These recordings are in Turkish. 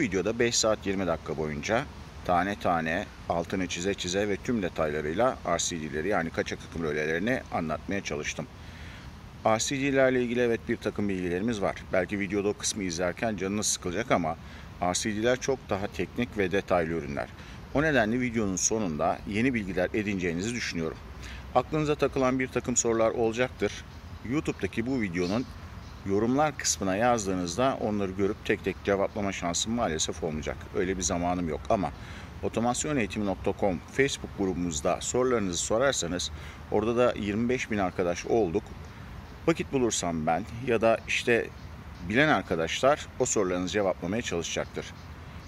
videoda 5 saat 20 dakika boyunca tane tane altını çize çize ve tüm detaylarıyla RCD'leri yani kaçak akım rölelerini anlatmaya çalıştım. RCD'lerle ilgili evet bir takım bilgilerimiz var. Belki videoda o kısmı izlerken canınız sıkılacak ama RCD'ler çok daha teknik ve detaylı ürünler. O nedenle videonun sonunda yeni bilgiler edineceğinizi düşünüyorum. Aklınıza takılan bir takım sorular olacaktır. YouTube'daki bu videonun yorumlar kısmına yazdığınızda onları görüp tek tek cevaplama şansım maalesef olmayacak. Öyle bir zamanım yok ama otomasyoneğitimi.com Facebook grubumuzda sorularınızı sorarsanız orada da 25 bin arkadaş olduk. Vakit bulursam ben ya da işte bilen arkadaşlar o sorularınızı cevaplamaya çalışacaktır.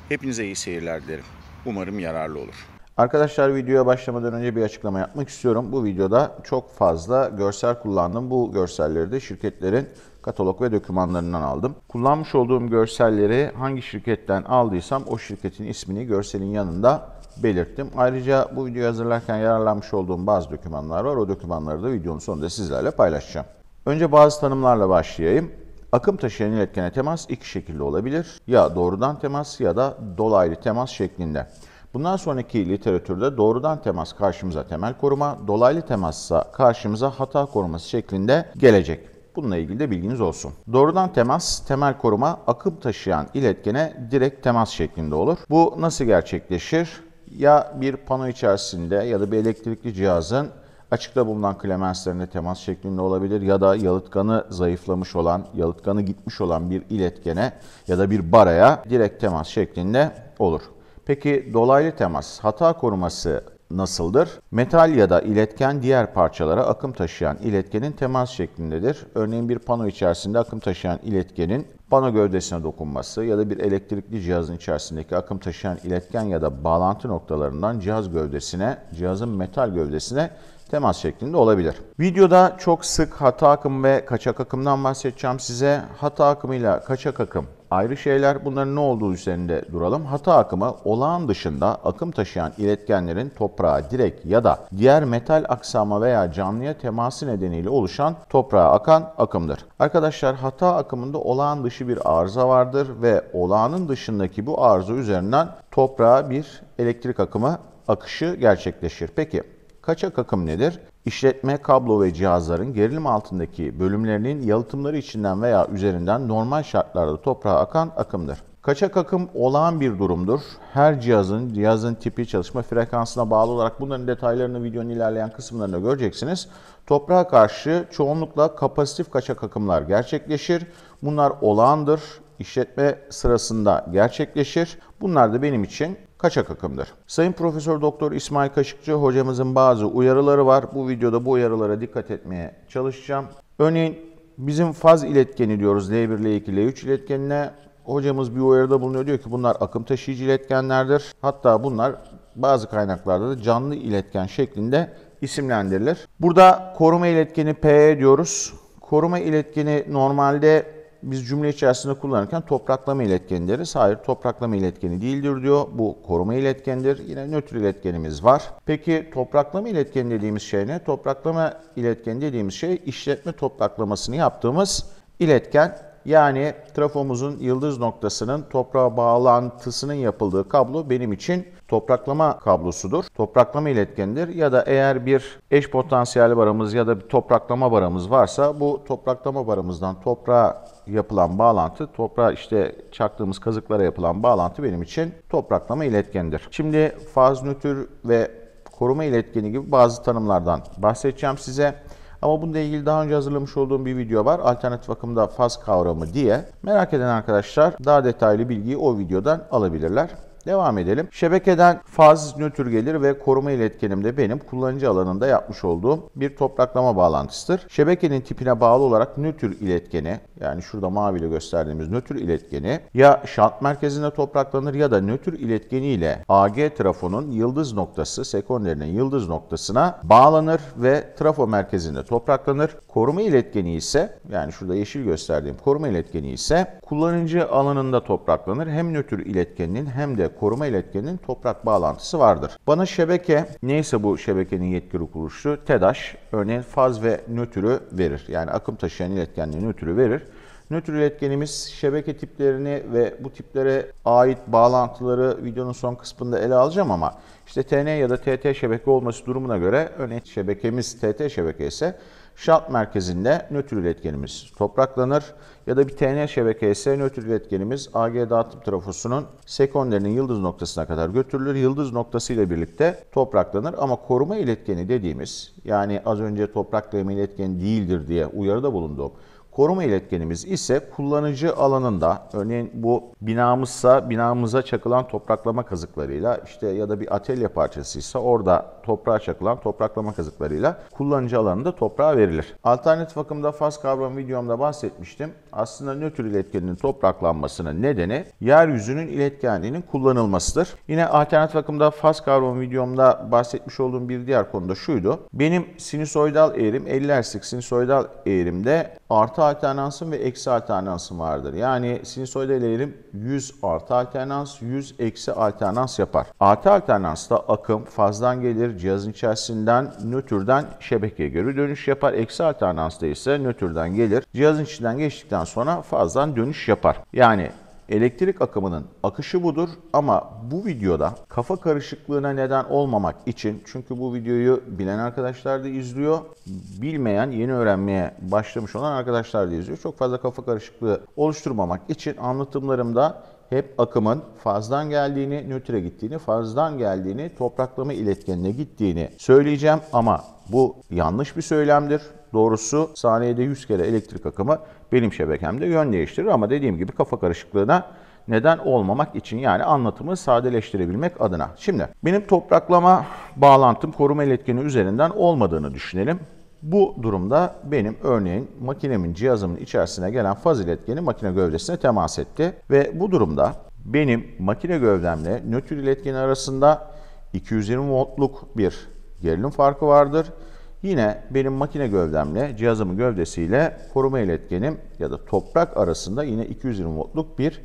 Hepinize iyi seyirler dilerim. Umarım yararlı olur. Arkadaşlar videoya başlamadan önce bir açıklama yapmak istiyorum. Bu videoda çok fazla görsel kullandım. Bu görselleri de şirketlerin katalog ve dokümanlarından aldım. Kullanmış olduğum görselleri hangi şirketten aldıysam o şirketin ismini görselin yanında belirttim. Ayrıca bu videoyu hazırlarken yararlanmış olduğum bazı dokümanlar var. O dokümanları da videonun sonunda sizlerle paylaşacağım. Önce bazı tanımlarla başlayayım. Akım taşıyan iletkene temas iki şekilde olabilir. Ya doğrudan temas ya da dolaylı temas şeklinde. Bundan sonraki literatürde doğrudan temas karşımıza temel koruma, dolaylı temassa karşımıza hata koruması şeklinde gelecek. Bununla ilgili de bilginiz olsun. Doğrudan temas, temel koruma akım taşıyan iletkene direkt temas şeklinde olur. Bu nasıl gerçekleşir? Ya bir pano içerisinde ya da bir elektrikli cihazın açıkta bulunan klemenslerine temas şeklinde olabilir ya da yalıtkanı zayıflamış olan, yalıtkanı gitmiş olan bir iletkene ya da bir baraya direkt temas şeklinde olur. Peki dolaylı temas, hata koruması nasıldır? Metal ya da iletken diğer parçalara akım taşıyan iletkenin temas şeklindedir. Örneğin bir pano içerisinde akım taşıyan iletkenin pano gövdesine dokunması ya da bir elektrikli cihazın içerisindeki akım taşıyan iletken ya da bağlantı noktalarından cihaz gövdesine, cihazın metal gövdesine temas şeklinde olabilir. Videoda çok sık hata akım ve kaçak akımdan bahsedeceğim size. Hata akımıyla kaçak akım ayrı şeyler bunların ne olduğu üzerinde duralım. Hata akımı olağan dışında akım taşıyan iletkenlerin toprağa direkt ya da diğer metal aksama veya canlıya teması nedeniyle oluşan toprağa akan akımdır. Arkadaşlar hata akımında olağan dışı bir arıza vardır ve olağanın dışındaki bu arıza üzerinden toprağa bir elektrik akımı akışı gerçekleşir. Peki Kaçak akım nedir? İşletme, kablo ve cihazların gerilim altındaki bölümlerinin yalıtımları içinden veya üzerinden normal şartlarda toprağa akan akımdır. Kaçak akım olağan bir durumdur. Her cihazın, cihazın tipi, çalışma frekansına bağlı olarak bunların detaylarını videonun ilerleyen kısımlarında göreceksiniz. Toprağa karşı çoğunlukla kapasitif kaçak akımlar gerçekleşir. Bunlar olağandır. İşletme sırasında gerçekleşir. Bunlar da benim için kaçak akımdır. Sayın Profesör Doktor İsmail Kaşıkçı hocamızın bazı uyarıları var. Bu videoda bu uyarılara dikkat etmeye çalışacağım. Örneğin bizim faz iletkeni diyoruz L1, L2, L3 iletkenine. Hocamız bir uyarıda bulunuyor diyor ki bunlar akım taşıyıcı iletkenlerdir. Hatta bunlar bazı kaynaklarda da canlı iletken şeklinde isimlendirilir. Burada koruma iletkeni P diyoruz. Koruma iletkeni normalde biz cümle içerisinde kullanırken topraklama iletkenleri, deriz. topraklama iletkeni değildir diyor. Bu koruma iletkendir. Yine nötr iletkenimiz var. Peki topraklama iletken dediğimiz şey ne? Topraklama iletken dediğimiz şey işletme topraklamasını yaptığımız iletken. Yani trafomuzun yıldız noktasının toprağa bağlantısının yapıldığı kablo benim için topraklama kablosudur. Topraklama iletkenidir ya da eğer bir eş potansiyel baramız ya da bir topraklama baramız varsa bu topraklama baramızdan toprağa yapılan bağlantı, toprağa işte çaktığımız kazıklara yapılan bağlantı benim için topraklama iletkendir. Şimdi faz nötr ve koruma iletkeni gibi bazı tanımlardan bahsedeceğim size. Ama bununla ilgili daha önce hazırlamış olduğum bir video var. Alternatif akımda faz kavramı diye. Merak eden arkadaşlar daha detaylı bilgiyi o videodan alabilirler. Devam edelim. Şebekeden faz, nötr gelir ve koruma iletkenimde benim kullanıcı alanında yapmış olduğum bir topraklama bağlantısıdır. Şebekenin tipine bağlı olarak nötr iletkeni yani şurada maviyle gösterdiğimiz nötr iletkeni ya şant merkezinde topraklanır ya da nötr iletkeni ile AG trafonun yıldız noktası sekonderinin yıldız noktasına bağlanır ve trafo merkezinde topraklanır. Koruma iletkeni ise yani şurada yeşil gösterdiğim koruma iletkeni ise kullanıcı alanında topraklanır. Hem nötr iletkeninin hem de koruma iletkeninin toprak bağlantısı vardır. Bana şebeke, neyse bu şebekenin yetkili kuruluşu, TEDAŞ, örneğin faz ve nötrü verir. Yani akım taşıyan iletkenliği nötrü verir. Nötr iletkenimiz şebeke tiplerini ve bu tiplere ait bağlantıları videonun son kısmında ele alacağım ama işte TN ya da TT şebeke olması durumuna göre örneğin şebekemiz TT şebeke ise şalt merkezinde nötr iletkenimiz topraklanır ya da bir TN şebekesi nötr iletkenimiz AG dağıtım trafosunun sekonderinin yıldız noktasına kadar götürülür. Yıldız noktası ile birlikte topraklanır ama koruma iletkeni dediğimiz yani az önce topraklayma iletkeni değildir diye uyarıda bulunduğum Koruma iletkenimiz ise kullanıcı alanında örneğin bu binamızsa binamıza çakılan topraklama kazıklarıyla işte ya da bir atölye parçasıysa orada toprağa çakılan topraklama kazıklarıyla kullanıcı alanında toprağa verilir. Alternatif akımda faz kavramı videomda bahsetmiştim aslında nötr iletkenin topraklanmasının nedeni yeryüzünün iletkenliğinin kullanılmasıdır. Yine alternatif akımda faz kavramı videomda bahsetmiş olduğum bir diğer konu da şuydu. Benim sinüsoidal eğrim 50 Hz'lik sinüsoidal eğrimde artı alternansım ve eksi alternansım vardır. Yani sinüsoidal eğrim 100 artı alternans 100 eksi alternans yapar. Artı alternansta akım fazdan gelir cihazın içerisinden nötrden şebekeye göre dönüş yapar. Eksi alternansta ise nötrden gelir cihazın içinden geçtikten saatten sonra fazladan dönüş yapar. Yani elektrik akımının akışı budur ama bu videoda kafa karışıklığına neden olmamak için çünkü bu videoyu bilen arkadaşlar da izliyor, bilmeyen yeni öğrenmeye başlamış olan arkadaşlar da izliyor. Çok fazla kafa karışıklığı oluşturmamak için anlatımlarımda hep akımın fazdan geldiğini, nötre gittiğini, fazdan geldiğini, topraklama iletkenine gittiğini söyleyeceğim ama bu yanlış bir söylemdir. Doğrusu saniyede 100 kere elektrik akımı benim şebekemde yön değiştirir ama dediğim gibi kafa karışıklığına neden olmamak için yani anlatımı sadeleştirebilmek adına. Şimdi benim topraklama bağlantım koruma iletkeni üzerinden olmadığını düşünelim. Bu durumda benim örneğin makinemin cihazımın içerisine gelen faz iletkeni makine gövdesine temas etti. Ve bu durumda benim makine gövdemle nötr iletkeni arasında 220 voltluk bir gerilim farkı vardır. Yine benim makine gövdemle cihazımın gövdesiyle koruma iletkenim ya da toprak arasında yine 220 voltluk bir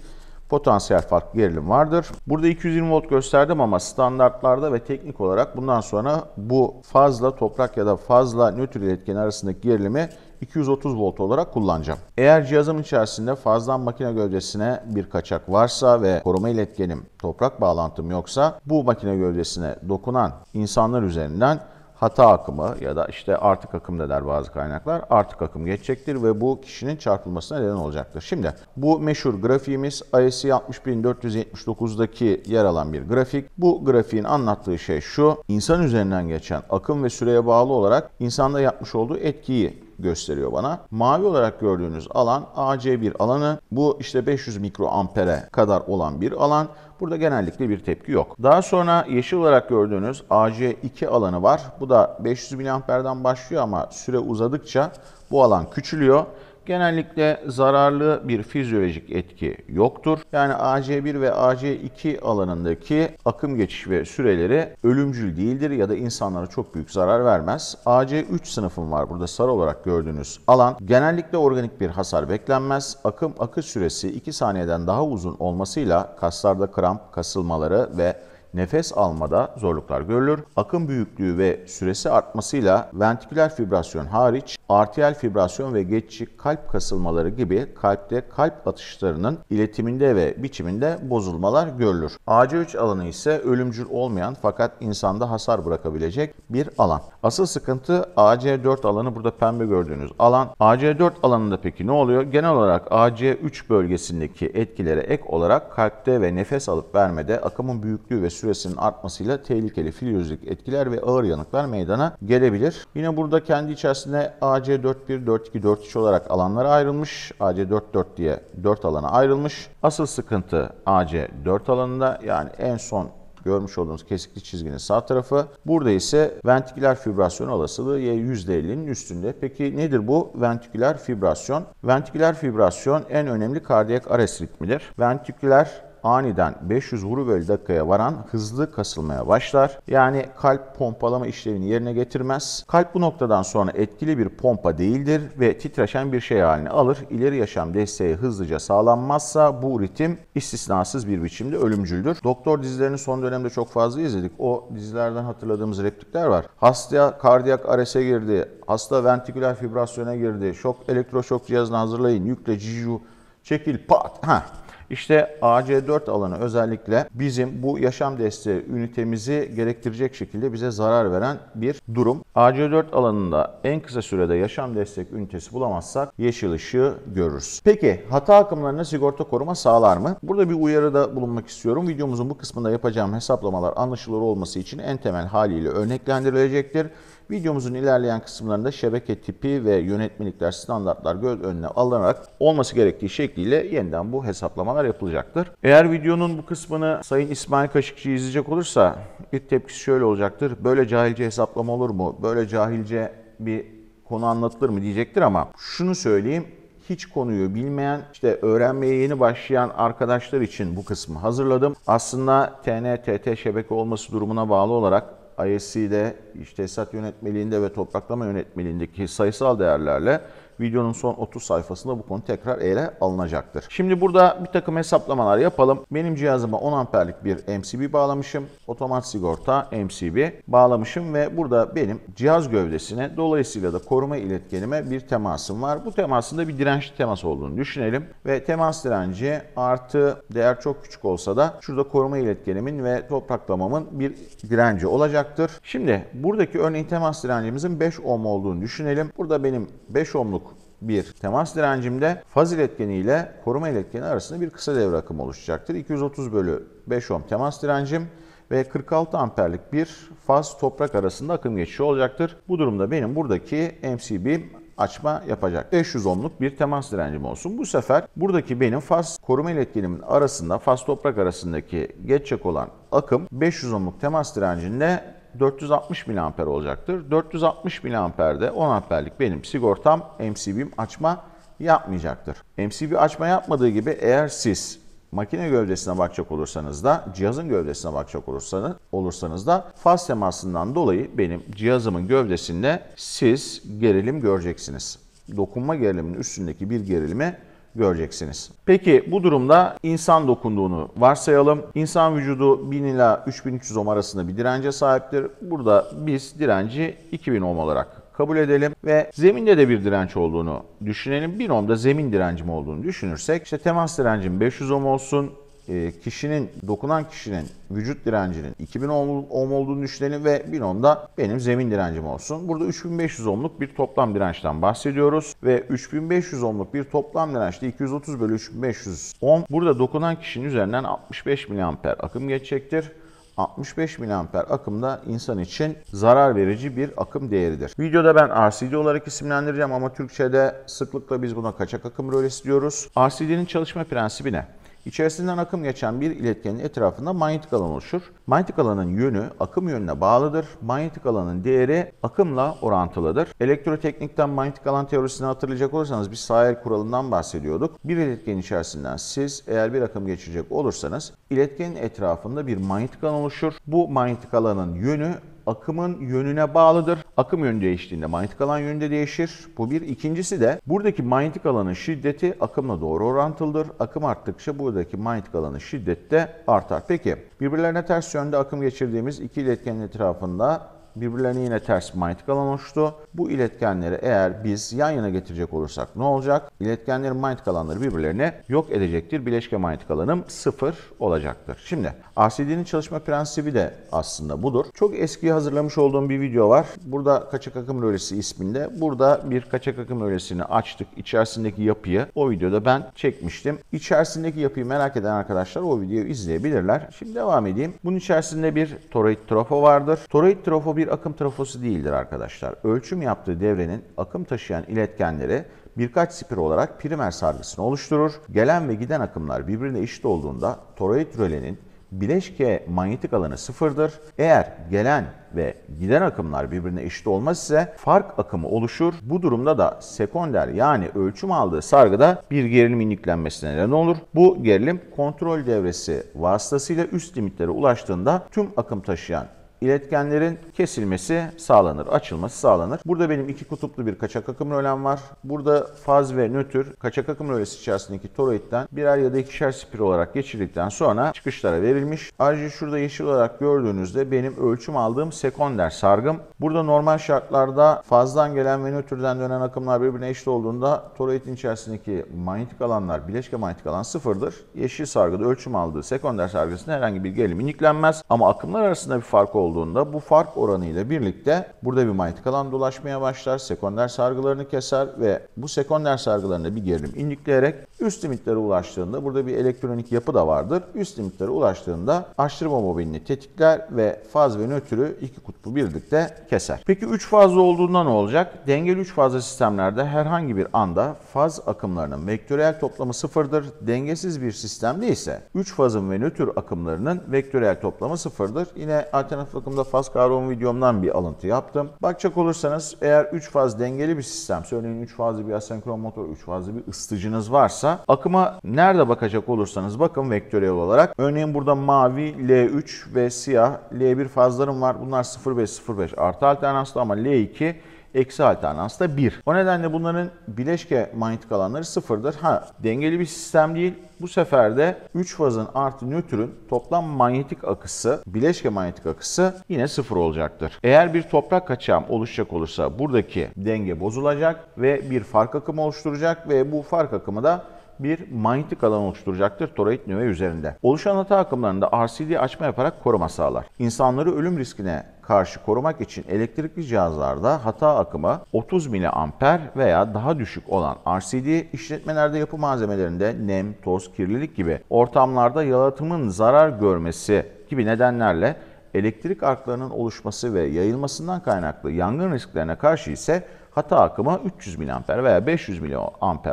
potansiyel fark gerilim vardır. Burada 220 volt gösterdim ama standartlarda ve teknik olarak bundan sonra bu fazla toprak ya da fazla nötr iletken arasındaki gerilimi 230 volt olarak kullanacağım. Eğer cihazım içerisinde fazladan makine gövdesine bir kaçak varsa ve koruma iletkenim toprak bağlantım yoksa bu makine gövdesine dokunan insanlar üzerinden hata akımı ya da işte artık akım da der bazı kaynaklar. Artık akım geçecektir ve bu kişinin çarpılmasına neden olacaktır. Şimdi bu meşhur grafiğimiz ISC 60479'daki yer alan bir grafik. Bu grafiğin anlattığı şey şu. İnsan üzerinden geçen akım ve süreye bağlı olarak insanda yapmış olduğu etkiyi gösteriyor bana. Mavi olarak gördüğünüz alan AC1 alanı. Bu işte 500 mikroampere kadar olan bir alan. Burada genellikle bir tepki yok. Daha sonra yeşil olarak gördüğünüz AC2 alanı var. Bu da 500 miliamperden başlıyor ama süre uzadıkça bu alan küçülüyor Genellikle zararlı bir fizyolojik etki yoktur. Yani AC1 ve AC2 alanındaki akım geçiş ve süreleri ölümcül değildir ya da insanlara çok büyük zarar vermez. AC3 sınıfım var burada sarı olarak gördüğünüz alan. Genellikle organik bir hasar beklenmez. Akım akış süresi 2 saniyeden daha uzun olmasıyla kaslarda kramp, kasılmaları ve nefes almada zorluklar görülür. Akım büyüklüğü ve süresi artmasıyla ventiküler fibrasyon hariç arteriyel fibrasyon ve geçici kalp kasılmaları gibi kalpte kalp atışlarının iletiminde ve biçiminde bozulmalar görülür. AC3 alanı ise ölümcül olmayan fakat insanda hasar bırakabilecek bir alan. Asıl sıkıntı AC4 alanı burada pembe gördüğünüz alan. AC4 alanında peki ne oluyor? Genel olarak AC3 bölgesindeki etkilere ek olarak kalpte ve nefes alıp vermede akımın büyüklüğü ve süresinin artmasıyla tehlikeli filyozlik etkiler ve ağır yanıklar meydana gelebilir. Yine burada kendi içerisinde AC4-1, 4-2, 4-3 olarak alanlara ayrılmış. AC4-4 diye 4 alana ayrılmış. Asıl sıkıntı AC4 alanında yani en son görmüş olduğunuz kesikli çizginin sağ tarafı. Burada ise ventiküler fibrasyon olasılığı %50'nin üstünde. Peki nedir bu ventiküler fibrasyon? Ventiküler fibrasyon en önemli kardiyak arrest ritmidir. Ventiküler aniden 500 vuru bölü dakikaya varan hızlı kasılmaya başlar. Yani kalp pompalama işlevini yerine getirmez. Kalp bu noktadan sonra etkili bir pompa değildir ve titreşen bir şey haline alır. İleri yaşam desteği hızlıca sağlanmazsa bu ritim istisnasız bir biçimde ölümcüldür. Doktor dizilerini son dönemde çok fazla izledik. O dizilerden hatırladığımız replikler var. Hastaya kardiyak arese girdi, hasta ventiküler fibrasyona girdi, şok elektroşok cihazını hazırlayın, yükle, ciju, çekil, pat. Ha. İşte AC4 alanı özellikle bizim bu yaşam desteği ünitemizi gerektirecek şekilde bize zarar veren bir durum. AC4 alanında en kısa sürede yaşam destek ünitesi bulamazsak yeşil ışığı görürüz. Peki hata akımlarına sigorta koruma sağlar mı? Burada bir uyarıda bulunmak istiyorum. Videomuzun bu kısmında yapacağım hesaplamalar anlaşılır olması için en temel haliyle örneklendirilecektir. Videomuzun ilerleyen kısımlarında şebeke tipi ve yönetmelikler, standartlar göz önüne alınarak olması gerektiği şekliyle yeniden bu hesaplamalar yapılacaktır. Eğer videonun bu kısmını Sayın İsmail Kaşıkçı izleyecek olursa ilk tepkisi şöyle olacaktır. Böyle cahilce hesaplama olur mu? Böyle cahilce bir konu anlatılır mı diyecektir ama şunu söyleyeyim hiç konuyu bilmeyen, işte öğrenmeye yeni başlayan arkadaşlar için bu kısmı hazırladım. Aslında TNTT şebeke olması durumuna bağlı olarak ISC'de, işte tesisat yönetmeliğinde ve topraklama yönetmeliğindeki sayısal değerlerle videonun son 30 sayfasında bu konu tekrar ele alınacaktır. Şimdi burada bir takım hesaplamalar yapalım. Benim cihazıma 10 amperlik bir MCB bağlamışım. Otomat sigorta MCB bağlamışım ve burada benim cihaz gövdesine dolayısıyla da koruma iletkenime bir temasım var. Bu temasında bir dirençli temas olduğunu düşünelim ve temas direnci artı değer çok küçük olsa da şurada koruma iletkenimin ve topraklamamın bir direnci olacaktır. Şimdi buradaki örneğin temas direncimizin 5 ohm olduğunu düşünelim. Burada benim 5 ohmluk bir Temas direncimde faz iletkeni ile koruma iletkeni arasında bir kısa devre akım oluşacaktır. 230 bölü 5 ohm temas direncim ve 46 amperlik bir faz toprak arasında akım geçişi olacaktır. Bu durumda benim buradaki MCB açma yapacak. 500 ohmluk bir temas direncim olsun. Bu sefer buradaki benim faz koruma iletkenimin arasında, faz toprak arasındaki geçecek olan akım 500 ohmluk temas direncinde 460 mAh olacaktır. 460 mAh'de 10 amperlik benim sigortam MCB'm açma yapmayacaktır. MCB açma yapmadığı gibi eğer siz makine gövdesine bakacak olursanız da cihazın gövdesine bakacak olursanız, olursanız da faz temasından dolayı benim cihazımın gövdesinde siz gerilim göreceksiniz. Dokunma geriliminin üstündeki bir gerilimi göreceksiniz. Peki bu durumda insan dokunduğunu varsayalım. İnsan vücudu 1000 ila 3300 ohm arasında bir dirence sahiptir. Burada biz direnci 2000 ohm olarak kabul edelim ve zeminde de bir direnç olduğunu düşünelim. 1 da zemin direncim olduğunu düşünürsek işte temas direncim 500 ohm olsun, ee, kişinin, dokunan kişinin vücut direncinin 2000 ohm olduğunu düşünelim ve 1000 onda benim zemin direncim olsun. Burada 3500 ohmluk bir toplam dirençten bahsediyoruz ve 3500 ohmluk bir toplam dirençte 230 bölü 3500 ohm. Burada dokunan kişinin üzerinden 65 miliamper akım geçecektir. 65 akım da insan için zarar verici bir akım değeridir. Videoda ben RCD olarak isimlendireceğim ama Türkçe'de sıklıkla biz buna kaçak akım rölesi diyoruz. RCD'nin çalışma prensibi ne? İçerisinden akım geçen bir iletkenin etrafında manyetik alan oluşur. Manyetik alanın yönü akım yönüne bağlıdır. Manyetik alanın değeri akımla orantılıdır. Elektroteknikten manyetik alan teorisini hatırlayacak olursanız bir sahel kuralından bahsediyorduk. Bir iletkenin içerisinden siz eğer bir akım geçecek olursanız iletkenin etrafında bir manyetik alan oluşur. Bu manyetik alanın yönü akımın yönüne bağlıdır. Akım yönü değiştiğinde manyetik alan yönü de değişir. Bu bir. İkincisi de buradaki manyetik alanın şiddeti akımla doğru orantılıdır. Akım arttıkça buradaki manyetik alanın şiddeti de artar. Peki birbirlerine ters yönde akım geçirdiğimiz iki iletkenin etrafında birbirlerine yine ters manyetik alan oluştu. Bu iletkenleri eğer biz yan yana getirecek olursak ne olacak? İletkenlerin manyetik alanları birbirlerini yok edecektir. Bileşke manyetik alanım sıfır olacaktır. Şimdi ACD'nin çalışma prensibi de aslında budur. Çok eski hazırlamış olduğum bir video var. Burada kaçak akım rölesi isminde. Burada bir kaçak akım rölesini açtık. İçerisindeki yapıyı o videoda ben çekmiştim. İçerisindeki yapıyı merak eden arkadaşlar o videoyu izleyebilirler. Şimdi devam edeyim. Bunun içerisinde bir toroid trofo vardır. Toroid trofo bir bir akım trafosu değildir arkadaşlar. Ölçüm yaptığı devrenin akım taşıyan iletkenleri birkaç spir olarak primer sargısını oluşturur. Gelen ve giden akımlar birbirine eşit olduğunda toroid rölenin bileşke manyetik alanı sıfırdır. Eğer gelen ve giden akımlar birbirine eşit olmaz ise fark akımı oluşur. Bu durumda da sekonder yani ölçüm aldığı sargıda bir gerilim yüklenmesine neden olur. Bu gerilim kontrol devresi vasıtasıyla üst limitlere ulaştığında tüm akım taşıyan iletkenlerin kesilmesi sağlanır, açılması sağlanır. Burada benim iki kutuplu bir kaçak akım rölem var. Burada faz ve nötr kaçak akım rölesi içerisindeki toroidten birer ya da ikişer spir olarak geçirdikten sonra çıkışlara verilmiş. Ayrıca şurada yeşil olarak gördüğünüzde benim ölçüm aldığım sekonder sargım. Burada normal şartlarda fazdan gelen ve nötrden dönen akımlar birbirine eşit olduğunda toroidin içerisindeki manyetik alanlar, bileşke manyetik alan sıfırdır. Yeşil sargıda ölçüm aldığı sekonder sargısında herhangi bir gerilim iniklenmez ama akımlar arasında bir fark olduğu olduğunda bu fark oranı ile birlikte burada bir manyetik alan dolaşmaya başlar, sekonder sargılarını keser ve bu sekonder sargılarında bir gerilim indikleyerek üst limitlere ulaştığında burada bir elektronik yapı da vardır. Üst limitlere ulaştığında aştırma mobilini tetikler ve faz ve nötrü iki kutbu birlikte keser. Peki 3 fazlı olduğunda ne olacak? Dengeli 3 fazlı sistemlerde herhangi bir anda faz akımlarının vektörel toplamı sıfırdır. Dengesiz bir sistemde ise 3 fazın ve nötr akımlarının vektörel toplamı sıfırdır. Yine alternatif takımda faz kavramı videomdan bir alıntı yaptım. Bakacak olursanız eğer 3 faz dengeli bir sistem, söyleyin 3 fazlı bir asenkron motor, 3 fazlı bir ısıtıcınız varsa akıma nerede bakacak olursanız bakın vektörel olarak. Örneğin burada mavi L3 ve siyah L1 fazlarım var. Bunlar 0.5 0.5 artı alternanslı ama L2 Eksi alternans da 1. O nedenle bunların bileşke manyetik alanları sıfırdır. Ha dengeli bir sistem değil. Bu sefer de 3 fazın artı nötrün toplam manyetik akısı, bileşke manyetik akısı yine sıfır olacaktır. Eğer bir toprak kaçağım oluşacak olursa buradaki denge bozulacak ve bir fark akımı oluşturacak ve bu fark akımı da bir manyetik alan oluşturacaktır toroid nüve üzerinde. Oluşan hata akımlarında RCD açma yaparak koruma sağlar. İnsanları ölüm riskine karşı korumak için elektrikli cihazlarda hata akımı 30 miliamper veya daha düşük olan RCD işletmelerde yapı malzemelerinde nem, toz, kirlilik gibi ortamlarda yalıtımın zarar görmesi gibi nedenlerle elektrik arklarının oluşması ve yayılmasından kaynaklı yangın risklerine karşı ise hata akımı 300 mA veya 500 mA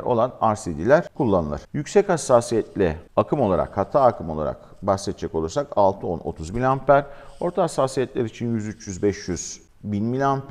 olan RCD'ler kullanılır. Yüksek hassasiyetli akım olarak, hata akım olarak bahsedecek olursak 6, 10, 30 mA. Orta hassasiyetler için 100, 300, 500, 1000 mA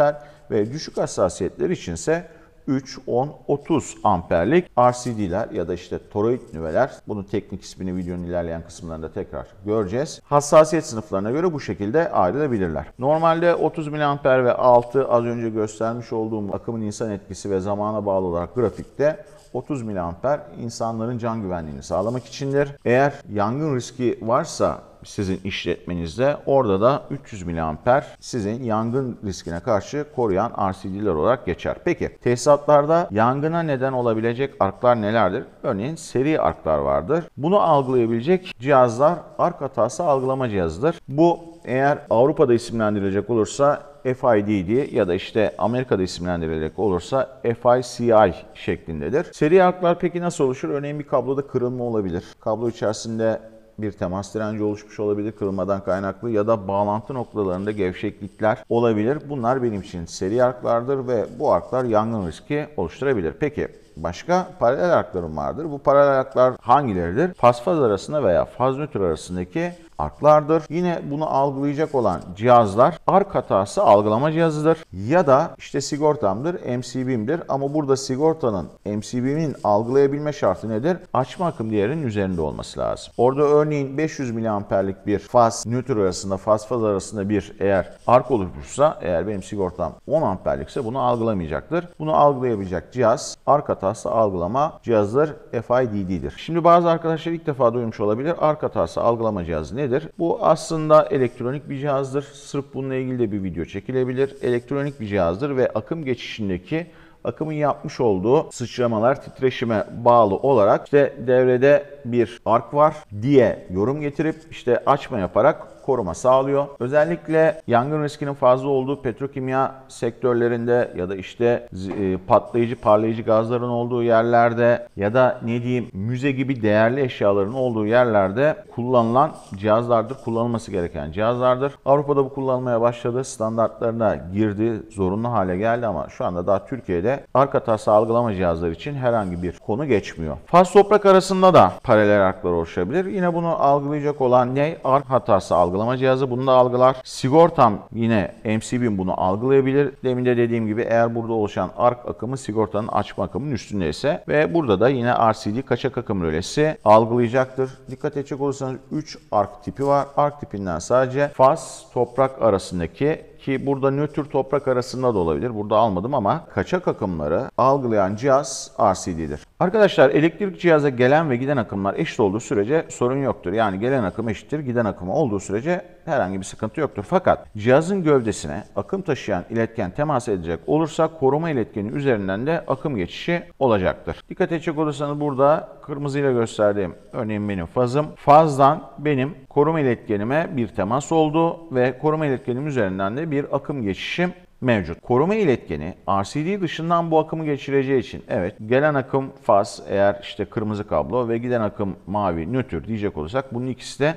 ve düşük hassasiyetler için ise 3, 10, 30 amperlik RCD'ler ya da işte toroid nüveler. Bunun teknik ismini videonun ilerleyen kısımlarında tekrar göreceğiz. Hassasiyet sınıflarına göre bu şekilde ayrılabilirler. Normalde 30 mA ve 6 az önce göstermiş olduğum akımın insan etkisi ve zamana bağlı olarak grafikte 30 mA insanların can güvenliğini sağlamak içindir. Eğer yangın riski varsa sizin işletmenizde. Orada da 300 mAh sizin yangın riskine karşı koruyan RCD'ler olarak geçer. Peki tesisatlarda yangına neden olabilecek arklar nelerdir? Örneğin seri arklar vardır. Bunu algılayabilecek cihazlar ark hatası algılama cihazıdır. Bu eğer Avrupa'da isimlendirilecek olursa FID diye ya da işte Amerika'da isimlendirilecek olursa FICI şeklindedir. Seri arklar peki nasıl oluşur? Örneğin bir kabloda kırılma olabilir. Kablo içerisinde bir temas direnci oluşmuş olabilir kırılmadan kaynaklı ya da bağlantı noktalarında gevşeklikler olabilir. Bunlar benim için seri arklardır ve bu arklar yangın riski oluşturabilir. Peki başka paralel arklarım vardır. Bu paralel arklar hangileridir? Faz arasında veya faz nötr arasındaki farklardır. Yine bunu algılayacak olan cihazlar ark hatası algılama cihazıdır ya da işte sigortamdır, MCB'mdir ama burada sigortanın MCB'nin algılayabilme şartı nedir? Açma akım değerinin üzerinde olması lazım. Orada örneğin 500 miliamperlik bir faz nötr arasında faz faz arasında bir eğer ark oluşursa eğer benim sigortam 10 amperlikse bunu algılamayacaktır. Bunu algılayabilecek cihaz ark hatası algılama cihazdır FIDD'dir. Şimdi bazı arkadaşlar ilk defa duymuş olabilir. Ark hatası algılama cihazı nedir? edilebilir. Bu aslında elektronik bir cihazdır. Sırf bununla ilgili de bir video çekilebilir. Elektronik bir cihazdır ve akım geçişindeki akımın yapmış olduğu sıçramalar titreşime bağlı olarak işte devrede bir ark var diye yorum getirip işte açma yaparak koruma sağlıyor. Özellikle yangın riskinin fazla olduğu petrokimya sektörlerinde ya da işte e, patlayıcı parlayıcı gazların olduğu yerlerde ya da ne diyeyim müze gibi değerli eşyaların olduğu yerlerde kullanılan cihazlardır. Kullanılması gereken cihazlardır. Avrupa'da bu kullanılmaya başladı. Standartlarına girdi. Zorunlu hale geldi ama şu anda daha Türkiye'de arka tasa algılama cihazları için herhangi bir konu geçmiyor. Faz toprak arasında da paralel arklar oluşabilir. Yine bunu algılayacak olan ne? Ark hatası algı algılama cihazı bunu da algılar. Sigortam yine MC1000 bunu algılayabilir. Demin de dediğim gibi eğer burada oluşan ark akımı sigortanın açma akımının üstünde ise ve burada da yine RCD kaçak akım rölesi algılayacaktır. Dikkat edecek olursanız 3 ark tipi var. Ark tipinden sadece faz toprak arasındaki ki burada nötr toprak arasında da olabilir. Burada almadım ama kaçak akımları algılayan cihaz RCD'dir. Arkadaşlar elektrik cihaza gelen ve giden akımlar eşit olduğu sürece sorun yoktur. Yani gelen akım eşittir, giden akımı olduğu sürece herhangi bir sıkıntı yoktur. Fakat cihazın gövdesine akım taşıyan iletken temas edecek olursa koruma iletkenin üzerinden de akım geçişi olacaktır. Dikkat edecek olursanız burada kırmızıyla gösterdiğim örneğin benim fazım. Fazdan benim koruma iletkenime bir temas oldu ve koruma iletkenim üzerinden de bir akım geçişim mevcut. Koruma iletkeni RCD dışından bu akımı geçireceği için evet gelen akım faz eğer işte kırmızı kablo ve giden akım mavi nötr diyecek olursak bunun ikisi de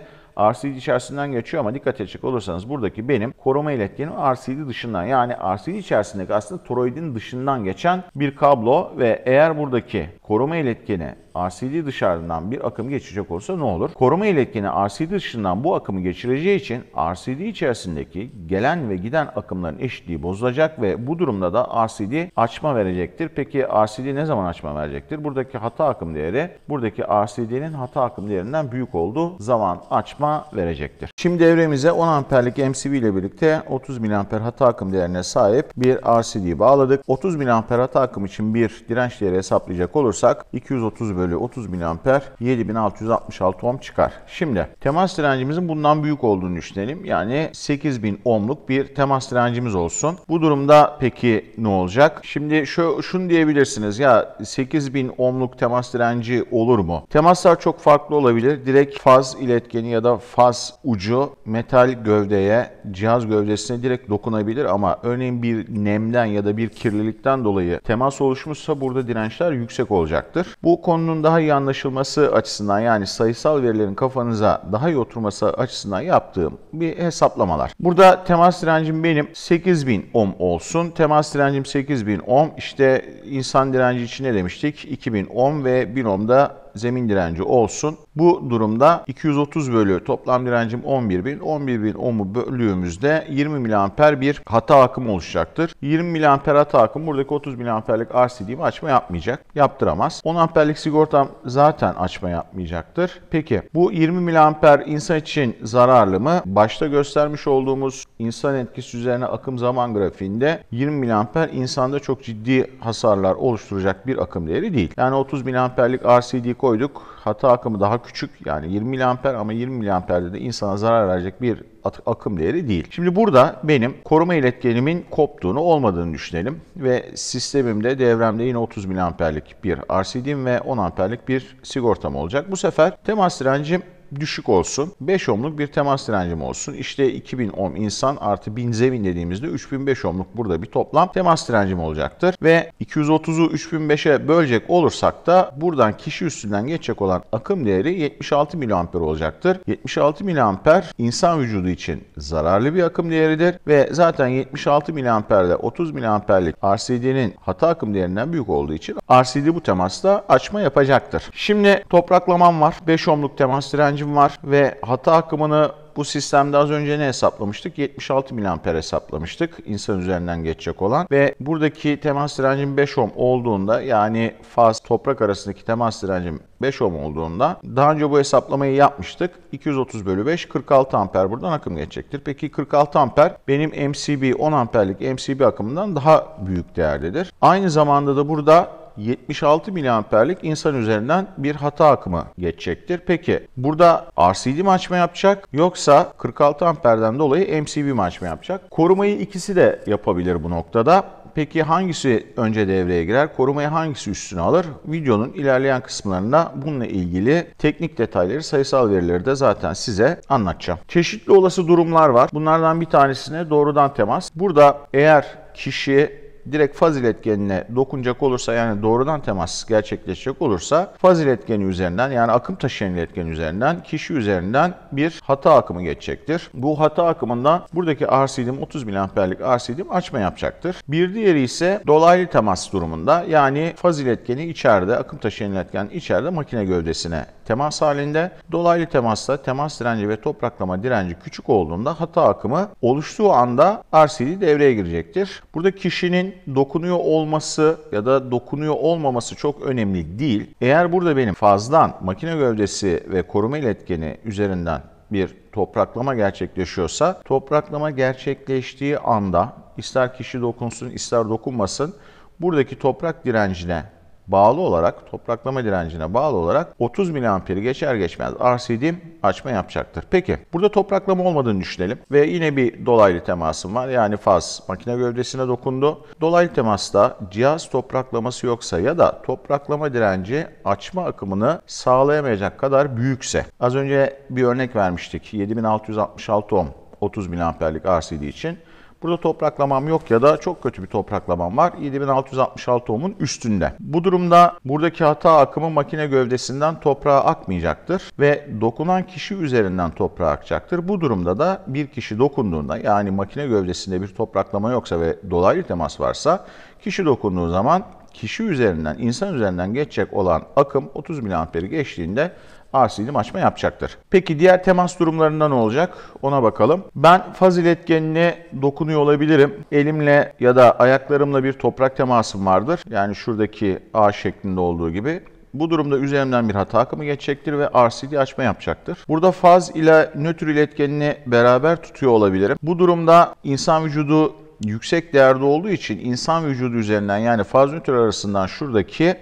RCD içerisinden geçiyor ama dikkat edecek olursanız buradaki benim koruma iletkenim RCD dışından yani RCD içerisindeki aslında toroidin dışından geçen bir kablo ve eğer buradaki koruma iletkeni RCD dışarıdan bir akım geçecek olursa ne olur? Koruma iletkeni RCD dışından bu akımı geçireceği için RCD içerisindeki gelen ve giden akımların eşitliği bozulacak ve bu durumda da RCD açma verecektir. Peki RCD ne zaman açma verecektir? Buradaki hata akım değeri buradaki RCD'nin hata akım değerinden büyük olduğu zaman açma verecektir. Şimdi devremize 10 amperlik MCV ile birlikte 30 mAh hata akım değerine sahip bir RCD bağladık. 30 mAh hata akım için bir direnç değeri hesaplayacak olursak 230 bölü bölü 30 bin amper 7666 ohm çıkar. Şimdi temas direncimizin bundan büyük olduğunu düşünelim. Yani 8000 ohmluk bir temas direncimiz olsun. Bu durumda peki ne olacak? Şimdi şu, şunu diyebilirsiniz ya 8000 ohmluk temas direnci olur mu? Temaslar çok farklı olabilir. Direkt faz iletkeni ya da faz ucu metal gövdeye, cihaz gövdesine direkt dokunabilir ama örneğin bir nemden ya da bir kirlilikten dolayı temas oluşmuşsa burada dirençler yüksek olacaktır. Bu konunun konunun daha iyi anlaşılması açısından yani sayısal verilerin kafanıza daha iyi oturması açısından yaptığım bir hesaplamalar. Burada temas direncim benim 8000 ohm olsun. Temas direncim 8000 ohm. İşte insan direnci için ne demiştik? 2000 ohm ve 1000 ohm da zemin direnci olsun. Bu durumda 230 bölü toplam direncim 11.000. 11.000 ohmu bölüğümüzde 20 miliamper bir hata akımı oluşacaktır. 20 miliamper hata akımı buradaki 30 miliamperlik RCD'yi açma yapmayacak. Yaptıramaz. 10 amperlik sigortam zaten açma yapmayacaktır. Peki bu 20 miliamper insan için zararlı mı? Başta göstermiş olduğumuz insan etkisi üzerine akım zaman grafiğinde 20 miliamper insanda çok ciddi hasarlar oluşturacak bir akım değeri değil. Yani 30 miliamperlik RCD koyduk. Hata akımı daha küçük yani 20 miliamper ama 20 mAh'de de insana zarar verecek bir akım değeri değil. Şimdi burada benim koruma iletkenimin koptuğunu olmadığını düşünelim ve sistemimde devremde yine 30 miliamperlik bir RCD'm ve 10 amperlik bir sigortam olacak. Bu sefer temas direncim düşük olsun. 5 ohmluk bir temas direncim olsun. İşte 2000 ohm insan artı 1000 zemin dediğimizde 3005 ohmluk burada bir toplam temas direncim olacaktır. Ve 230'u 3005'e bölecek olursak da buradan kişi üstünden geçecek olan akım değeri 76 miliamper olacaktır. 76 miliamper insan vücudu için zararlı bir akım değeridir ve zaten 76 miliamperde 30 miliamperlik RCD'nin hata akım değerinden büyük olduğu için RCD bu temasta açma yapacaktır. Şimdi topraklamam var. 5 ohmluk temas direncim direncim var ve hata akımını bu sistemde az önce ne hesaplamıştık? 76 miliamper hesaplamıştık insan üzerinden geçecek olan ve buradaki temas direncim 5 ohm olduğunda yani faz toprak arasındaki temas direncim 5 ohm olduğunda daha önce bu hesaplamayı yapmıştık. 230 bölü 5 46 amper buradan akım geçecektir. Peki 46 amper benim MCB 10 amperlik MCB akımından daha büyük değerlidir. Aynı zamanda da burada 76 miliamperlik insan üzerinden bir hata akımı geçecektir. Peki burada RCD mi açma yapacak yoksa 46 amperden dolayı MCB mi açma yapacak? Korumayı ikisi de yapabilir bu noktada. Peki hangisi önce devreye girer? Korumayı hangisi üstüne alır? Videonun ilerleyen kısımlarında bununla ilgili teknik detayları, sayısal verileri de zaten size anlatacağım. Çeşitli olası durumlar var. Bunlardan bir tanesine doğrudan temas. Burada eğer kişi direkt faz iletkenine dokunacak olursa yani doğrudan temas gerçekleşecek olursa faz iletkeni üzerinden yani akım taşıyan iletken üzerinden kişi üzerinden bir hata akımı geçecektir. Bu hata akımından buradaki RCD'm 30 miliamperlik RCD'm açma yapacaktır. Bir diğeri ise dolaylı temas durumunda yani faz iletkeni içeride akım taşıyan iletken içeride makine gövdesine temas halinde. Dolaylı temasta temas direnci ve topraklama direnci küçük olduğunda hata akımı oluştuğu anda RCD devreye girecektir. Burada kişinin dokunuyor olması ya da dokunuyor olmaması çok önemli değil. Eğer burada benim fazdan makine gövdesi ve koruma iletkeni üzerinden bir topraklama gerçekleşiyorsa topraklama gerçekleştiği anda ister kişi dokunsun ister dokunmasın buradaki toprak direncine bağlı olarak topraklama direncine bağlı olarak 30 miliamperi geçer geçmez RCD açma yapacaktır. Peki burada topraklama olmadığını düşünelim ve yine bir dolaylı temasım var. Yani faz makine gövdesine dokundu. Dolaylı temasta cihaz topraklaması yoksa ya da topraklama direnci açma akımını sağlayamayacak kadar büyükse. Az önce bir örnek vermiştik. 7666 ohm 30 miliamperlik RCD için Burada topraklamam yok ya da çok kötü bir topraklamam var. 7666 ohmun üstünde. Bu durumda buradaki hata akımı makine gövdesinden toprağa akmayacaktır ve dokunan kişi üzerinden toprağa akacaktır. Bu durumda da bir kişi dokunduğunda yani makine gövdesinde bir topraklama yoksa ve dolaylı temas varsa kişi dokunduğu zaman kişi üzerinden, insan üzerinden geçecek olan akım 30 miliamperi geçtiğinde arsilim açma yapacaktır. Peki diğer temas durumlarında ne olacak? Ona bakalım. Ben faz iletkenine dokunuyor olabilirim. Elimle ya da ayaklarımla bir toprak temasım vardır. Yani şuradaki A şeklinde olduğu gibi. Bu durumda üzerimden bir hata akımı geçecektir ve RCD açma yapacaktır. Burada faz ile nötr iletkenini beraber tutuyor olabilirim. Bu durumda insan vücudu yüksek değerde olduğu için insan vücudu üzerinden yani faz nötr arasından şuradaki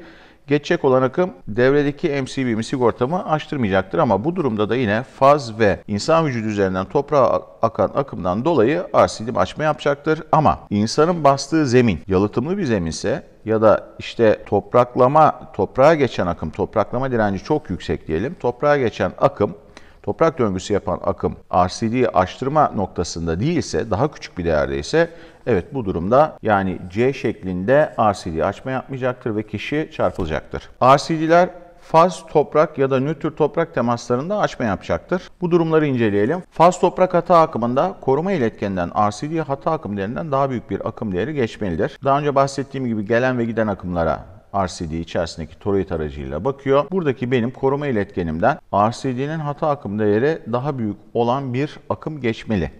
Geçecek olan akım devredeki MCB sigortamı açtırmayacaktır ama bu durumda da yine faz ve insan vücudu üzerinden toprağa akan akımdan dolayı arsilim açma yapacaktır. Ama insanın bastığı zemin yalıtımlı bir zeminse ya da işte topraklama, toprağa geçen akım, topraklama direnci çok yüksek diyelim. Toprağa geçen akım toprak döngüsü yapan akım RCD'yi açtırma noktasında değilse, daha küçük bir değerde ise Evet bu durumda yani C şeklinde RCD açma yapmayacaktır ve kişi çarpılacaktır. RCD'ler faz toprak ya da nötr toprak temaslarında açma yapacaktır. Bu durumları inceleyelim. Faz toprak hata akımında koruma iletkeninden RCD hata akım değerinden daha büyük bir akım değeri geçmelidir. Daha önce bahsettiğim gibi gelen ve giden akımlara RCD içerisindeki toroid aracıyla bakıyor. Buradaki benim koruma iletkenimden RCD'nin hata akım değeri daha büyük olan bir akım geçmeli.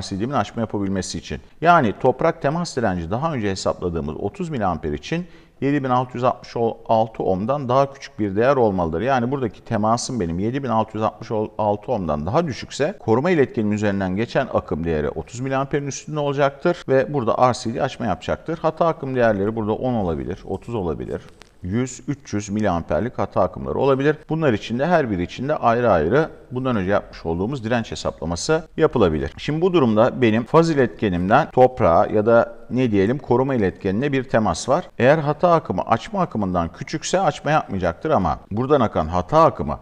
RCD'min açma yapabilmesi için. Yani toprak temas direnci daha önce hesapladığımız 30 mA için 7666 ohm'dan daha küçük bir değer olmalıdır. Yani buradaki temasım benim 7666 ohm'dan daha düşükse koruma iletkenim üzerinden geçen akım değeri 30 miliamperin üstünde olacaktır ve burada RCD açma yapacaktır. Hata akım değerleri burada 10 olabilir, 30 olabilir, 100-300 miliamperlik hata akımları olabilir. Bunlar için de her biri için de ayrı ayrı bundan önce yapmış olduğumuz direnç hesaplaması yapılabilir. Şimdi bu durumda benim faz iletkenimden toprağa ya da ne diyelim koruma iletkenine bir temas var. Eğer hata akımı açma akımından küçükse açma yapmayacaktır ama buradan akan hata akımı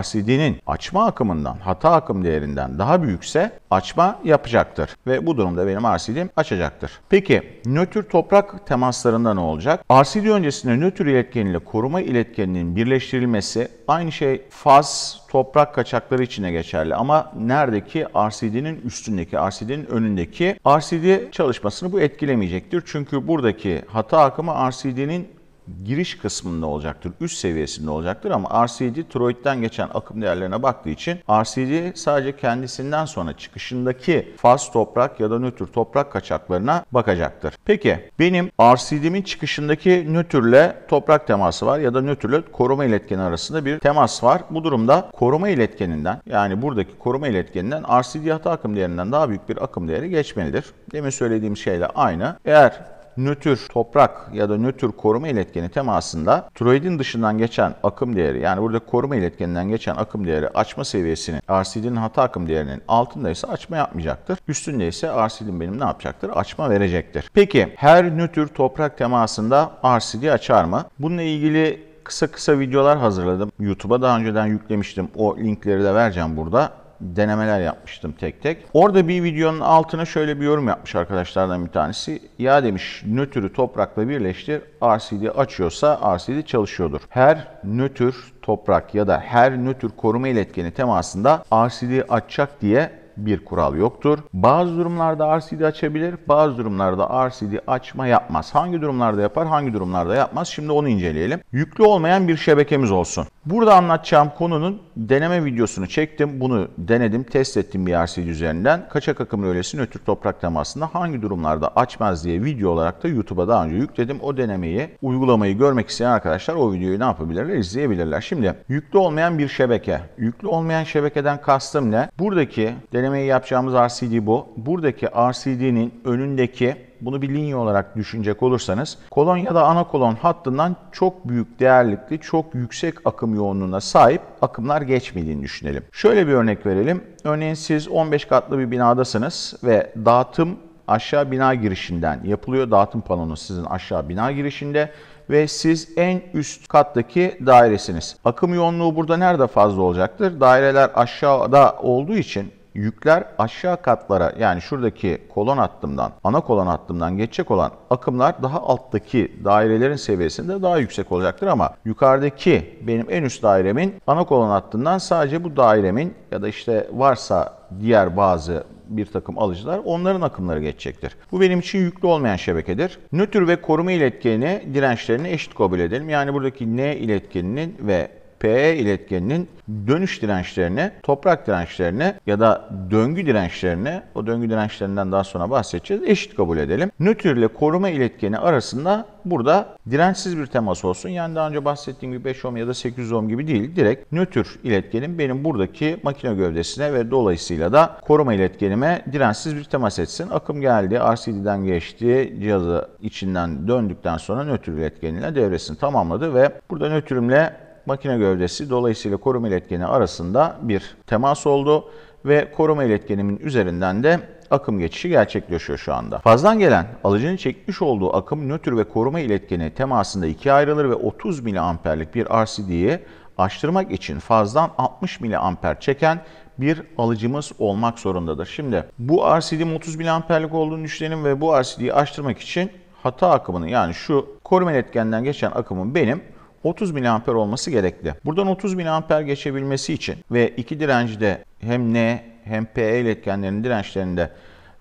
RCD'nin açma akımından, hata akım değerinden daha büyükse açma yapacaktır. Ve bu durumda benim RCD'm açacaktır. Peki nötr toprak temaslarında ne olacak? RCD öncesinde nötr iletken ile koruma iletkeninin birleştirilmesi aynı şey faz toprak kaçakları içine geçerli ama neredeki RCD'nin üstündeki, RCD'nin önündeki RCD çalışmasını bu etkilemeyecektir. Çünkü buradaki hata akımı RCD'nin giriş kısmında olacaktır, üst seviyesinde olacaktır ama RCD tiroidden geçen akım değerlerine baktığı için RCD sadece kendisinden sonra çıkışındaki faz toprak ya da nötr toprak kaçaklarına bakacaktır. Peki benim RCD'min çıkışındaki nötrle toprak teması var ya da nötrle koruma iletkeni arasında bir temas var. Bu durumda koruma iletkeninden yani buradaki koruma iletkeninden RCD hata akım değerinden daha büyük bir akım değeri geçmelidir. Demin söylediğim şeyle aynı. Eğer nötr toprak ya da nötr koruma iletkeni temasında tiroidin dışından geçen akım değeri yani burada koruma iletkeninden geçen akım değeri açma seviyesinin RCD'nin hata akım değerinin altındaysa açma yapmayacaktır. Üstünde ise RCD'nin benim ne yapacaktır? Açma verecektir. Peki her nötr toprak temasında RCD açar mı? Bununla ilgili kısa kısa videolar hazırladım. YouTube'a daha önceden yüklemiştim. O linkleri de vereceğim burada denemeler yapmıştım tek tek. Orada bir videonun altına şöyle bir yorum yapmış arkadaşlardan bir tanesi. Ya demiş nötrü toprakla birleştir. RCD açıyorsa RCD çalışıyordur. Her nötr toprak ya da her nötr koruma iletkeni temasında RCD açacak diye bir kural yoktur. Bazı durumlarda RCD açabilir, bazı durumlarda RCD açma yapmaz. Hangi durumlarda yapar, hangi durumlarda yapmaz? Şimdi onu inceleyelim. Yüklü olmayan bir şebekemiz olsun. Burada anlatacağım konunun deneme videosunu çektim. Bunu denedim, test ettim bir RCD üzerinden. Kaçak akım rölesi nötr toprak temasında hangi durumlarda açmaz diye video olarak da YouTube'a daha önce yükledim. O denemeyi, uygulamayı görmek isteyen arkadaşlar o videoyu ne yapabilirler? izleyebilirler. Şimdi yüklü olmayan bir şebeke. Yüklü olmayan şebekeden kastım ne? Buradaki denemeyi yapacağımız RCD bu. Buradaki RCD'nin önündeki bunu bir linya olarak düşünecek olursanız kolon ya da ana kolon hattından çok büyük değerlikli, çok yüksek akım yoğunluğuna sahip akımlar geçmediğini düşünelim. Şöyle bir örnek verelim. Örneğin siz 15 katlı bir binadasınız ve dağıtım aşağı bina girişinden yapılıyor. Dağıtım panonu sizin aşağı bina girişinde ve siz en üst kattaki dairesiniz. Akım yoğunluğu burada nerede fazla olacaktır? Daireler aşağıda olduğu için Yükler aşağı katlara yani şuradaki kolon hattımdan, ana kolon hattımdan geçecek olan akımlar daha alttaki dairelerin seviyesinde daha yüksek olacaktır ama yukarıdaki benim en üst dairemin ana kolon hattından sadece bu dairemin ya da işte varsa diğer bazı bir takım alıcılar onların akımları geçecektir. Bu benim için yüklü olmayan şebekedir. Nötr ve koruma iletkenini dirençlerini eşit kabul edelim. Yani buradaki N iletkeninin ve PE iletkeninin dönüş dirençlerine, toprak dirençlerine ya da döngü dirençlerine, o döngü dirençlerinden daha sonra bahsedeceğiz, eşit kabul edelim. Nötr ile koruma iletkeni arasında burada dirençsiz bir temas olsun. Yani daha önce bahsettiğim gibi 5 ohm ya da 800 ohm gibi değil. Direkt nötr iletkenim benim buradaki makine gövdesine ve dolayısıyla da koruma iletkenime dirençsiz bir temas etsin. Akım geldi, RCD'den geçti, cihazı içinden döndükten sonra nötr iletkenine devresini tamamladı ve burada nötrümle makine gövdesi dolayısıyla koruma iletkeni arasında bir temas oldu ve koruma iletkenimin üzerinden de akım geçişi gerçekleşiyor şu anda. Fazdan gelen alıcının çekmiş olduğu akım nötr ve koruma iletkeni temasında ikiye ayrılır ve 30 miliamperlik bir RCD'yi açtırmak için fazdan 60 miliamper çeken bir alıcımız olmak zorundadır. Şimdi bu RCD 30 miliamperlik olduğunu düşünelim ve bu RCD'yi açtırmak için hata akımını yani şu koruma iletkenden geçen akımın benim 30 mA olması gerekli. Buradan 30 mA geçebilmesi için ve iki direnci de hem N hem PE iletkenlerinin dirençlerinde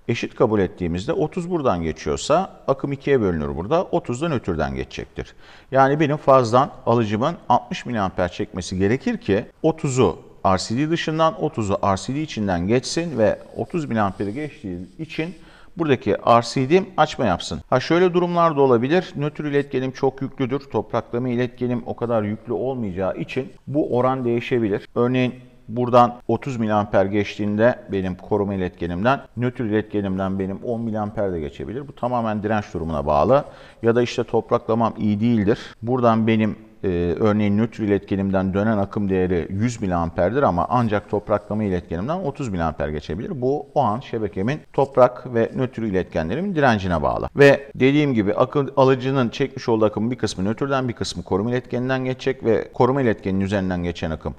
eşit kabul ettiğimizde 30 buradan geçiyorsa akım 2'ye bölünür burada. 30'dan nötrden geçecektir. Yani benim fazdan alıcımın 60 mA çekmesi gerekir ki 30'u RCD dışından 30'u RCD içinden geçsin ve 30 mA'ı geçtiği için buradaki RCD açma yapsın. Ha şöyle durumlar da olabilir. Nötr iletkenim çok yüklüdür. Topraklama iletkenim o kadar yüklü olmayacağı için bu oran değişebilir. Örneğin Buradan 30 miliamper geçtiğinde benim koruma iletkenimden, nötr iletkenimden benim 10 miliamper de geçebilir. Bu tamamen direnç durumuna bağlı. Ya da işte topraklamam iyi değildir. Buradan benim e, örneğin nötr iletkenimden dönen akım değeri 100 miliamperdir ama ancak topraklama iletkenimden 30 miliamper geçebilir. Bu o an şebekemin toprak ve nötr iletkenlerimin direncine bağlı. Ve dediğim gibi akım, alıcının çekmiş olduğu akımın bir kısmı nötrden bir kısmı koruma iletkeninden geçecek ve koruma iletkenin üzerinden geçen akım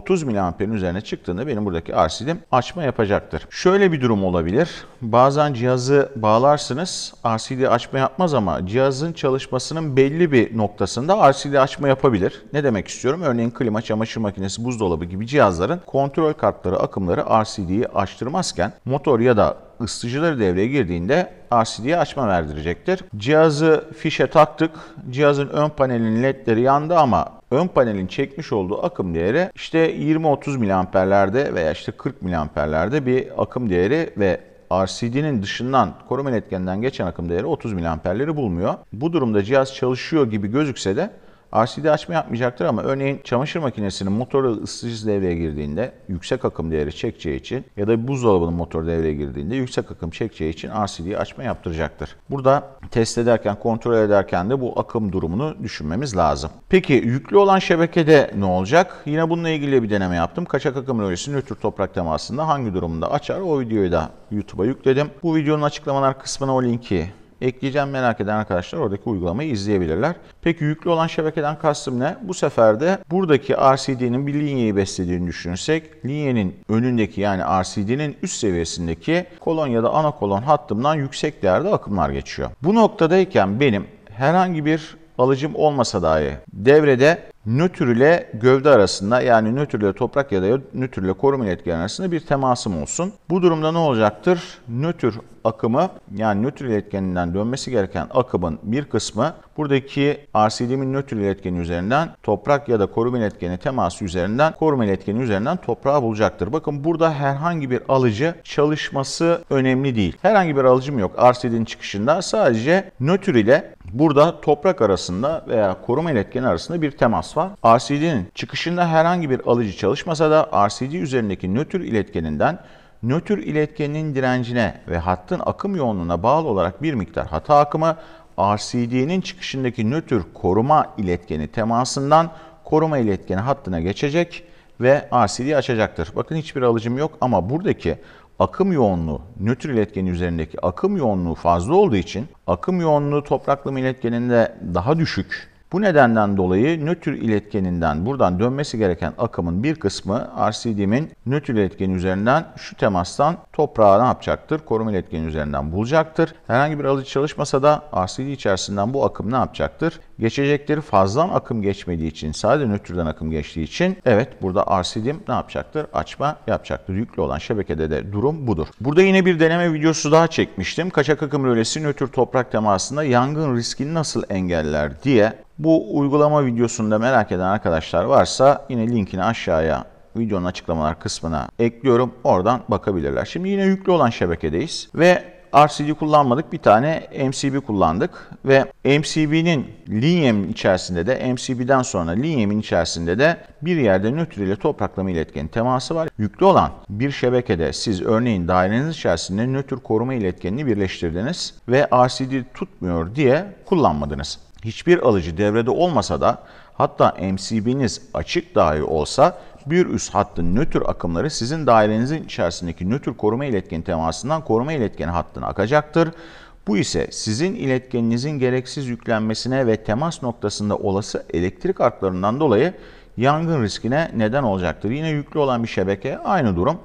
30 miliamperin üzerine çıktığında benim buradaki RCD'm açma yapacaktır. Şöyle bir durum olabilir. Bazen cihazı bağlarsınız. RCD açma yapmaz ama cihazın çalışmasının belli bir noktasında RCD açma yapabilir. Ne demek istiyorum? Örneğin klima, çamaşır makinesi, buzdolabı gibi cihazların kontrol kartları akımları RCD'yi açtırmazken motor ya da ısıtıcıları devreye girdiğinde RCD'ye açma verdirecektir. Cihazı fişe taktık. Cihazın ön panelinin ledleri yandı ama ön panelin çekmiş olduğu akım değeri işte 20-30 miliamperlerde veya işte 40 miliamperlerde bir akım değeri ve RCD'nin dışından koruma iletkeninden geçen akım değeri 30 miliamperleri bulmuyor. Bu durumda cihaz çalışıyor gibi gözükse de RCD açma yapmayacaktır ama örneğin çamaşır makinesinin motoru ısıtıcı devreye girdiğinde yüksek akım değeri çekeceği için ya da buzdolabının motoru devreye girdiğinde yüksek akım çekeceği için RCD'yi açma yaptıracaktır. Burada test ederken, kontrol ederken de bu akım durumunu düşünmemiz lazım. Peki yüklü olan şebekede ne olacak? Yine bununla ilgili bir deneme yaptım. Kaçak akım rölesi nötr toprak temasında hangi durumda açar o videoyu da YouTube'a yükledim. Bu videonun açıklamalar kısmına o linki ekleyeceğim merak eden arkadaşlar oradaki uygulamayı izleyebilirler. Peki yüklü olan şebekeden kastım ne? Bu sefer de buradaki RCD'nin bir linyeyi beslediğini düşünsek linyenin önündeki yani RCD'nin üst seviyesindeki kolon ya da ana kolon hattımdan yüksek değerde akımlar geçiyor. Bu noktadayken benim herhangi bir alıcım olmasa dahi devrede nötr ile gövde arasında yani nötr ile toprak ya da nötr ile koruma iletken arasında bir temasım olsun. Bu durumda ne olacaktır? Nötr akımı yani nötr iletkeninden dönmesi gereken akımın bir kısmı buradaki RCD'min nötr iletkeni üzerinden toprak ya da koruma iletkeni teması üzerinden koruma iletkeni üzerinden toprağa bulacaktır. Bakın burada herhangi bir alıcı çalışması önemli değil. Herhangi bir alıcım yok. RCD'nin çıkışında sadece nötr ile Burada toprak arasında veya koruma iletkeni arasında bir temas var. RCD'nin çıkışında herhangi bir alıcı çalışmasa da RCD üzerindeki nötr iletkeninden nötr iletkenin direncine ve hattın akım yoğunluğuna bağlı olarak bir miktar hata akımı RCD'nin çıkışındaki nötr koruma iletkeni temasından koruma iletkeni hattına geçecek ve RCD açacaktır. Bakın hiçbir alıcım yok ama buradaki akım yoğunluğu, nötr iletgeni üzerindeki akım yoğunluğu fazla olduğu için akım yoğunluğu topraklı iletkeninde daha düşük bu nedenden dolayı nötr iletkeninden buradan dönmesi gereken akımın bir kısmı RCD'min nötr iletkeni üzerinden şu temastan toprağa ne yapacaktır? Koruma iletkeni üzerinden bulacaktır. Herhangi bir alıcı çalışmasa da RCD içerisinden bu akım ne yapacaktır? Geçecektir. Fazlan akım geçmediği için, sadece nötrden akım geçtiği için evet burada RCD'm ne yapacaktır? Açma yapacaktır. Yüklü olan şebekede de durum budur. Burada yine bir deneme videosu daha çekmiştim. Kaçak akım rölesi nötr toprak temasında yangın riskini nasıl engeller diye bu uygulama videosunda merak eden arkadaşlar varsa yine linkini aşağıya videonun açıklamalar kısmına ekliyorum. Oradan bakabilirler. Şimdi yine yüklü olan şebekedeyiz ve RCD kullanmadık. Bir tane MCB kullandık ve MCB'nin linyemin içerisinde de MCB'den sonra linyemin içerisinde de bir yerde nötr ile topraklama iletkeni teması var. Yüklü olan bir şebekede siz örneğin daireniz içerisinde nötr koruma iletkenini birleştirdiniz ve RCD tutmuyor diye kullanmadınız hiçbir alıcı devrede olmasa da hatta MCB'niz açık dahi olsa bir üst hattın nötr akımları sizin dairenizin içerisindeki nötr koruma iletken temasından koruma iletken hattına akacaktır. Bu ise sizin iletkeninizin gereksiz yüklenmesine ve temas noktasında olası elektrik artlarından dolayı yangın riskine neden olacaktır. Yine yüklü olan bir şebeke aynı durum.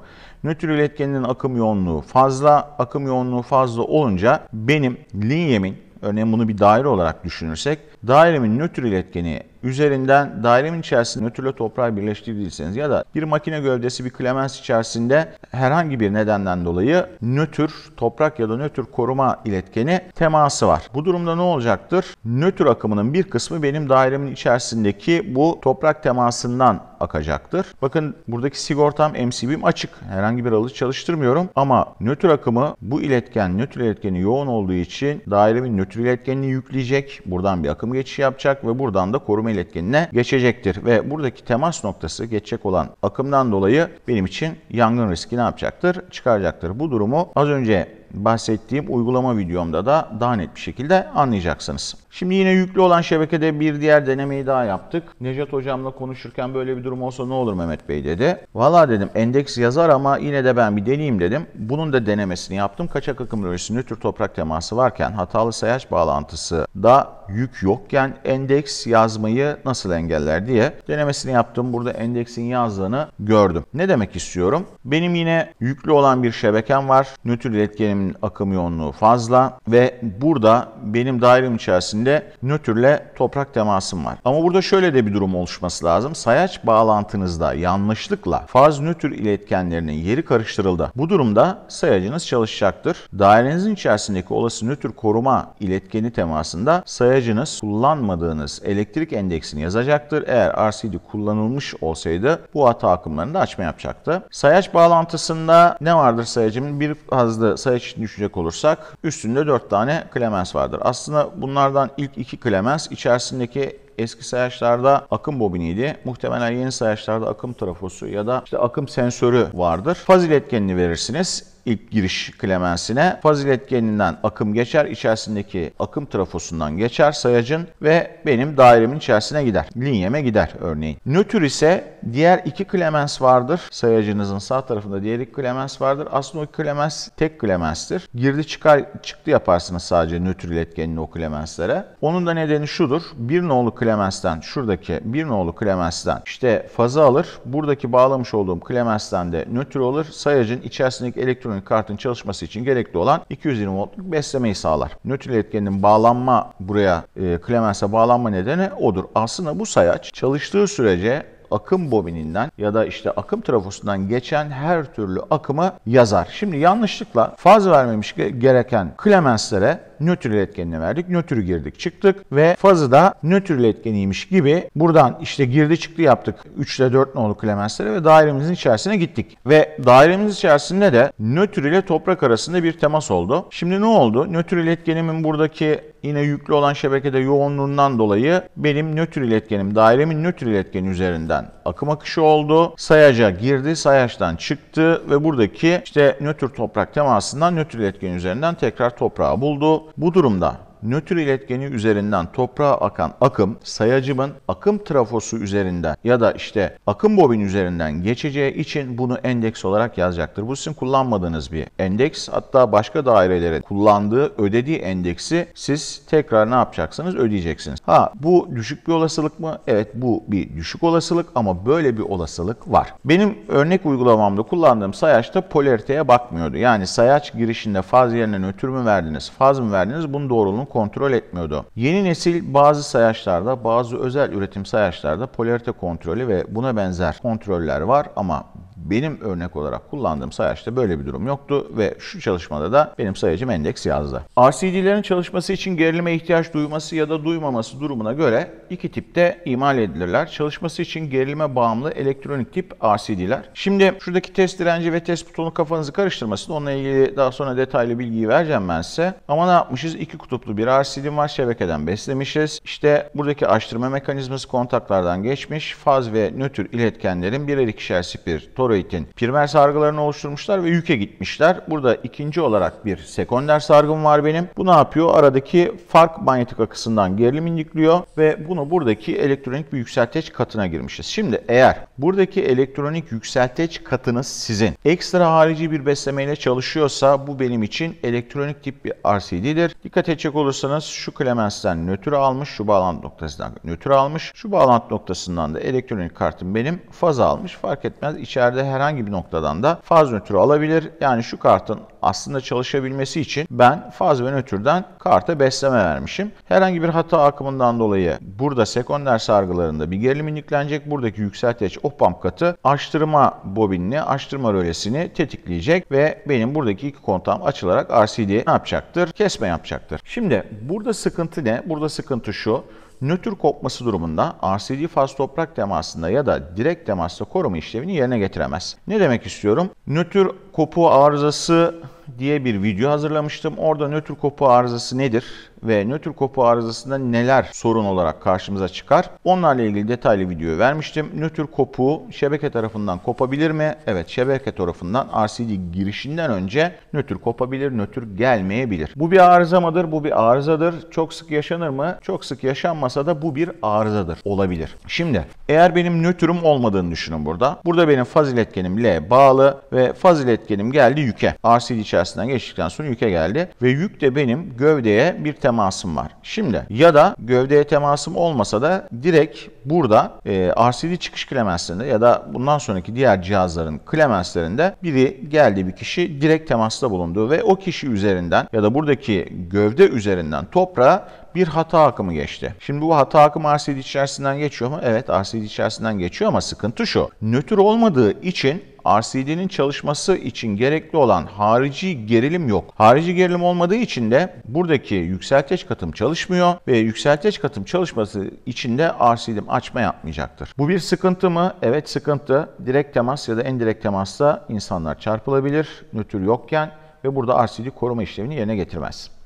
Nötr iletkeninin akım yoğunluğu fazla, akım yoğunluğu fazla olunca benim linyemin Örneğin bunu bir daire olarak düşünürsek dairemin nötr iletkeni üzerinden dairemin içerisinde nötrle toprağı birleştirdiyseniz ya da bir makine gövdesi bir klemens içerisinde herhangi bir nedenden dolayı nötr toprak ya da nötr koruma iletkeni teması var. Bu durumda ne olacaktır? Nötr akımının bir kısmı benim dairemin içerisindeki bu toprak temasından akacaktır. Bakın buradaki sigortam MCB'm açık. Herhangi bir alıcı çalıştırmıyorum ama nötr akımı bu iletken, nötr iletkeni yoğun olduğu için dairemin nötr iletkenini yükleyecek. Buradan bir akım geçişi yapacak ve buradan da koruma iletkenine geçecektir. Ve buradaki temas noktası geçecek olan akımdan dolayı benim için yangın riski ne yapacaktır? Çıkaracaktır. Bu durumu az önce bahsettiğim uygulama videomda da daha net bir şekilde anlayacaksınız. Şimdi yine yüklü olan şebekede bir diğer denemeyi daha yaptık. Necat hocamla konuşurken böyle bir durum olsa ne olur Mehmet Bey dedi. Valla dedim endeks yazar ama yine de ben bir deneyeyim dedim. Bunun da denemesini yaptım. Kaçak akım lojisi nötr toprak teması varken hatalı sayaç bağlantısı da yük yokken endeks yazmayı nasıl engeller diye denemesini yaptım. Burada endeksin yazdığını gördüm. Ne demek istiyorum? Benim yine yüklü olan bir şebekem var. Nötr iletkenim dönemin akım yoğunluğu fazla ve burada benim dairem içerisinde nötrle toprak temasım var. Ama burada şöyle de bir durum oluşması lazım. Sayaç bağlantınızda yanlışlıkla faz nötr iletkenlerinin yeri karıştırıldı. Bu durumda sayacınız çalışacaktır. Dairenizin içerisindeki olası nötr koruma iletkeni temasında sayacınız kullanmadığınız elektrik endeksini yazacaktır. Eğer RCD kullanılmış olsaydı bu hata akımlarını da açma yapacaktı. Sayaç bağlantısında ne vardır sayacımın? Bir fazlı sayaç düşünecek olursak üstünde 4 tane klemens vardır. Aslında bunlardan ilk 2 klemens içerisindeki eski sayaçlarda akım bobiniydi. Muhtemelen yeni sayaçlarda akım trafosu ya da işte akım sensörü vardır. Faz etkenini verirsiniz ilk giriş klemensine. Fazil etgeninden akım geçer, içerisindeki akım trafosundan geçer sayacın ve benim dairemin içerisine gider. Linyeme gider örneğin. Nötr ise diğer iki klemens vardır. Sayacınızın sağ tarafında diğer iki klemens vardır. Aslında o klemens tek klemenstir. Girdi çıkar çıktı yaparsınız sadece nötr iletkenini o klemenslere. Onun da nedeni şudur. Bir nolu klemensten şuradaki bir nolu klemensten işte fazı alır. Buradaki bağlamış olduğum klemensten de nötr olur. Sayacın içerisindeki elektron elektronik kartın çalışması için gerekli olan 220 voltluk beslemeyi sağlar. Nötr iletkeninin bağlanma buraya e, Clemens'e bağlanma nedeni odur. Aslında bu sayaç çalıştığı sürece akım bobininden ya da işte akım trafosundan geçen her türlü akımı yazar. Şimdi yanlışlıkla faz vermemiş gereken klemenslere nötr iletkenine verdik. Nötrü girdik çıktık ve fazı da nötr iletkeniymiş gibi buradan işte girdi çıktı yaptık 3 ile 4 nolu klemenslere ve dairemizin içerisine gittik. Ve dairemiz içerisinde de nötr ile toprak arasında bir temas oldu. Şimdi ne oldu? Nötr iletkenimin buradaki yine yüklü olan şebekede yoğunluğundan dolayı benim nötr iletkenim, dairemin nötr iletkeni üzerinden akım akışı oldu. Sayaca girdi, sayaçtan çıktı ve buradaki işte nötr toprak temasından nötr iletken üzerinden tekrar toprağı buldu. Bu durumda nötr iletgeni üzerinden toprağa akan akım sayacımın akım trafosu üzerinden ya da işte akım bobin üzerinden geçeceği için bunu endeks olarak yazacaktır. Bu sizin kullanmadığınız bir endeks. Hatta başka dairelerin kullandığı ödediği endeksi siz tekrar ne yapacaksınız? Ödeyeceksiniz. Ha bu düşük bir olasılık mı? Evet bu bir düşük olasılık ama böyle bir olasılık var. Benim örnek uygulamamda kullandığım sayaçta polariteye bakmıyordu. Yani sayaç girişinde faz yerine nötr mü verdiniz, faz mı verdiniz? Bunun doğruluğunu kontrol etmiyordu. Yeni nesil bazı sayaçlarda, bazı özel üretim sayaçlarda polarite kontrolü ve buna benzer kontroller var ama benim örnek olarak kullandığım sayaçta böyle bir durum yoktu ve şu çalışmada da benim sayacım endeks yazdı. RCD'lerin çalışması için gerilime ihtiyaç duyması ya da duymaması durumuna göre iki tipte imal edilirler. Çalışması için gerilime bağımlı elektronik tip RCD'ler. Şimdi şuradaki test direnci ve test butonu kafanızı karıştırmasın. Onunla ilgili daha sonra detaylı bilgiyi vereceğim ben size. Ama ne yapmışız? İki kutuplu bir RCD'm var şebekeden beslemişiz. İşte buradaki açtırma mekanizması kontaklardan geçmiş. Faz ve nötr iletkenlerin birer ikişer spir toroidin primer sargılarını oluşturmuşlar ve yüke gitmişler. Burada ikinci olarak bir sekonder sargım var benim. Bu ne yapıyor? Aradaki fark manyetik akısından gerilim indikliyor ve bunu buradaki elektronik bir yükselteç katına girmişiz. Şimdi eğer buradaki elektronik yükselteç katınız sizin ekstra harici bir beslemeyle çalışıyorsa bu benim için elektronik tip bir RCD'dir. Dikkat edecek olur olursanız şu Clemens'ten nötr almış, şu bağlantı noktasından nötr almış, şu bağlantı noktasından da elektronik kartım benim faz almış. Fark etmez içeride herhangi bir noktadan da faz nötrü alabilir. Yani şu kartın aslında çalışabilmesi için ben faz ve nötrden karta besleme vermişim. Herhangi bir hata akımından dolayı burada sekonder sargılarında bir gerilim yüklenecek. Buradaki yükselteç opamp katı açtırma bobinini, açtırma rölesini tetikleyecek ve benim buradaki iki kontağım açılarak RCD ne yapacaktır? Kesme yapacaktır. Şimdi Şimdi burada sıkıntı ne? Burada sıkıntı şu. Nötr kopması durumunda RCD faz toprak temasında ya da direkt temasta koruma işlevini yerine getiremez. Ne demek istiyorum? Nötr Kopu arızası diye bir video hazırlamıştım. Orada nötr kopu arızası nedir ve nötr kopu arızasında neler sorun olarak karşımıza çıkar? Onlarla ilgili detaylı video vermiştim. Nötr kopu, şebeke tarafından kopabilir mi? Evet şebeke tarafından RCD girişinden önce nötr kopabilir, nötr gelmeyebilir. Bu bir arıza mıdır? Bu bir arızadır. Çok sık yaşanır mı? Çok sık yaşanmasa da bu bir arızadır. Olabilir. Şimdi eğer benim nötrüm olmadığını düşünün burada. Burada benim faz iletkenim L bağlı ve faz iletkenim geldi yüke. RCD içerisinden geçtikten sonra yüke geldi ve yük de benim gövdeye bir temasım var. Şimdi ya da gövdeye temasım olmasa da direkt burada e, RCD çıkış klemenslerinde ya da bundan sonraki diğer cihazların klemenslerinde biri geldi bir kişi direkt temasta bulundu ve o kişi üzerinden ya da buradaki gövde üzerinden toprağa bir hata akımı geçti. Şimdi bu hata akımı RCD içerisinden geçiyor mu? Evet RCD içerisinden geçiyor ama sıkıntı şu. Nötr olmadığı için RCD'nin çalışması için gerekli olan harici gerilim yok. Harici gerilim olmadığı için de buradaki yükselteç katım çalışmıyor ve yükselteç katım çalışması için de RCD'm açma yapmayacaktır. Bu bir sıkıntı mı? Evet sıkıntı. Direkt temas ya da endirekt temasta insanlar çarpılabilir nötr yokken ve burada RCD koruma işlemini yerine getirmez.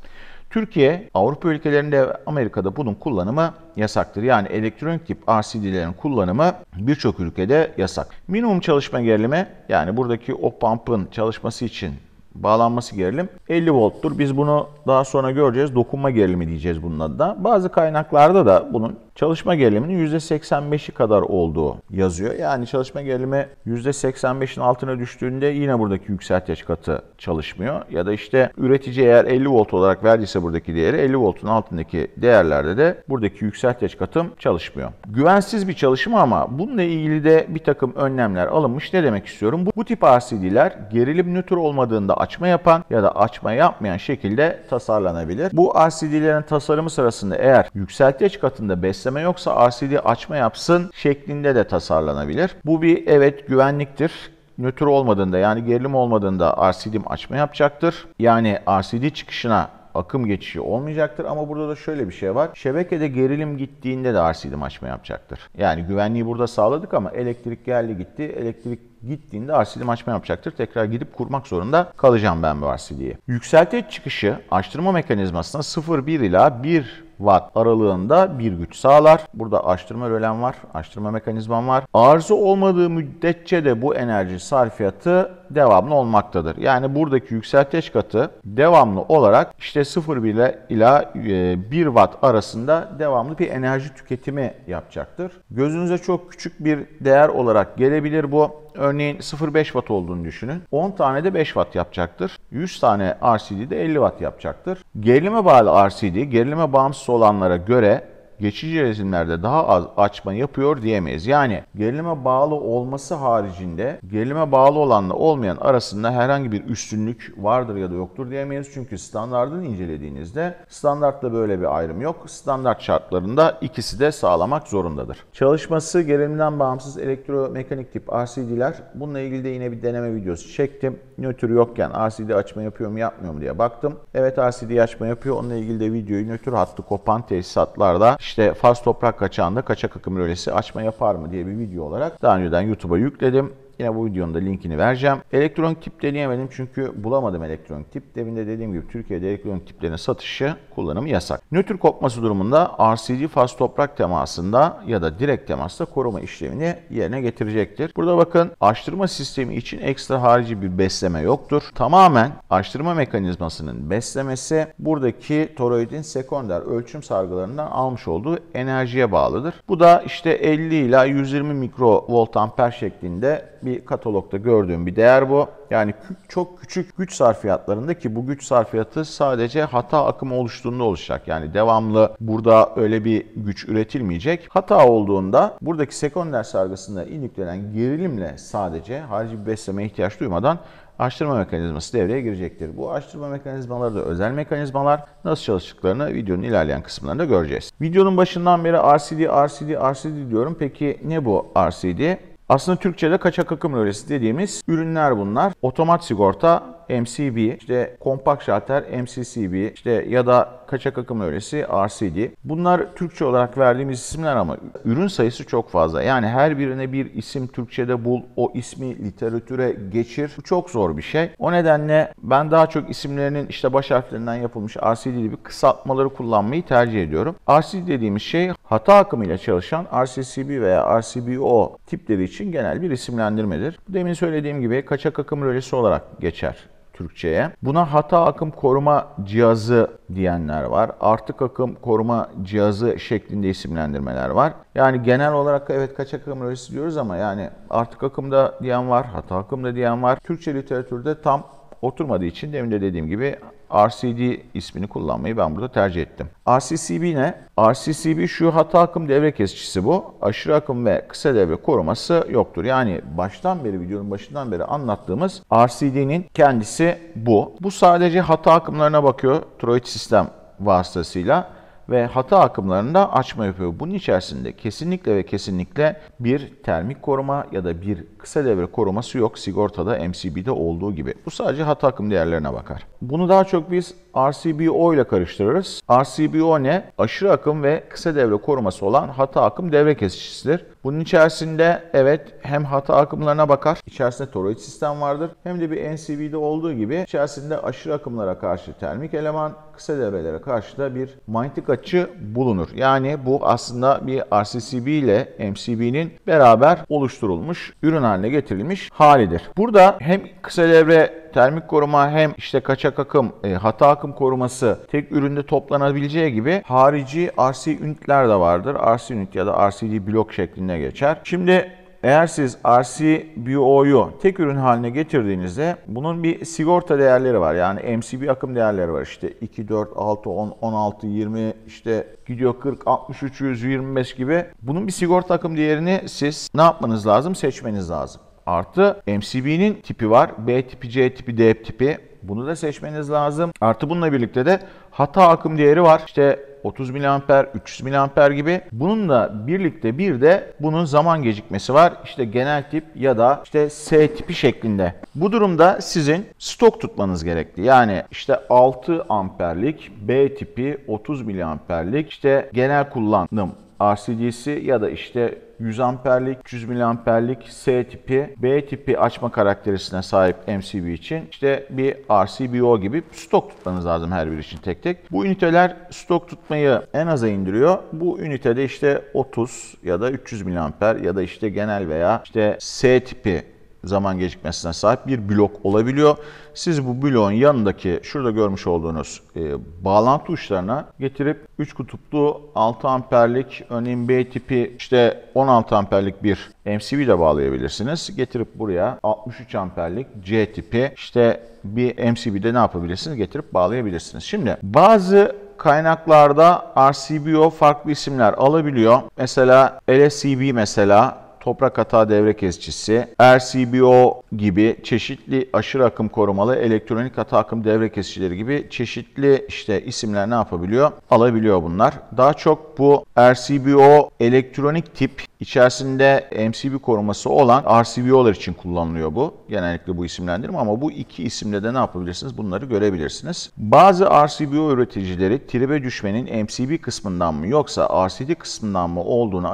Türkiye, Avrupa ülkelerinde ve Amerika'da bunun kullanımı yasaktır. Yani elektronik tip RCD'lerin kullanımı birçok ülkede yasak. Minimum çalışma gerilimi yani buradaki o pump'ın çalışması için bağlanması gerilim 50 volttur. Biz bunu daha sonra göreceğiz. Dokunma gerilimi diyeceğiz bunun adına. Bazı kaynaklarda da bunun çalışma geriliminin %85'i kadar olduğu yazıyor. Yani çalışma gerilimi %85'in altına düştüğünde yine buradaki yükselteç katı çalışmıyor. Ya da işte üretici eğer 50 volt olarak verdiyse buradaki değeri 50 voltun altındaki değerlerde de buradaki yükselteç katım çalışmıyor. Güvensiz bir çalışma ama bununla ilgili de bir takım önlemler alınmış. Ne demek istiyorum? Bu, bu tip RCD'ler gerilim nötr olmadığında açma yapan ya da açma yapmayan şekilde tasarlanabilir. Bu RCD'lerin tasarımı sırasında eğer yükselteç katında beslenmesi besleme yoksa RCD açma yapsın şeklinde de tasarlanabilir. Bu bir evet güvenliktir nötr olmadığında yani gerilim olmadığında RCD'm açma yapacaktır. Yani RCD çıkışına akım geçişi olmayacaktır ama burada da şöyle bir şey var. Şebekede gerilim gittiğinde de RCD açma yapacaktır. Yani güvenliği burada sağladık ama elektrik geldi gitti. Elektrik gittiğinde RCD açma yapacaktır. Tekrar gidip kurmak zorunda kalacağım ben bu RCD'yi. Yükselti çıkışı açtırma mekanizmasına 0,1 ila 1 watt aralığında bir güç sağlar. Burada açtırma rölen var, açtırma mekanizmam var. Arzu olmadığı müddetçe de bu enerji sarfiyatı devamlı olmaktadır. Yani buradaki yükselteç katı devamlı olarak işte 0 ile 1 watt arasında devamlı bir enerji tüketimi yapacaktır. Gözünüze çok küçük bir değer olarak gelebilir bu örneğin 0.5 watt olduğunu düşünün. 10 tane de 5 watt yapacaktır. 100 tane RCD de 50 watt yapacaktır. Gerilime bağlı RCD gerilime bağımsız olanlara göre geçici resimlerde daha az açma yapıyor diyemeyiz. Yani gerilime bağlı olması haricinde gerilime bağlı olanla olmayan arasında herhangi bir üstünlük vardır ya da yoktur diyemeyiz. Çünkü standartını incelediğinizde standartta böyle bir ayrım yok. Standart şartlarında ikisi de sağlamak zorundadır. Çalışması gerilimden bağımsız elektromekanik tip RCD'ler. Bununla ilgili de yine bir deneme videosu çektim. Nötr yokken RCD açma yapıyor mu yapmıyor mu diye baktım. Evet RCD açma yapıyor. Onunla ilgili de videoyu nötr hattı kopan tesisatlarda işte Fars toprak kaçağında kaçak akım rölesi açma yapar mı diye bir video olarak daha önceden YouTube'a yükledim. Yine bu videonun da linkini vereceğim. Elektronik tip deneyemedim çünkü bulamadım elektronik tip. devinde dediğim gibi Türkiye'de elektronik tiplerin satışı kullanımı yasak. Nötr kopması durumunda RCD faz toprak temasında ya da direkt temasla koruma işlemini yerine getirecektir. Burada bakın açtırma sistemi için ekstra harici bir besleme yoktur. Tamamen açtırma mekanizmasının beslemesi buradaki toroidin sekonder ölçüm sargılarından almış olduğu enerjiye bağlıdır. Bu da işte 50 ila 120 mikrovolt amper şeklinde bir katalogda gördüğüm bir değer bu. Yani çok küçük güç sarfiyatlarında ki bu güç sarfiyatı sadece hata akımı oluştuğunda oluşacak. Yani devamlı burada öyle bir güç üretilmeyecek. Hata olduğunda buradaki sekonder sargısında iniklenen gerilimle sadece harici bir besleme ihtiyaç duymadan açtırma mekanizması devreye girecektir. Bu açtırma mekanizmaları da özel mekanizmalar. Nasıl çalıştıklarını videonun ilerleyen kısımlarında göreceğiz. Videonun başından beri RCD, RCD, RCD diyorum. Peki ne bu RCD? Aslında Türkçe'de kaçak akım rölesi dediğimiz ürünler bunlar. Otomat sigorta MCB, işte kompakt şalter MCCB, işte ya da kaçak akım öğresi RCD. Bunlar Türkçe olarak verdiğimiz isimler ama ürün sayısı çok fazla. Yani her birine bir isim Türkçe'de bul, o ismi literatüre geçir. Bu çok zor bir şey. O nedenle ben daha çok isimlerinin işte baş harflerinden yapılmış RCD gibi kısaltmaları kullanmayı tercih ediyorum. RCD dediğimiz şey hata akımıyla çalışan RCCB veya RCBO tipleri için genel bir isimlendirmedir. demin söylediğim gibi kaçak akım rölesi olarak geçer Türkçe'ye. Buna hata akım koruma cihazı diyenler var. Artık akım koruma cihazı şeklinde isimlendirmeler var. Yani genel olarak evet kaçak akım rölesi diyoruz ama yani artık akımda diyen var, hata akımda diyen var. Türkçe literatürde tam oturmadığı için demin de dediğim gibi RCD ismini kullanmayı ben burada tercih ettim. RCCB ne? RCCB şu hata akım devre kesicisi bu. Aşırı akım ve kısa devre koruması yoktur. Yani baştan beri videonun başından beri anlattığımız RCD'nin kendisi bu. Bu sadece hata akımlarına bakıyor troid sistem vasıtasıyla ve hata akımlarında açma yapıyor. Bunun içerisinde kesinlikle ve kesinlikle bir termik koruma ya da bir kısa devre koruması yok sigortada MCB'de olduğu gibi. Bu sadece hat akım değerlerine bakar. Bunu daha çok biz RCBO ile karıştırırız. RCBO ne? Aşırı akım ve kısa devre koruması olan hata akım devre kesicisidir. Bunun içerisinde evet hem hata akımlarına bakar, içerisinde toroid sistem vardır. Hem de bir NCB'de olduğu gibi içerisinde aşırı akımlara karşı termik eleman, kısa devrelere karşı da bir manyetik açı bulunur. Yani bu aslında bir RCCB ile MCB'nin beraber oluşturulmuş ürün haline getirilmiş halidir. Burada hem kısa devre termik koruma hem işte kaçak akım, e, hata akım koruması tek üründe toplanabileceği gibi harici RC ünitler de vardır. RC ünit ya da RCD blok şeklinde geçer. Şimdi eğer siz RCBO'yu tek ürün haline getirdiğinizde bunun bir sigorta değerleri var. Yani MCB akım değerleri var. İşte 2, 4, 6, 10, 16, 20 işte gidiyor 40, 60, 300, 25 gibi. Bunun bir sigorta akım değerini siz ne yapmanız lazım? Seçmeniz lazım. Artı MCB'nin tipi var. B tipi, C tipi, D tipi. Bunu da seçmeniz lazım. Artı bununla birlikte de Hata akım değeri var. İşte 30 mA, 300 mA gibi. Bununla birlikte bir de bunun zaman gecikmesi var. İşte genel tip ya da işte S tipi şeklinde. Bu durumda sizin stok tutmanız gerekli. Yani işte 6 amperlik B tipi 30 mA'lik işte genel kullanım RCD'si ya da işte 100 amperlik, 300 miliamperlik S tipi, B tipi açma karakterisine sahip MCB için işte bir RCBO gibi stok tutmanız lazım her bir için tek tek. Bu üniteler stok tutmayı en aza indiriyor. Bu ünitede işte 30 ya da 300 miliamper ya da işte genel veya işte S tipi zaman gecikmesine sahip bir blok olabiliyor. Siz bu bloğun yanındaki şurada görmüş olduğunuz e, bağlantı uçlarına getirip 3 kutuplu 6 amperlik örneğin B tipi işte 16 amperlik bir MCV ile bağlayabilirsiniz. Getirip buraya 63 amperlik C tipi işte bir MCB'de ne yapabilirsiniz? Getirip bağlayabilirsiniz. Şimdi bazı kaynaklarda RCBO farklı isimler alabiliyor. Mesela LSCB mesela toprak hata devre kesicisi, RCBO gibi çeşitli aşırı akım korumalı elektronik hata akım devre kesicileri gibi çeşitli işte isimler ne yapabiliyor? Alabiliyor bunlar. Daha çok bu RCBO elektronik tip İçerisinde MCB koruması olan RCVO'lar için kullanılıyor bu. Genellikle bu isimlendirme ama bu iki isimle de ne yapabilirsiniz? Bunları görebilirsiniz. Bazı RCVO üreticileri tribe düşmenin MCB kısmından mı yoksa RCD kısmından mı olduğunu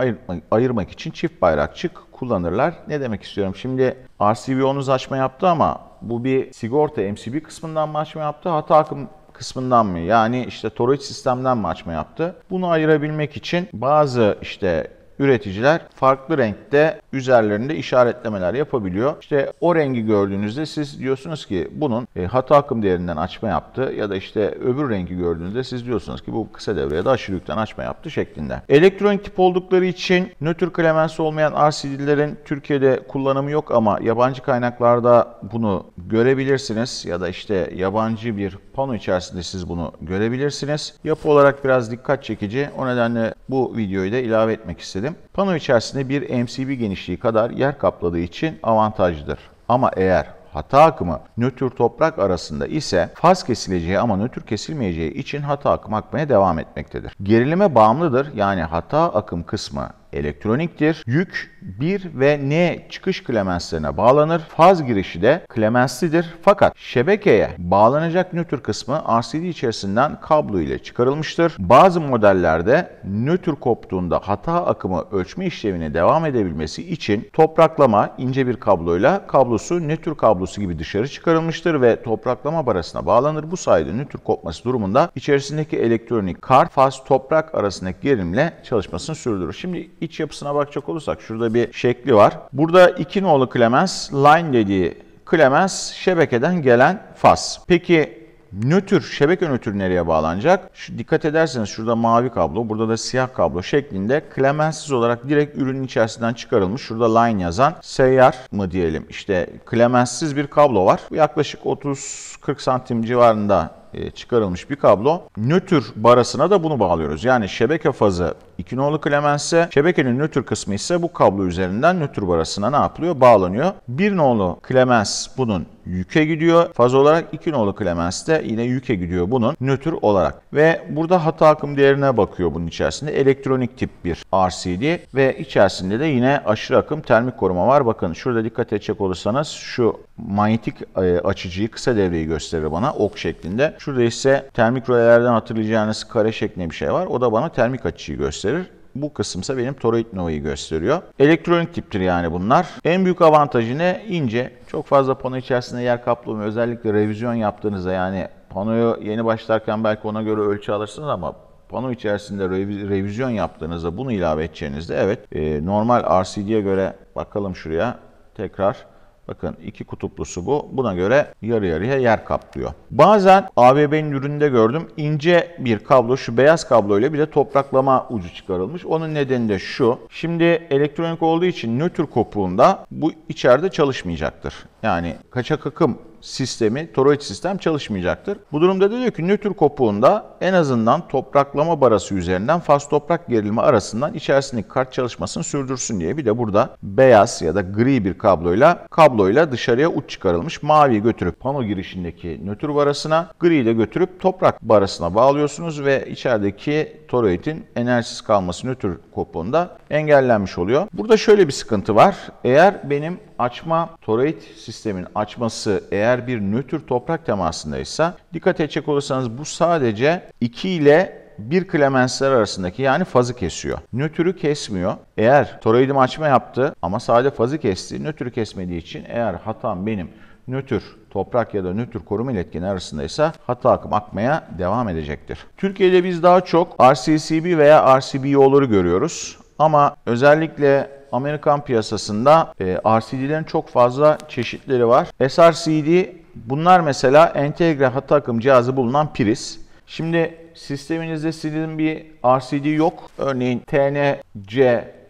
ayırmak, için çift bayrakçık kullanırlar. Ne demek istiyorum? Şimdi RCVO'nuz açma yaptı ama bu bir sigorta MCB kısmından mı açma yaptı? Hata akım kısmından mı yani işte toroid sistemden mi açma yaptı? Bunu ayırabilmek için bazı işte üreticiler farklı renkte üzerlerinde işaretlemeler yapabiliyor. İşte o rengi gördüğünüzde siz diyorsunuz ki bunun e, hata akım değerinden açma yaptı ya da işte öbür rengi gördüğünüzde siz diyorsunuz ki bu kısa devreye de aşırı yükten açma yaptı şeklinde. Elektronik tip oldukları için nötr klemensi olmayan RCD'lerin Türkiye'de kullanımı yok ama yabancı kaynaklarda bunu görebilirsiniz ya da işte yabancı bir pano içerisinde siz bunu görebilirsiniz. Yapı olarak biraz dikkat çekici. O nedenle bu videoyu da ilave etmek istedim gösterim pano içerisinde bir MCB genişliği kadar yer kapladığı için avantajlıdır. Ama eğer hata akımı nötr toprak arasında ise faz kesileceği ama nötr kesilmeyeceği için hata akım akmaya devam etmektedir. Gerilime bağımlıdır yani hata akım kısmı elektroniktir. Yük 1 ve N çıkış klemenslerine bağlanır. Faz girişi de klemenslidir. Fakat şebekeye bağlanacak nötr kısmı RCD içerisinden kablo ile çıkarılmıştır. Bazı modellerde nötr koptuğunda hata akımı ölçme işlemine devam edebilmesi için topraklama ince bir kabloyla kablosu nötr kablosu gibi dışarı çıkarılmıştır ve topraklama barasına bağlanır. Bu sayede nötr kopması durumunda içerisindeki elektronik kar faz toprak arasındaki gerilimle çalışmasını sürdürür. Şimdi iç yapısına bakacak olursak şurada bir bir şekli var. Burada iki nolu Clemens, line dediği Clemens şebekeden gelen faz. Peki nötr, şebeke nötr nereye bağlanacak? Şu, dikkat ederseniz şurada mavi kablo, burada da siyah kablo şeklinde klemensiz olarak direkt ürünün içerisinden çıkarılmış. Şurada line yazan seyyar mı diyelim İşte klemensiz bir kablo var. yaklaşık 30-40 santim civarında e, çıkarılmış bir kablo. Nötr barasına da bunu bağlıyoruz. Yani şebeke fazı 2 nolu klemense, şebekenin nötr kısmı ise bu kablo üzerinden nötr barasına ne yapılıyor? Bağlanıyor. 1 nolu klemens bunun yüke gidiyor. Faz olarak 2 nolu Clemens de yine yüke gidiyor bunun nötr olarak. Ve burada hata akım değerine bakıyor bunun içerisinde. Elektronik tip bir RCD ve içerisinde de yine aşırı akım termik koruma var. Bakın şurada dikkat edecek olursanız şu manyetik e, açıcıyı kısa devreyi gösterir bana ok şeklinde. Şurada ise termik rölelerden hatırlayacağınız kare şeklinde bir şey var. O da bana termik açıcıyı gösterir. Bu kısımsa benim toroid novayı gösteriyor. Elektronik tiptir yani bunlar. En büyük avantajı ne? İnce. Çok fazla pano içerisinde yer kaplamıyor. Özellikle revizyon yaptığınızda yani panoyu yeni başlarken belki ona göre ölçü alırsınız ama pano içerisinde revizyon yaptığınızda bunu ilave edeceğinizde evet e, normal RCD'ye göre bakalım şuraya tekrar Bakın iki kutuplusu bu. Buna göre yarı yarıya yer kaplıyor. Bazen ABB'nin ürününde gördüm ince bir kablo şu beyaz kablo ile bir de topraklama ucu çıkarılmış. Onun nedeni de şu. Şimdi elektronik olduğu için nötr kopuğunda bu içeride çalışmayacaktır. Yani kaçak akım sistemi, toroid sistem çalışmayacaktır. Bu durumda da diyor ki nötr kopuğunda en azından topraklama barası üzerinden faz toprak gerilimi arasından içerisindeki kart çalışmasını sürdürsün diye bir de burada beyaz ya da gri bir kabloyla kabloyla dışarıya uç çıkarılmış mavi götürüp pano girişindeki nötr barasına, gri de götürüp toprak barasına bağlıyorsunuz ve içerideki toroidin enerjisiz kalması nötr kopuğunda engellenmiş oluyor. Burada şöyle bir sıkıntı var. Eğer benim açma, toroid sistemin açması eğer bir nötr toprak temasındaysa dikkat edecek olursanız bu sadece 2 ile bir klemensler arasındaki yani fazı kesiyor. Nötrü kesmiyor. Eğer toroidim açma yaptı ama sadece fazı kesti, nötrü kesmediği için eğer hatam benim nötr toprak ya da nötr koruma iletkeni arasındaysa hata akım akmaya devam edecektir. Türkiye'de biz daha çok RCCB veya RCBO'ları görüyoruz. Ama özellikle Amerikan piyasasında e, RCD'lerin çok fazla çeşitleri var. SRCD bunlar mesela entegre hata akım cihazı bulunan priz. Şimdi sisteminizde sizin bir RCD yok. Örneğin TNC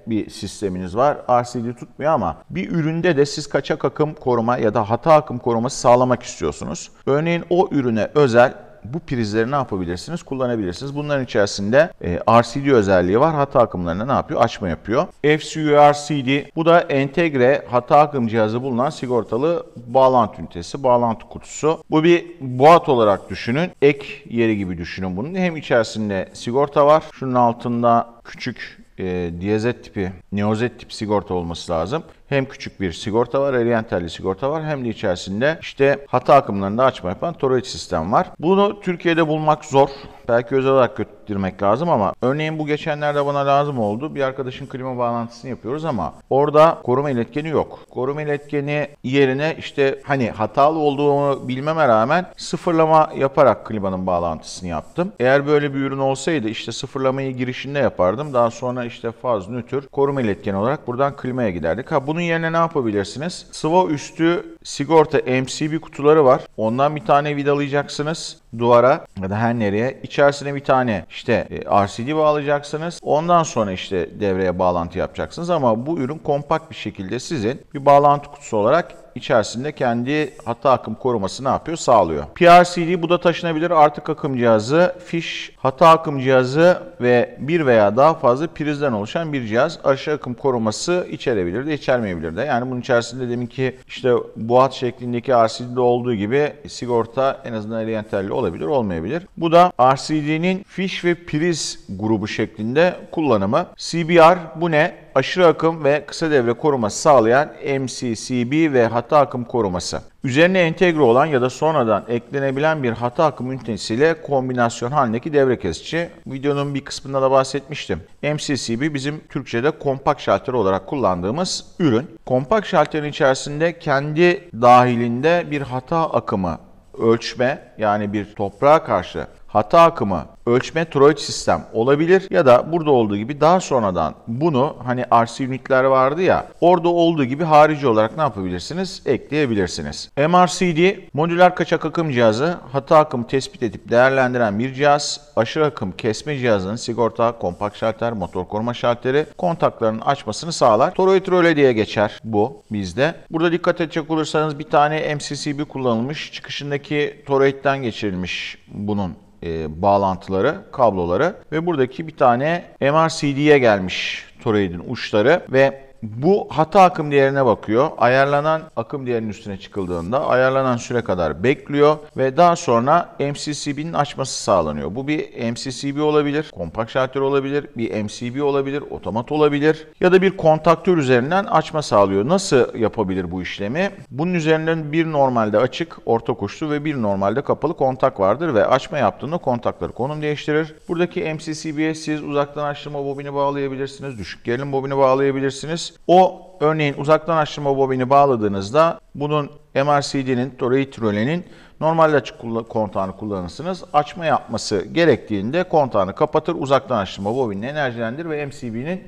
bir sisteminiz var. RCD tutmuyor ama bir üründe de siz kaçak akım koruma ya da hata akım koruması sağlamak istiyorsunuz. Örneğin o ürüne özel bu prizleri ne yapabilirsiniz? Kullanabilirsiniz. Bunların içerisinde e, RCD özelliği var. Hata akımlarına ne yapıyor? Açma yapıyor. FCURCD bu da entegre hata akım cihazı bulunan sigortalı bağlantı ünitesi, bağlantı kutusu. Bu bir boğat olarak düşünün. Ek yeri gibi düşünün bunun. Hem içerisinde sigorta var. Şunun altında küçük e, diyezet tipi, neozet tip sigorta olması lazım hem küçük bir sigorta var, eriyentelli sigorta var hem de içerisinde işte hata akımlarında açma yapan toroid sistem var. Bunu Türkiye'de bulmak zor. Belki özel olarak götürmek lazım ama örneğin bu geçenlerde bana lazım oldu. Bir arkadaşın klima bağlantısını yapıyoruz ama orada koruma iletkeni yok. Koruma iletkeni yerine işte hani hatalı olduğunu bilmeme rağmen sıfırlama yaparak klimanın bağlantısını yaptım. Eğer böyle bir ürün olsaydı işte sıfırlamayı girişinde yapardım. Daha sonra işte faz, nötr, koruma iletkeni olarak buradan klimaya giderdik. Ha bunu bunun yerine ne yapabilirsiniz? Sıva üstü sigorta MCB kutuları var. Ondan bir tane vidalayacaksınız duvara ya da her nereye. İçerisine bir tane işte e, RCD bağlayacaksınız. Ondan sonra işte devreye bağlantı yapacaksınız ama bu ürün kompakt bir şekilde sizin bir bağlantı kutusu olarak içerisinde kendi hata akım koruması ne yapıyor? Sağlıyor. PRCD bu da taşınabilir artık akım cihazı, fiş, hata akım cihazı ve bir veya daha fazla prizden oluşan bir cihaz aşağı akım koruması içerebilir de içermeyebilir de. Yani bunun içerisinde demin ki işte buhat şeklindeki RCD'de olduğu gibi sigorta en azından eleyentelli olabilir, olmayabilir. Bu da RCD'nin fiş ve priz grubu şeklinde kullanımı. CBR bu ne? aşırı akım ve kısa devre koruması sağlayan MCCB ve hata akım koruması. Üzerine entegre olan ya da sonradan eklenebilen bir hata akım ünitesiyle kombinasyon halindeki devre kesici. Videonun bir kısmında da bahsetmiştim. MCCB bizim Türkçe'de kompakt şalter olarak kullandığımız ürün. Kompakt şalterin içerisinde kendi dahilinde bir hata akımı ölçme yani bir toprağa karşı hata akımı ölçme toroid sistem olabilir ya da burada olduğu gibi daha sonradan bunu hani RC unitler vardı ya orada olduğu gibi harici olarak ne yapabilirsiniz? Ekleyebilirsiniz. MRCD modüler kaçak akım cihazı hata akım tespit edip değerlendiren bir cihaz. Aşırı akım kesme cihazının sigorta, kompakt şalter, motor koruma şalteri kontaklarının açmasını sağlar. Toroid röle diye geçer bu bizde. Burada dikkat edecek olursanız bir tane MCCB kullanılmış. Çıkışındaki toroidden geçirilmiş bunun e, bağlantıları kablolara, kablolara ve buradaki bir tane MRCD'ye gelmiş toroidin uçları ve bu hata akım değerine bakıyor. Ayarlanan akım değerinin üstüne çıkıldığında ayarlanan süre kadar bekliyor ve daha sonra MCCB'nin açması sağlanıyor. Bu bir MCCB olabilir, kompakt şalter olabilir, bir MCB olabilir, otomat olabilir ya da bir kontaktör üzerinden açma sağlıyor. Nasıl yapabilir bu işlemi? Bunun üzerinden bir normalde açık, orta koşulu ve bir normalde kapalı kontak vardır ve açma yaptığında kontakları konum değiştirir. Buradaki MCCB'ye siz uzaktan açtırma bobini bağlayabilirsiniz, düşük gerilim bobini bağlayabilirsiniz o örneğin uzaktan açtırma bobini bağladığınızda bunun MRCD'nin, Toreitrole'nin normalde açık kontağını kullanırsınız. Açma yapması gerektiğinde kontağını kapatır, uzaktan açtırma bobinini enerjilendirir ve MCB'nin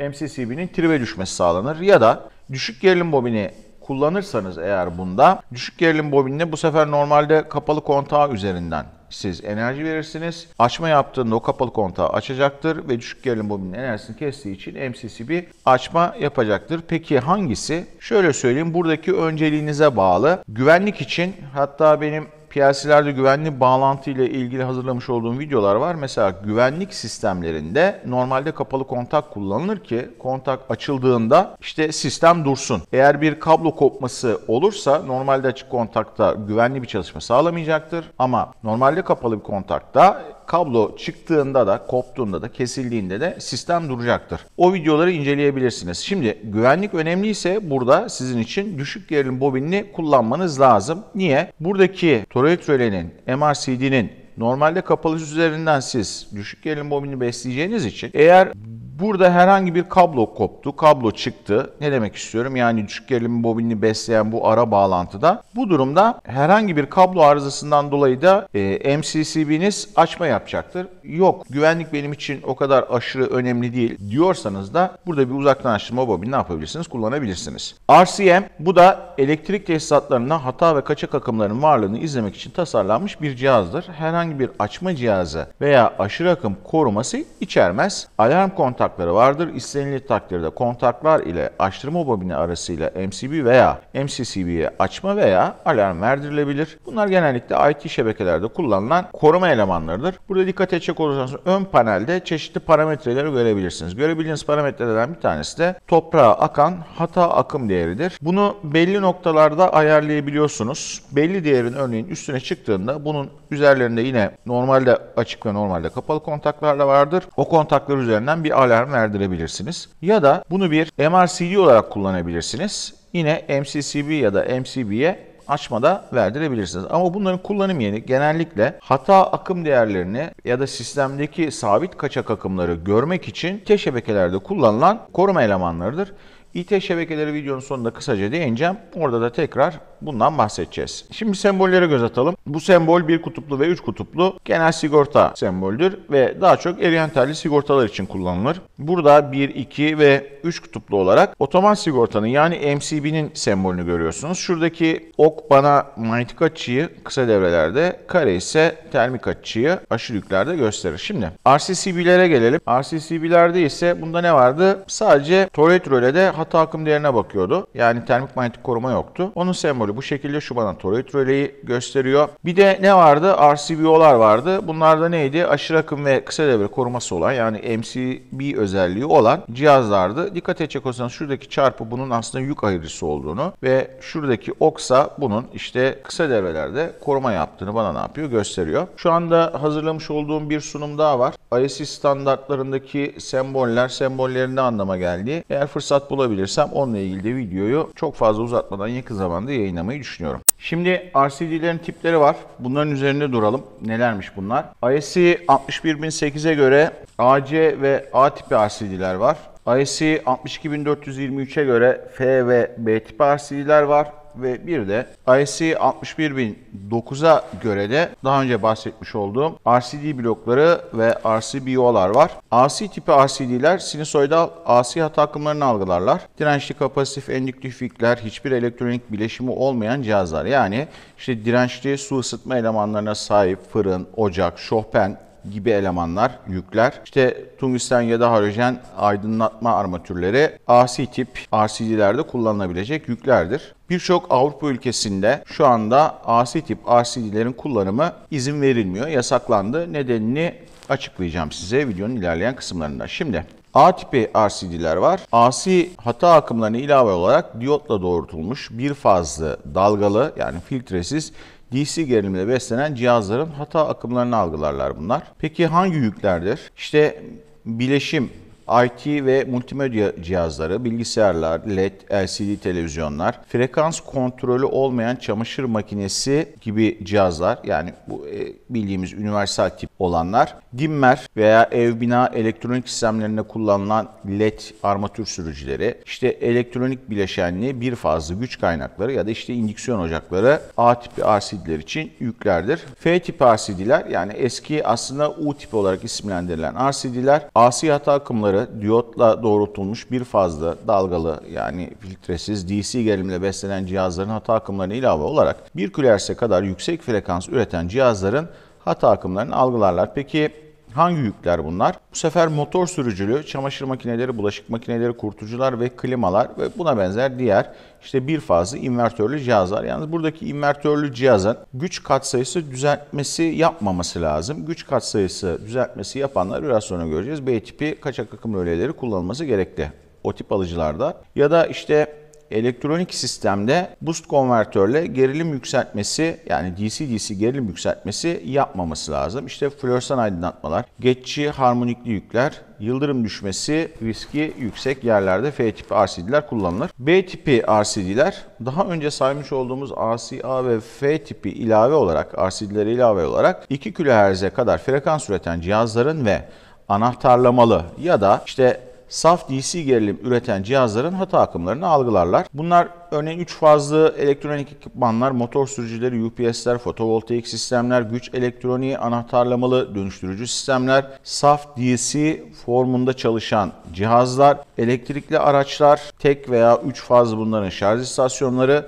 MCCB'nin tribe düşmesi sağlanır. Ya da düşük gerilim bobini kullanırsanız eğer bunda düşük gerilim bobinini bu sefer normalde kapalı kontağı üzerinden siz enerji verirsiniz. Açma yaptığında o kapalı kontağı açacaktır ve düşük gerilim bobinin enerjisini kestiği için MCC bir açma yapacaktır. Peki hangisi? Şöyle söyleyeyim buradaki önceliğinize bağlı. Güvenlik için hatta benim piyaselerde güvenli bağlantı ile ilgili hazırlamış olduğum videolar var. Mesela güvenlik sistemlerinde normalde kapalı kontak kullanılır ki kontak açıldığında işte sistem dursun. Eğer bir kablo kopması olursa normalde açık kontakta güvenli bir çalışma sağlamayacaktır. Ama normalde kapalı bir kontakta kablo çıktığında da, koptuğunda da, kesildiğinde de sistem duracaktır. O videoları inceleyebilirsiniz. Şimdi güvenlik önemliyse burada sizin için düşük gerilim bobinini kullanmanız lazım. Niye? Buradaki toroid rölenin, MRCD'nin normalde kapalı üzerinden siz düşük gerilim bobinini besleyeceğiniz için eğer Burada herhangi bir kablo koptu, kablo çıktı. Ne demek istiyorum? Yani düşük gerilim bobinini besleyen bu ara bağlantıda. Bu durumda herhangi bir kablo arızasından dolayı da e, MCCB'niz açma yapacaktır. Yok, güvenlik benim için o kadar aşırı önemli değil diyorsanız da burada bir uzaktan açtırma bobini ne yapabilirsiniz? Kullanabilirsiniz. RCM bu da elektrik tesisatlarında hata ve kaçak akımların varlığını izlemek için tasarlanmış bir cihazdır. Herhangi bir açma cihazı veya aşırı akım koruması içermez. Alarm kontağı kontakları vardır. İstenildiği takdirde kontaklar ile açtırma bobini arasıyla MCB veya MCCB'ye açma veya alarm verdirilebilir. Bunlar genellikle IT şebekelerde kullanılan koruma elemanlarıdır. Burada dikkat edecek olursanız ön panelde çeşitli parametreleri görebilirsiniz. Görebildiğiniz parametrelerden bir tanesi de toprağa akan hata akım değeridir. Bunu belli noktalarda ayarlayabiliyorsunuz. Belli değerin örneğin üstüne çıktığında bunun üzerlerinde yine normalde açık ve normalde kapalı kontaklarla vardır. O kontaklar üzerinden bir alarm alarm verdirebilirsiniz. Ya da bunu bir MRCD olarak kullanabilirsiniz. Yine MCCB ya da MCB'ye açmada verdirebilirsiniz. Ama bunların kullanım yeri genellikle hata akım değerlerini ya da sistemdeki sabit kaçak akımları görmek için te şebekelerde kullanılan koruma elemanlarıdır. İT şebekeleri videonun sonunda kısaca değineceğim. Orada da tekrar bundan bahsedeceğiz. Şimdi sembollere göz atalım. Bu sembol bir kutuplu ve üç kutuplu genel sigorta semboldür ve daha çok eryantelli sigortalar için kullanılır. Burada 1, 2 ve 3 kutuplu olarak otoman sigortanın yani MCB'nin sembolünü görüyorsunuz. Şuradaki ok bana manyetik açıyı kısa devrelerde, kare ise termik açıyı aşırı yüklerde gösterir. Şimdi RCCB'lere gelelim. RCCB'lerde ise bunda ne vardı? Sadece toilet rölede hata akım değerine bakıyordu. Yani termik manyetik koruma yoktu. Onun sembolü bu şekilde şu bana toroid röleyi gösteriyor. Bir de ne vardı? RCBO'lar vardı. Bunlarda neydi? Aşırı akım ve kısa devre koruması olan yani MCB özelliği olan cihazlardı. Dikkat edecek olsanız şuradaki çarpı bunun aslında yük ayırıcısı olduğunu ve şuradaki oksa bunun işte kısa devrelerde koruma yaptığını bana ne yapıyor? Gösteriyor. Şu anda hazırlamış olduğum bir sunum daha var. ISI standartlarındaki semboller sembollerinde anlama geldiği. Eğer fırsat bulabilirsiniz bulabilirsem onunla ilgili de videoyu çok fazla uzatmadan yakın zamanda yayınlamayı düşünüyorum. Şimdi RCD'lerin tipleri var. Bunların üzerinde duralım. Nelermiş bunlar? ISC 61008'e göre AC ve A tipi RCD'ler var. ISC 62423'e göre F ve B tipi RCD'ler var ve bir de ISC 61009'a göre de daha önce bahsetmiş olduğum RCD blokları ve RCBO'lar var. AC tipi RCD'ler sinüsoidal AC hat akımlarını algılarlar. Dirençli kapasitif endüktifikler hiçbir elektronik bileşimi olmayan cihazlar. Yani işte dirençli su ısıtma elemanlarına sahip fırın, ocak, şohpen gibi elemanlar, yükler. İşte tungsten ya da halojen aydınlatma armatürleri AC tip RCD'lerde kullanılabilecek yüklerdir. Birçok Avrupa ülkesinde şu anda AC tip RCD'lerin kullanımı izin verilmiyor, yasaklandı. Nedenini açıklayacağım size videonun ilerleyen kısımlarında. Şimdi A tipi RCD'ler var. AC hata akımlarını ilave olarak diyotla doğrultulmuş bir fazlı dalgalı yani filtresiz DC gerilimle beslenen cihazların hata akımlarını algılarlar bunlar. Peki hangi yüklerdir? İşte bileşim IT ve multimedya cihazları, bilgisayarlar, LED, LCD televizyonlar, frekans kontrolü olmayan çamaşır makinesi gibi cihazlar yani bu e, bildiğimiz universal tip olanlar, dimmer veya ev bina elektronik sistemlerinde kullanılan LED armatür sürücüleri, işte elektronik bileşenli bir fazlı güç kaynakları ya da işte indüksiyon ocakları A tipi RCD'ler için yüklerdir. F tipi RCD'ler yani eski aslında U tipi olarak isimlendirilen RCD'ler asi hata akımları ışıkları diyotla doğrultulmuş bir fazla dalgalı yani filtresiz DC gerilimle beslenen cihazların hata akımlarına ilave olarak 1 kHz'e kadar yüksek frekans üreten cihazların hata akımlarını algılarlar. Peki Hangi yükler bunlar? Bu sefer motor sürücülü, çamaşır makineleri, bulaşık makineleri, kurtucular ve klimalar ve buna benzer diğer işte bir fazı invertörlü cihazlar. Yalnız buradaki invertörlü cihazın güç katsayısı düzeltmesi yapmaması lazım. Güç katsayısı düzeltmesi yapanlar biraz sonra göreceğiz. B tipi kaçak akım röleleri kullanılması gerekli o tip alıcılarda ya da işte elektronik sistemde boost konvertörle gerilim yükseltmesi yani DC-DC gerilim yükseltmesi yapmaması lazım. İşte floresan aydınlatmalar, geçici harmonikli yükler, yıldırım düşmesi riski yüksek yerlerde F tipi RCD'ler kullanılır. B tipi RCD'ler daha önce saymış olduğumuz ACA ve F tipi ilave olarak RCD'lere ilave olarak 2 kHz'e kadar frekans üreten cihazların ve anahtarlamalı ya da işte saf DC gerilim üreten cihazların hata akımlarını algılarlar. Bunlar örneğin 3 fazlı elektronik ekipmanlar, motor sürücüleri, UPS'ler, fotovoltaik sistemler, güç elektroniği, anahtarlamalı dönüştürücü sistemler, saf DC formunda çalışan cihazlar, elektrikli araçlar, tek veya 3 fazlı bunların şarj istasyonları,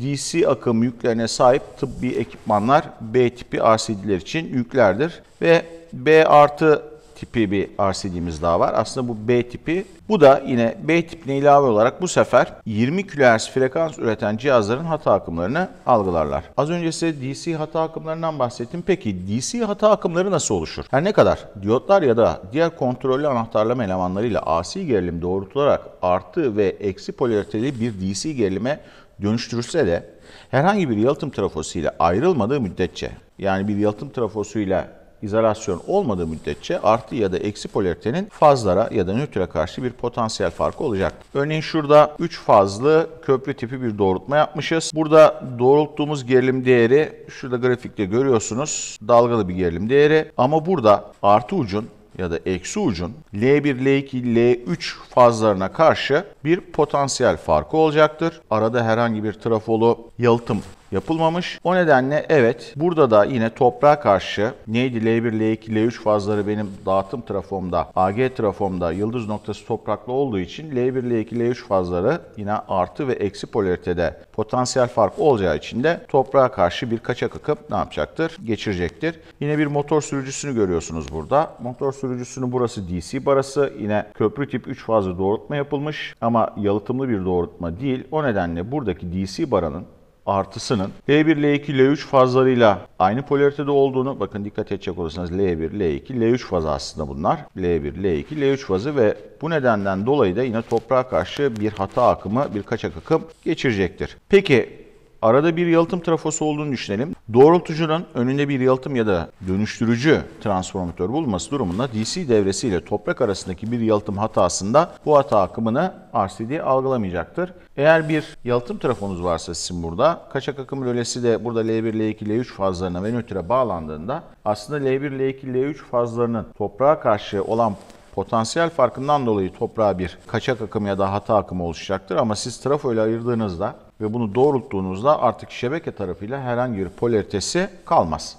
DC akım yüklerine sahip tıbbi ekipmanlar B tipi RCD'ler için yüklerdir ve B artı tipi bir RCD'miz daha var. Aslında bu B tipi. Bu da yine B tipine ilave olarak bu sefer 20 kHz frekans üreten cihazların hata akımlarını algılarlar. Az önce size DC hata akımlarından bahsettim. Peki DC hata akımları nasıl oluşur? Her ne kadar diyotlar ya da diğer kontrollü anahtarlama elemanlarıyla AC gerilim doğrultularak artı ve eksi polariteli bir DC gerilime dönüştürülse de herhangi bir yalıtım trafosu ile ayrılmadığı müddetçe yani bir yalıtım trafosu ile izolasyon olmadığı müddetçe artı ya da eksi polaritenin fazlara ya da nötre karşı bir potansiyel farkı olacak. Örneğin şurada 3 fazlı köprü tipi bir doğrultma yapmışız. Burada doğrulttuğumuz gerilim değeri şurada grafikte görüyorsunuz dalgalı bir gerilim değeri ama burada artı ucun ya da eksi ucun L1, L2, L3 fazlarına karşı bir potansiyel farkı olacaktır. Arada herhangi bir trafolu yalıtım yapılmamış. O nedenle evet burada da yine toprağa karşı neydi L1, L2, L3 fazları benim dağıtım trafomda, AG trafomda yıldız noktası topraklı olduğu için L1, L2, L3 fazları yine artı ve eksi polaritede potansiyel fark olacağı için de toprağa karşı bir kaçak akıp ne yapacaktır? Geçirecektir. Yine bir motor sürücüsünü görüyorsunuz burada. Motor sürücüsünün burası DC barası. Yine köprü tip 3 fazlı doğrultma yapılmış ama yalıtımlı bir doğrultma değil. O nedenle buradaki DC baranın artısının L1, L2, L3 fazlarıyla aynı polaritede olduğunu bakın dikkat edecek olursanız L1, L2, L3 fazı aslında bunlar. L1, L2, L3 fazı ve bu nedenden dolayı da yine toprağa karşı bir hata akımı, bir kaçak akım geçirecektir. Peki Arada bir yalıtım trafosu olduğunu düşünelim. Doğrultucunun önünde bir yalıtım ya da dönüştürücü transformatör bulması durumunda DC devresi ile toprak arasındaki bir yalıtım hatasında bu hata akımını RCD algılamayacaktır. Eğer bir yalıtım trafonuz varsa sizin burada kaçak akım rölesi de burada L1, L2, L3 fazlarına ve nötre bağlandığında aslında L1, L2, L3 fazlarının toprağa karşı olan Potansiyel farkından dolayı toprağa bir kaçak akım ya da hata akımı oluşacaktır ama siz trafoyla ayırdığınızda ve bunu doğrulttuğunuzda artık şebeke tarafıyla herhangi bir polaritesi kalmaz.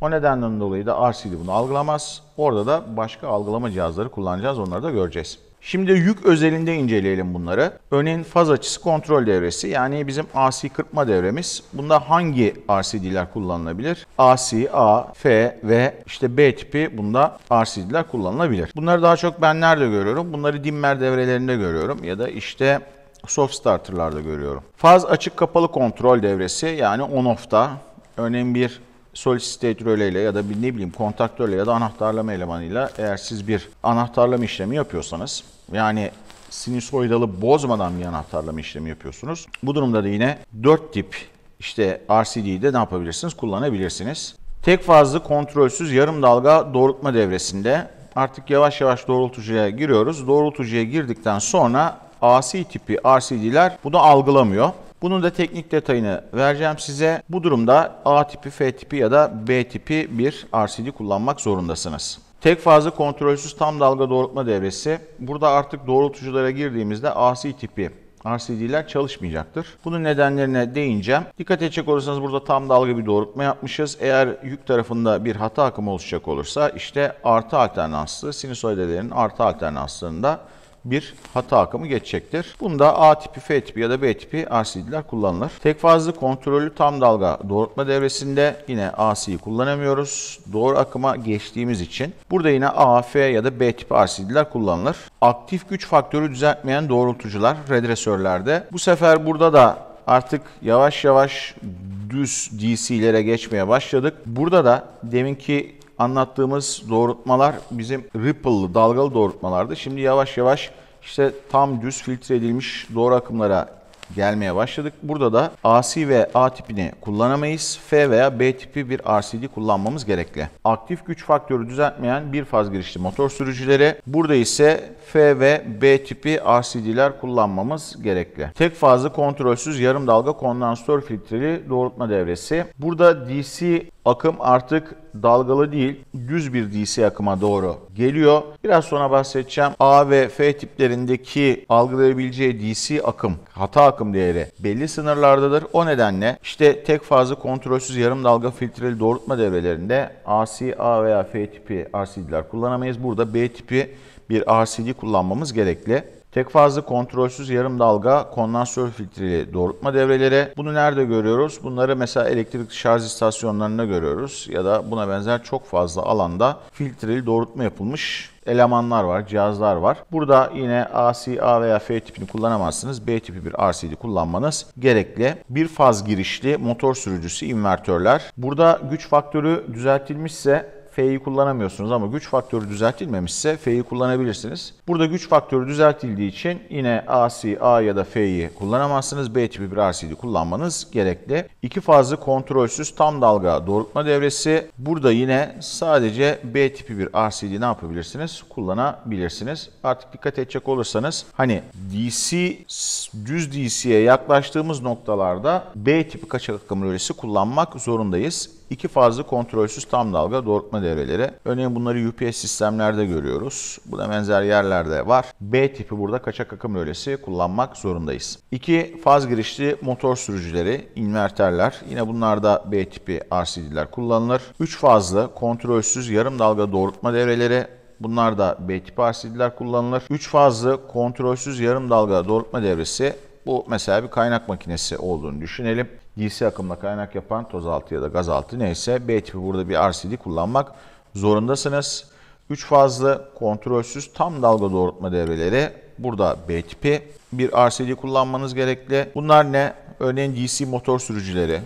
O nedenden dolayı da RCD bunu algılamaz. Orada da başka algılama cihazları kullanacağız. Onları da göreceğiz. Şimdi yük özelinde inceleyelim bunları. Örneğin faz açısı kontrol devresi yani bizim AC kırpma devremiz. Bunda hangi RCD'ler kullanılabilir? AC, A, F ve işte B tipi bunda RCD'ler kullanılabilir. Bunları daha çok ben nerede görüyorum? Bunları dimmer devrelerinde görüyorum ya da işte soft starter'larda görüyorum. Faz açık kapalı kontrol devresi yani on-off'ta önemli bir solid state röleyle ya da bir ne bileyim kontaktörle ya da anahtarlama elemanıyla eğer siz bir anahtarlama işlemi yapıyorsanız yani sinüsoidalı bozmadan bir anahtarlama işlemi yapıyorsunuz. Bu durumda da yine 4 tip işte RCD'yi de ne yapabilirsiniz? Kullanabilirsiniz. Tek fazlı kontrolsüz yarım dalga doğrultma devresinde artık yavaş yavaş doğrultucuya giriyoruz. Doğrultucuya girdikten sonra AC tipi RCD'ler bunu algılamıyor. Bunun da teknik detayını vereceğim size. Bu durumda A tipi, F tipi ya da B tipi bir RCD kullanmak zorundasınız. Tek fazla kontrolsüz tam dalga doğrultma devresi. Burada artık doğrultuculara girdiğimizde AC tipi RCD'ler çalışmayacaktır. Bunun nedenlerine değineceğim. Dikkat edecek olursanız burada tam dalga bir doğrultma yapmışız. Eğer yük tarafında bir hata akımı oluşacak olursa işte artı alternanslı sinüsoidelerin artı alternanslarında bir hata akımı geçecektir. Bunda A tipi, F tipi ya da B tipi RCD'ler kullanılır. Tek fazlı kontrollü tam dalga doğrultma devresinde yine AC'yi kullanamıyoruz. Doğru akıma geçtiğimiz için burada yine A, F ya da B tipi RCD'ler kullanılır. Aktif güç faktörü düzeltmeyen doğrultucular redresörlerde. Bu sefer burada da artık yavaş yavaş düz DC'lere geçmeye başladık. Burada da deminki anlattığımız doğrultmalar bizim ripple'lı, dalgalı doğrultmalardı. Şimdi yavaş yavaş işte tam düz filtre edilmiş doğru akımlara gelmeye başladık. Burada da AC ve A tipini kullanamayız. F veya B tipi bir RCD kullanmamız gerekli. Aktif güç faktörü düzeltmeyen bir faz girişli motor sürücüleri. Burada ise F ve B tipi RCD'ler kullanmamız gerekli. Tek fazlı kontrolsüz yarım dalga kondansatör filtreli doğrultma devresi. Burada DC Akım artık dalgalı değil, düz bir DC akıma doğru geliyor. Biraz sonra bahsedeceğim. A ve F tiplerindeki algılayabileceği DC akım, hata akım değeri belli sınırlardadır. O nedenle işte tek fazlı kontrolsüz yarım dalga filtreli doğrultma devrelerinde AC, A veya F tipi RCD'ler kullanamayız. Burada B tipi bir RCD kullanmamız gerekli. Tek fazlı kontrolsüz yarım dalga kondansör filtreli doğrultma devreleri. Bunu nerede görüyoruz? Bunları mesela elektrikli şarj istasyonlarında görüyoruz ya da buna benzer çok fazla alanda filtreli doğrultma yapılmış elemanlar var, cihazlar var. Burada yine AC, A veya F tipini kullanamazsınız. B tipi bir RCD kullanmanız gerekli. Bir faz girişli motor sürücüsü invertörler. Burada güç faktörü düzeltilmişse F'yi kullanamıyorsunuz ama güç faktörü düzeltilmemişse F'yi kullanabilirsiniz. Burada güç faktörü düzeltildiği için yine AC, A ya da F'yi kullanamazsınız. B tipi bir RCD kullanmanız gerekli. İki fazlı kontrolsüz tam dalga doğrultma devresi. Burada yine sadece B tipi bir RCD ne yapabilirsiniz? Kullanabilirsiniz. Artık dikkat edecek olursanız hani DC, düz DC'ye yaklaştığımız noktalarda B tipi kaçak akım rölesi kullanmak zorundayız. İki fazlı kontrolsüz tam dalga doğrultma devreleri. Örneğin bunları UPS sistemlerde görüyoruz. Buna benzer yerlerde var. B tipi burada kaçak akım rölesi kullanmak zorundayız. İki faz girişli motor sürücüleri, inverterler. Yine bunlarda B tipi RCD'ler kullanılır. Üç fazlı kontrolsüz yarım dalga doğrultma devreleri Bunlar da B tipi RCD'ler kullanılır. Üç fazlı kontrolsüz yarım dalga doğrultma devresi bu mesela bir kaynak makinesi olduğunu düşünelim. DC akımla kaynak yapan tozaltı ya da gazaltı neyse B tipi burada bir RCD kullanmak zorundasınız. 3 fazlı kontrolsüz tam dalga doğrultma devreleri burada B tipi bir RCD kullanmanız gerekli. Bunlar ne? Örneğin DC motor sürücüleri,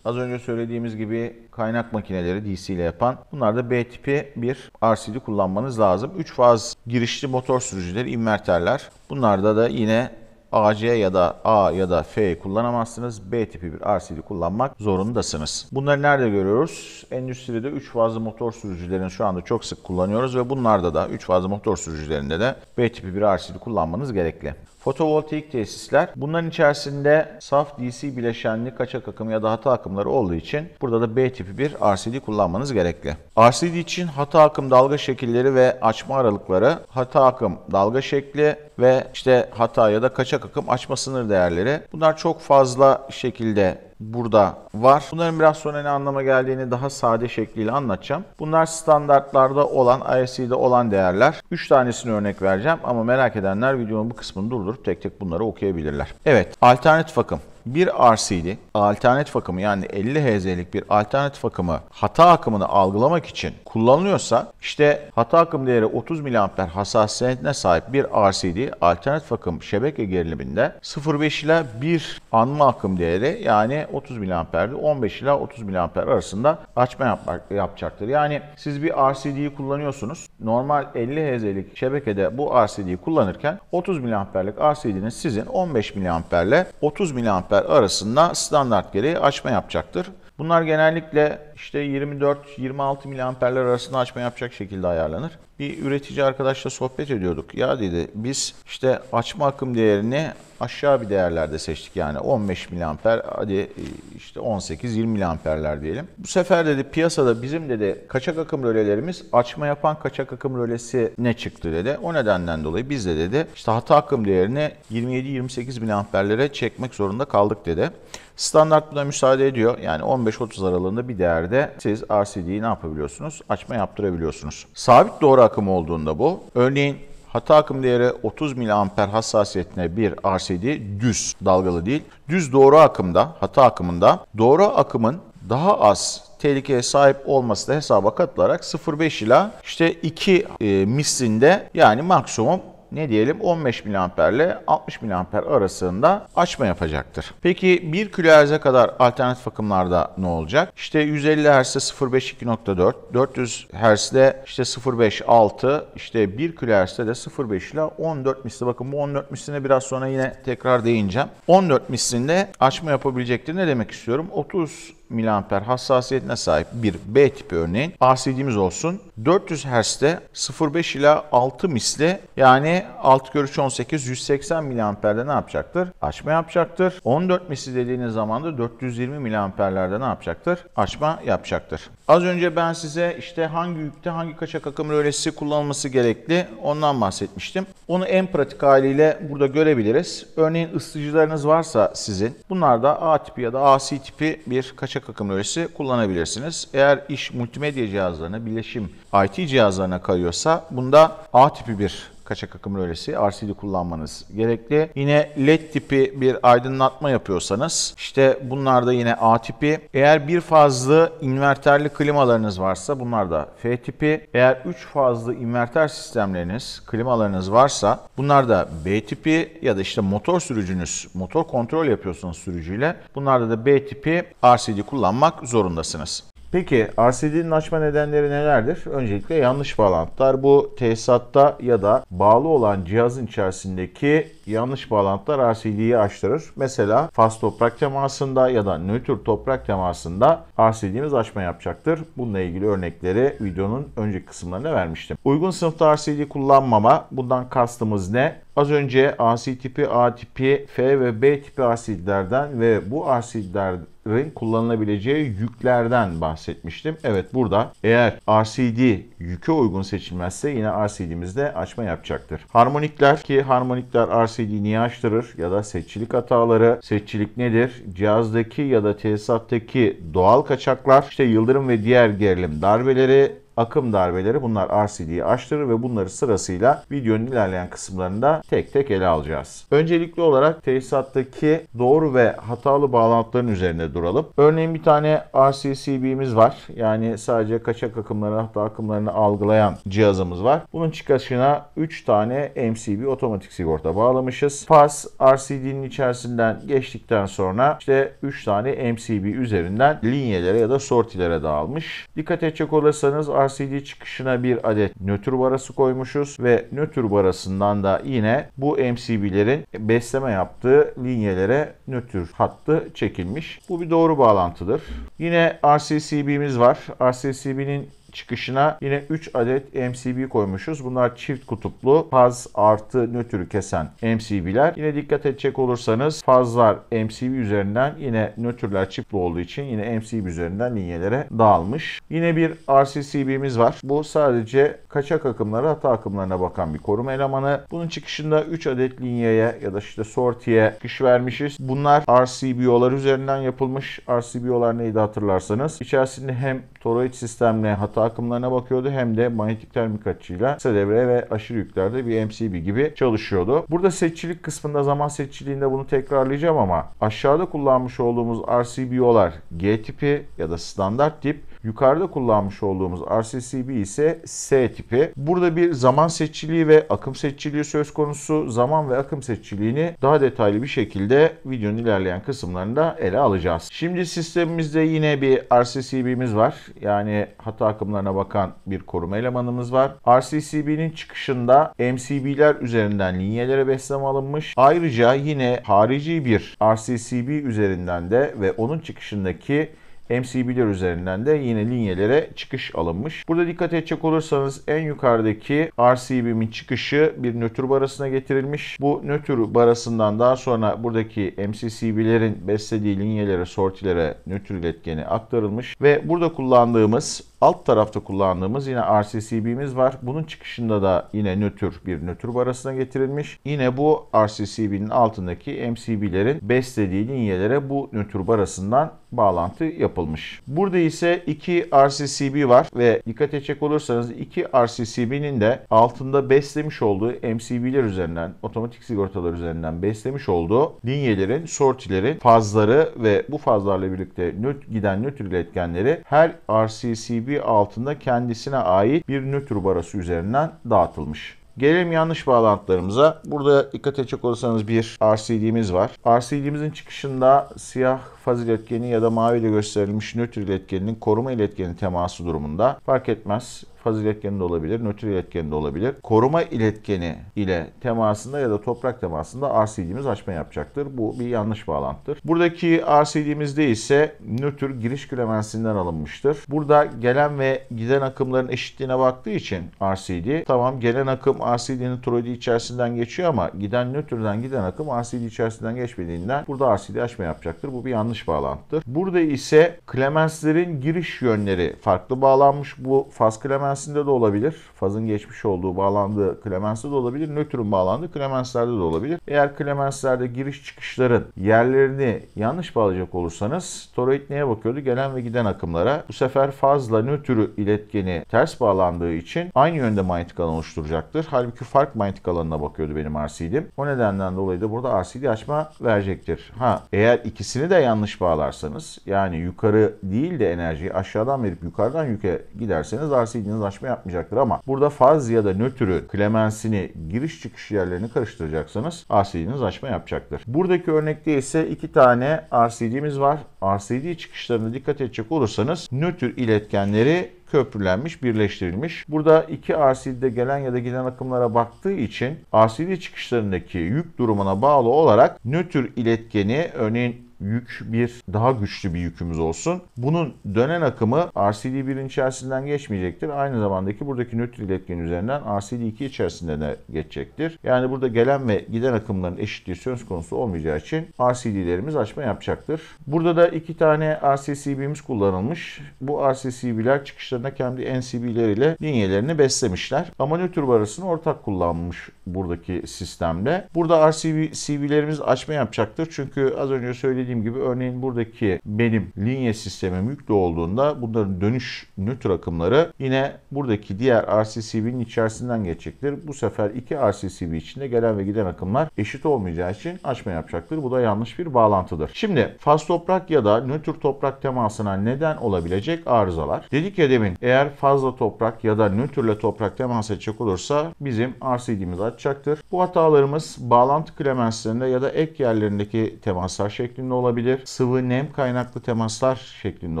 Az önce söylediğimiz gibi kaynak makineleri DC ile yapan. Bunlar da B tipi bir RCD kullanmanız lazım. 3 faz girişli motor sürücüleri, inverterler. Bunlarda da yine AC ya da A ya da F kullanamazsınız. B tipi bir RCD kullanmak zorundasınız. Bunları nerede görüyoruz? Endüstride 3 fazlı motor sürücülerini şu anda çok sık kullanıyoruz ve bunlarda da 3 fazlı motor sürücülerinde de B tipi bir RCD kullanmanız gerekli. Fotovoltaik tesisler bunların içerisinde saf DC bileşenli kaçak akım ya da hata akımları olduğu için burada da B tipi bir RCD kullanmanız gerekli. RCD için hata akım dalga şekilleri ve açma aralıkları, hata akım dalga şekli, ve işte hata ya da kaçak akım açma sınır değerleri. Bunlar çok fazla şekilde burada var. Bunların biraz sonra ne anlama geldiğini daha sade şekliyle anlatacağım. Bunlar standartlarda olan, ISC'de olan değerler. 3 tanesini örnek vereceğim ama merak edenler videonun bu kısmını durdurup tek tek bunları okuyabilirler. Evet, alternatif akım bir RC'li alternatif akımı yani 50 Hz'lik bir alternatif akımı hata akımını algılamak için kullanılıyorsa işte hata akım değeri 30 mA hassasiyetine sahip bir RCD alternatif akım şebeke geriliminde 0.5 ile 1 anma akım değeri yani 30 mA'de 15 ile 30 mA arasında açma yapmak, yapacaktır. Yani siz bir RCD'yi kullanıyorsunuz. Normal 50 Hz'lik şebekede bu RCD'yi kullanırken 30 mAh'lik RCD'nin sizin 15 mA ile 30 mA arasında standart gereği açma yapacaktır. Bunlar genellikle işte 24-26 miliamperler arasında açma yapacak şekilde ayarlanır. Bir üretici arkadaşla sohbet ediyorduk. Ya dedi biz işte açma akım değerini aşağı bir değerlerde seçtik. Yani 15 miliamper hadi e, işte 18-20 miliamperler diyelim. Bu sefer dedi piyasada bizim dedi kaçak akım rölelerimiz açma yapan kaçak akım rölesi ne çıktı dedi. O nedenden dolayı biz de dedi işte hata akım değerini 27-28 miliamperlere çekmek zorunda kaldık dedi. Standart buna müsaade ediyor. Yani 15-30 aralığında bir değerde de siz RCD'yi ne yapabiliyorsunuz? Açma yaptırabiliyorsunuz. Sabit doğru akım olduğunda bu. Örneğin Hata akım değeri 30 mA hassasiyetine bir RCD düz dalgalı değil. Düz doğru akımda, hata akımında doğru akımın daha az tehlikeye sahip olması da hesaba katılarak 0.5 ila işte 2 e, mislinde yani maksimum ne diyelim 15 mAh ile 60 mAh arasında açma yapacaktır. Peki 1 kHz'e kadar alternatif akımlarda ne olacak? İşte 150 Hz'de 0.5 2.4, 400 Hz'de işte 0.5 işte 1 kHz'de de 0.5 ile 14 misli. Bakın bu 14 misline biraz sonra yine tekrar değineceğim. 14 mislinde açma yapabilecektir. Ne demek istiyorum? 30 miliamper hassasiyetine sahip bir B tipi örneğin RCD'miz olsun. 400 Hz'de 0.5 ila 6 misli yani alt görüş 18 180 miliamperde ne yapacaktır? Açma yapacaktır. 14 misli dediğiniz zaman da 420 miliamperlerde ne yapacaktır? Açma yapacaktır. Az önce ben size işte hangi yükte hangi kaçak akım rölesi kullanılması gerekli ondan bahsetmiştim. Onu en pratik haliyle burada görebiliriz. Örneğin ısıtıcılarınız varsa sizin bunlarda A tipi ya da AC tipi bir kaçak akım rölesi kullanabilirsiniz. Eğer iş multimedya cihazlarına, bileşim IT cihazlarına kayıyorsa bunda A tipi bir kaçak akım rölesi RCD kullanmanız gerekli. Yine LED tipi bir aydınlatma yapıyorsanız işte bunlar da yine A tipi. Eğer bir fazlı inverterli klimalarınız varsa bunlar da F tipi. Eğer 3 fazlı inverter sistemleriniz, klimalarınız varsa bunlar da B tipi ya da işte motor sürücünüz, motor kontrol yapıyorsunuz sürücüyle. Bunlarda da B tipi RCD kullanmak zorundasınız. Peki RCD'nin açma nedenleri nelerdir? Öncelikle yanlış bağlantılar. Bu tesisatta ya da bağlı olan cihazın içerisindeki yanlış bağlantılar RCD'yi açtırır. Mesela faz toprak temasında ya da nötr toprak temasında RCD'miz açma yapacaktır. Bununla ilgili örnekleri videonun önceki kısımlarında vermiştim. Uygun sınıfta RCD kullanmama. Bundan kastımız ne? Az önce asi tipi, A tipi, F ve B tipi asitlerden ve bu asitlerin kullanılabileceği yüklerden bahsetmiştim. Evet burada eğer RCD yüke uygun seçilmezse yine RCD'mizde açma yapacaktır. Harmonikler ki harmonikler RCD niye açtırır ya da seçicilik hataları. Seçicilik nedir? Cihazdaki ya da tesisattaki doğal kaçaklar, işte yıldırım ve diğer gerilim darbeleri, akım darbeleri bunlar RCD'yi açtırır ve bunları sırasıyla videonun ilerleyen kısımlarında tek tek ele alacağız. Öncelikli olarak tesisattaki doğru ve hatalı bağlantıların üzerinde duralım. Örneğin bir tane RCCB'miz var. Yani sadece kaçak akımları hatta akımlarını algılayan cihazımız var. Bunun çıkışına 3 tane MCB otomatik sigorta bağlamışız. Pas RCD'nin içerisinden geçtikten sonra işte 3 tane MCB üzerinden linyelere ya da sortilere dağılmış. Dikkat edecek olursanız RCD çıkışına bir adet nötr barası koymuşuz ve nötr barasından da yine bu MCB'lerin besleme yaptığı linyelere nötr hattı çekilmiş. Bu bir doğru bağlantıdır. Yine RCCB'miz var. RCCB'nin çıkışına yine 3 adet MCB koymuşuz. Bunlar çift kutuplu faz artı nötrü kesen MCB'ler. Yine dikkat edecek olursanız fazlar MCB üzerinden yine nötrler çiftli olduğu için yine MCB üzerinden linyelere dağılmış. Yine bir RCCB'miz var. Bu sadece kaçak akımlara hata akımlarına bakan bir koruma elemanı. Bunun çıkışında 3 adet linyeye ya da işte sortiye çıkış vermişiz. Bunlar RCBO'lar üzerinden yapılmış. RCBO'lar neydi hatırlarsanız. İçerisinde hem toroid sistemle hata akımlarına bakıyordu hem de manyetik termik açıyla kısa devre ve aşırı yüklerde bir MCB gibi çalışıyordu. Burada setçilik kısmında zaman setçiliğinde bunu tekrarlayacağım ama aşağıda kullanmış olduğumuz RCBO'lar G tipi ya da standart tip Yukarıda kullanmış olduğumuz RCCB ise S tipi. Burada bir zaman seçiciliği ve akım seçiciliği söz konusu. Zaman ve akım seçiciliğini daha detaylı bir şekilde videonun ilerleyen kısımlarında ele alacağız. Şimdi sistemimizde yine bir RCCB'miz var. Yani hata akımlarına bakan bir koruma elemanımız var. RCCB'nin çıkışında MCB'ler üzerinden linyelere besleme alınmış. Ayrıca yine harici bir RCCB üzerinden de ve onun çıkışındaki MCB'ler üzerinden de yine linyelere çıkış alınmış. Burada dikkat edecek olursanız en yukarıdaki RCB'min çıkışı bir nötr barasına getirilmiş. Bu nötr barasından daha sonra buradaki MCCB'lerin beslediği linyelere, sortilere nötr iletkeni aktarılmış ve burada kullandığımız Alt tarafta kullandığımız yine RCCB'miz var. Bunun çıkışında da yine nötr bir nötr barasına getirilmiş. Yine bu RCCB'nin altındaki MCB'lerin beslediği linyelere bu nötr barasından bağlantı yapılmış. Burada ise iki RCCB var ve dikkat edecek olursanız iki RCCB'nin de altında beslemiş olduğu MCB'ler üzerinden, otomatik sigortalar üzerinden beslemiş olduğu linyelerin, sortilerin fazları ve bu fazlarla birlikte nöt, giden nötr iletkenleri her RCCB teşviği altında kendisine ait bir nötr barası üzerinden dağıtılmış. Gelelim yanlış bağlantılarımıza. Burada dikkat edecek olursanız bir RCD'miz var. RCD'mizin çıkışında siyah faz iletgeni ya da mavi ile gösterilmiş nötr iletgeninin koruma iletgeni teması durumunda fark etmez faz iletkeni de olabilir, nötr iletkeni de olabilir. Koruma iletkeni ile temasında ya da toprak temasında RCD'miz açma yapacaktır. Bu bir yanlış bağlantıdır. Buradaki RCD'mizde ise nötr giriş külemensinden alınmıştır. Burada gelen ve giden akımların eşitliğine baktığı için RCD tamam gelen akım RCD'nin troidi içerisinden geçiyor ama giden nötrden giden akım RCD içerisinden geçmediğinden burada RCD açma yapacaktır. Bu bir yanlış bağlantıdır. Burada ise klemenslerin giriş yönleri farklı bağlanmış. Bu faz klemens Clemence'inde de olabilir. Fazın geçmiş olduğu bağlandığı Clemence'de de olabilir. Nötr'ün bağlandığı Clemence'lerde de olabilir. Eğer Clemence'lerde giriş çıkışların yerlerini yanlış bağlayacak olursanız toroid neye bakıyordu? Gelen ve giden akımlara. Bu sefer fazla nötrü iletkeni ters bağlandığı için aynı yönde manyetik alan oluşturacaktır. Halbuki fark manyetik alanına bakıyordu benim RCD'm. O nedenden dolayı da burada RCD açma verecektir. Ha eğer ikisini de yanlış bağlarsanız yani yukarı değil de enerjiyi aşağıdan verip yukarıdan yüke giderseniz RCD'niz anlaşma yapmayacaktır ama burada faz ya da nötrü klemensini giriş çıkış yerlerini karıştıracaksanız RCD'niz açma yapacaktır. Buradaki örnekte ise iki tane RCD'miz var. RCD çıkışlarına dikkat edecek olursanız nötr iletkenleri köprülenmiş, birleştirilmiş. Burada iki RCD'de gelen ya da giden akımlara baktığı için RCD çıkışlarındaki yük durumuna bağlı olarak nötr iletkeni örneğin yük bir daha güçlü bir yükümüz olsun. Bunun dönen akımı RCD1'in içerisinden geçmeyecektir. Aynı zamandaki buradaki nötr iletken üzerinden RCD2 içerisinde de geçecektir. Yani burada gelen ve giden akımların eşitliği söz konusu olmayacağı için RCD'lerimiz açma yapacaktır. Burada da iki tane RCCB'miz kullanılmış. Bu RCCB'ler çıkışlarına kendi NCB'leriyle linyelerini beslemişler. Ama nötr barasını ortak kullanmış buradaki sistemde. Burada RCB'lerimiz açma yapacaktır. Çünkü az önce söylediğim dediğim gibi örneğin buradaki benim linye sistemim yüklü olduğunda bunların dönüş nötr akımları yine buradaki diğer RCCB'nin içerisinden geçecektir. Bu sefer iki RCCB içinde gelen ve giden akımlar eşit olmayacağı için açma yapacaktır. Bu da yanlış bir bağlantıdır. Şimdi faz toprak ya da nötr toprak temasına neden olabilecek arızalar. Dedik ya demin eğer fazla toprak ya da nötrle toprak temas edecek olursa bizim RCD'miz açacaktır. Bu hatalarımız bağlantı klemenslerinde ya da ek yerlerindeki temaslar şeklinde olabilir olabilir. Sıvı nem kaynaklı temaslar şeklinde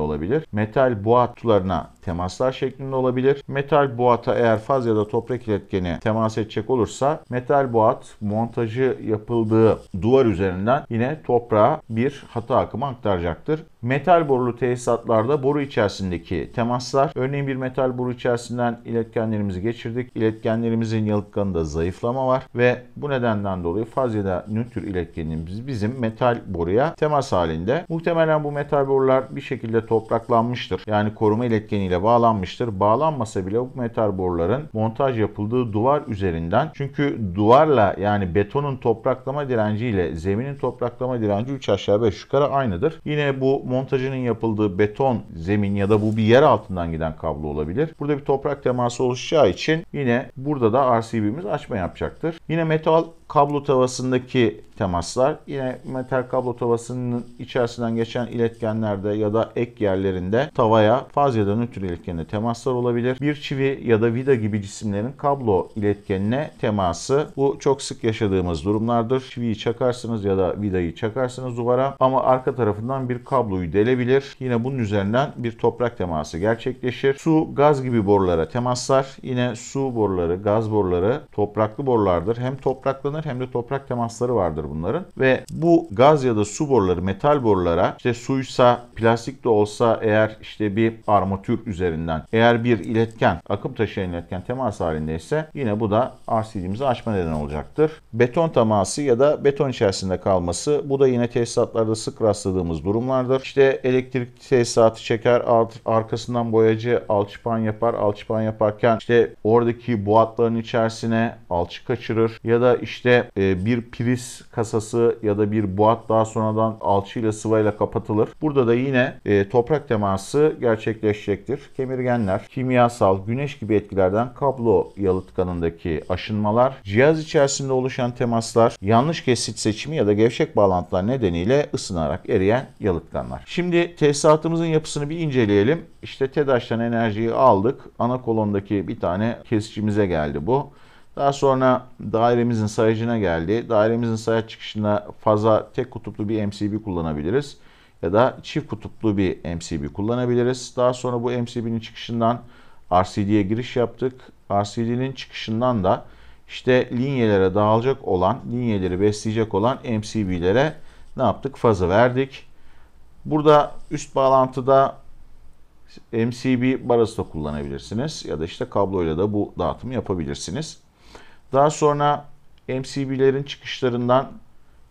olabilir. Metal boğat temaslar şeklinde olabilir. Metal boğata eğer faz ya da toprak iletkeni temas edecek olursa metal boğat montajı yapıldığı duvar üzerinden yine toprağa bir hata akımı aktaracaktır. Metal borulu tesisatlarda boru içerisindeki temaslar, örneğin bir metal boru içerisinden iletkenlerimizi geçirdik. İletkenlerimizin yalıtkanında zayıflama var ve bu nedenden dolayı faz ya da nötr iletkenimiz bizim metal boruya temas halinde. Muhtemelen bu metal borular bir şekilde topraklanmıştır. Yani koruma iletkeniyle bağlanmıştır. Bağlanmasa bile bu metal boruların montaj yapıldığı duvar üzerinden çünkü duvarla yani betonun topraklama direnci ile zeminin topraklama direnci 3 aşağı 5 yukarı aynıdır. Yine bu montajının yapıldığı beton zemin ya da bu bir yer altından giden kablo olabilir. Burada bir toprak teması oluşacağı için yine burada da RCB'miz açma yapacaktır. Yine metal kablo tavasındaki temaslar yine metal kablo tavasının içerisinden geçen iletkenlerde ya da ek yerlerinde tavaya faz ya da nötr iletkenine temaslar olabilir. Bir çivi ya da vida gibi cisimlerin kablo iletkenine teması bu çok sık yaşadığımız durumlardır. Çiviyi çakarsınız ya da vidayı çakarsınız duvara ama arka tarafından bir kabloyu delebilir. Yine bunun üzerinden bir toprak teması gerçekleşir. Su, gaz gibi borulara temaslar. Yine su boruları, gaz boruları topraklı borulardır. Hem topraklanır yaşanır hem de toprak temasları vardır bunların. Ve bu gaz ya da su boruları, metal borulara işte suysa, plastik de olsa eğer işte bir armatür üzerinden eğer bir iletken, akım taşıyan iletken temas halindeyse yine bu da RCD'mizi açma neden olacaktır. Beton teması ya da beton içerisinde kalması bu da yine tesisatlarda sık rastladığımız durumlardır. İşte elektrik tesisatı çeker, alt, arkasından boyacı alçıpan yapar. Alçıpan yaparken işte oradaki boğatların içerisine alçı kaçırır ya da işte işte e, bir priz kasası ya da bir boğat daha sonradan alçıyla sıvayla kapatılır. Burada da yine e, toprak teması gerçekleşecektir. Kemirgenler, kimyasal, güneş gibi etkilerden kablo yalıtkanındaki aşınmalar, cihaz içerisinde oluşan temaslar, yanlış kesit seçimi ya da gevşek bağlantılar nedeniyle ısınarak eriyen yalıtkanlar. Şimdi tesisatımızın yapısını bir inceleyelim. İşte TEDAŞ'tan enerjiyi aldık. Ana kolondaki bir tane kesicimize geldi bu. Daha sonra dairemizin sayacına geldi. Dairemizin sayaç çıkışında faza tek kutuplu bir MCB kullanabiliriz. Ya da çift kutuplu bir MCB kullanabiliriz. Daha sonra bu MCB'nin çıkışından RCD'ye giriş yaptık. RCD'nin çıkışından da işte linyelere dağılacak olan, linyeleri besleyecek olan MCB'lere ne yaptık? Fazı verdik. Burada üst bağlantıda MCB barası da kullanabilirsiniz. Ya da işte kabloyla da bu dağıtımı yapabilirsiniz. Daha sonra MCB'lerin çıkışlarından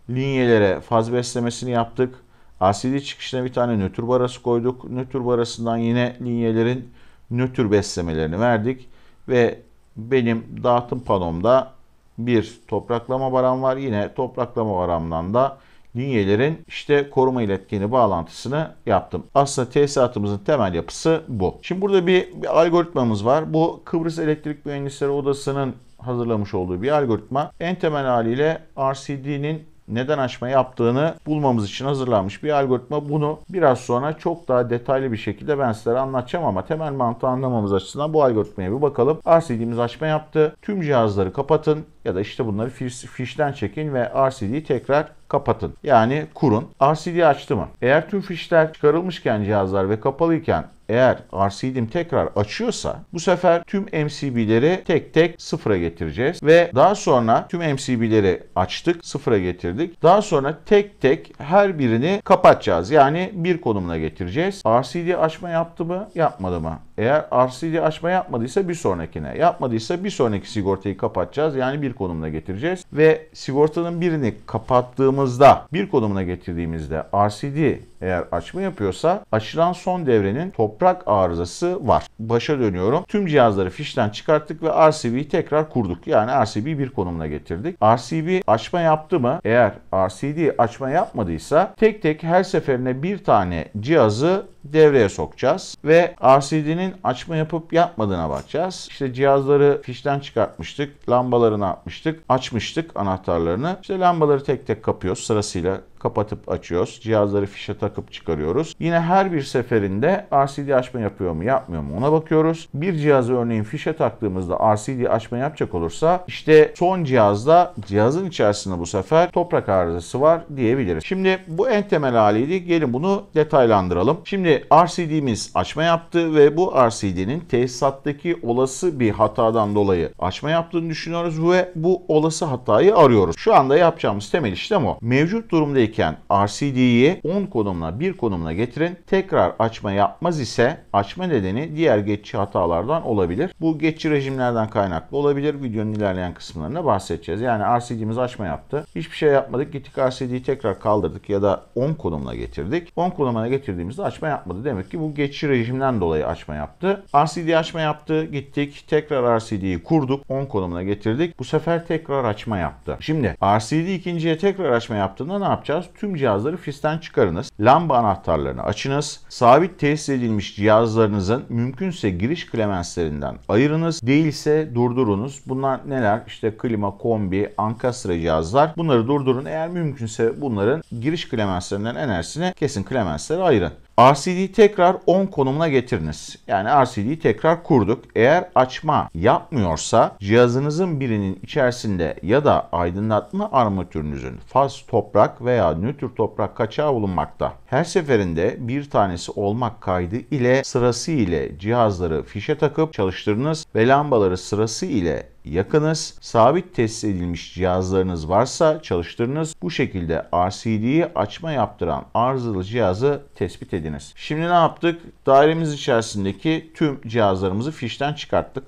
linyelere faz beslemesini yaptık. RCD çıkışına bir tane nötr barası koyduk. Nötr barasından yine linyelerin nötr beslemelerini verdik. Ve benim dağıtım panomda bir topraklama baram var. Yine topraklama baramdan da linyelerin işte koruma iletkeni bağlantısını yaptım. Aslında tesisatımızın temel yapısı bu. Şimdi burada bir, bir algoritmamız var. Bu Kıbrıs Elektrik Mühendisleri Odası'nın hazırlamış olduğu bir algoritma en temel haliyle RCD'nin neden açma yaptığını bulmamız için hazırlanmış bir algoritma. Bunu biraz sonra çok daha detaylı bir şekilde ben sizlere anlatacağım ama temel mantığı anlamamız açısından bu algoritmaya bir bakalım. RCD'miz açma yaptı. Tüm cihazları kapatın ya da işte bunları fişten çekin ve RCD'yi tekrar kapatın. Yani kurun. RCD açtı mı? Eğer tüm fişler çıkarılmışken cihazlar ve kapalıyken eğer RCD'm tekrar açıyorsa bu sefer tüm MCB'leri tek tek sıfıra getireceğiz. Ve daha sonra tüm MCB'leri açtık, sıfıra getirdik. Daha sonra tek tek her birini kapatacağız. Yani bir konumuna getireceğiz. RCD açma yaptı mı, yapmadı mı? Eğer RCD açma yapmadıysa bir sonrakine, yapmadıysa bir sonraki sigortayı kapatacağız. Yani bir konumuna getireceğiz. Ve sigortanın birini kapattığımızda, bir konumuna getirdiğimizde RCD eğer açma yapıyorsa açılan son devrenin toprak arızası var. Başa dönüyorum. Tüm cihazları fişten çıkarttık ve RCB'yi tekrar kurduk. Yani RCB bir konumuna getirdik. RCB açma yaptı mı? Eğer RCD açma yapmadıysa tek tek her seferine bir tane cihazı devreye sokacağız ve RCD'nin açma yapıp yapmadığına bakacağız. İşte cihazları fişten çıkartmıştık, lambalarını atmıştık, açmıştık anahtarlarını. İşte lambaları tek tek kapıyoruz sırasıyla kapatıp açıyoruz. Cihazları fişe takıp çıkarıyoruz. Yine her bir seferinde RCD açma yapıyor mu yapmıyor mu ona bakıyoruz. Bir cihazı örneğin fişe taktığımızda RCD açma yapacak olursa işte son cihazda cihazın içerisinde bu sefer toprak arızası var diyebiliriz. Şimdi bu en temel haliydi. Gelin bunu detaylandıralım. Şimdi RCD'miz açma yaptı ve bu RCD'nin tesisattaki olası bir hatadan dolayı açma yaptığını düşünüyoruz ve bu olası hatayı arıyoruz. Şu anda yapacağımız temel işlem o. Mevcut durumdaki halindeyken RCD'yi 10 konumuna 1 konumuna getirin. Tekrar açma yapmaz ise açma nedeni diğer geçici hatalardan olabilir. Bu geçici rejimlerden kaynaklı olabilir. Videonun ilerleyen kısımlarında bahsedeceğiz. Yani RCD'miz açma yaptı. Hiçbir şey yapmadık. Gittik RCD'yi tekrar kaldırdık ya da 10 konumuna getirdik. 10 konumuna getirdiğimizde açma yapmadı. Demek ki bu geçici rejimden dolayı açma yaptı. RCD açma yaptı. Gittik tekrar RCD'yi kurduk. 10 konumuna getirdik. Bu sefer tekrar açma yaptı. Şimdi RCD ikinciye tekrar açma yaptığında ne yapacağız? yapacağız? Tüm cihazları FIS'ten çıkarınız. Lamba anahtarlarını açınız. Sabit tesis edilmiş cihazlarınızın mümkünse giriş klemenslerinden ayırınız. Değilse durdurunuz. Bunlar neler? İşte klima, kombi, ankastra cihazlar. Bunları durdurun. Eğer mümkünse bunların giriş klemenslerinden enerjisini kesin klemensleri ayırın. RCD'yi tekrar 10 konumuna getiriniz. Yani RCD'yi tekrar kurduk. Eğer açma yapmıyorsa cihazınızın birinin içerisinde ya da aydınlatma armatürünüzün faz toprak veya nötr toprak kaçağı bulunmakta. Her seferinde bir tanesi olmak kaydı ile sırası ile cihazları fişe takıp çalıştırınız ve lambaları sırası ile yakınız. Sabit test edilmiş cihazlarınız varsa çalıştırınız. Bu şekilde RCD'yi açma yaptıran arızalı cihazı tespit ediniz. Şimdi ne yaptık? Dairemiz içerisindeki tüm cihazlarımızı fişten çıkarttık.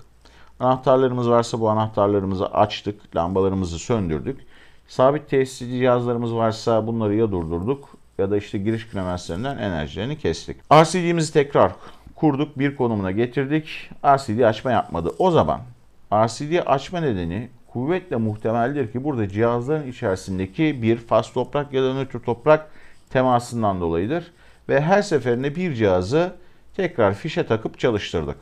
Anahtarlarımız varsa bu anahtarlarımızı açtık. Lambalarımızı söndürdük. Sabit tesisli cihazlarımız varsa bunları ya durdurduk ya da işte giriş kilometrelerinden enerjilerini kestik. RCD'mizi tekrar kurduk, bir konumuna getirdik. RCD açma yapmadı. O zaman RCD açma nedeni kuvvetle muhtemeldir ki burada cihazların içerisindeki bir faz toprak ya da nötr toprak temasından dolayıdır. Ve her seferinde bir cihazı tekrar fişe takıp çalıştırdık.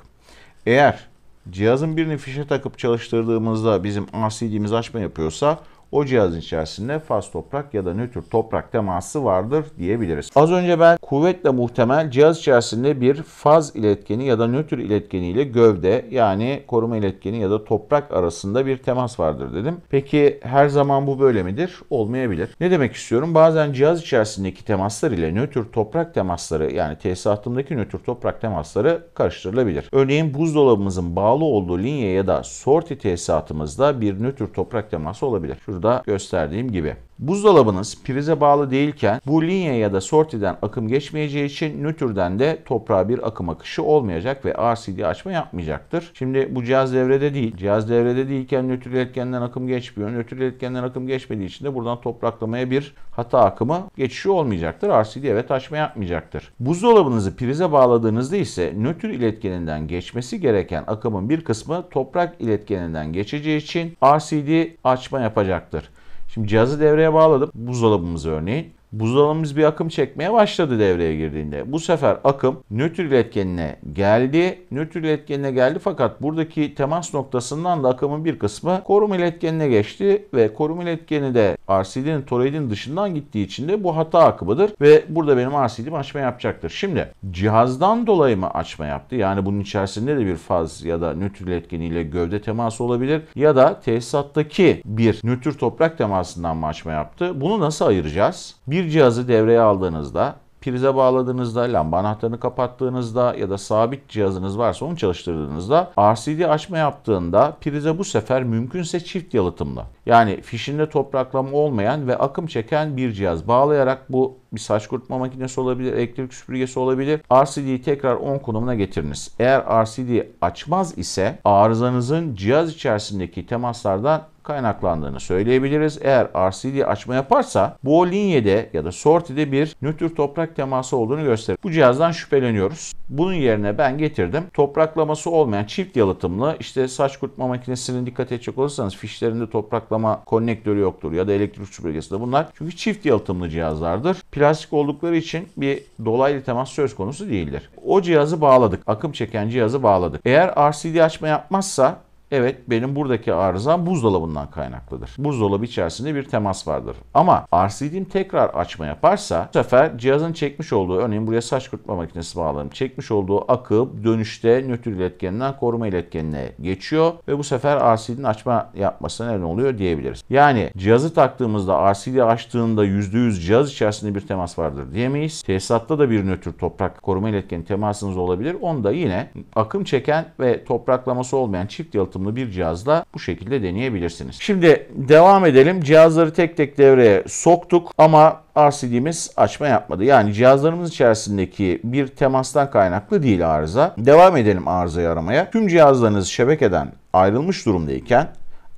Eğer cihazın birini fişe takıp çalıştırdığımızda bizim RCD'miz açma yapıyorsa o cihazın içerisinde faz toprak ya da nötr toprak teması vardır diyebiliriz. Az önce ben kuvvetle muhtemel cihaz içerisinde bir faz iletkeni ya da nötr iletkeni ile gövde yani koruma iletkeni ya da toprak arasında bir temas vardır dedim. Peki her zaman bu böyle midir? Olmayabilir. Ne demek istiyorum? Bazen cihaz içerisindeki temaslar ile nötr toprak temasları yani tesisatımdaki nötr toprak temasları karıştırılabilir. Örneğin buzdolabımızın bağlı olduğu linye ya da sorti tesisatımızda bir nötr toprak teması olabilir. Şurada burada gösterdiğim gibi. Buzdolabınız prize bağlı değilken bu linye ya da sortiden akım geçmeyeceği için nötrden de toprağa bir akım akışı olmayacak ve RCD açma yapmayacaktır. Şimdi bu cihaz devrede değil. Cihaz devrede değilken nötr iletkenden akım geçmiyor. Nötr iletkenden akım geçmediği için de buradan topraklamaya bir hata akımı geçişi olmayacaktır. RCD evet açma yapmayacaktır. Buzdolabınızı prize bağladığınızda ise nötr iletkeninden geçmesi gereken akımın bir kısmı toprak iletkeninden geçeceği için RCD açma yapacaktır. Şimdi cihazı devreye bağladım. Buzdolabımızı örneğin. Buzdolabımız bir akım çekmeye başladı devreye girdiğinde. Bu sefer akım nötr iletkenine geldi. Nötr iletkenine geldi fakat buradaki temas noktasından da akımın bir kısmı korum iletkenine geçti ve korum iletkeni de RCD'nin toroidin dışından gittiği için de bu hata akımıdır ve burada benim RCD'm açma yapacaktır. Şimdi cihazdan dolayı mı açma yaptı? Yani bunun içerisinde de bir faz ya da nötr iletkeniyle gövde teması olabilir ya da tesisattaki bir nötr toprak temasından mı açma yaptı? Bunu nasıl ayıracağız? Bir bir cihazı devreye aldığınızda, prize bağladığınızda, lamba anahtarını kapattığınızda ya da sabit cihazınız varsa onu çalıştırdığınızda RCD açma yaptığında prize bu sefer mümkünse çift yalıtımlı. Yani fişinde topraklama olmayan ve akım çeken bir cihaz bağlayarak bu bir saç kurutma makinesi olabilir, elektrik süpürgesi olabilir. RCD'yi tekrar 10 konumuna getiriniz. Eğer RCD açmaz ise arızanızın cihaz içerisindeki temaslardan kaynaklandığını söyleyebiliriz. Eğer RCD açma yaparsa bu linyede ya da sortide bir nötr toprak teması olduğunu gösterir. Bu cihazdan şüpheleniyoruz. Bunun yerine ben getirdim. Topraklaması olmayan çift yalıtımlı işte saç kurutma makinesinin dikkat edecek olursanız fişlerinde topraklama konnektörü yoktur ya da elektrik süpürgesinde bunlar. Çünkü çift yalıtımlı cihazlardır plastik oldukları için bir dolaylı temas söz konusu değildir. O cihazı bağladık. Akım çeken cihazı bağladık. Eğer RCD açma yapmazsa Evet benim buradaki arızam buzdolabından kaynaklıdır. Buzdolabı içerisinde bir temas vardır. Ama RCD'm tekrar açma yaparsa bu sefer cihazın çekmiş olduğu örneğin buraya saç kurutma makinesi bağladım. Çekmiş olduğu akıp dönüşte nötr iletkeninden koruma iletkenine geçiyor ve bu sefer RCD'nin açma yapmasına neden oluyor diyebiliriz. Yani cihazı taktığımızda RCD açtığında %100 cihaz içerisinde bir temas vardır diyemeyiz. Tesisatta da bir nötr toprak koruma iletkeni temasınız olabilir. Onda yine akım çeken ve topraklaması olmayan çift yalıtım yalıtımlı bir cihazla bu şekilde deneyebilirsiniz. Şimdi devam edelim. Cihazları tek tek devreye soktuk ama RCD'miz açma yapmadı. Yani cihazlarımız içerisindeki bir temastan kaynaklı değil arıza. Devam edelim arızayı aramaya. Tüm cihazlarınız şebekeden ayrılmış durumdayken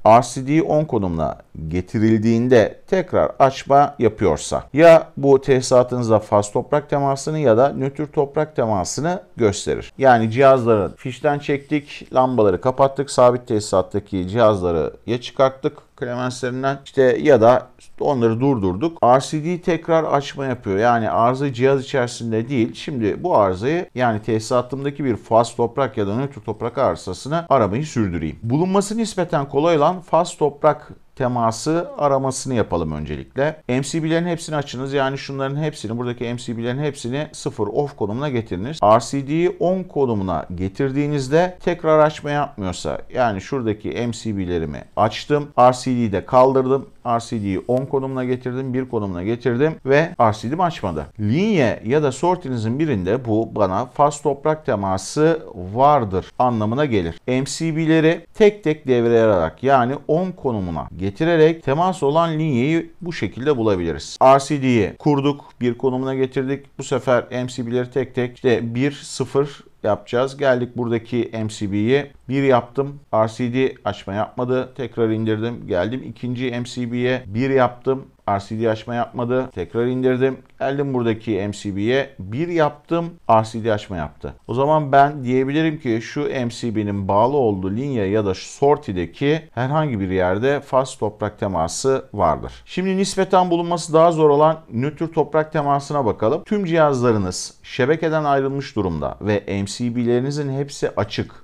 RCD 10 konumuna getirildiğinde tekrar açma yapıyorsa ya bu tesisatınızda faz toprak temasını ya da nötr toprak temasını gösterir. Yani cihazları fişten çektik, lambaları kapattık, sabit tesisattaki cihazları ya çıkarttık klemenslerinden işte ya da onları durdurduk. RCD tekrar açma yapıyor. Yani arıza cihaz içerisinde değil. Şimdi bu arızayı yani tesisatımdaki bir faz toprak ya da nötr toprak arızasına aramayı sürdüreyim. Bulunması nispeten kolay olan faz toprak teması aramasını yapalım öncelikle. MCB'lerin hepsini açınız. Yani şunların hepsini, buradaki MCB'lerin hepsini 0 off konumuna getiriniz. RCD'yi 10 konumuna getirdiğinizde tekrar açma yapmıyorsa yani şuradaki MCB'lerimi açtım. RCD'yi de kaldırdım. RCD'yi 10 konumuna getirdim, 1 konumuna getirdim ve RCD'm açmadı. Linye ya da sortinizin birinde bu bana faz toprak teması vardır anlamına gelir. MCB'leri tek tek devreye alarak yani 10 konumuna getirerek temas olan linyeyi bu şekilde bulabiliriz. RCD'yi kurduk, bir konumuna getirdik. Bu sefer MCB'leri tek tek işte 1, 0, yapacağız. Geldik buradaki MCB'ye. bir yaptım. RCD açma yapmadı. Tekrar indirdim. Geldim ikinci MCB'ye. bir yaptım. RCD açma yapmadı. Tekrar indirdim. Geldim buradaki MCB'ye. Bir yaptım. RCD açma yaptı. O zaman ben diyebilirim ki şu MCB'nin bağlı olduğu linya ya da sortideki herhangi bir yerde faz toprak teması vardır. Şimdi nispeten bulunması daha zor olan nötr toprak temasına bakalım. Tüm cihazlarınız şebekeden ayrılmış durumda ve MCB'lerinizin hepsi açık.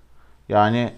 Yani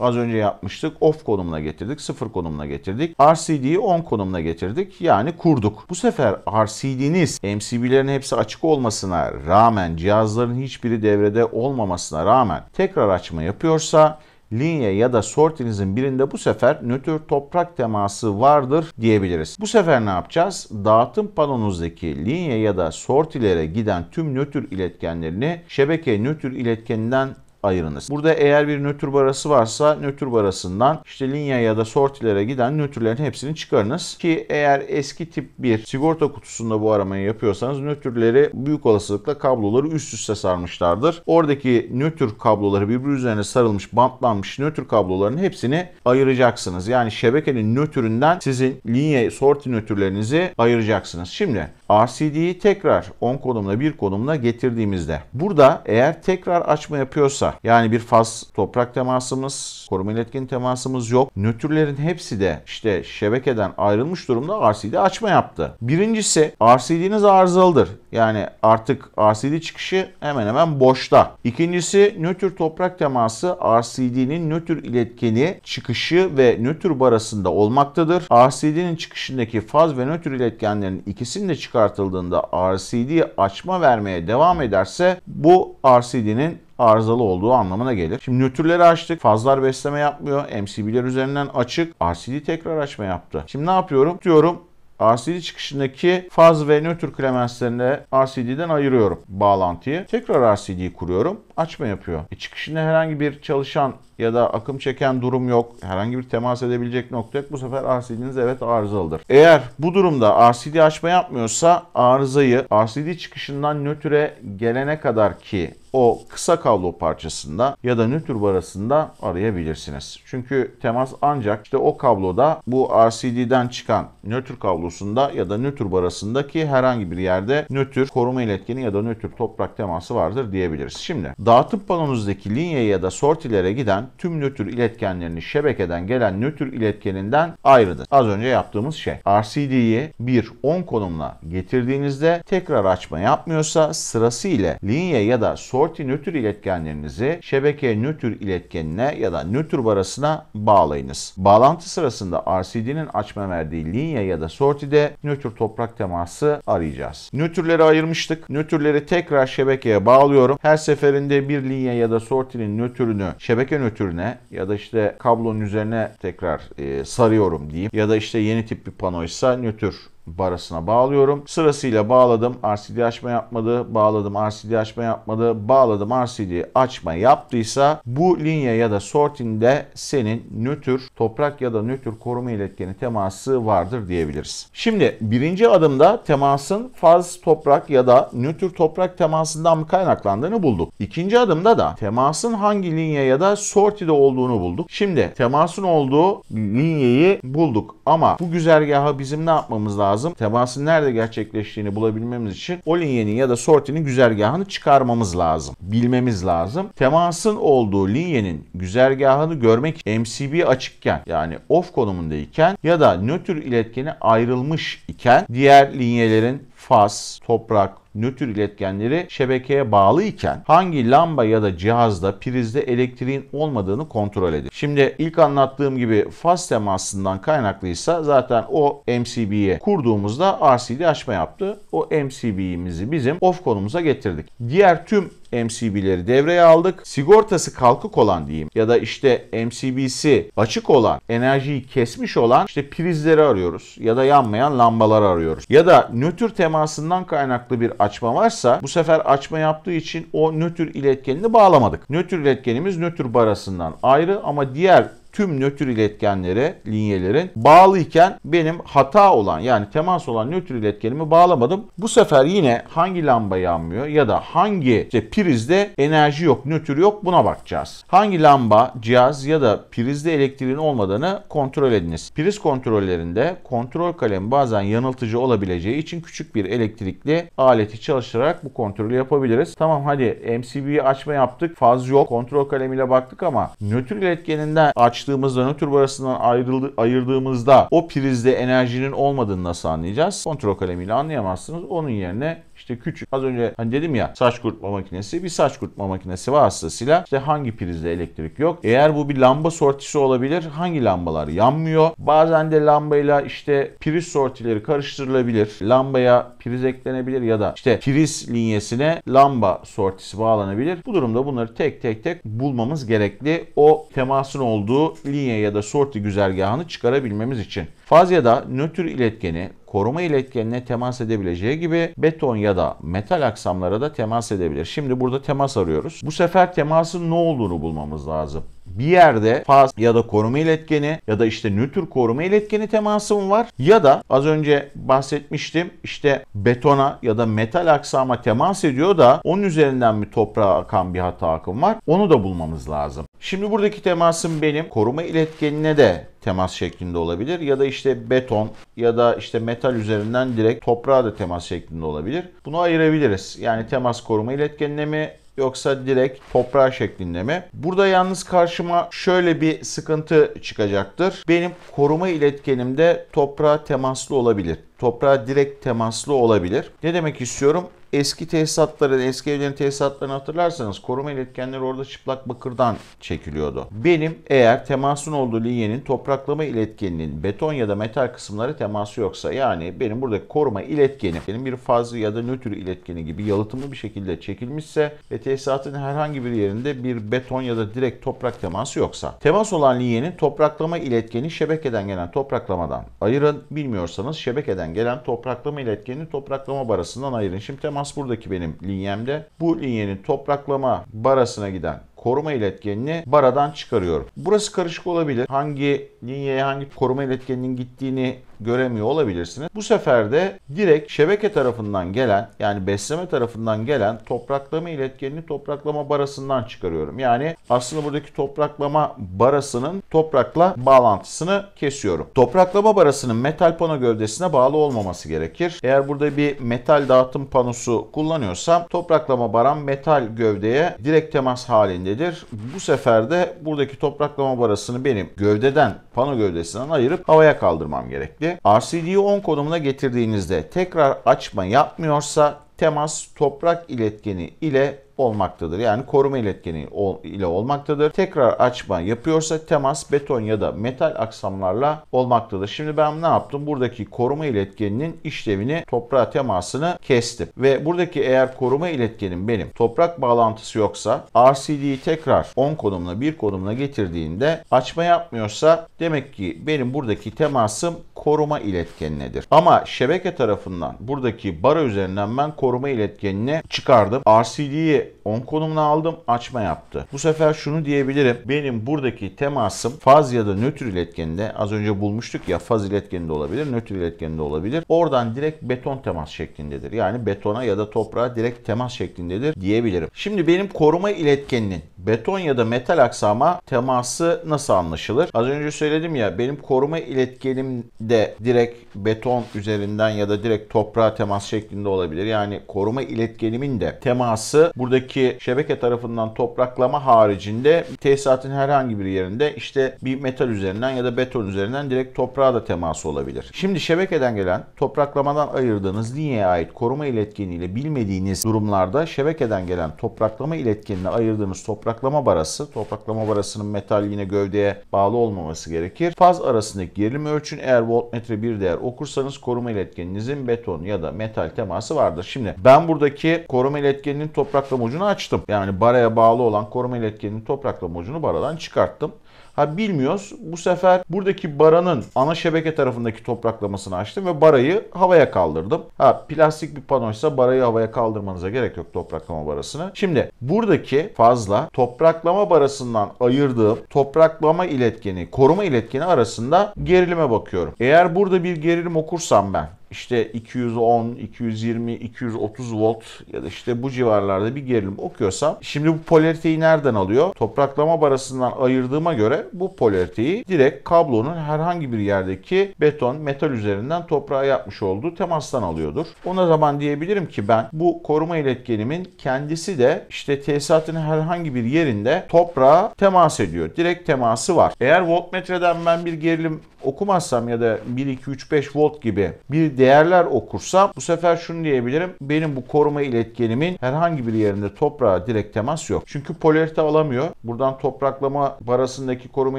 Az önce yapmıştık. Off konumuna getirdik. Sıfır konumuna getirdik. RCD'yi on konumuna getirdik. Yani kurduk. Bu sefer RCD'niz MCB'lerin hepsi açık olmasına rağmen cihazların hiçbiri devrede olmamasına rağmen tekrar açma yapıyorsa linye ya da sortinizin birinde bu sefer nötr toprak teması vardır diyebiliriz. Bu sefer ne yapacağız? Dağıtım panonuzdaki linye ya da sortilere giden tüm nötr iletkenlerini şebeke nötr iletkeninden ayırınız. Burada eğer bir nötr barası varsa nötr barasından işte linya ya da sortilere giden nötrlerin hepsini çıkarınız. Ki eğer eski tip bir sigorta kutusunda bu aramayı yapıyorsanız nötrleri büyük olasılıkla kabloları üst üste sarmışlardır. Oradaki nötr kabloları birbiri üzerine sarılmış, bantlanmış nötr kabloların hepsini ayıracaksınız. Yani şebekenin nötründen sizin linya sorti nötrlerinizi ayıracaksınız. Şimdi RCD'yi tekrar 10 konumuna 1 konumuna getirdiğimizde burada eğer tekrar açma yapıyorsa yani bir faz toprak temasımız, koruma iletken temasımız yok. Nötrlerin hepsi de işte şebekeden ayrılmış durumda RCD açma yaptı. Birincisi RCD'niz arızalıdır. Yani artık RCD çıkışı hemen hemen boşta. İkincisi nötr toprak teması RCD'nin nötr iletkeni çıkışı ve nötr barasında olmaktadır. RCD'nin çıkışındaki faz ve nötr iletkenlerin ikisinin de çıkışı çıkartıldığında RCD açma vermeye devam ederse bu RCD'nin arızalı olduğu anlamına gelir. Şimdi nötrleri açtık. Fazlar besleme yapmıyor. MCB'ler üzerinden açık. RCD tekrar açma yaptı. Şimdi ne yapıyorum? Diyorum RCD çıkışındaki faz ve nötr klemenslerini RCD'den ayırıyorum bağlantıyı. Tekrar RCD'yi kuruyorum. Açma yapıyor. E çıkışında herhangi bir çalışan ya da akım çeken durum yok. Herhangi bir temas edebilecek nokta yok. Bu sefer RCD'niz evet arızalıdır. Eğer bu durumda RCD açma yapmıyorsa arızayı RCD çıkışından nötre gelene kadar ki o kısa kablo parçasında ya da nötr barasında arayabilirsiniz. Çünkü temas ancak işte o kabloda bu RCD'den çıkan nötr kablosunda ya da nötr barasındaki herhangi bir yerde nötr koruma iletkeni ya da nötr toprak teması vardır diyebiliriz. Şimdi dağıtım panonuzdaki linye ya da sortilere giden gelen tüm nötr iletkenlerini şebekeden gelen nötr iletkeninden ayrıdır. Az önce yaptığımız şey. RCD'yi bir 10 konumuna getirdiğinizde tekrar açma yapmıyorsa sırasıyla linye ya da sorti nötr iletkenlerinizi şebeke nötr iletkenine ya da nötr barasına bağlayınız. Bağlantı sırasında RCD'nin açma verdiği linye ya da sortide nötr toprak teması arayacağız. Nötrleri ayırmıştık. Nötrleri tekrar şebekeye bağlıyorum. Her seferinde bir linye ya da sortinin nötrünü şebeke nötr karikatürüne ya da işte kablonun üzerine tekrar e, sarıyorum diyeyim. Ya da işte yeni tip bir panoysa nötr barasına bağlıyorum. Sırasıyla bağladım RCD açma yapmadı, bağladım RCD açma yapmadı, bağladım RCD açma yaptıysa bu linye ya da sortinde senin nötr toprak ya da nötr koruma iletkeni teması vardır diyebiliriz. Şimdi birinci adımda temasın faz toprak ya da nötr toprak temasından mı kaynaklandığını bulduk. İkinci adımda da temasın hangi linye ya da sortide olduğunu bulduk. Şimdi temasın olduğu linyeyi bulduk ama bu güzergahı bizim ne yapmamız lazım? lazım. Temasın nerede gerçekleştiğini bulabilmemiz için Olinye'nin ya da Sorti'nin güzergahını çıkarmamız lazım. Bilmemiz lazım. Temasın olduğu linyenin güzergahını görmek MCB açıkken yani off konumundayken ya da nötr iletkeni ayrılmış iken diğer linyelerin faz, toprak, nötr iletkenleri şebekeye bağlı iken hangi lamba ya da cihazda prizde elektriğin olmadığını kontrol edin. Şimdi ilk anlattığım gibi faz temasından kaynaklıysa zaten o MCB'ye kurduğumuzda RCD açma yaptı. O MCB'mizi bizim off konumuza getirdik. Diğer tüm MCB'leri devreye aldık. Sigortası kalkık olan diyeyim ya da işte MCB'si açık olan, enerjiyi kesmiş olan işte prizleri arıyoruz ya da yanmayan lambaları arıyoruz. Ya da nötr temasından kaynaklı bir açma varsa bu sefer açma yaptığı için o nötr iletkenini bağlamadık. Nötr iletkenimiz nötr barasından ayrı ama diğer tüm nötr iletkenlere, linyelerin bağlıyken benim hata olan yani temas olan nötr iletkenimi bağlamadım. Bu sefer yine hangi lamba yanmıyor ya da hangi işte prizde enerji yok, nötr yok buna bakacağız. Hangi lamba, cihaz ya da prizde elektriğin olmadığını kontrol ediniz. Priz kontrollerinde kontrol kalemi bazen yanıltıcı olabileceği için küçük bir elektrikli aleti çalışarak bu kontrolü yapabiliriz. Tamam hadi MCB'yi açma yaptık, faz yok, kontrol kalemiyle baktık ama nötr iletkeninden açtık açtığımızda nötr arasından ayrıldı, ayırdığımızda o prizde enerjinin olmadığını nasıl anlayacağız? Kontrol kalemiyle anlayamazsınız. Onun yerine işte küçük az önce hani dedim ya saç kurutma makinesi bir saç kurutma makinesi vasıtasıyla işte hangi prizde elektrik yok. Eğer bu bir lamba sortisi olabilir hangi lambalar yanmıyor. Bazen de lambayla işte priz sortileri karıştırılabilir. Lambaya priz eklenebilir ya da işte priz linyesine lamba sortisi bağlanabilir. Bu durumda bunları tek tek tek bulmamız gerekli. O temasın olduğu linye ya da sorti güzergahını çıkarabilmemiz için. Faz ya da nötr iletkeni koruma iletkenine temas edebileceği gibi beton ya da metal aksamlara da temas edebilir. Şimdi burada temas arıyoruz. Bu sefer temasın ne olduğunu bulmamız lazım. Bir yerde faz ya da koruma iletkeni ya da işte nötr koruma iletkeni temasım var? Ya da az önce bahsetmiştim işte betona ya da metal aksama temas ediyor da onun üzerinden bir toprağa akan bir hata akım var? Onu da bulmamız lazım. Şimdi buradaki temasım benim koruma iletkenine de temas şeklinde olabilir ya da işte beton ya da işte metal üzerinden direkt toprağa da temas şeklinde olabilir. Bunu ayırabiliriz. Yani temas koruma iletkenine mi yoksa direkt toprağa şeklinde mi? Burada yalnız karşıma şöyle bir sıkıntı çıkacaktır. Benim koruma iletkenimde toprağa temaslı olabilir. Toprağa direkt temaslı olabilir. Ne demek istiyorum? eski tesisatların, eski evlerin tesisatlarını hatırlarsanız koruma iletkenleri orada çıplak bakırdan çekiliyordu. Benim eğer temasın olduğu linyenin topraklama iletkeninin beton ya da metal kısımları teması yoksa yani benim buradaki koruma iletkeni benim bir fazı ya da nötr iletkeni gibi yalıtımlı bir şekilde çekilmişse ve tesisatın herhangi bir yerinde bir beton ya da direkt toprak teması yoksa temas olan linyenin topraklama iletkeni şebekeden gelen topraklamadan ayırın. Bilmiyorsanız şebekeden gelen topraklama iletkenini topraklama barasından ayırın. Şimdi temas referans buradaki benim linyemde. Bu linyenin topraklama barasına giden koruma iletkenini baradan çıkarıyorum. Burası karışık olabilir. Hangi linyeye hangi koruma iletkeninin gittiğini göremiyor olabilirsiniz. Bu sefer de direkt şebeke tarafından gelen yani besleme tarafından gelen topraklama iletkenini topraklama barasından çıkarıyorum. Yani aslında buradaki topraklama barasının toprakla bağlantısını kesiyorum. Topraklama barasının metal pano gövdesine bağlı olmaması gerekir. Eğer burada bir metal dağıtım panosu kullanıyorsam topraklama baram metal gövdeye direkt temas halindedir. Bu sefer de buradaki topraklama barasını benim gövdeden pano gövdesinden ayırıp havaya kaldırmam gerekli özellikle RCD'yi 10 konumuna getirdiğinizde tekrar açma yapmıyorsa temas toprak iletkeni ile olmaktadır. Yani koruma iletkeni ile olmaktadır. Tekrar açma yapıyorsa temas beton ya da metal aksamlarla olmaktadır. Şimdi ben ne yaptım? Buradaki koruma iletkeninin işlevini toprağa temasını kestim. Ve buradaki eğer koruma iletkenim benim toprak bağlantısı yoksa RCD'yi tekrar 10 konumuna 1 konumuna getirdiğinde açma yapmıyorsa demek ki benim buradaki temasım koruma iletkenindedir. Ama şebeke tarafından buradaki bara üzerinden ben koruma iletkenini çıkardım. RCD'yi geldi. 10 konumunu aldım. Açma yaptı. Bu sefer şunu diyebilirim. Benim buradaki temasım faz ya da nötr iletkeninde az önce bulmuştuk ya faz iletkeninde olabilir, nötr iletkeninde olabilir. Oradan direkt beton temas şeklindedir. Yani betona ya da toprağa direkt temas şeklindedir diyebilirim. Şimdi benim koruma iletkeninin beton ya da metal aksama teması nasıl anlaşılır? Az önce söyledim ya benim koruma iletkenim de direkt beton üzerinden ya da direkt toprağa temas şeklinde olabilir. Yani koruma iletkenimin de teması burada buradaki şebeke tarafından topraklama haricinde tesisatın herhangi bir yerinde işte bir metal üzerinden ya da beton üzerinden direkt toprağa da temas olabilir. Şimdi şebekeden gelen topraklamadan ayırdığınız linyeye ait koruma iletkeniyle bilmediğiniz durumlarda şebekeden gelen topraklama iletkenine ayırdığınız topraklama barası, topraklama barasının metal yine gövdeye bağlı olmaması gerekir. Faz arasındaki gerilim ölçün. Eğer voltmetre bir değer okursanız koruma iletkeninizin beton ya da metal teması vardır. Şimdi ben buradaki koruma iletkeninin topraklama mocunu açtım. Yani baraya bağlı olan koruma iletkenin toprakla mocunu baradan çıkarttım. Ha bilmiyoruz. Bu sefer buradaki baranın ana şebeke tarafındaki topraklamasını açtım ve barayı havaya kaldırdım. Ha plastik bir panoysa barayı havaya kaldırmanıza gerek yok topraklama barasını. Şimdi buradaki fazla topraklama barasından ayırdığım topraklama iletkeni, koruma iletkeni arasında gerilime bakıyorum. Eğer burada bir gerilim okursam ben işte 210, 220, 230 volt ya da işte bu civarlarda bir gerilim okuyorsam şimdi bu polariteyi nereden alıyor? Topraklama barasından ayırdığıma göre bu polariteyi direkt kablonun herhangi bir yerdeki beton, metal üzerinden toprağa yapmış olduğu temastan alıyordur. Ona zaman diyebilirim ki ben bu koruma iletkenimin kendisi de işte tesisatın herhangi bir yerinde toprağa temas ediyor. Direkt teması var. Eğer voltmetreden ben bir gerilim okumazsam ya da 1, 2, 3, 5 volt gibi bir değerler okursam bu sefer şunu diyebilirim. Benim bu koruma iletkenimin herhangi bir yerinde toprağa direkt temas yok. Çünkü polarite alamıyor. Buradan topraklama barasındaki koruma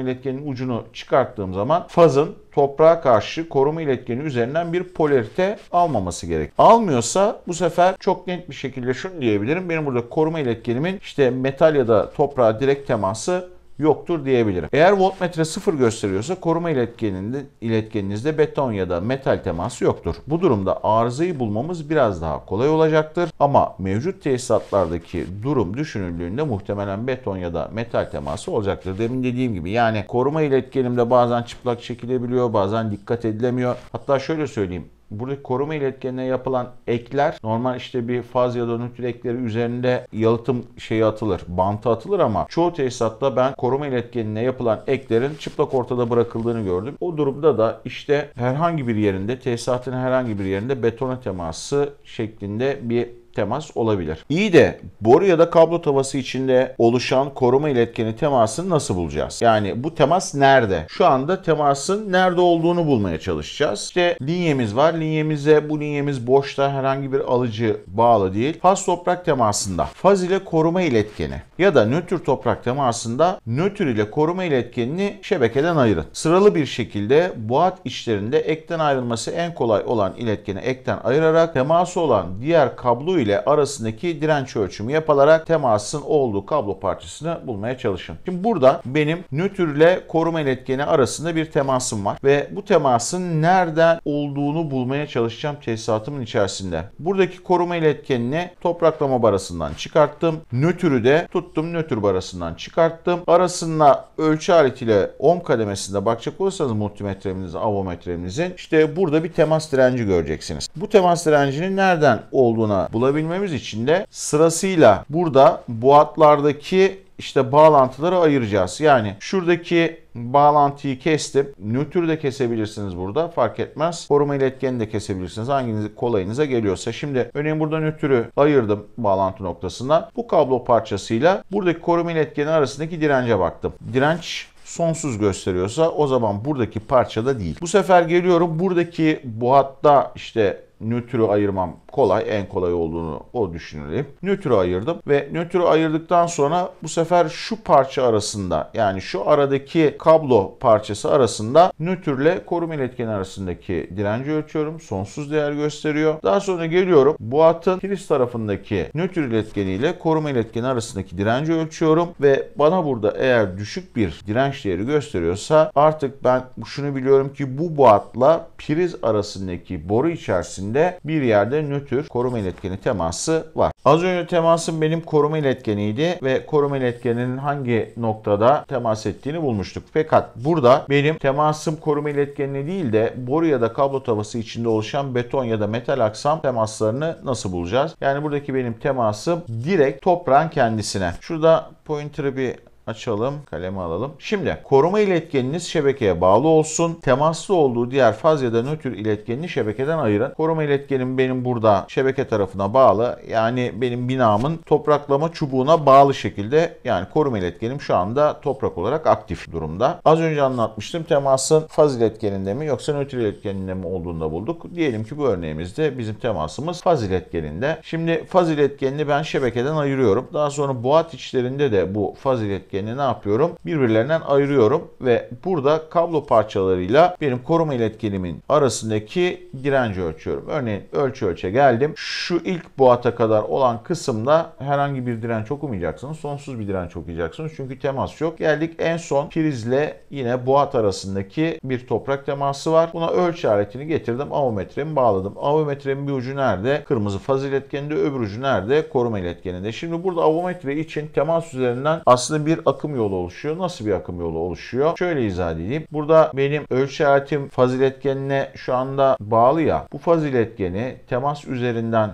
iletkenin ucunu çıkarttığım zaman fazın toprağa karşı koruma iletkeni üzerinden bir polarite almaması gerek. Almıyorsa bu sefer çok net bir şekilde şunu diyebilirim. Benim burada koruma iletkenimin işte metal ya da toprağa direkt teması yoktur diyebilirim. Eğer voltmetre sıfır gösteriyorsa koruma iletkeninde, iletkeninizde beton ya da metal teması yoktur. Bu durumda arızayı bulmamız biraz daha kolay olacaktır. Ama mevcut tesisatlardaki durum düşünüldüğünde muhtemelen beton ya da metal teması olacaktır. Demin dediğim gibi yani koruma iletkenimde bazen çıplak çekilebiliyor, bazen dikkat edilemiyor. Hatta şöyle söyleyeyim buradaki koruma iletkenine yapılan ekler normal işte bir faz ya da nükleer ekleri üzerinde yalıtım şeyi atılır, bantı atılır ama çoğu tesisatta ben koruma iletkenine yapılan eklerin çıplak ortada bırakıldığını gördüm. O durumda da işte herhangi bir yerinde tesisatın herhangi bir yerinde betona teması şeklinde bir temas olabilir. İyi de boru ya da kablo tavası içinde oluşan koruma iletkeni temasını nasıl bulacağız? Yani bu temas nerede? Şu anda temasın nerede olduğunu bulmaya çalışacağız. İşte linyemiz var. Linyemize bu linyemiz boşta herhangi bir alıcı bağlı değil. Faz toprak temasında faz ile koruma iletkeni ya da nötr toprak temasında nötr ile koruma iletkenini şebekeden ayırın. Sıralı bir şekilde boğat içlerinde ekten ayrılması en kolay olan iletkeni ekten ayırarak teması olan diğer kablo ile ile arasındaki direnç ölçümü yapılarak temasın olduğu kablo parçasını bulmaya çalışın. Şimdi burada benim nötr ile koruma iletkeni arasında bir temasım var ve bu temasın nereden olduğunu bulmaya çalışacağım tesisatımın içerisinde. Buradaki koruma iletkenini topraklama barasından çıkarttım. Nötrü de tuttum nötr barasından çıkarttım. Arasında ölçü aletiyle ohm kademesinde bakacak olursanız multimetremizin, avometremizin işte burada bir temas direnci göreceksiniz. Bu temas direncinin nereden olduğuna bulabilirsiniz anlatabilmemiz için de sırasıyla burada bu boğatlardaki işte bağlantıları ayıracağız. Yani şuradaki bağlantıyı kestim. Nötr de kesebilirsiniz burada fark etmez. Koruma iletkeni de kesebilirsiniz. Hanginiz kolayınıza geliyorsa. Şimdi örneğin burada nötrü ayırdım bağlantı noktasından. Bu kablo parçasıyla buradaki koruma iletkeni arasındaki dirence baktım. Direnç sonsuz gösteriyorsa o zaman buradaki parçada değil. Bu sefer geliyorum buradaki bu hatta işte nötrü ayırmam kolay en kolay olduğunu o düşünelim. Nötr'ü ayırdım ve nötr'ü ayırdıktan sonra bu sefer şu parça arasında yani şu aradaki kablo parçası arasında nötrle koruma iletkeni arasındaki direnci ölçüyorum. Sonsuz değer gösteriyor. Daha sonra geliyorum Bu boğatın kilis tarafındaki nötr iletkeniyle koruma iletkeni arasındaki direnci ölçüyorum ve bana burada eğer düşük bir direnç değeri gösteriyorsa artık ben şunu biliyorum ki bu buatla priz arasındaki boru içerisinde bir yerde nötr tür koruma iletkeni teması var. Az önce temasım benim koruma iletkeniydi ve koruma iletkeninin hangi noktada temas ettiğini bulmuştuk. Fakat burada benim temasım koruma iletkenine değil de boru ya da kablo tavası içinde oluşan beton ya da metal aksam temaslarını nasıl bulacağız? Yani buradaki benim temasım direkt toprağın kendisine. Şurada pointer'ı bir açalım, kaleme alalım. Şimdi koruma iletkeniniz şebekeye bağlı olsun. Temaslı olduğu diğer faz ya da nötr iletkenini şebekeden ayırın. Koruma iletkenim benim burada şebeke tarafına bağlı. Yani benim binamın topraklama çubuğuna bağlı şekilde yani koruma iletkenim şu anda toprak olarak aktif durumda. Az önce anlatmıştım temasın faz iletkeninde mi yoksa nötr iletkeninde mi olduğunda bulduk. Diyelim ki bu örneğimizde bizim temasımız faz iletkeninde. Şimdi faz iletkenini ben şebekeden ayırıyorum. Daha sonra boğat içlerinde de bu faz iletkenini iletkeni ne yapıyorum? Birbirlerinden ayırıyorum ve burada kablo parçalarıyla benim koruma iletkenimin arasındaki direnci ölçüyorum. Örneğin ölçü ölçe geldim. Şu ilk boğata kadar olan kısımda herhangi bir direnç okumayacaksınız. Sonsuz bir direnç okuyacaksınız. Çünkü temas yok. Geldik en son prizle yine boğat arasındaki bir toprak teması var. Buna ölçü aletini getirdim. Avometremi bağladım. Avometremin bir ucu nerede? Kırmızı faz iletkeninde öbür ucu nerede? Koruma iletkeninde. Şimdi burada avometre için temas üzerinden aslında bir akım yolu oluşuyor. Nasıl bir akım yolu oluşuyor? Şöyle izah edeyim. Burada benim ölçü hayatım faziletgenine şu anda bağlı ya. Bu faziletgeni temas üzerinden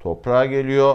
toprağa geliyor.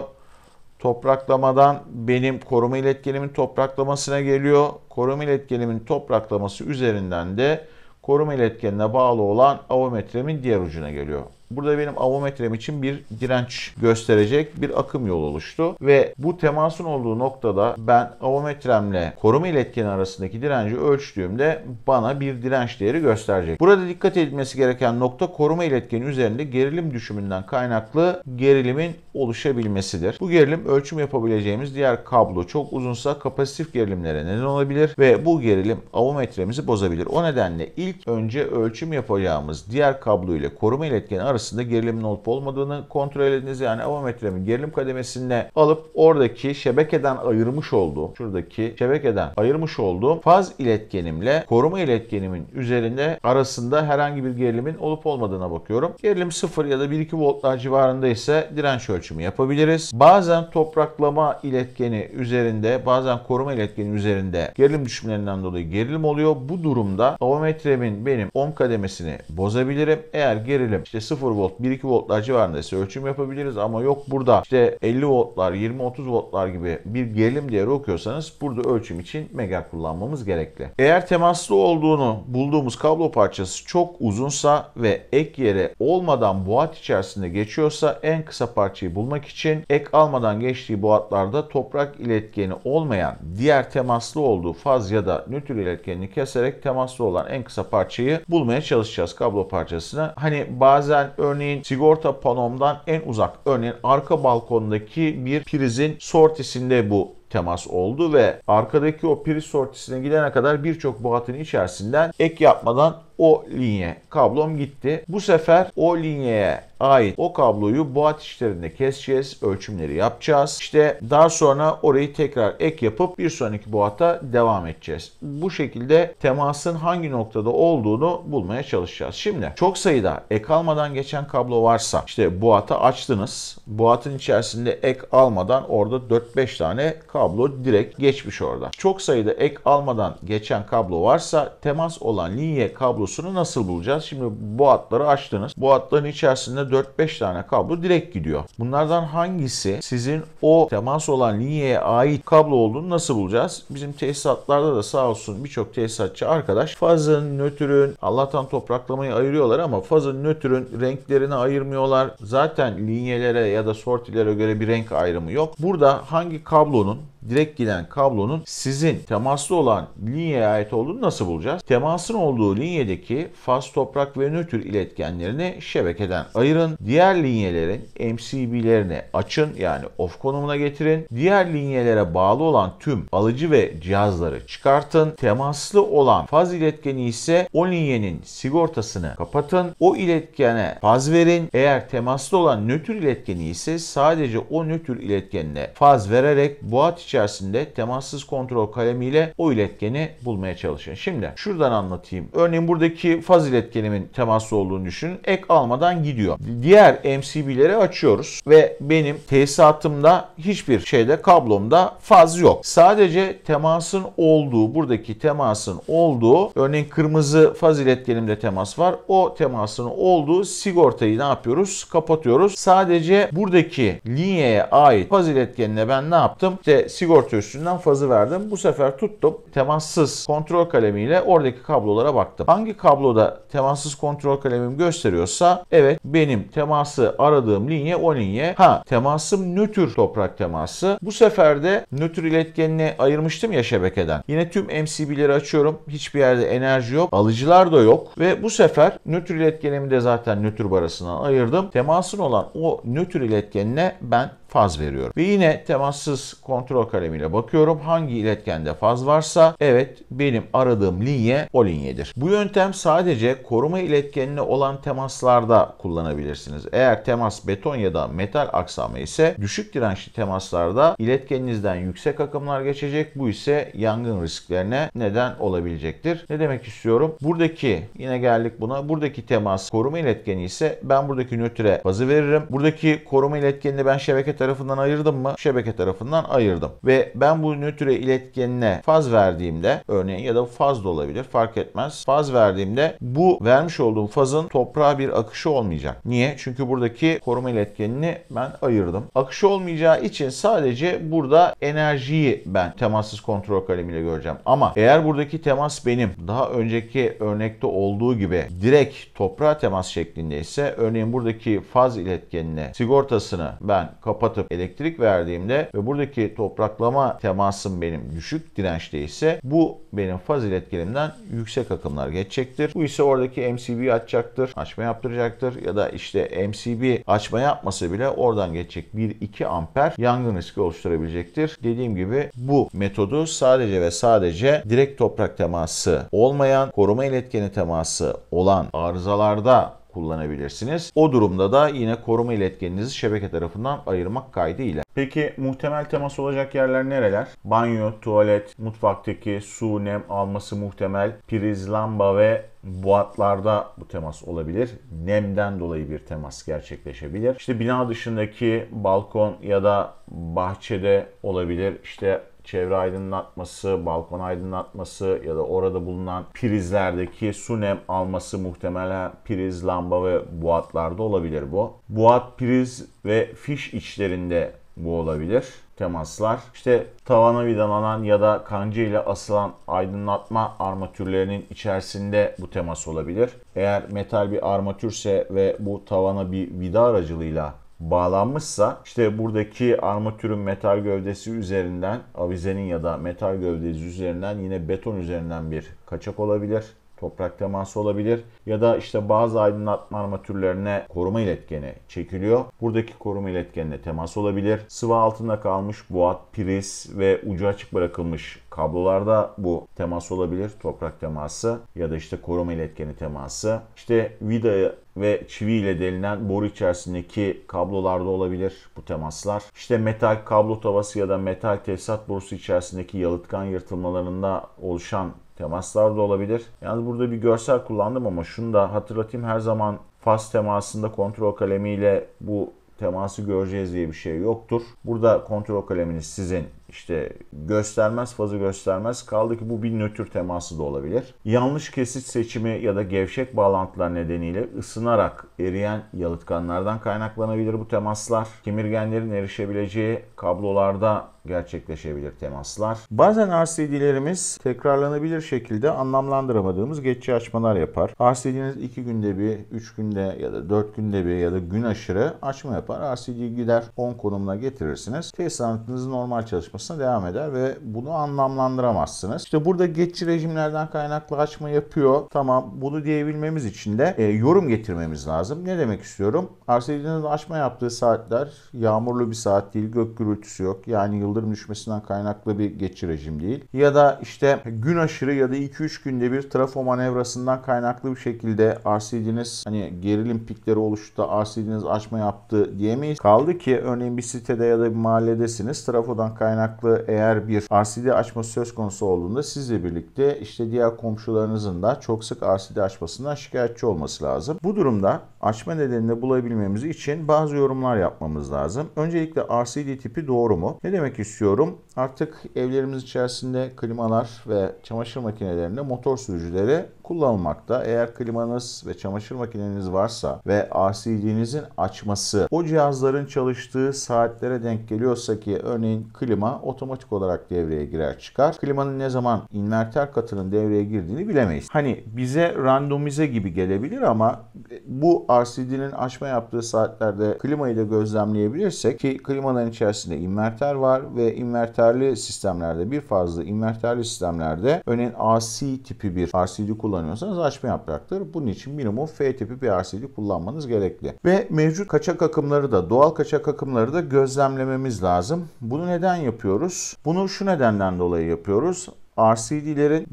Topraklamadan benim koruma iletkenimin topraklamasına geliyor. Koruma iletkenimin topraklaması üzerinden de koruma iletkenine bağlı olan avometremin diğer ucuna geliyor. Burada benim avometrem için bir direnç gösterecek bir akım yolu oluştu ve bu temasın olduğu noktada ben avometremle koruma iletkeni arasındaki direnci ölçtüğümde bana bir direnç değeri gösterecek. Burada dikkat edilmesi gereken nokta koruma iletkeni üzerinde gerilim düşümünden kaynaklı gerilimin oluşabilmesidir. Bu gerilim ölçüm yapabileceğimiz diğer kablo çok uzunsa kapasitif gerilimlere neden olabilir ve bu gerilim avometremizi bozabilir. O nedenle ilk önce ölçüm yapacağımız diğer kablo ile koruma iletkeni arasında arasında gerilimin olup olmadığını kontrol ediniz. Yani avometremi gerilim kademesine alıp oradaki şebekeden ayırmış olduğu, şuradaki şebekeden ayırmış olduğum faz iletkenimle koruma iletkenimin üzerinde arasında herhangi bir gerilimin olup olmadığına bakıyorum. Gerilim 0 ya da 1-2 voltlar civarında ise direnç ölçümü yapabiliriz. Bazen topraklama iletkeni üzerinde, bazen koruma iletkeni üzerinde gerilim düşümlerinden dolayı gerilim oluyor. Bu durumda avometremin benim ohm kademesini bozabilirim. Eğer gerilim işte 0 0 volt 1-2 voltlar civarında ise ölçüm yapabiliriz ama yok burada işte 50 voltlar 20-30 voltlar gibi bir gerilim değeri okuyorsanız burada ölçüm için mega kullanmamız gerekli. Eğer temaslı olduğunu bulduğumuz kablo parçası çok uzunsa ve ek yere olmadan boğat içerisinde geçiyorsa en kısa parçayı bulmak için ek almadan geçtiği boğatlarda toprak iletkeni olmayan diğer temaslı olduğu faz ya da nötr iletkenini keserek temaslı olan en kısa parçayı bulmaya çalışacağız kablo parçasına. Hani bazen örneğin sigorta panomdan en uzak örneğin arka balkondaki bir prizin sortisinde bu temas oldu ve arkadaki o priz sortisine gidene kadar birçok boğatın içerisinden ek yapmadan o linye kablom gitti. Bu sefer o linyeye ait o kabloyu boğat işlerinde keseceğiz. Ölçümleri yapacağız. İşte daha sonra orayı tekrar ek yapıp bir sonraki boğata devam edeceğiz. Bu şekilde temasın hangi noktada olduğunu bulmaya çalışacağız. Şimdi çok sayıda ek almadan geçen kablo varsa işte boğata açtınız. Boğatın içerisinde ek almadan orada 4-5 tane kablo direkt geçmiş orada. Çok sayıda ek almadan geçen kablo varsa temas olan linye kablosu kablosunu nasıl bulacağız? Şimdi bu hatları açtınız. Bu hatların içerisinde 4-5 tane kablo direkt gidiyor. Bunlardan hangisi sizin o temas olan linyeye ait kablo olduğunu nasıl bulacağız? Bizim tesisatlarda da sağ olsun birçok tesisatçı arkadaş fazın, nötrün, Allah'tan topraklamayı ayırıyorlar ama fazın, nötrün renklerini ayırmıyorlar. Zaten linyelere ya da sortilere göre bir renk ayrımı yok. Burada hangi kablonun direkt giden kablonun sizin temaslı olan linyaya ait olduğunu nasıl bulacağız? Temasın olduğu linyadaki faz, toprak ve nötr iletkenlerini şebekeden ayırın. Diğer linyelerin MCB'lerini açın yani off konumuna getirin. Diğer linyelere bağlı olan tüm alıcı ve cihazları çıkartın. Temaslı olan faz iletkeni ise o linyenin sigortasını kapatın. O iletkene faz verin. Eğer temaslı olan nötr iletkeni ise sadece o nötr iletkenine faz vererek boğat için içerisinde temassız kontrol kalemiyle o iletkeni bulmaya çalışın. Şimdi şuradan anlatayım. Örneğin buradaki faz iletkenimin temaslı olduğunu düşünün. Ek almadan gidiyor. Diğer MCB'leri açıyoruz ve benim tesisatımda hiçbir şeyde kablomda faz yok. Sadece temasın olduğu buradaki temasın olduğu örneğin kırmızı faz iletkenimde temas var. O temasın olduğu sigortayı ne yapıyoruz? Kapatıyoruz. Sadece buradaki linyeye ait faz iletkenine ben ne yaptım? İşte sigorta üstünden fazı verdim. Bu sefer tuttum temassız kontrol kalemiyle oradaki kablolara baktım. Hangi kabloda temassız kontrol kalemim gösteriyorsa evet benim teması aradığım linye o linye. Ha temasım nötr toprak teması. Bu sefer de nötr iletkenini ayırmıştım ya şebekeden. Yine tüm MCB'leri açıyorum. Hiçbir yerde enerji yok. Alıcılar da yok. Ve bu sefer nötr iletkenimi de zaten nötr barasından ayırdım. Temasın olan o nötr iletkenine ben faz veriyorum. Ve yine temassız kontrol kalemiyle bakıyorum. Hangi iletkende faz varsa evet benim aradığım linye o linyedir. Bu yöntem sadece koruma iletkenine olan temaslarda kullanabilirsiniz. Eğer temas beton ya da metal aksamı ise düşük dirençli temaslarda iletkeninizden yüksek akımlar geçecek. Bu ise yangın risklerine neden olabilecektir. Ne demek istiyorum? Buradaki yine geldik buna. Buradaki temas koruma iletkeni ise ben buradaki nötre fazı veririm. Buradaki koruma iletkenini ben şebeke tarafından ayırdım mı? Şebeke tarafından ayırdım. Ve ben bu nötre iletkenine faz verdiğimde örneğin ya da faz da olabilir fark etmez. Faz verdiğimde bu vermiş olduğum fazın toprağa bir akışı olmayacak. Niye? Çünkü buradaki koruma iletkenini ben ayırdım. Akışı olmayacağı için sadece burada enerjiyi ben temassız kontrol kalemiyle göreceğim. Ama eğer buradaki temas benim daha önceki örnekte olduğu gibi direkt toprağa temas şeklinde ise örneğin buradaki faz iletkenine sigortasını ben kapat kapatıp elektrik verdiğimde ve buradaki topraklama temasım benim düşük dirençte ise bu benim faz iletkenimden yüksek akımlar geçecektir. Bu ise oradaki MCB açacaktır, açma yaptıracaktır ya da işte MCB açma yapması bile oradan geçecek 1-2 amper yangın riski oluşturabilecektir. Dediğim gibi bu metodu sadece ve sadece direkt toprak teması olmayan, koruma iletkeni teması olan arızalarda kullanabilirsiniz. O durumda da yine koruma iletkeninizi şebeke tarafından ayırmak kaydı ile. Peki muhtemel temas olacak yerler nereler? Banyo, tuvalet, mutfaktaki su nem alması muhtemel, priz, lamba ve buatlarda bu temas olabilir. Nemden dolayı bir temas gerçekleşebilir. İşte bina dışındaki balkon ya da bahçede olabilir. İşte çevre aydınlatması, balkon aydınlatması ya da orada bulunan prizlerdeki su nem alması muhtemelen priz, lamba ve buatlarda olabilir bu. Buat, priz ve fiş içlerinde bu olabilir temaslar. İşte tavana vidalanan ya da kanca ile asılan aydınlatma armatürlerinin içerisinde bu temas olabilir. Eğer metal bir armatürse ve bu tavana bir vida aracılığıyla bağlanmışsa işte buradaki armatürün metal gövdesi üzerinden avizenin ya da metal gövdesi üzerinden yine beton üzerinden bir kaçak olabilir toprak teması olabilir ya da işte bazı aydınlatma armatürlerine koruma iletkeni çekiliyor. Buradaki koruma iletkenine temas olabilir. Sıvı altında kalmış buat, priz ve ucu açık bırakılmış kablolarda bu temas olabilir. Toprak teması ya da işte koruma iletkeni teması. İşte vida ve çivi ile delinen boru içerisindeki kablolarda olabilir bu temaslar. İşte metal kablo tavası ya da metal tesisat borusu içerisindeki yalıtkan yırtılmalarında oluşan Temaslar da olabilir. Yalnız burada bir görsel kullandım ama şunu da hatırlatayım. Her zaman faz temasında kontrol kalemiyle bu teması göreceğiz diye bir şey yoktur. Burada kontrol kaleminiz sizin işte göstermez, fazı göstermez. Kaldı ki bu bir nötr teması da olabilir. Yanlış kesit seçimi ya da gevşek bağlantılar nedeniyle ısınarak eriyen yalıtkanlardan kaynaklanabilir bu temaslar. Kemirgenlerin erişebileceği kablolarda gerçekleşebilir temaslar. Bazen RCD'lerimiz tekrarlanabilir şekilde anlamlandıramadığımız geçici açmalar yapar. RCD'niz 2 günde bir, 3 günde ya da 4 günde bir ya da gün aşırı açma yapar. RCD'yi gider 10 konumuna getirirsiniz. Tesisatınız normal çalışmasına devam eder ve bunu anlamlandıramazsınız. İşte burada geçici rejimlerden kaynaklı açma yapıyor. Tamam bunu diyebilmemiz için de e, yorum getirmemiz lazım. Ne demek istiyorum? RCD'nin açma yaptığı saatler yağmurlu bir saat değil, gök gürültüsü yok. Yani yıl yıldırım düşmesinden kaynaklı bir geçiş rejim değil. Ya da işte gün aşırı ya da 2-3 günde bir trafo manevrasından kaynaklı bir şekilde RCD'niz hani gerilim pikleri oluştu da RCD'niz açma yaptı diyemeyiz. Kaldı ki örneğin bir sitede ya da bir mahalledesiniz. Trafodan kaynaklı eğer bir RCD açma söz konusu olduğunda sizle birlikte işte diğer komşularınızın da çok sık RCD açmasından şikayetçi olması lazım. Bu durumda açma nedenini bulabilmemiz için bazı yorumlar yapmamız lazım. Öncelikle RCD tipi doğru mu? Ne demek ki istiyorum. Artık evlerimiz içerisinde klimalar ve çamaşır makinelerinde motor sürücüleri Kullanmakta. Eğer klimanız ve çamaşır makineniz varsa ve RCD'nizin açması o cihazların çalıştığı saatlere denk geliyorsa ki örneğin klima otomatik olarak devreye girer çıkar. Klimanın ne zaman inverter katının devreye girdiğini bilemeyiz. Hani bize randomize gibi gelebilir ama bu RCD'nin açma yaptığı saatlerde klimayı da gözlemleyebilirsek ki klimaların içerisinde inverter var ve inverterli sistemlerde bir fazla inverterli sistemlerde örneğin AC tipi bir RCD kullanılmakta kullanıyorsanız açma yapraktır. Bunun için minimum F tipi bir RCD kullanmanız gerekli. Ve mevcut kaçak akımları da doğal kaçak akımları da gözlemlememiz lazım. Bunu neden yapıyoruz? Bunu şu nedenden dolayı yapıyoruz. RCD'lerin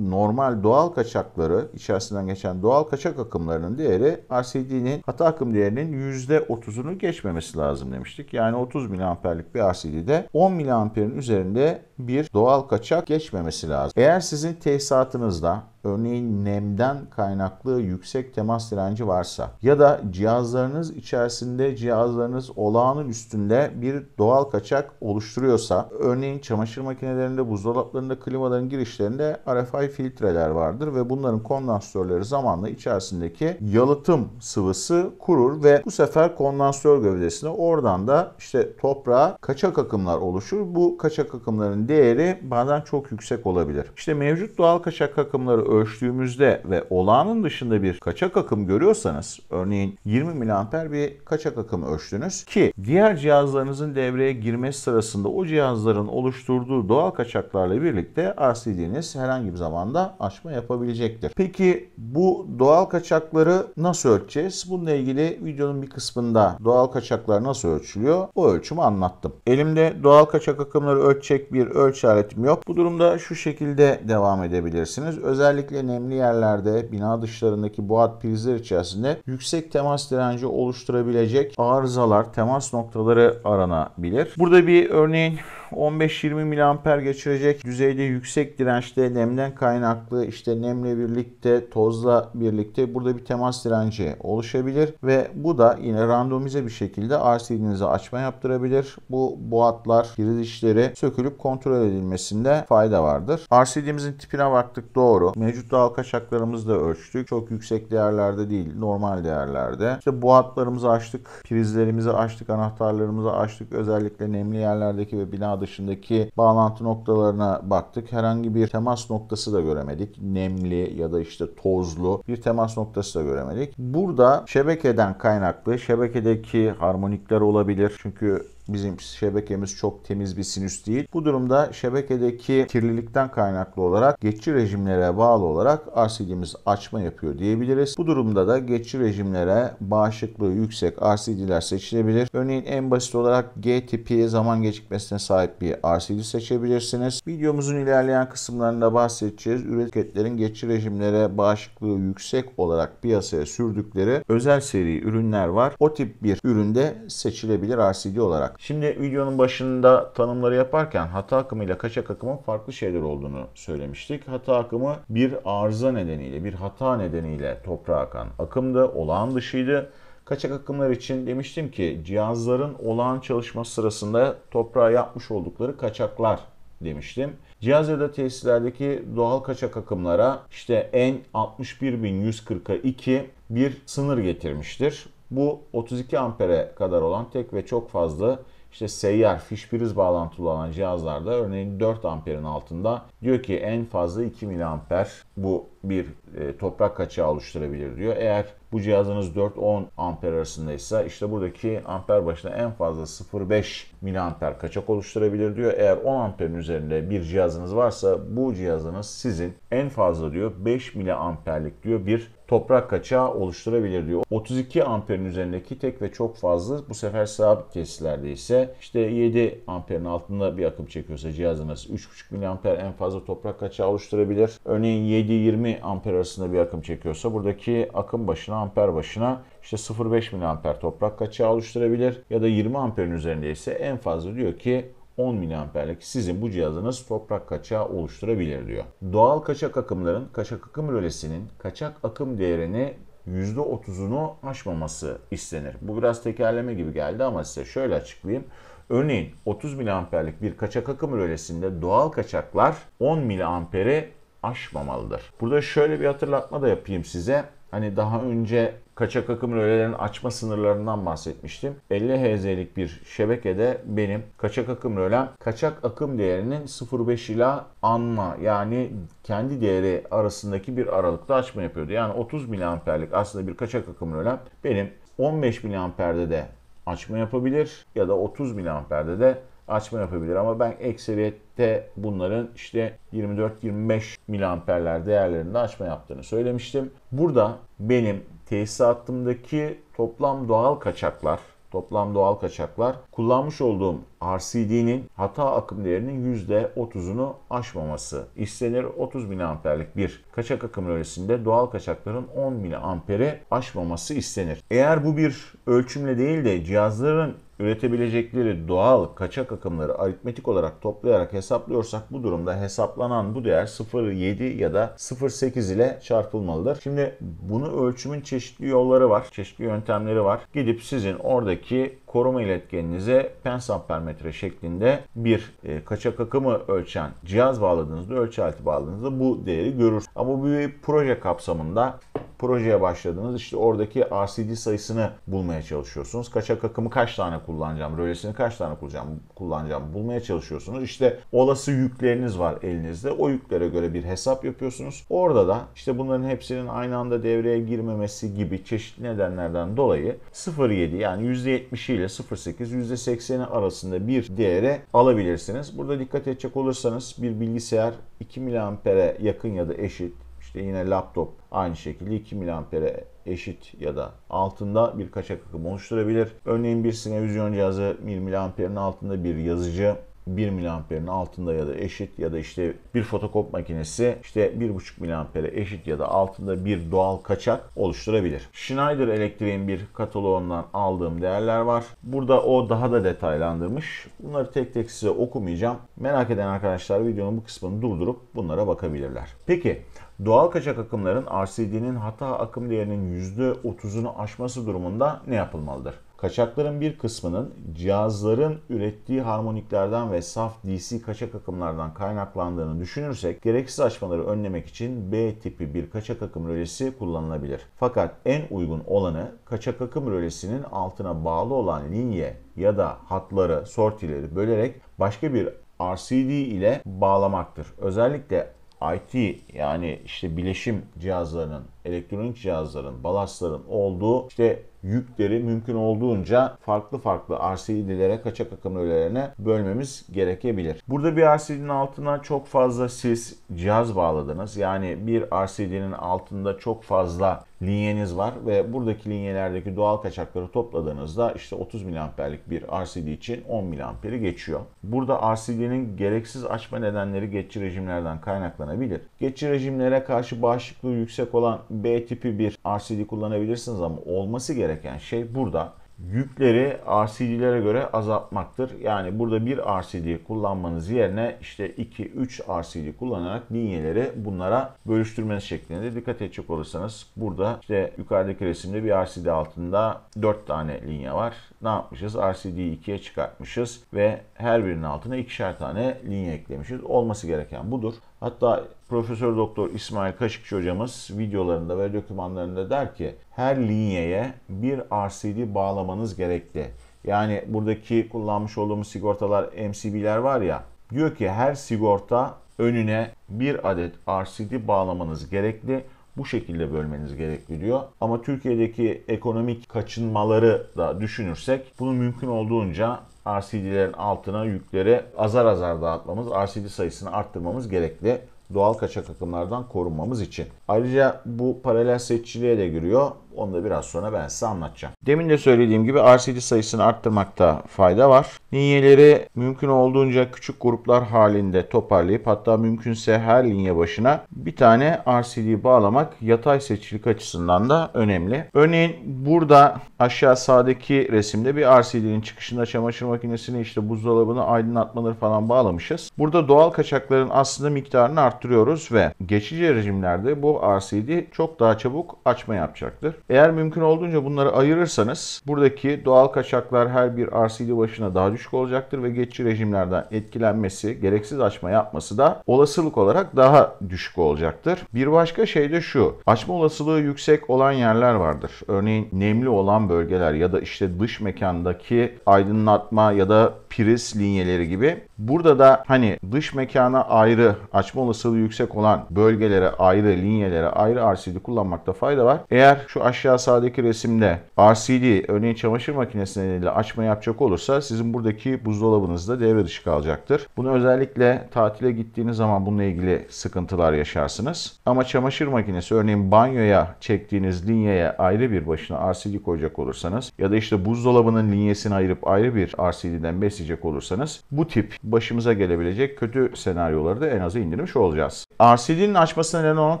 normal doğal kaçakları, içerisinden geçen doğal kaçak akımlarının değeri RCD'nin hata akım değerinin %30'unu geçmemesi lazım demiştik. Yani 30 miliamperlik bir RCD'de 10 miliamperin üzerinde bir doğal kaçak geçmemesi lazım. Eğer sizin tesisatınızda örneğin nemden kaynaklı yüksek temas direnci varsa ya da cihazlarınız içerisinde cihazlarınız olağanın üstünde bir doğal kaçak oluşturuyorsa örneğin çamaşır makinelerinde, buzdolaplarında, klimaların girişlerinde RFI filtreler vardır ve bunların kondansatörleri zamanla içerisindeki yalıtım sıvısı kurur ve bu sefer kondansatör gövdesine oradan da işte toprağa kaçak akımlar oluşur. Bu kaçak akımların değeri bazen çok yüksek olabilir. İşte mevcut doğal kaçak akımları ölçtüğümüzde ve olağanın dışında bir kaçak akım görüyorsanız örneğin 20 miliamper bir kaçak akım ölçtünüz ki diğer cihazlarınızın devreye girmesi sırasında o cihazların oluşturduğu doğal kaçaklarla birlikte RCD'niz herhangi bir zamanda açma yapabilecektir. Peki bu doğal kaçakları nasıl ölçeceğiz? Bununla ilgili videonun bir kısmında doğal kaçaklar nasıl ölçülüyor o ölçümü anlattım. Elimde doğal kaçak akımları ölçecek bir ölçü aletim yok. Bu durumda şu şekilde devam edebilirsiniz. Özellikle nemli yerlerde bina dışlarındaki buhat prizler içerisinde yüksek temas direnci oluşturabilecek arızalar, temas noktaları aranabilir. Burada bir örneğin 15-20 mAh geçirecek düzeyde yüksek dirençte nemden kaynaklı işte nemle birlikte tozla birlikte burada bir temas direnci oluşabilir ve bu da yine randomize bir şekilde RCD'nize açma yaptırabilir. Bu boğatlar, girilişleri sökülüp kontrol edilmesinde fayda vardır. RCD'mizin tipine baktık doğru. Mevcut doğal kaçaklarımızı da ölçtük. Çok yüksek değerlerde değil, normal değerlerde. İşte boğatlarımızı açtık, prizlerimizi açtık, anahtarlarımızı açtık. Özellikle nemli yerlerdeki ve bina dışındaki bağlantı noktalarına baktık. Herhangi bir temas noktası da göremedik. Nemli ya da işte tozlu bir temas noktası da göremedik. Burada şebekeden kaynaklı şebekedeki harmonikler olabilir. Çünkü Bizim şebekemiz çok temiz bir sinüs değil. Bu durumda şebekedeki kirlilikten kaynaklı olarak geçici rejimlere bağlı olarak arsidimiz açma yapıyor diyebiliriz. Bu durumda da geçici rejimlere bağışıklığı yüksek RCD'ler seçilebilir. Örneğin en basit olarak G tipi zaman gecikmesine sahip bir RCD seçebilirsiniz. Videomuzun ilerleyen kısımlarında bahsedeceğiz. Üretkenlerin geçici rejimlere bağışıklığı yüksek olarak piyasaya sürdükleri özel seri ürünler var. O tip bir üründe seçilebilir RCD olarak. Şimdi videonun başında tanımları yaparken hata akımı ile kaçak akımın farklı şeyler olduğunu söylemiştik. Hata akımı bir arıza nedeniyle, bir hata nedeniyle toprağa akan akımdı, olağan dışıydı. Kaçak akımlar için demiştim ki cihazların olağan çalışma sırasında toprağa yapmış oldukları kaçaklar demiştim. Cihaz ya da tesislerdeki doğal kaçak akımlara işte n 61.142 bir sınır getirmiştir. Bu 32 ampere kadar olan tek ve çok fazla işte seyyar fişbiriz bağlantılı olan cihazlarda örneğin 4 amperin altında diyor ki en fazla 2 miliamper bu bir e, toprak kaçağı oluşturabilir diyor. Eğer bu cihazınız 4-10 amper arasındaysa işte buradaki amper başına en fazla 0.5 miliamper kaçak oluşturabilir diyor. Eğer 10 amperin üzerinde bir cihazınız varsa bu cihazınız sizin en fazla diyor 5 miliamperlik diyor bir toprak kaçağı oluşturabilir diyor. 32 amperin üzerindeki tek ve çok fazla bu sefer sabit tesislerde ise işte 7 amperin altında bir akım çekiyorsa cihazınız 3,5 miliamper en fazla toprak kaçağı oluşturabilir. Örneğin 7-20 amper arasında bir akım çekiyorsa buradaki akım başına amper başına işte 0,5 miliamper toprak kaçağı oluşturabilir ya da 20 amperin üzerinde ise en fazla diyor ki 10 miliamperlik sizin bu cihazınız toprak kaçağı oluşturabilir diyor. Doğal kaçak akımların kaçak akım rölesinin kaçak akım değerini %30'unu aşmaması istenir. Bu biraz tekerleme gibi geldi ama size şöyle açıklayayım. Örneğin 30 miliamperlik bir kaçak akım rölesinde doğal kaçaklar 10 miliamperi aşmamalıdır. Burada şöyle bir hatırlatma da yapayım size. Hani daha önce kaçak akım rölelerin açma sınırlarından bahsetmiştim. 50 Hz'lik bir şebekede benim kaçak akım rölem kaçak akım değerinin 0.5 ila anma yani kendi değeri arasındaki bir aralıkta açma yapıyordu. Yani 30 miliamperlik aslında bir kaçak akım rölem benim 15 miliamperde de açma yapabilir ya da 30 miliamperde de açma yapabilir. Ama ben ekseriyette bunların işte 24-25 miliamperler değerlerinde açma yaptığını söylemiştim. Burada benim tesisatımdaki toplam doğal kaçaklar toplam doğal kaçaklar kullanmış olduğum RCD'nin hata akım değerinin %30'unu aşmaması istenir. 30 miliamperlik bir kaçak akım rölesinde doğal kaçakların 10 miliamperi aşmaması istenir. Eğer bu bir ölçümle değil de cihazların üretebilecekleri doğal kaçak akımları aritmetik olarak toplayarak hesaplıyorsak bu durumda hesaplanan bu değer 0.7 ya da 0.8 ile çarpılmalıdır. Şimdi bunu ölçümün çeşitli yolları var, çeşitli yöntemleri var. Gidip sizin oradaki koruma iletkeninize pensap permetre şeklinde bir e, kaçak akımı ölçen cihaz bağladığınızda, ölçü aleti bağladığınızda bu değeri görürsünüz. Ama bu bir proje kapsamında projeye başladınız. işte oradaki RCD sayısını bulmaya çalışıyorsunuz. Kaçak akımı kaç tane kullanacağım, rölesini kaç tane kullanacağım, kullanacağım bulmaya çalışıyorsunuz. İşte olası yükleriniz var elinizde. O yüklere göre bir hesap yapıyorsunuz. Orada da işte bunların hepsinin aynı anda devreye girmemesi gibi çeşitli nedenlerden dolayı 0.7 yani %70 ile %0.8 %80'i arasında bir değere alabilirsiniz. Burada dikkat edecek olursanız bir bilgisayar 2 miliampere yakın ya da eşit işte yine laptop aynı şekilde 2 miliampere eşit ya da altında bir kaçak akım oluşturabilir. Örneğin bir sinevizyon cihazı 1 miliamperin altında bir yazıcı 1 miliamperin altında ya da eşit ya da işte bir fotokop makinesi işte 1,5 miliampere eşit ya da altında bir doğal kaçak oluşturabilir. Schneider elektriğin bir kataloğundan aldığım değerler var. Burada o daha da detaylandırmış. Bunları tek tek size okumayacağım. Merak eden arkadaşlar videonun bu kısmını durdurup bunlara bakabilirler. Peki doğal kaçak akımların RCD'nin hata akım değerinin %30'unu aşması durumunda ne yapılmalıdır? Kaçakların bir kısmının cihazların ürettiği harmoniklerden ve saf DC kaçak akımlardan kaynaklandığını düşünürsek gereksiz açmaları önlemek için B tipi bir kaçak akım rölesi kullanılabilir. Fakat en uygun olanı kaçak akım rölesinin altına bağlı olan linye ya da hatları, sortileri bölerek başka bir RCD ile bağlamaktır. Özellikle IT yani işte bileşim cihazlarının, elektronik cihazların, balastların olduğu işte yükleri mümkün olduğunca farklı farklı RCD'lere kaçak akım öğelerine bölmemiz gerekebilir. Burada bir RCD'nin altına çok fazla siz cihaz bağladınız. Yani bir RCD'nin altında çok fazla linyeniz var ve buradaki linyelerdeki doğal kaçakları topladığınızda işte 30 miliamperlik bir RCD için 10 miliamperi geçiyor. Burada RCD'nin gereksiz açma nedenleri geçici rejimlerden kaynaklanabilir. Geçici rejimlere karşı bağışıklığı yüksek olan B tipi bir RCD kullanabilirsiniz ama olması gereken şey burada yükleri RCD'lere göre azaltmaktır. Yani burada bir RCD kullanmanız yerine işte 2-3 RCD kullanarak linyeleri bunlara bölüştürmeniz şeklinde dikkat edecek olursanız burada işte yukarıdaki resimde bir RCD altında 4 tane linye var. Ne yapmışız? RCD'yi ikiye çıkartmışız ve her birinin altına ikişer tane linye eklemişiz. Olması gereken budur. Hatta Profesör Doktor İsmail Kaşıkçı hocamız videolarında ve dokümanlarında der ki her linyeye bir RCD bağlamanız gerekli. Yani buradaki kullanmış olduğumuz sigortalar MCB'ler var ya diyor ki her sigorta önüne bir adet RCD bağlamanız gerekli. Bu şekilde bölmeniz gerekli diyor. Ama Türkiye'deki ekonomik kaçınmaları da düşünürsek bunu mümkün olduğunca RCD'lerin altına yükleri azar azar dağıtmamız, RCD sayısını arttırmamız gerekli doğal kaçak akımlardan korunmamız için. Ayrıca bu paralel seçiciliğe de giriyor. Onu da biraz sonra ben size anlatacağım. Demin de söylediğim gibi RCD sayısını arttırmakta fayda var. Linyeleri mümkün olduğunca küçük gruplar halinde toparlayıp hatta mümkünse her linye başına bir tane RCD bağlamak yatay seçilik açısından da önemli. Örneğin burada aşağı sağdaki resimde bir RCD'nin çıkışında çamaşır makinesini işte buzdolabını aydınlatmaları falan bağlamışız. Burada doğal kaçakların aslında miktarını arttırıyoruz ve geçici rejimlerde bu RCD çok daha çabuk açma yapacaktır. Eğer mümkün olduğunca bunları ayırırsanız buradaki doğal kaçaklar her bir RCD başına daha düşük olacaktır ve geçici rejimlerden etkilenmesi, gereksiz açma yapması da olasılık olarak daha düşük olacaktır. Bir başka şey de şu. Açma olasılığı yüksek olan yerler vardır. Örneğin nemli olan bölgeler ya da işte dış mekandaki aydınlatma ya da priz linyeleri gibi. Burada da hani dış mekana ayrı, açma olasılığı yüksek olan bölgelere ayrı, linyelere ayrı RCD kullanmakta fayda var. Eğer şu aşağı aşağı sağdaki resimde RCD örneğin çamaşır makinesi nedeniyle açma yapacak olursa sizin buradaki buzdolabınız da devre dışı kalacaktır. Bunu özellikle tatile gittiğiniz zaman bununla ilgili sıkıntılar yaşarsınız. Ama çamaşır makinesi örneğin banyoya çektiğiniz linye’ye ayrı bir başına RCD koyacak olursanız ya da işte buzdolabının linyesini ayırıp ayrı bir RCD'den besleyecek olursanız bu tip başımıza gelebilecek kötü senaryoları da en azı indirmiş olacağız. RCD'nin açmasına neden olan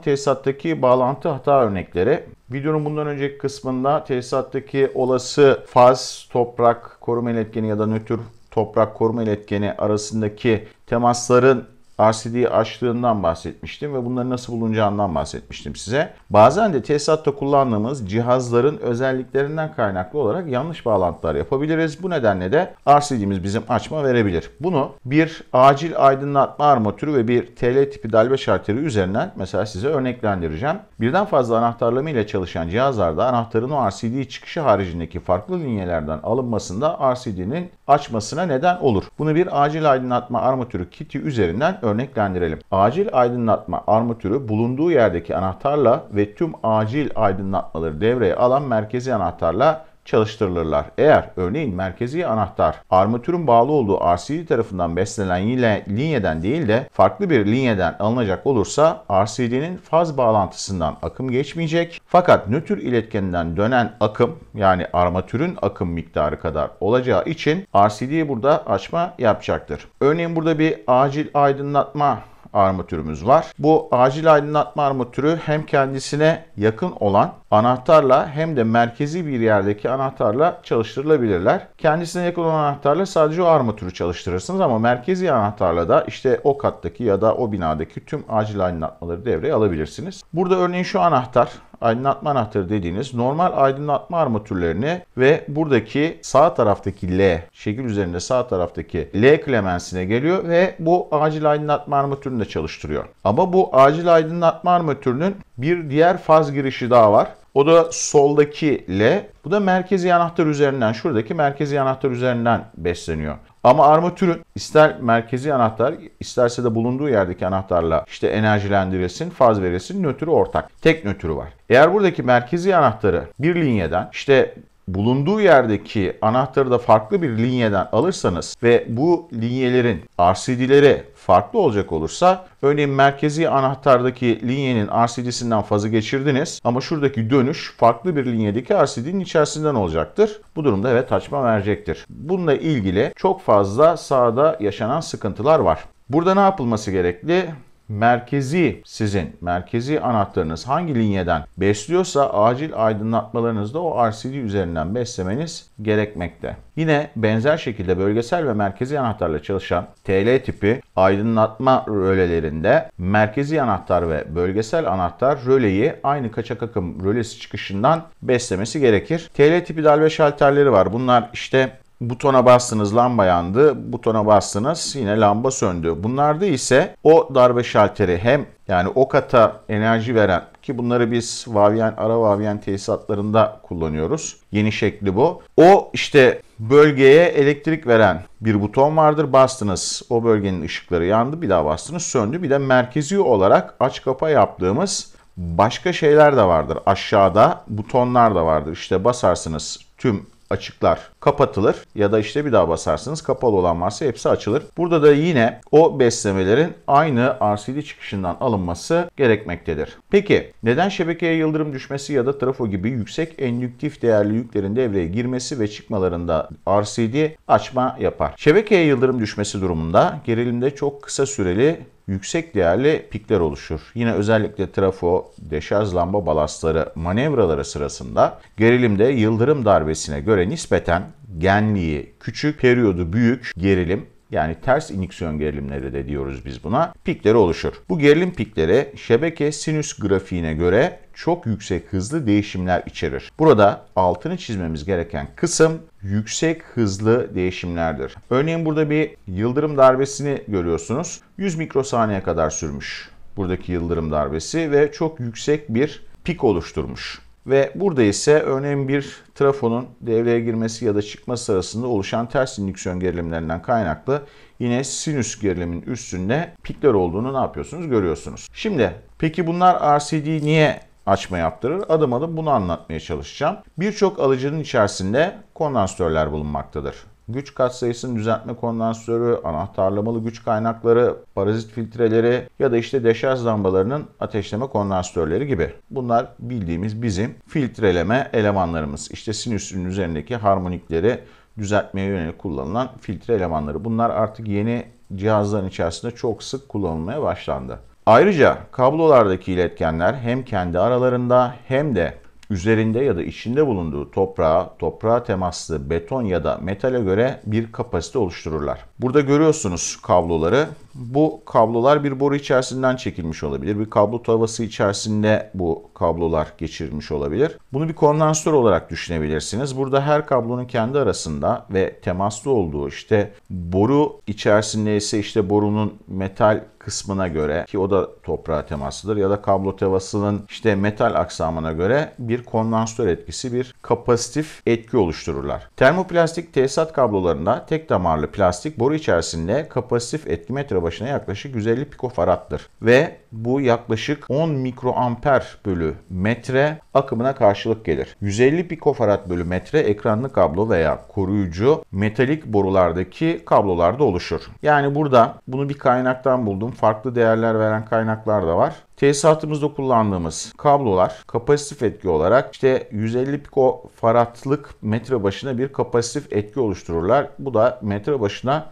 tesisattaki bağlantı hata örnekleri Videonun bundan önceki kısmında tesisattaki olası faz, toprak koruma iletkeni ya da nötr toprak koruma iletkeni arasındaki temasların RCD'yi açtığından bahsetmiştim ve bunları nasıl bulunacağından bahsetmiştim size. Bazen de tesisatta kullandığımız cihazların özelliklerinden kaynaklı olarak yanlış bağlantılar yapabiliriz. Bu nedenle de RCD'miz bizim açma verebilir. Bunu bir acil aydınlatma armatürü ve bir TL tipi dalga şarteri üzerinden mesela size örneklendireceğim. Birden fazla anahtarlama ile çalışan cihazlarda anahtarın o RCD çıkışı haricindeki farklı linyelerden alınmasında RCD'nin açmasına neden olur. Bunu bir acil aydınlatma armatürü kiti üzerinden örneklendirelim. Acil aydınlatma armatürü bulunduğu yerdeki anahtarla ve tüm acil aydınlatmaları devreye alan merkezi anahtarla çalıştırılırlar. Eğer örneğin merkezi anahtar armatürün bağlı olduğu RCD tarafından beslenen yine linyeden değil de farklı bir linyeden alınacak olursa RCD'nin faz bağlantısından akım geçmeyecek. Fakat nötr iletkeninden dönen akım yani armatürün akım miktarı kadar olacağı için RCD burada açma yapacaktır. Örneğin burada bir acil aydınlatma armatürümüz var. Bu acil aydınlatma armatürü hem kendisine yakın olan anahtarla hem de merkezi bir yerdeki anahtarla çalıştırılabilirler. Kendisine yakın olan anahtarla sadece o armatürü çalıştırırsınız ama merkezi anahtarla da işte o kattaki ya da o binadaki tüm acil aydınlatmaları devreye alabilirsiniz. Burada örneğin şu anahtar aydınlatma anahtarı dediğiniz normal aydınlatma armatürlerini ve buradaki sağ taraftaki L, şekil üzerinde sağ taraftaki L klemensine geliyor ve bu acil aydınlatma armatürünü de çalıştırıyor. Ama bu acil aydınlatma armatürünün bir diğer faz girişi daha var. O da soldaki L. Bu da merkezi anahtar üzerinden, şuradaki merkezi anahtar üzerinden besleniyor. Ama armatürün ister merkezi anahtar isterse de bulunduğu yerdeki anahtarla işte enerjilendiresin, faz veresin, nötrü ortak. Tek nötrü var. Eğer buradaki merkezi anahtarı bir linyeden işte bulunduğu yerdeki anahtarı da farklı bir linyeden alırsanız ve bu linyelerin RCD'leri farklı olacak olursa örneğin merkezi anahtardaki linyenin RCD'sinden fazı geçirdiniz ama şuradaki dönüş farklı bir linyedeki RCD'nin içerisinden olacaktır. Bu durumda evet açma verecektir. Bununla ilgili çok fazla sağda yaşanan sıkıntılar var. Burada ne yapılması gerekli? merkezi sizin merkezi anahtarınız hangi linyeden besliyorsa acil aydınlatmalarınızda o RCD üzerinden beslemeniz gerekmekte. Yine benzer şekilde bölgesel ve merkezi anahtarla çalışan TL tipi aydınlatma rölelerinde merkezi anahtar ve bölgesel anahtar röleyi aynı kaçak akım rölesi çıkışından beslemesi gerekir. TL tipi dalve şalterleri var. Bunlar işte Butona bastınız lamba yandı, butona bastınız yine lamba söndü. Bunlarda ise o darbe şalteri hem yani o kata enerji veren ki bunları biz Vavyen, ara Vavyen tesisatlarında kullanıyoruz. Yeni şekli bu. O işte bölgeye elektrik veren bir buton vardır. Bastınız o bölgenin ışıkları yandı bir daha bastınız söndü. Bir de merkezi olarak aç kapa yaptığımız başka şeyler de vardır. Aşağıda butonlar da vardır. İşte basarsınız tüm açıklar kapatılır ya da işte bir daha basarsınız kapalı olan varsa hepsi açılır. Burada da yine o beslemelerin aynı RCD çıkışından alınması gerekmektedir. Peki neden şebekeye yıldırım düşmesi ya da trafo gibi yüksek endüktif değerli yüklerin devreye girmesi ve çıkmalarında RCD açma yapar? Şebekeye yıldırım düşmesi durumunda gerilimde çok kısa süreli yüksek değerli pikler oluşur. Yine özellikle trafo, deşarj lamba balastları manevraları sırasında gerilimde yıldırım darbesine göre nispeten genliği küçük, periyodu büyük gerilim yani ters iniksiyon gerilimleri de diyoruz biz buna, pikleri oluşur. Bu gerilim pikleri şebeke sinüs grafiğine göre çok yüksek hızlı değişimler içerir. Burada altını çizmemiz gereken kısım yüksek hızlı değişimlerdir. Örneğin burada bir yıldırım darbesini görüyorsunuz. 100 mikrosaniye kadar sürmüş buradaki yıldırım darbesi ve çok yüksek bir pik oluşturmuş. Ve burada ise örneğin bir trafonun devreye girmesi ya da çıkması sırasında oluşan ters indüksiyon gerilimlerinden kaynaklı yine sinüs gerilimin üstünde pikler olduğunu ne yapıyorsunuz görüyorsunuz. Şimdi peki bunlar RCD niye açma yaptırır. Adım adım bunu anlatmaya çalışacağım. Birçok alıcının içerisinde kondansatörler bulunmaktadır. Güç katsayısını düzeltme kondansatörü, anahtarlamalı güç kaynakları, parazit filtreleri ya da işte deşarj lambalarının ateşleme kondansatörleri gibi. Bunlar bildiğimiz bizim filtreleme elemanlarımız. İşte sinüsün üzerindeki harmonikleri düzeltmeye yönelik kullanılan filtre elemanları. Bunlar artık yeni cihazların içerisinde çok sık kullanılmaya başlandı. Ayrıca kablolardaki iletkenler hem kendi aralarında hem de üzerinde ya da içinde bulunduğu toprağa, toprağa temaslı beton ya da metale göre bir kapasite oluştururlar. Burada görüyorsunuz kabloları. Bu kablolar bir boru içerisinden çekilmiş olabilir. Bir kablo tavası içerisinde bu kablolar geçirilmiş olabilir. Bunu bir kondansör olarak düşünebilirsiniz. Burada her kablonun kendi arasında ve temaslı olduğu işte boru içerisinde ise işte borunun metal kısmına göre ki o da toprağa temaslıdır ya da kablo tevasının işte metal aksamına göre bir kondansatör etkisi bir kapasitif etki oluştururlar. Termoplastik tesisat kablolarında tek damarlı plastik boru içerisinde kapasitif etki metre başına yaklaşık 150 pikofarattır ve bu yaklaşık 10 mikroamper bölü metre akımına karşılık gelir. 150 pikofarad bölü metre ekranlı kablo veya koruyucu metalik borulardaki kablolarda oluşur. Yani burada bunu bir kaynaktan buldum. Farklı değerler veren kaynaklar da var. Tesisatımızda kullandığımız kablolar kapasitif etki olarak işte 150 pikofaradlık metre başına bir kapasitif etki oluştururlar. Bu da metre başına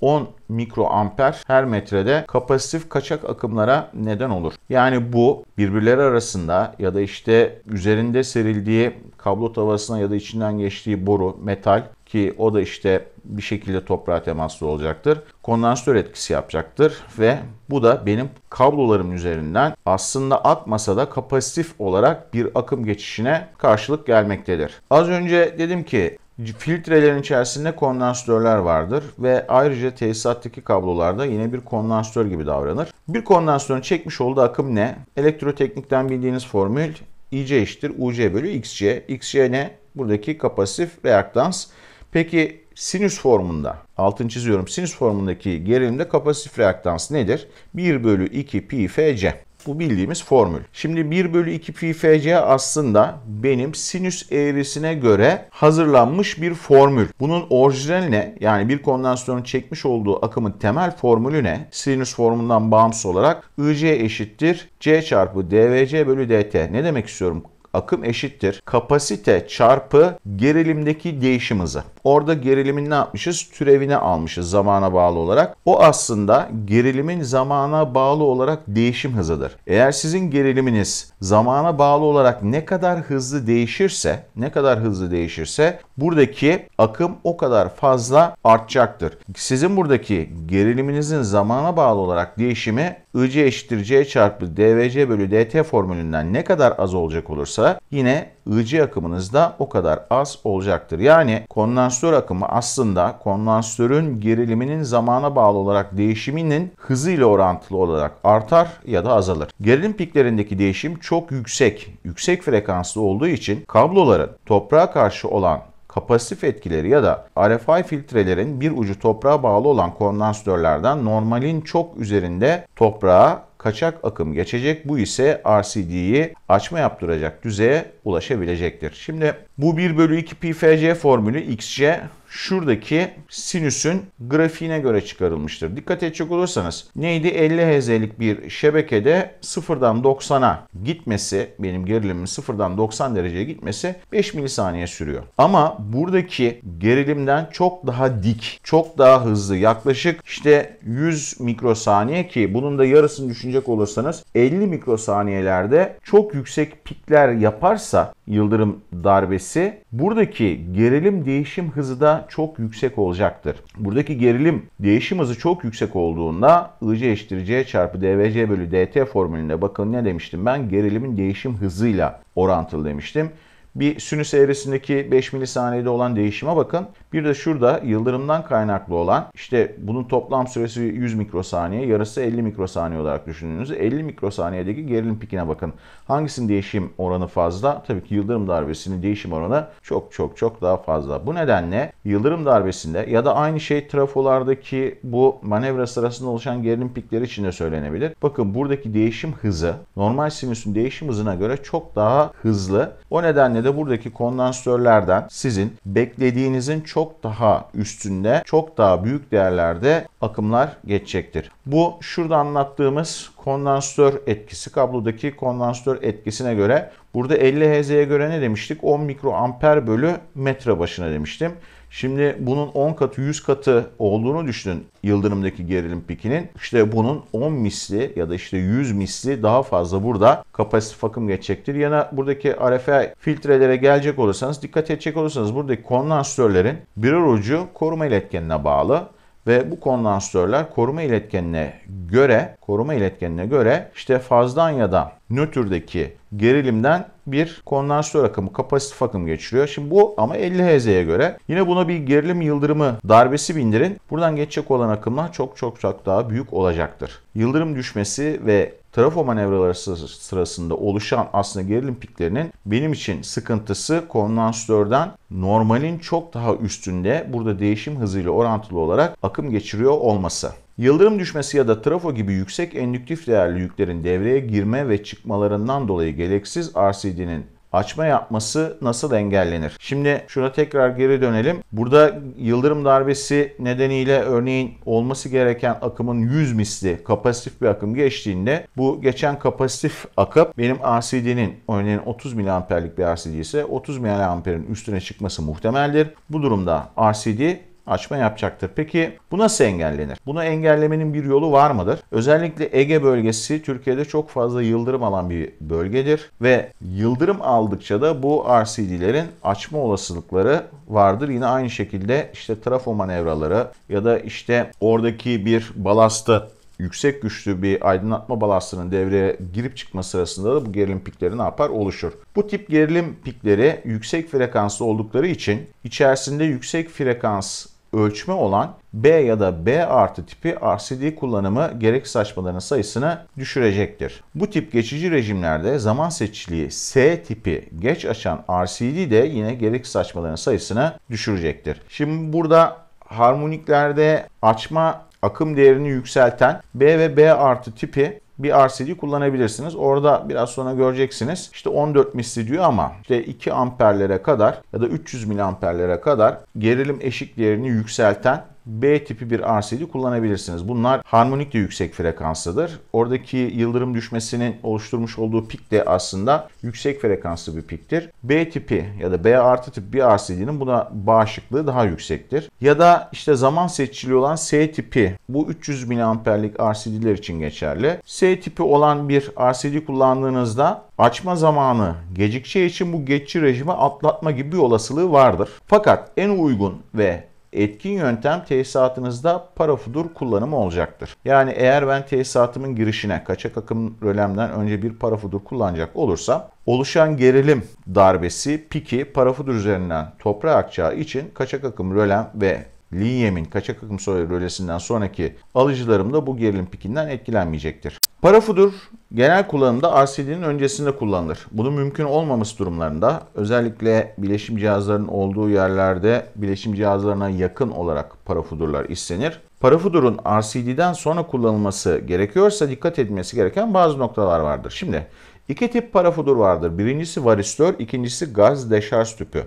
10 mikroamper her metrede kapasitif kaçak akımlara neden olur. Yani bu birbirleri arasında ya da işte üzerinde serildiği kablo tavasına ya da içinden geçtiği boru, metal ki o da işte bir şekilde toprağa temaslı olacaktır. Kondansatör etkisi yapacaktır ve bu da benim kablolarım üzerinden aslında akmasa da kapasitif olarak bir akım geçişine karşılık gelmektedir. Az önce dedim ki filtrelerin içerisinde kondansatörler vardır ve ayrıca tesisattaki kablolarda yine bir kondansatör gibi davranır. Bir kondansatörün çekmiş olduğu akım ne? Elektroteknikten bildiğiniz formül IC eşittir UC bölü XC. XC ne? Buradaki kapasitif reaktans. Peki sinüs formunda, altını çiziyorum, sinüs formundaki gerilimde kapasitif reaktans nedir? 1 bölü 2 pi fc. Bu bildiğimiz formül. Şimdi 1 bölü 2 pi fc aslında benim sinüs eğrisine göre hazırlanmış bir formül. Bunun orijinaline yani bir kondansatörün çekmiş olduğu akımın temel formülü ne? Sinüs formundan bağımsız olarak IC eşittir C çarpı dvc bölü dt. Ne demek istiyorum? akım eşittir. Kapasite çarpı gerilimdeki değişim hızı. Orada gerilimin ne yapmışız? Türevini almışız zamana bağlı olarak. O aslında gerilimin zamana bağlı olarak değişim hızıdır. Eğer sizin geriliminiz zamana bağlı olarak ne kadar hızlı değişirse, ne kadar hızlı değişirse buradaki akım o kadar fazla artacaktır. Sizin buradaki geriliminizin zamana bağlı olarak değişimi IC eşittir C çarpı DVC bölü DT formülünden ne kadar az olacak olursa da yine IC akımınız da o kadar az olacaktır. Yani kondansatör akımı aslında kondansatörün geriliminin zamana bağlı olarak değişiminin hızıyla orantılı olarak artar ya da azalır. Gerilim piklerindeki değişim çok yüksek, yüksek frekanslı olduğu için kabloların toprağa karşı olan kapasitif etkileri ya da RFI filtrelerin bir ucu toprağa bağlı olan kondansatörlerden normalin çok üzerinde toprağa kaçak akım geçecek. Bu ise RCD'yi açma yaptıracak düzeye ulaşabilecektir. Şimdi bu 1 bölü 2 pi fc formülü xc şuradaki sinüsün grafiğine göre çıkarılmıştır. Dikkat edecek olursanız neydi? 50 Hz'lik bir şebekede 0'dan 90'a gitmesi, benim gerilimin 0'dan 90 dereceye gitmesi 5 milisaniye sürüyor. Ama buradaki gerilimden çok daha dik, çok daha hızlı yaklaşık işte 100 mikrosaniye ki bunun da yarısını düşünecek olursanız 50 mikrosaniyelerde çok yüksek pikler yaparsa yıldırım darbesi. Buradaki gerilim değişim hızı da çok yüksek olacaktır. Buradaki gerilim değişim hızı çok yüksek olduğunda IC eşittir C çarpı DVC bölü DT formülüne bakın ne demiştim ben? Gerilimin değişim hızıyla orantılı demiştim. Bir sinüs eğrisindeki 5 milisaniyede olan değişime bakın. Bir de şurada yıldırımdan kaynaklı olan işte bunun toplam süresi 100 mikrosaniye, yarısı 50 mikrosaniye olarak düşündüğünüzde 50 mikrosaniyedeki gerilim pikine bakın. Hangisinin değişim oranı fazla? Tabii ki yıldırım darbesinin değişim oranı çok çok çok daha fazla. Bu nedenle yıldırım darbesinde ya da aynı şey trafolardaki bu manevra sırasında oluşan gerilim pikleri için de söylenebilir. Bakın buradaki değişim hızı normal sinüsün değişim hızına göre çok daha hızlı. O nedenle de buradaki kondansatörlerden sizin beklediğinizin çok çok daha üstünde, çok daha büyük değerlerde akımlar geçecektir. Bu şurada anlattığımız kondansatör etkisi, kablodaki kondansatör etkisine göre burada 50 Hz'ye göre ne demiştik? 10 mikroamper bölü metre başına demiştim. Şimdi bunun 10 katı 100 katı olduğunu düşünün yıldırımdaki gerilim pikinin. İşte bunun 10 misli ya da işte 100 misli daha fazla burada kapasitif akım geçecektir. Yana buradaki RFI filtrelere gelecek olursanız dikkat edecek olursanız buradaki kondansatörlerin birer ucu koruma iletkenine bağlı ve bu kondansatörler koruma iletkenine göre koruma iletkenine göre işte fazdan ya da nötrdeki gerilimden bir kondansatör akımı, kapasitif akım geçiriyor. Şimdi bu ama 50 Hz'ye göre. Yine buna bir gerilim yıldırımı darbesi bindirin. Buradan geçecek olan akımlar çok çok çok daha büyük olacaktır. Yıldırım düşmesi ve trafo manevraları sırasında oluşan aslında gerilim piklerinin benim için sıkıntısı kondansatörden normalin çok daha üstünde burada değişim hızıyla orantılı olarak akım geçiriyor olması. Yıldırım düşmesi ya da trafo gibi yüksek endüktif değerli yüklerin devreye girme ve çıkmalarından dolayı gereksiz RCD'nin açma yapması nasıl engellenir? Şimdi şuna tekrar geri dönelim. Burada yıldırım darbesi nedeniyle örneğin olması gereken akımın 100 misli kapasitif bir akım geçtiğinde bu geçen kapasitif akım benim RCD'nin örneğin 30 miliamperlik bir RCD ise 30 miliamperin üstüne çıkması muhtemeldir. Bu durumda RCD açma yapacaktır. Peki bu nasıl engellenir? Buna engellemenin bir yolu var mıdır? Özellikle Ege bölgesi Türkiye'de çok fazla yıldırım alan bir bölgedir ve yıldırım aldıkça da bu RCD'lerin açma olasılıkları vardır. Yine aynı şekilde işte trafo manevraları ya da işte oradaki bir balastı yüksek güçlü bir aydınlatma balastının devreye girip çıkma sırasında da bu gerilim pikleri ne yapar? Oluşur. Bu tip gerilim pikleri yüksek frekanslı oldukları için içerisinde yüksek frekans ölçme olan B ya da B artı tipi RCD kullanımı gereksiz saçmaların sayısını düşürecektir. Bu tip geçici rejimlerde zaman seçiciliği S tipi geç açan RCD de yine gereksiz saçmaların sayısını düşürecektir. Şimdi burada harmoniklerde açma akım değerini yükselten B ve B artı tipi bir RCD kullanabilirsiniz. Orada biraz sonra göreceksiniz. İşte 14 misli diyor ama işte 2 amperlere kadar ya da 300 miliamperlere kadar gerilim eşiklerini yükselten B tipi bir RCD kullanabilirsiniz. Bunlar harmonik de yüksek frekanslıdır. Oradaki yıldırım düşmesinin oluşturmuş olduğu pik de aslında yüksek frekanslı bir piktir. B tipi ya da B artı tip bir RCD'nin buna bağışıklığı daha yüksektir. Ya da işte zaman seçili olan S tipi bu 300 miliamperlik RCD'ler için geçerli. S tipi olan bir RCD kullandığınızda açma zamanı gecikçe için bu geçici rejimi atlatma gibi bir olasılığı vardır. Fakat en uygun ve etkin yöntem tesisatınızda parafudur kullanımı olacaktır. Yani eğer ben tesisatımın girişine kaçak akım rölemden önce bir parafudur kullanacak olursam oluşan gerilim darbesi piki parafudur üzerinden toprağa akacağı için kaçak akım rölem ve linyemin kaçak akım rölesinden sonraki alıcılarım da bu gerilim pikinden etkilenmeyecektir. Parafudur genel kullanımda RCD'nin öncesinde kullanılır. Bunun mümkün olmaması durumlarında özellikle bileşim cihazlarının olduğu yerlerde bileşim cihazlarına yakın olarak parafudurlar istenir. Parafudurun RCD'den sonra kullanılması gerekiyorsa dikkat edilmesi gereken bazı noktalar vardır. Şimdi iki tip parafudur vardır. Birincisi varistör, ikincisi gaz deşarj tüpü.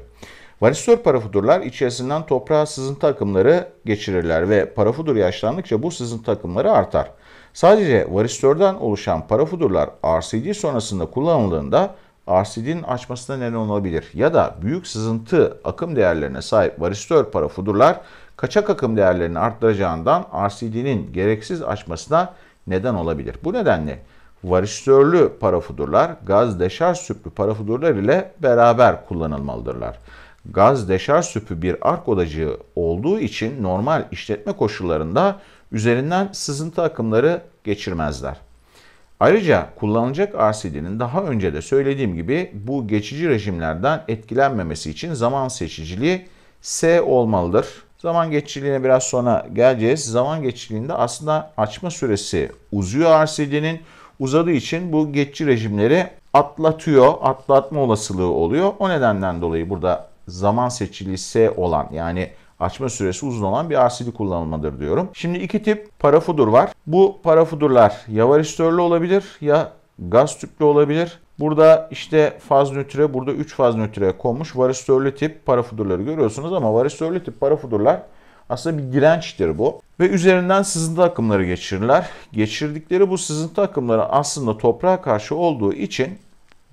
Varistör parafudurlar içerisinden toprağa sızıntı akımları geçirirler ve parafudur yaşlandıkça bu sızıntı akımları artar. Sadece varistörden oluşan parafudurlar RCD sonrasında kullanıldığında RCD'nin açmasına neden olabilir. Ya da büyük sızıntı akım değerlerine sahip varistör parafudurlar kaçak akım değerlerini arttıracağından RCD'nin gereksiz açmasına neden olabilir. Bu nedenle varistörlü parafudurlar gaz deşarj süplü parafudurlar ile beraber kullanılmalıdırlar gaz deşar tüpü bir ark odacığı olduğu için normal işletme koşullarında üzerinden sızıntı akımları geçirmezler. Ayrıca kullanılacak RCD'nin daha önce de söylediğim gibi bu geçici rejimlerden etkilenmemesi için zaman seçiciliği S olmalıdır. Zaman geçiciliğine biraz sonra geleceğiz. Zaman geçiciliğinde aslında açma süresi uzuyor RCD'nin. Uzadığı için bu geçici rejimleri atlatıyor, atlatma olasılığı oluyor. O nedenden dolayı burada zaman seçilisi olan yani açma süresi uzun olan bir RCD kullanılmadır diyorum. Şimdi iki tip parafudur var. Bu parafudurlar ya varistörlü olabilir ya gaz tüplü olabilir. Burada işte faz nötre, burada 3 faz nötre konmuş varistörlü tip parafudurları görüyorsunuz ama varistörlü tip parafudurlar aslında bir dirençtir bu. Ve üzerinden sızıntı akımları geçirirler. Geçirdikleri bu sızıntı akımları aslında toprağa karşı olduğu için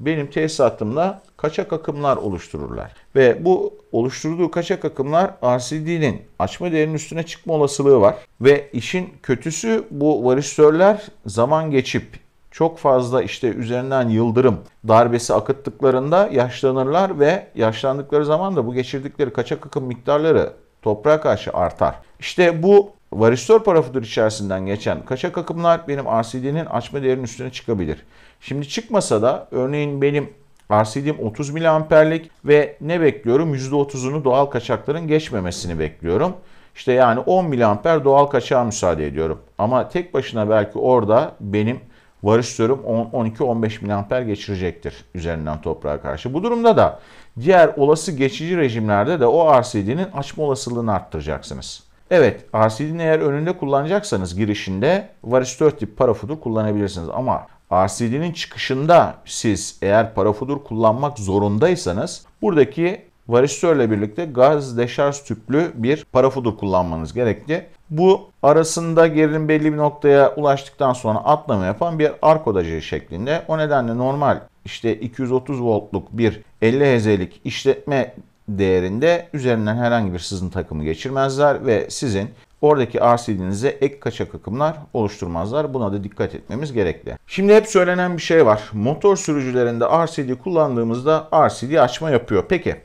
benim tesisatımla kaçak akımlar oluştururlar. Ve bu oluşturduğu kaçak akımlar RCD'nin açma değerinin üstüne çıkma olasılığı var. Ve işin kötüsü bu varistörler zaman geçip çok fazla işte üzerinden yıldırım darbesi akıttıklarında yaşlanırlar ve yaşlandıkları zaman da bu geçirdikleri kaçak akım miktarları toprağa karşı artar. İşte bu varistör parafudur içerisinden geçen kaçak akımlar benim RCD'nin açma değerinin üstüne çıkabilir. Şimdi çıkmasa da örneğin benim RCD'm 30 miliamperlik ve ne bekliyorum? %30'unu doğal kaçakların geçmemesini bekliyorum. İşte yani 10 miliamper doğal kaçağa müsaade ediyorum. Ama tek başına belki orada benim varıştörüm 12-15 miliamper geçirecektir üzerinden toprağa karşı. Bu durumda da diğer olası geçici rejimlerde de o RCD'nin açma olasılığını arttıracaksınız. Evet RCD'nin eğer önünde kullanacaksanız girişinde varistör tip parafudu kullanabilirsiniz ama RCD'nin çıkışında siz eğer parafudur kullanmak zorundaysanız buradaki varistörle birlikte gaz deşarj tüplü bir parafudur kullanmanız gerekli. Bu arasında gerilim belli bir noktaya ulaştıktan sonra atlama yapan bir arkodacı şeklinde. O nedenle normal işte 230 voltluk bir 50 Hz'lik işletme değerinde üzerinden herhangi bir sızın takımı geçirmezler ve sizin oradaki RCD'nize ek kaçak akımlar oluşturmazlar. Buna da dikkat etmemiz gerekli. Şimdi hep söylenen bir şey var. Motor sürücülerinde RCD kullandığımızda RCD açma yapıyor. Peki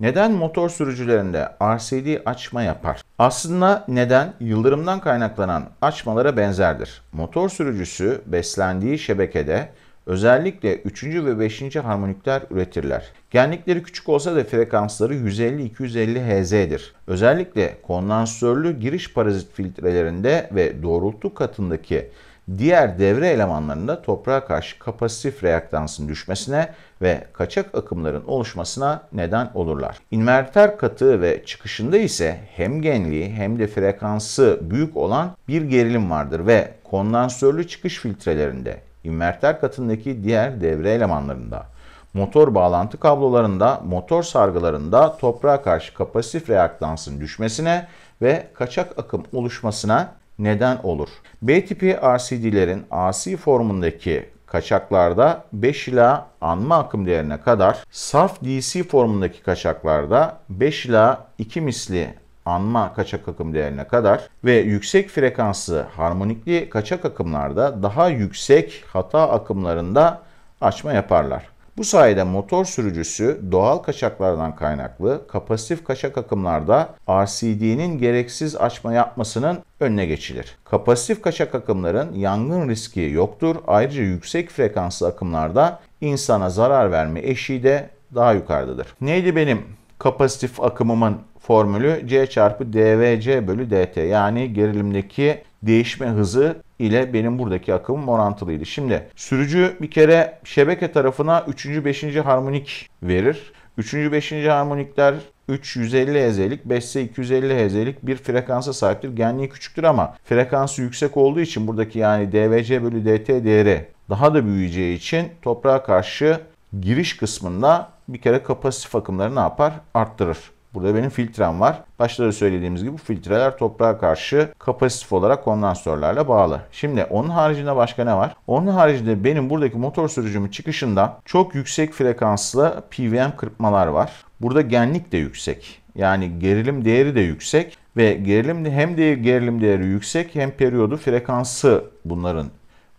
neden motor sürücülerinde RCD açma yapar? Aslında neden yıldırımdan kaynaklanan açmalara benzerdir. Motor sürücüsü beslendiği şebekede Özellikle 3. ve 5. harmonikler üretirler. Genlikleri küçük olsa da frekansları 150-250 Hz'dir. Özellikle kondansörlü giriş parazit filtrelerinde ve doğrultu katındaki diğer devre elemanlarında toprağa karşı kapasitif reaktansın düşmesine ve kaçak akımların oluşmasına neden olurlar. İnverter katı ve çıkışında ise hem genliği hem de frekansı büyük olan bir gerilim vardır ve kondansörlü çıkış filtrelerinde inverter katındaki diğer devre elemanlarında, motor bağlantı kablolarında, motor sargılarında toprağa karşı kapasitif reaktansın düşmesine ve kaçak akım oluşmasına neden olur. B tipi RCD'lerin AC formundaki kaçaklarda 5 ila anma akım değerine kadar, saf DC formundaki kaçaklarda 5 ila 2 misli anma kaçak akım değerine kadar ve yüksek frekanslı harmonikli kaçak akımlarda daha yüksek hata akımlarında açma yaparlar. Bu sayede motor sürücüsü doğal kaçaklardan kaynaklı kapasitif kaçak akımlarda RCD'nin gereksiz açma yapmasının önüne geçilir. Kapasitif kaçak akımların yangın riski yoktur. Ayrıca yüksek frekanslı akımlarda insana zarar verme eşiği de daha yukarıdadır. Neydi benim kapasitif akımımın formülü C çarpı DVC bölü DT. Yani gerilimdeki değişme hızı ile benim buradaki akımım orantılıydı. Şimdi sürücü bir kere şebeke tarafına 3. 5. harmonik verir. 3. 5. harmonikler 3 150 Hz'lik, 5 ise 250 Hz'lik bir frekansa sahiptir. Genliği küçüktür ama frekansı yüksek olduğu için buradaki yani DVC bölü DT değeri daha da büyüyeceği için toprağa karşı giriş kısmında bir kere kapasitif akımları ne yapar? Arttırır. Burada benim filtrem var. Başta da söylediğimiz gibi bu filtreler toprağa karşı kapasitif olarak kondansatörlerle bağlı. Şimdi onun haricinde başka ne var? Onun haricinde benim buradaki motor sürücümün çıkışından çok yüksek frekanslı PWM kırpmalar var. Burada genlik de yüksek. Yani gerilim değeri de yüksek ve gerilim hem de gerilim değeri yüksek hem periyodu frekansı bunların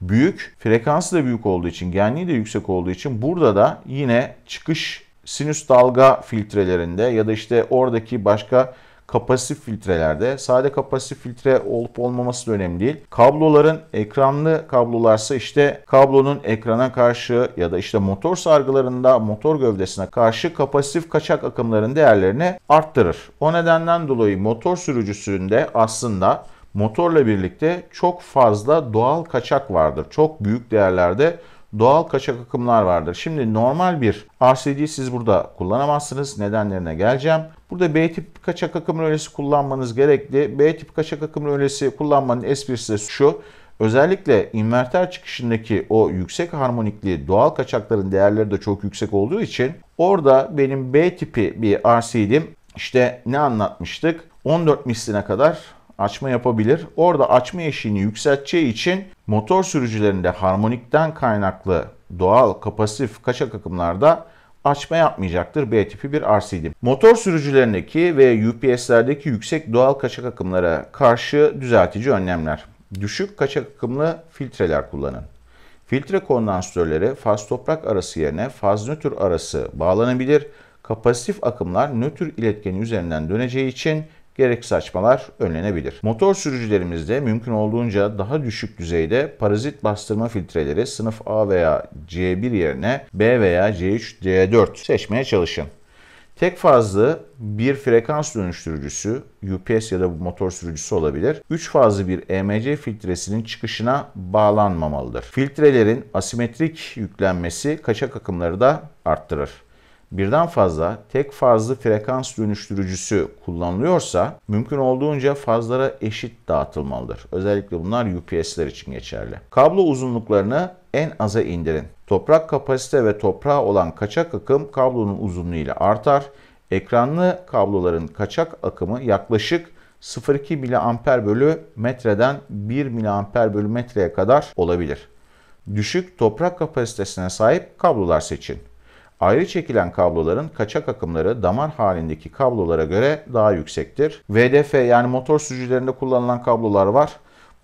büyük. Frekansı da büyük olduğu için, genliği de yüksek olduğu için burada da yine çıkış sinüs dalga filtrelerinde ya da işte oradaki başka kapasif filtrelerde sade kapasif filtre olup olmaması da önemli değil. Kabloların ekranlı kablolarsa işte kablonun ekrana karşı ya da işte motor sargılarında motor gövdesine karşı kapasif kaçak akımların değerlerini arttırır. O nedenden dolayı motor sürücüsünde aslında motorla birlikte çok fazla doğal kaçak vardır. Çok büyük değerlerde doğal kaçak akımlar vardır. Şimdi normal bir RCD siz burada kullanamazsınız. Nedenlerine geleceğim. Burada B tip kaçak akım rölesi kullanmanız gerekli. B tip kaçak akım rölesi kullanmanın esprisi şu. Özellikle inverter çıkışındaki o yüksek harmonikli doğal kaçakların değerleri de çok yüksek olduğu için orada benim B tipi bir RCD'im. işte ne anlatmıştık? 14 misline kadar açma yapabilir. Orada açma eşiğini yükselteceği için motor sürücülerinde harmonikten kaynaklı doğal kapasitif kaçak akımlarda açma yapmayacaktır B tipi bir RCD. Motor sürücülerindeki ve UPS'lerdeki yüksek doğal kaçak akımlara karşı düzeltici önlemler. Düşük kaçak akımlı filtreler kullanın. Filtre kondansatörleri faz toprak arası yerine faz nötr arası bağlanabilir. Kapasitif akımlar nötr iletkeni üzerinden döneceği için gereksiz açmalar önlenebilir. Motor sürücülerimizde mümkün olduğunca daha düşük düzeyde parazit bastırma filtreleri sınıf A veya C1 yerine B veya C3, C4 seçmeye çalışın. Tek fazlı bir frekans dönüştürücüsü, UPS ya da motor sürücüsü olabilir. 3 fazlı bir EMC filtresinin çıkışına bağlanmamalıdır. Filtrelerin asimetrik yüklenmesi kaçak akımları da arttırır birden fazla tek fazlı frekans dönüştürücüsü kullanılıyorsa mümkün olduğunca fazlara eşit dağıtılmalıdır. Özellikle bunlar UPS'ler için geçerli. Kablo uzunluklarını en aza indirin. Toprak kapasite ve toprağa olan kaçak akım kablonun uzunluğu ile artar. Ekranlı kabloların kaçak akımı yaklaşık 0,2 miliamper bölü metreden 1 miliamper bölü metreye kadar olabilir. Düşük toprak kapasitesine sahip kablolar seçin. Ayrı çekilen kabloların kaçak akımları damar halindeki kablolara göre daha yüksektir. VDF yani motor sürücülerinde kullanılan kablolar var.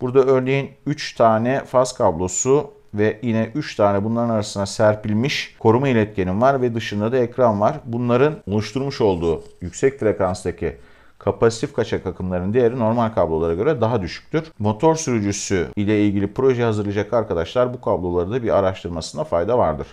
Burada örneğin 3 tane faz kablosu ve yine 3 tane bunların arasına serpilmiş koruma iletkenim var ve dışında da ekran var. Bunların oluşturmuş olduğu yüksek frekanstaki kapasitif kaçak akımların değeri normal kablolara göre daha düşüktür. Motor sürücüsü ile ilgili proje hazırlayacak arkadaşlar bu kabloları da bir araştırmasında fayda vardır.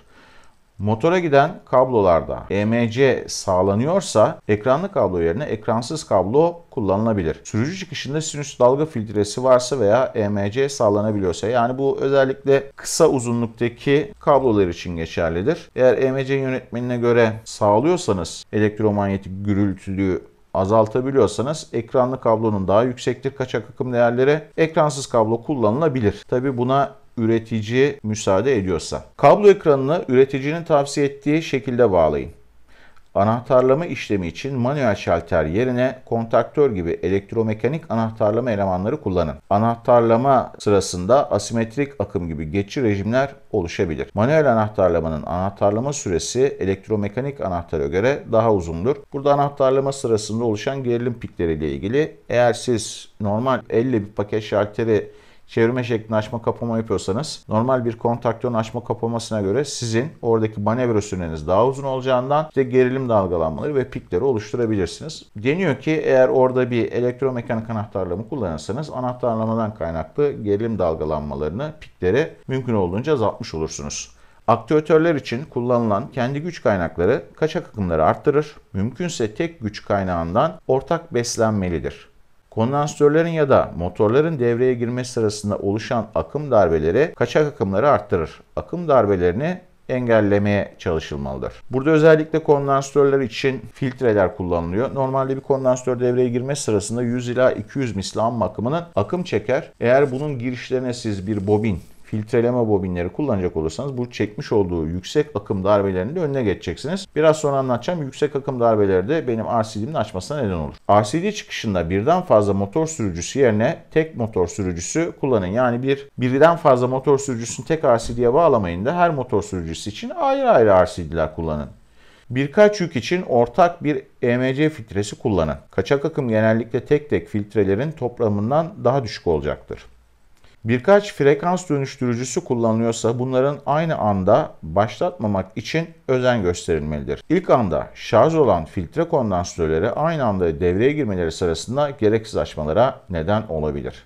Motora giden kablolarda EMC sağlanıyorsa ekranlı kablo yerine ekransız kablo kullanılabilir. Sürücü çıkışında sinüs dalga filtresi varsa veya EMC sağlanabiliyorsa yani bu özellikle kısa uzunluktaki kablolar için geçerlidir. Eğer EMC yönetmenine göre sağlıyorsanız elektromanyetik gürültülüğü azaltabiliyorsanız ekranlı kablonun daha yüksektir kaçak akım değerleri. Ekransız kablo kullanılabilir. Tabi buna üretici müsaade ediyorsa. Kablo ekranını üreticinin tavsiye ettiği şekilde bağlayın. Anahtarlama işlemi için manuel şalter yerine kontaktör gibi elektromekanik anahtarlama elemanları kullanın. Anahtarlama sırasında asimetrik akım gibi geçici rejimler oluşabilir. Manuel anahtarlamanın anahtarlama süresi elektromekanik anahtara göre daha uzundur. Burada anahtarlama sırasında oluşan gerilim pikleri ile ilgili eğer siz normal elle bir paket şalteri çevirme şeklinde açma kapama yapıyorsanız normal bir kontaktörün açma kapamasına göre sizin oradaki manevra süreniz daha uzun olacağından işte gerilim dalgalanmaları ve pikleri oluşturabilirsiniz. Deniyor ki eğer orada bir elektromekanik anahtarlama kullanırsanız anahtarlamadan kaynaklı gerilim dalgalanmalarını, pikleri mümkün olduğunca azaltmış olursunuz. Aktüatörler için kullanılan kendi güç kaynakları kaçak akımları arttırır. Mümkünse tek güç kaynağından ortak beslenmelidir. Kondansatörlerin ya da motorların devreye girmesi sırasında oluşan akım darbeleri kaçak akımları arttırır. Akım darbelerini engellemeye çalışılmalıdır. Burada özellikle kondansatörler için filtreler kullanılıyor. Normalde bir kondansatör devreye girme sırasında 100 ila 200 misli ham akımının akım çeker. Eğer bunun girişlerine siz bir bobin filtreleme bobinleri kullanacak olursanız bu çekmiş olduğu yüksek akım darbelerini de önüne geçeceksiniz. Biraz sonra anlatacağım yüksek akım darbeleri de benim RCD'min açmasına neden olur. RCD çıkışında birden fazla motor sürücüsü yerine tek motor sürücüsü kullanın. Yani bir birden fazla motor sürücüsünü tek RCD'ye bağlamayın da her motor sürücüsü için ayrı ayrı RCD'ler kullanın. Birkaç yük için ortak bir EMC filtresi kullanın. Kaçak akım genellikle tek tek filtrelerin toplamından daha düşük olacaktır. Birkaç frekans dönüştürücüsü kullanılıyorsa bunların aynı anda başlatmamak için özen gösterilmelidir. İlk anda şarj olan filtre kondansatörleri aynı anda devreye girmeleri sırasında gereksiz açmalara neden olabilir.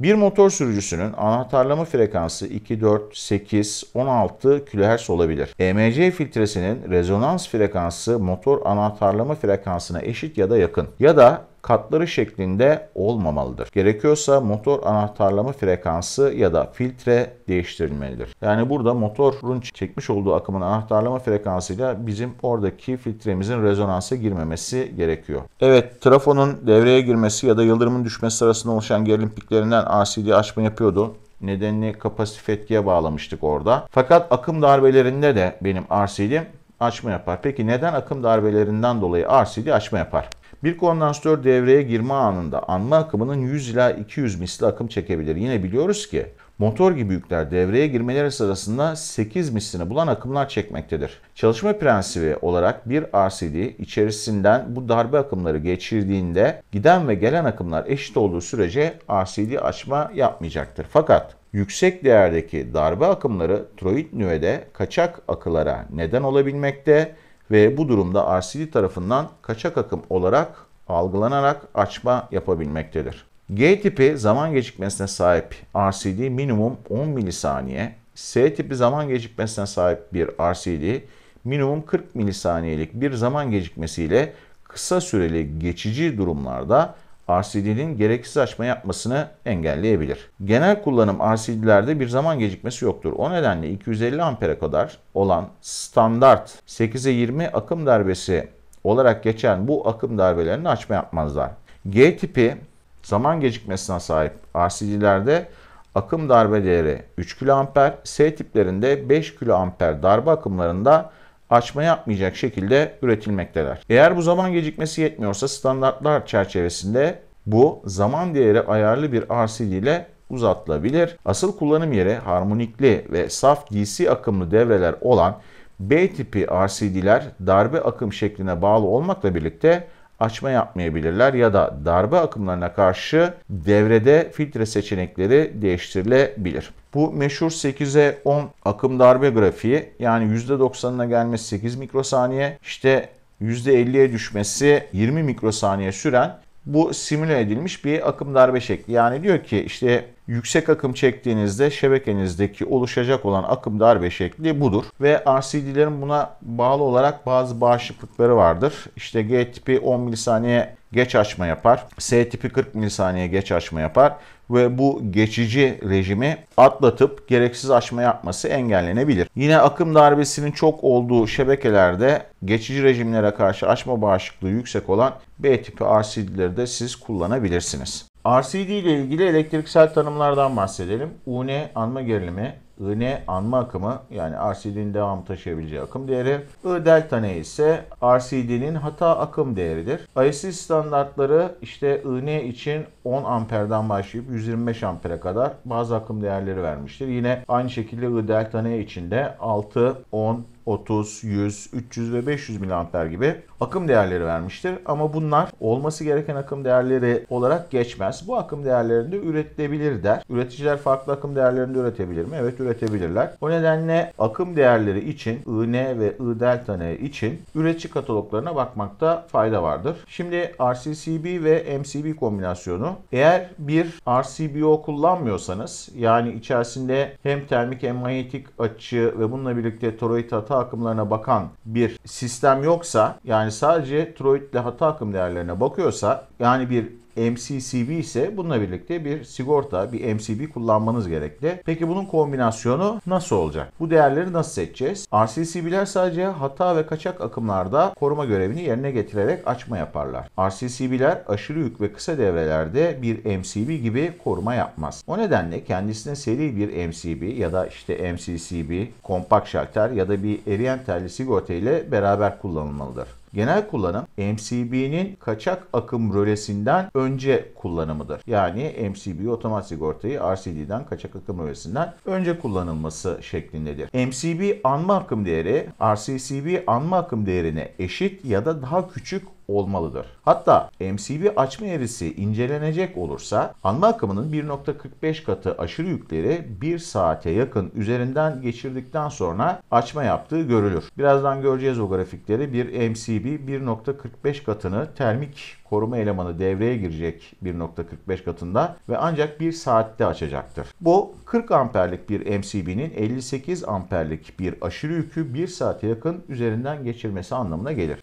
Bir motor sürücüsünün anahtarlama frekansı 2, 4, 8, 16 kHz olabilir. EMC filtresinin rezonans frekansı motor anahtarlama frekansına eşit ya da yakın. Ya da katları şeklinde olmamalıdır. Gerekiyorsa motor anahtarlama frekansı ya da filtre değiştirilmelidir. Yani burada motorun çekmiş olduğu akımın anahtarlama frekansıyla bizim oradaki filtremizin rezonansa girmemesi gerekiyor. Evet, trafonun devreye girmesi ya da yıldırımın düşmesi sırasında oluşan gerilim piklerinden RCD açma yapıyordu nedenini kapasitif etkiye bağlamıştık orada. Fakat akım darbelerinde de benim RCD açma yapar. Peki neden akım darbelerinden dolayı RCD açma yapar? Bir kondansatör devreye girme anında anma akımının 100 ila 200 misli akım çekebilir. Yine biliyoruz ki motor gibi yükler devreye girmeleri sırasında 8 mislini bulan akımlar çekmektedir. Çalışma prensibi olarak bir RCD içerisinden bu darbe akımları geçirdiğinde giden ve gelen akımlar eşit olduğu sürece RCD açma yapmayacaktır. Fakat yüksek değerdeki darbe akımları troid nüvede kaçak akılara neden olabilmekte ve bu durumda RCD tarafından kaçak akım olarak algılanarak açma yapabilmektedir. G tipi zaman gecikmesine sahip RCD minimum 10 milisaniye, S tipi zaman gecikmesine sahip bir RCD minimum 40 milisaniyelik bir zaman gecikmesiyle kısa süreli geçici durumlarda RCD'nin gereksiz açma yapmasını engelleyebilir. Genel kullanım RCD'lerde bir zaman gecikmesi yoktur. O nedenle 250 ampere kadar olan standart 8'e 20 akım darbesi olarak geçen bu akım darbelerini açma yapmazlar. G tipi zaman gecikmesine sahip RCD'lerde akım darbe değeri 3 kA, S tiplerinde 5 kA darbe akımlarında açma yapmayacak şekilde üretilmekteler. Eğer bu zaman gecikmesi yetmiyorsa standartlar çerçevesinde bu zaman değeri ayarlı bir RCD ile uzatılabilir. Asıl kullanım yeri harmonikli ve saf DC akımlı devreler olan B tipi RCD'ler darbe akım şekline bağlı olmakla birlikte açma yapmayabilirler ya da darbe akımlarına karşı devrede filtre seçenekleri değiştirilebilir. Bu meşhur 8'e 10 akım darbe grafiği yani %90'ına gelmesi 8 mikrosaniye işte %50'ye düşmesi 20 mikrosaniye süren bu simüle edilmiş bir akım darbe şekli. Yani diyor ki işte yüksek akım çektiğinizde şebekenizdeki oluşacak olan akım darbe şekli budur. Ve RCD'lerin buna bağlı olarak bazı bağışıklıkları vardır. İşte G tipi 10 milisaniye geç açma yapar. S tipi 40 milisaniye geç açma yapar ve bu geçici rejimi atlatıp gereksiz açma yapması engellenebilir. Yine akım darbesinin çok olduğu şebekelerde geçici rejimlere karşı açma bağışıklığı yüksek olan B tipi RCD'leri de siz kullanabilirsiniz. RCD ile ilgili elektriksel tanımlardan bahsedelim. UN e anma gerilimi, IN e anma akımı yani RCD'nin devam taşıyabileceği akım değeri. I delta ne ise RCD'nin hata akım değeridir. IC standartları işte IN e için 10 amperden başlayıp 125 ampere kadar bazı akım değerleri vermiştir. Yine aynı şekilde I delta ne için de 6, 10, 30, 100, 300 ve 500 miliamper gibi akım değerleri vermiştir. Ama bunlar olması gereken akım değerleri olarak geçmez. Bu akım değerlerinde üretilebilir der. Üreticiler farklı akım değerlerinde üretebilir mi? Evet üretebilirler. O nedenle akım değerleri için IN ve I delta N için üretici kataloglarına bakmakta fayda vardır. Şimdi RCCB ve MCB kombinasyonu eğer bir RCBO kullanmıyorsanız yani içerisinde hem termik hem manyetik açı ve bununla birlikte toroid hata akımlarına bakan bir sistem yoksa yani sadece tiroid ile hata akım değerlerine bakıyorsa yani bir MCCB ise bununla birlikte bir sigorta, bir MCB kullanmanız gerekli. Peki bunun kombinasyonu nasıl olacak? Bu değerleri nasıl seçeceğiz? RCCB'ler sadece hata ve kaçak akımlarda koruma görevini yerine getirerek açma yaparlar. RCCB'ler aşırı yük ve kısa devrelerde bir MCB gibi koruma yapmaz. O nedenle kendisine seri bir MCB ya da işte MCCB, kompakt şalter ya da bir eriyen telli sigorta ile beraber kullanılmalıdır. Genel kullanım MCB'nin kaçak akım rölesinden önce kullanımıdır. Yani MCB otomat sigortayı RCD'den kaçak akım rölesinden önce kullanılması şeklindedir. MCB anma akım değeri RCCB anma akım değerine eşit ya da daha küçük olmalıdır. Hatta MCB açma evrisi incelenecek olursa anma akımının 1.45 katı aşırı yükleri 1 saate yakın üzerinden geçirdikten sonra açma yaptığı görülür. Birazdan göreceğiz o grafikleri. Bir MCB 1.45 katını termik koruma elemanı devreye girecek 1.45 katında ve ancak 1 saatte açacaktır. Bu 40 amperlik bir MCB'nin 58 amperlik bir aşırı yükü 1 saate yakın üzerinden geçirmesi anlamına gelir.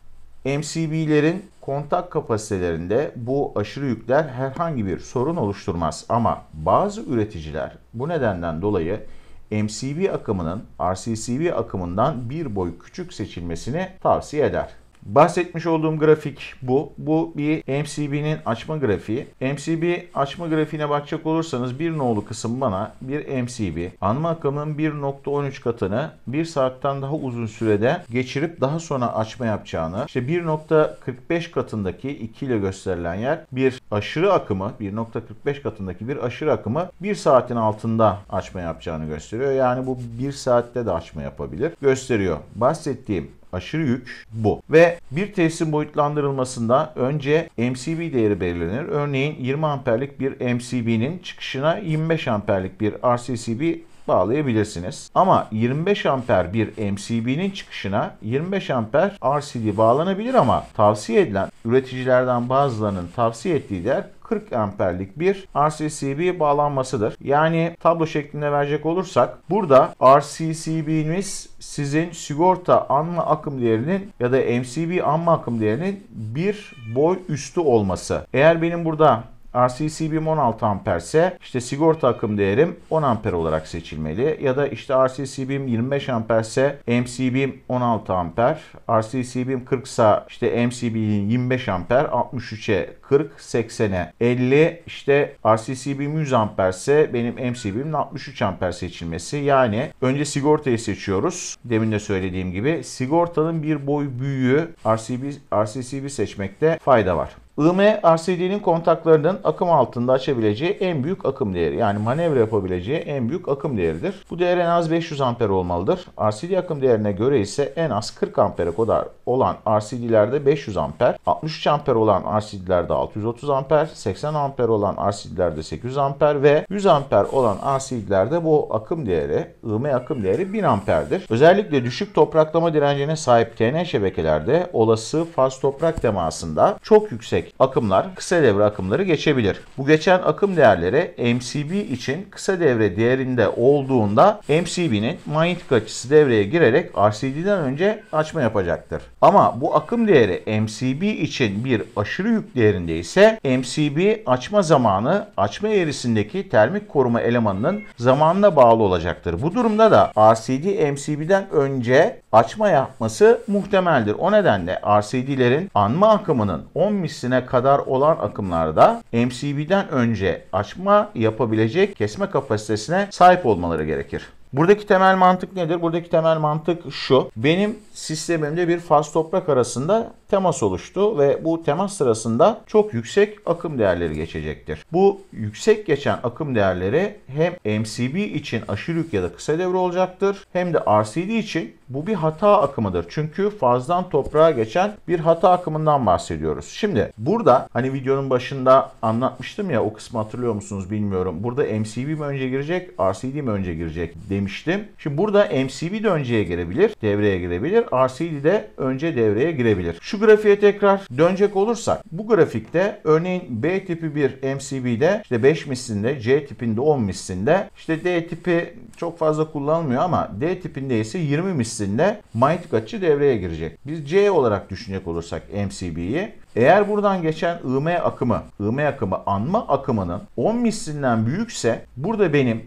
MCB'lerin kontak kapasitelerinde bu aşırı yükler herhangi bir sorun oluşturmaz ama bazı üreticiler bu nedenden dolayı MCB akımının RCCB akımından bir boy küçük seçilmesini tavsiye eder. Bahsetmiş olduğum grafik bu. Bu bir MCB'nin açma grafiği. MCB açma grafiğine bakacak olursanız bir nolu kısım bana bir MCB anma akımın 1.13 katını bir saatten daha uzun sürede geçirip daha sonra açma yapacağını işte 1.45 katındaki 2 ile gösterilen yer bir aşırı akımı 1.45 katındaki bir aşırı akımı bir saatin altında açma yapacağını gösteriyor. Yani bu bir saatte de açma yapabilir. Gösteriyor. Bahsettiğim aşırı yük bu. Ve bir tesisin boyutlandırılmasında önce MCB değeri belirlenir. Örneğin 20 amperlik bir MCB'nin çıkışına 25 amperlik bir RCCB bağlayabilirsiniz. Ama 25 amper bir MCB'nin çıkışına 25 amper RCD bağlanabilir ama tavsiye edilen üreticilerden bazılarının tavsiye ettiği değer 40 amperlik bir RCCB bağlanmasıdır. Yani tablo şeklinde verecek olursak burada RCCB'miz sizin sigorta anma akım değerinin ya da MCB anma akım değerinin bir boy üstü olması. Eğer benim burada RCCB'm 16 amper ise işte sigorta akım değerim 10 amper olarak seçilmeli. Ya da işte RCCB'm 25 amper ise MCB'm 16 amper. RCCB'm 40 ise işte MCB'nin 25 amper 63'e 40, 80'e 50. işte RCCB'm 100 amper ise benim MCB'im 63 amper seçilmesi. Yani önce sigortayı seçiyoruz. Demin de söylediğim gibi sigortanın bir boy büyüğü RCB, RCCB seçmekte fayda var. IMRCD'nin e kontaklarının akım altında açabileceği en büyük akım değeri yani manevra yapabileceği en büyük akım değeridir. Bu değer en az 500 amper olmalıdır. RCD akım değerine göre ise en az 40 ampere kadar olan RCD'lerde 500 amper, 63 amper olan RCD'lerde 630 amper, 80 amper olan RCD'lerde 800 amper ve 100 amper olan RCD'lerde bu akım değeri, IM e akım değeri 1000 amperdir. Özellikle düşük topraklama direncine sahip TN şebekelerde olası faz toprak temasında çok yüksek yüksek akımlar kısa devre akımları geçebilir. Bu geçen akım değerleri MCB için kısa devre değerinde olduğunda MCB'nin manyetik açısı devreye girerek RCD'den önce açma yapacaktır. Ama bu akım değeri MCB için bir aşırı yük değerinde ise MCB açma zamanı açma eğrisindeki termik koruma elemanının zamanına bağlı olacaktır. Bu durumda da RCD MCB'den önce açma yapması muhtemeldir. O nedenle RCD'lerin anma akımının 10 misline 2000'e kadar olan akımlarda MCB'den önce açma yapabilecek kesme kapasitesine sahip olmaları gerekir. Buradaki temel mantık nedir? Buradaki temel mantık şu. Benim sistemimde bir faz toprak arasında temas oluştu ve bu temas sırasında çok yüksek akım değerleri geçecektir. Bu yüksek geçen akım değerleri hem MCB için aşırı yük ya da kısa devre olacaktır hem de RCD için bu bir hata akımıdır. Çünkü fazdan toprağa geçen bir hata akımından bahsediyoruz. Şimdi burada hani videonun başında anlatmıştım ya o kısmı hatırlıyor musunuz bilmiyorum. Burada MCB mi önce girecek, RCD mi önce girecek demiştim. Şimdi burada MCB de önceye girebilir, devreye girebilir. RCD de önce devreye girebilir. Şu şu grafiğe tekrar dönecek olursak bu grafikte örneğin B tipi bir MCB'de işte 5 mislinde, C tipinde 10 mislinde, işte D tipi çok fazla kullanılmıyor ama D tipinde ise 20 mislinde manyetik açı devreye girecek. Biz C olarak düşünecek olursak MCB'yi eğer buradan geçen IM akımı, IM akımı anma akımının 10 mislinden büyükse burada benim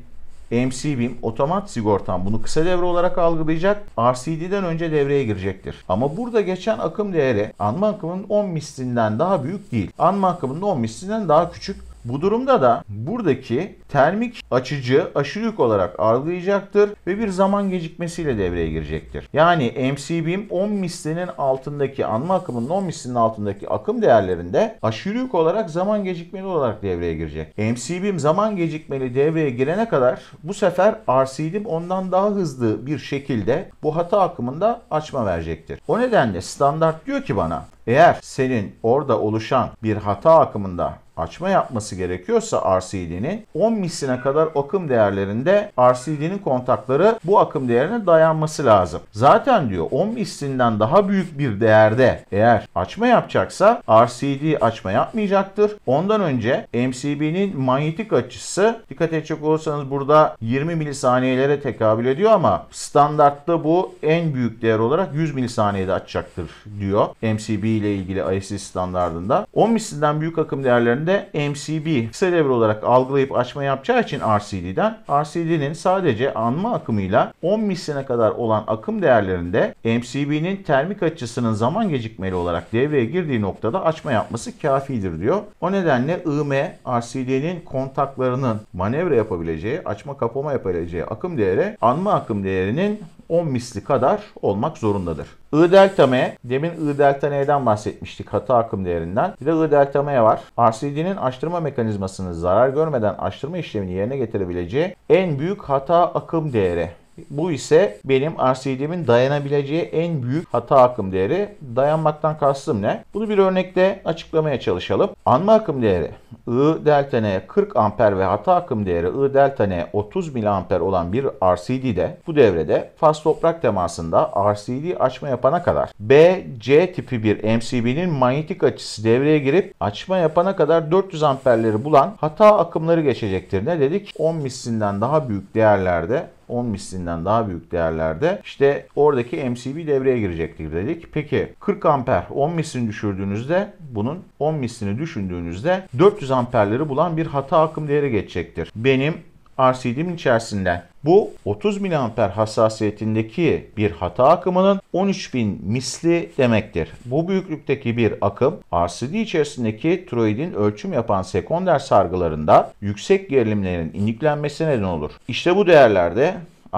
MCB'im otomat sigortam bunu kısa devre olarak algılayacak. RCD'den önce devreye girecektir. Ama burada geçen akım değeri anma akımının 10 mislinden daha büyük değil. Anma akımının 10 mislinden daha küçük. Bu durumda da buradaki termik açıcı aşırı yük olarak algılayacaktır ve bir zaman gecikmesiyle devreye girecektir. Yani MCB'im 10 mislinin altındaki anma akımının 10 mislinin altındaki akım değerlerinde aşırı yük olarak zaman gecikmeli olarak devreye girecek. MCB'im zaman gecikmeli devreye girene kadar bu sefer RCD'im ondan daha hızlı bir şekilde bu hata akımında açma verecektir. O nedenle standart diyor ki bana eğer senin orada oluşan bir hata akımında açma yapması gerekiyorsa RCD'nin 10 misline kadar akım değerlerinde RCD'nin kontakları bu akım değerine dayanması lazım. Zaten diyor 10 mislinden daha büyük bir değerde eğer açma yapacaksa RCD açma yapmayacaktır. Ondan önce MCB'nin manyetik açısı dikkat edecek olursanız burada 20 milisaniyelere tekabül ediyor ama standartta bu en büyük değer olarak 100 milisaniyede açacaktır diyor MCB ile ilgili ISC standartında 10 mislinden büyük akım değerlerinde MCB kısa devre olarak algılayıp açma yapacağı için RCD'den RCD'nin sadece anma akımıyla 10 misline kadar olan akım değerlerinde MCB'nin termik açısının zaman gecikmeli olarak devreye girdiği noktada açma yapması kafidir diyor. O nedenle IM RCD'nin kontaklarının manevra yapabileceği, açma kapama yapabileceği akım değeri anma akım değerinin 10 misli kadar olmak zorundadır. I delta M, demin I delta N'den bahsetmiştik hata akım değerinden. Bir de I delta M var. RCD'nin açtırma mekanizmasını zarar görmeden açtırma işlemini yerine getirebileceği en büyük hata akım değeri. Bu ise benim RCD'min dayanabileceği en büyük hata akım değeri. Dayanmaktan kastım ne? Bunu bir örnekte açıklamaya çalışalım. Anma akım değeri I delta N 40 amper ve hata akım değeri I delta N 30 miliamper olan bir RCD'de bu devrede faz toprak temasında RCD açma yapana kadar B, C tipi bir MCB'nin manyetik açısı devreye girip açma yapana kadar 400 amperleri bulan hata akımları geçecektir. Ne dedik? 10 mislinden daha büyük değerlerde 10 mislinden daha büyük değerlerde işte oradaki MCB devreye girecektir dedik. Peki 40 amper 10 mislini düşürdüğünüzde bunun 10 mislini düşündüğünüzde 400 amperleri bulan bir hata akım değeri geçecektir. Benim RCD'nin içerisinden. Bu 30 mAh hassasiyetindeki bir hata akımının 13.000 misli demektir. Bu büyüklükteki bir akım RCD içerisindeki troidin ölçüm yapan sekonder sargılarında yüksek gerilimlerin iniklenmesine neden olur. İşte bu değerlerde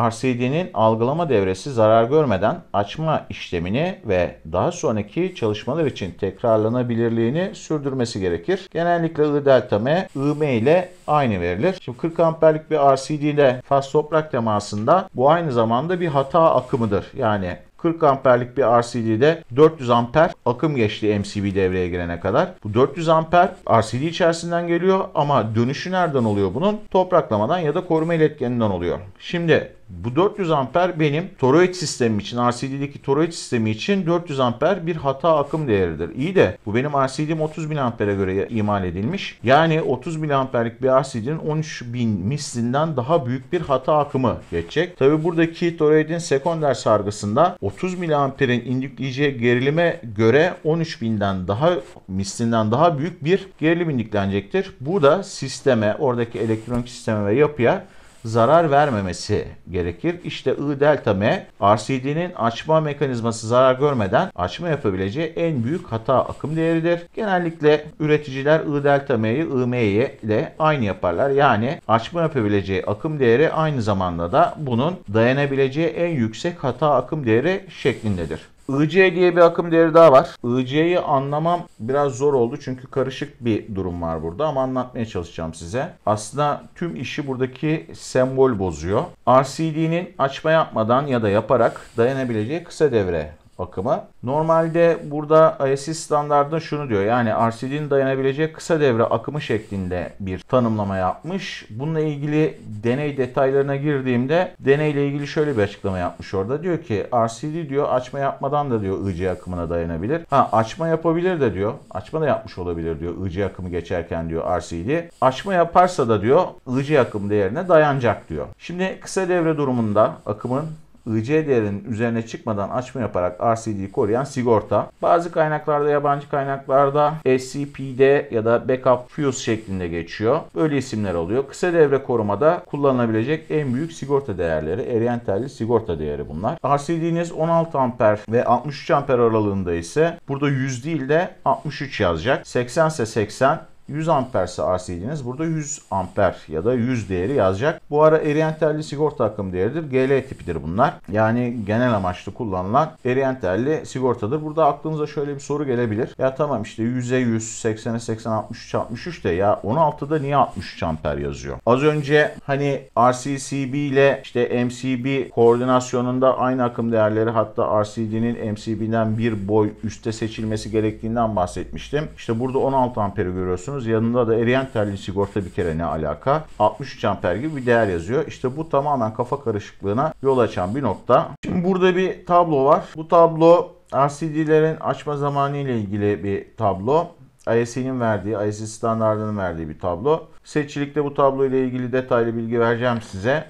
RCD'nin algılama devresi zarar görmeden açma işlemini ve daha sonraki çalışmalar için tekrarlanabilirliğini sürdürmesi gerekir. Genellikle I delta M, I M ile aynı verilir. Şimdi 40 amperlik bir RCD ile faz toprak temasında bu aynı zamanda bir hata akımıdır. Yani 40 amperlik bir RCD'de 400 amper akım geçti MCB devreye girene kadar. Bu 400 amper RCD içerisinden geliyor ama dönüşü nereden oluyor bunun? Topraklamadan ya da koruma iletkeninden oluyor. Şimdi bu 400 amper benim toroid sistemi için, RCD'deki toroid sistemi için 400 amper bir hata akım değeridir. İyi de bu benim RCD'm 30 bin ampere göre imal edilmiş. Yani 30 bin amperlik bir RCD'nin 13 bin mislinden daha büyük bir hata akımı geçecek. Tabi buradaki toroidin sekonder sargısında 30 miliamperin indükleyeceği gerilime göre 13 binden daha mislinden daha büyük bir gerilim indiklenecektir. Bu da sisteme, oradaki elektronik sisteme ve yapıya zarar vermemesi gerekir. İşte I delta M RCD'nin açma mekanizması zarar görmeden açma yapabileceği en büyük hata akım değeridir. Genellikle üreticiler I delta M'yi IM'ye ile aynı yaparlar. Yani açma yapabileceği akım değeri aynı zamanda da bunun dayanabileceği en yüksek hata akım değeri şeklindedir. IC diye bir akım değeri daha var. IC'yi anlamam biraz zor oldu çünkü karışık bir durum var burada ama anlatmaya çalışacağım size. Aslında tüm işi buradaki sembol bozuyor. RCD'nin açma yapmadan ya da yaparak dayanabileceği kısa devre bakıma. Normalde burada ISIS standartında şunu diyor. Yani RCD'nin dayanabileceği kısa devre akımı şeklinde bir tanımlama yapmış. Bununla ilgili deney detaylarına girdiğimde deneyle ilgili şöyle bir açıklama yapmış orada. Diyor ki RCD diyor açma yapmadan da diyor IC akımına dayanabilir. Ha açma yapabilir de diyor. Açma da yapmış olabilir diyor. IC akımı geçerken diyor RCD. Açma yaparsa da diyor IC akım değerine dayanacak diyor. Şimdi kısa devre durumunda akımın IC değerinin üzerine çıkmadan açma yaparak RCD'yi koruyan sigorta. Bazı kaynaklarda yabancı kaynaklarda SCPD ya da backup fuse şeklinde geçiyor. Böyle isimler oluyor. Kısa devre korumada kullanılabilecek en büyük sigorta değerleri eriyen telli sigorta değeri bunlar. RCD'niz 16 amper ve 63 amper aralığında ise burada 100 değil de 63 yazacak. 80 ise 80, 100 amperse RCD'niz burada 100 amper ya da 100 değeri yazacak. Bu ara eriyen telli sigorta akım değeridir. GL tipidir bunlar. Yani genel amaçlı kullanılan eriyen telli sigortadır. Burada aklınıza şöyle bir soru gelebilir. Ya tamam işte 100'e 100, 80'e 80, 63, 63 de ya 16'da niye 63 amper yazıyor? Az önce hani RCCB ile işte MCB koordinasyonunda aynı akım değerleri hatta RCD'nin MCB'den bir boy üste seçilmesi gerektiğinden bahsetmiştim. İşte burada 16 amperi görüyorsunuz bakıyorsunuz yanında da eriyen telli sigorta bir kere ne alaka? 63 amper gibi bir değer yazıyor. İşte bu tamamen kafa karışıklığına yol açan bir nokta. Şimdi burada bir tablo var. Bu tablo RCD'lerin açma zamanı ile ilgili bir tablo. ISC'nin verdiği, ISC e standartının verdiği bir tablo. Seçicilikte bu tablo ile ilgili detaylı bilgi vereceğim size.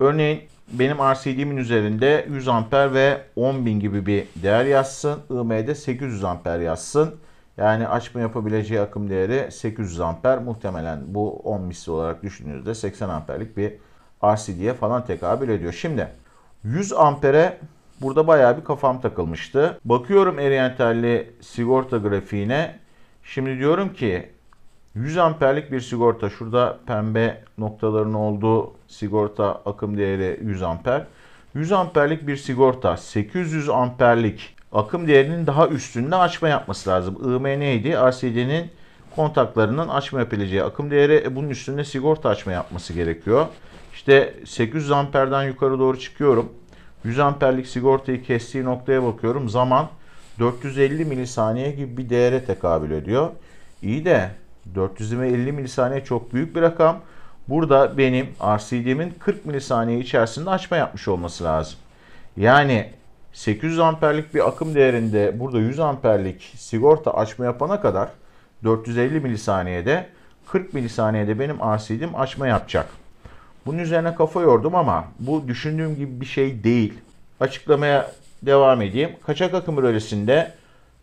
Örneğin benim RCD'min üzerinde 100 amper ve 10.000 gibi bir değer yazsın. IM'de 800 amper yazsın. Yani açma yapabileceği akım değeri 800 amper. Muhtemelen bu 10 misli olarak düşündüğünüzde 80 amperlik bir RCD'ye falan tekabül ediyor. Şimdi 100 ampere burada bayağı bir kafam takılmıştı. Bakıyorum eriyentelli sigorta grafiğine. Şimdi diyorum ki 100 amperlik bir sigorta. Şurada pembe noktaların olduğu sigorta akım değeri 100 amper. 100 amperlik bir sigorta 800 amperlik akım değerinin daha üstünde açma yapması lazım. IM neydi? RCD'nin kontaklarının açma yapıleceği akım değeri e, bunun üstünde sigorta açma yapması gerekiyor. İşte 800 amperden yukarı doğru çıkıyorum. 100 amperlik sigortayı kestiği noktaya bakıyorum. Zaman 450 milisaniye gibi bir değere tekabül ediyor. İyi de 450 milisaniye çok büyük bir rakam. Burada benim RCD'min 40 milisaniye içerisinde açma yapmış olması lazım. Yani 800 amperlik bir akım değerinde burada 100 amperlik sigorta açma yapana kadar 450 milisaniyede 40 milisaniyede benim RCD'm açma yapacak. Bunun üzerine kafa yordum ama bu düşündüğüm gibi bir şey değil. Açıklamaya devam edeyim. Kaçak akım rölesinde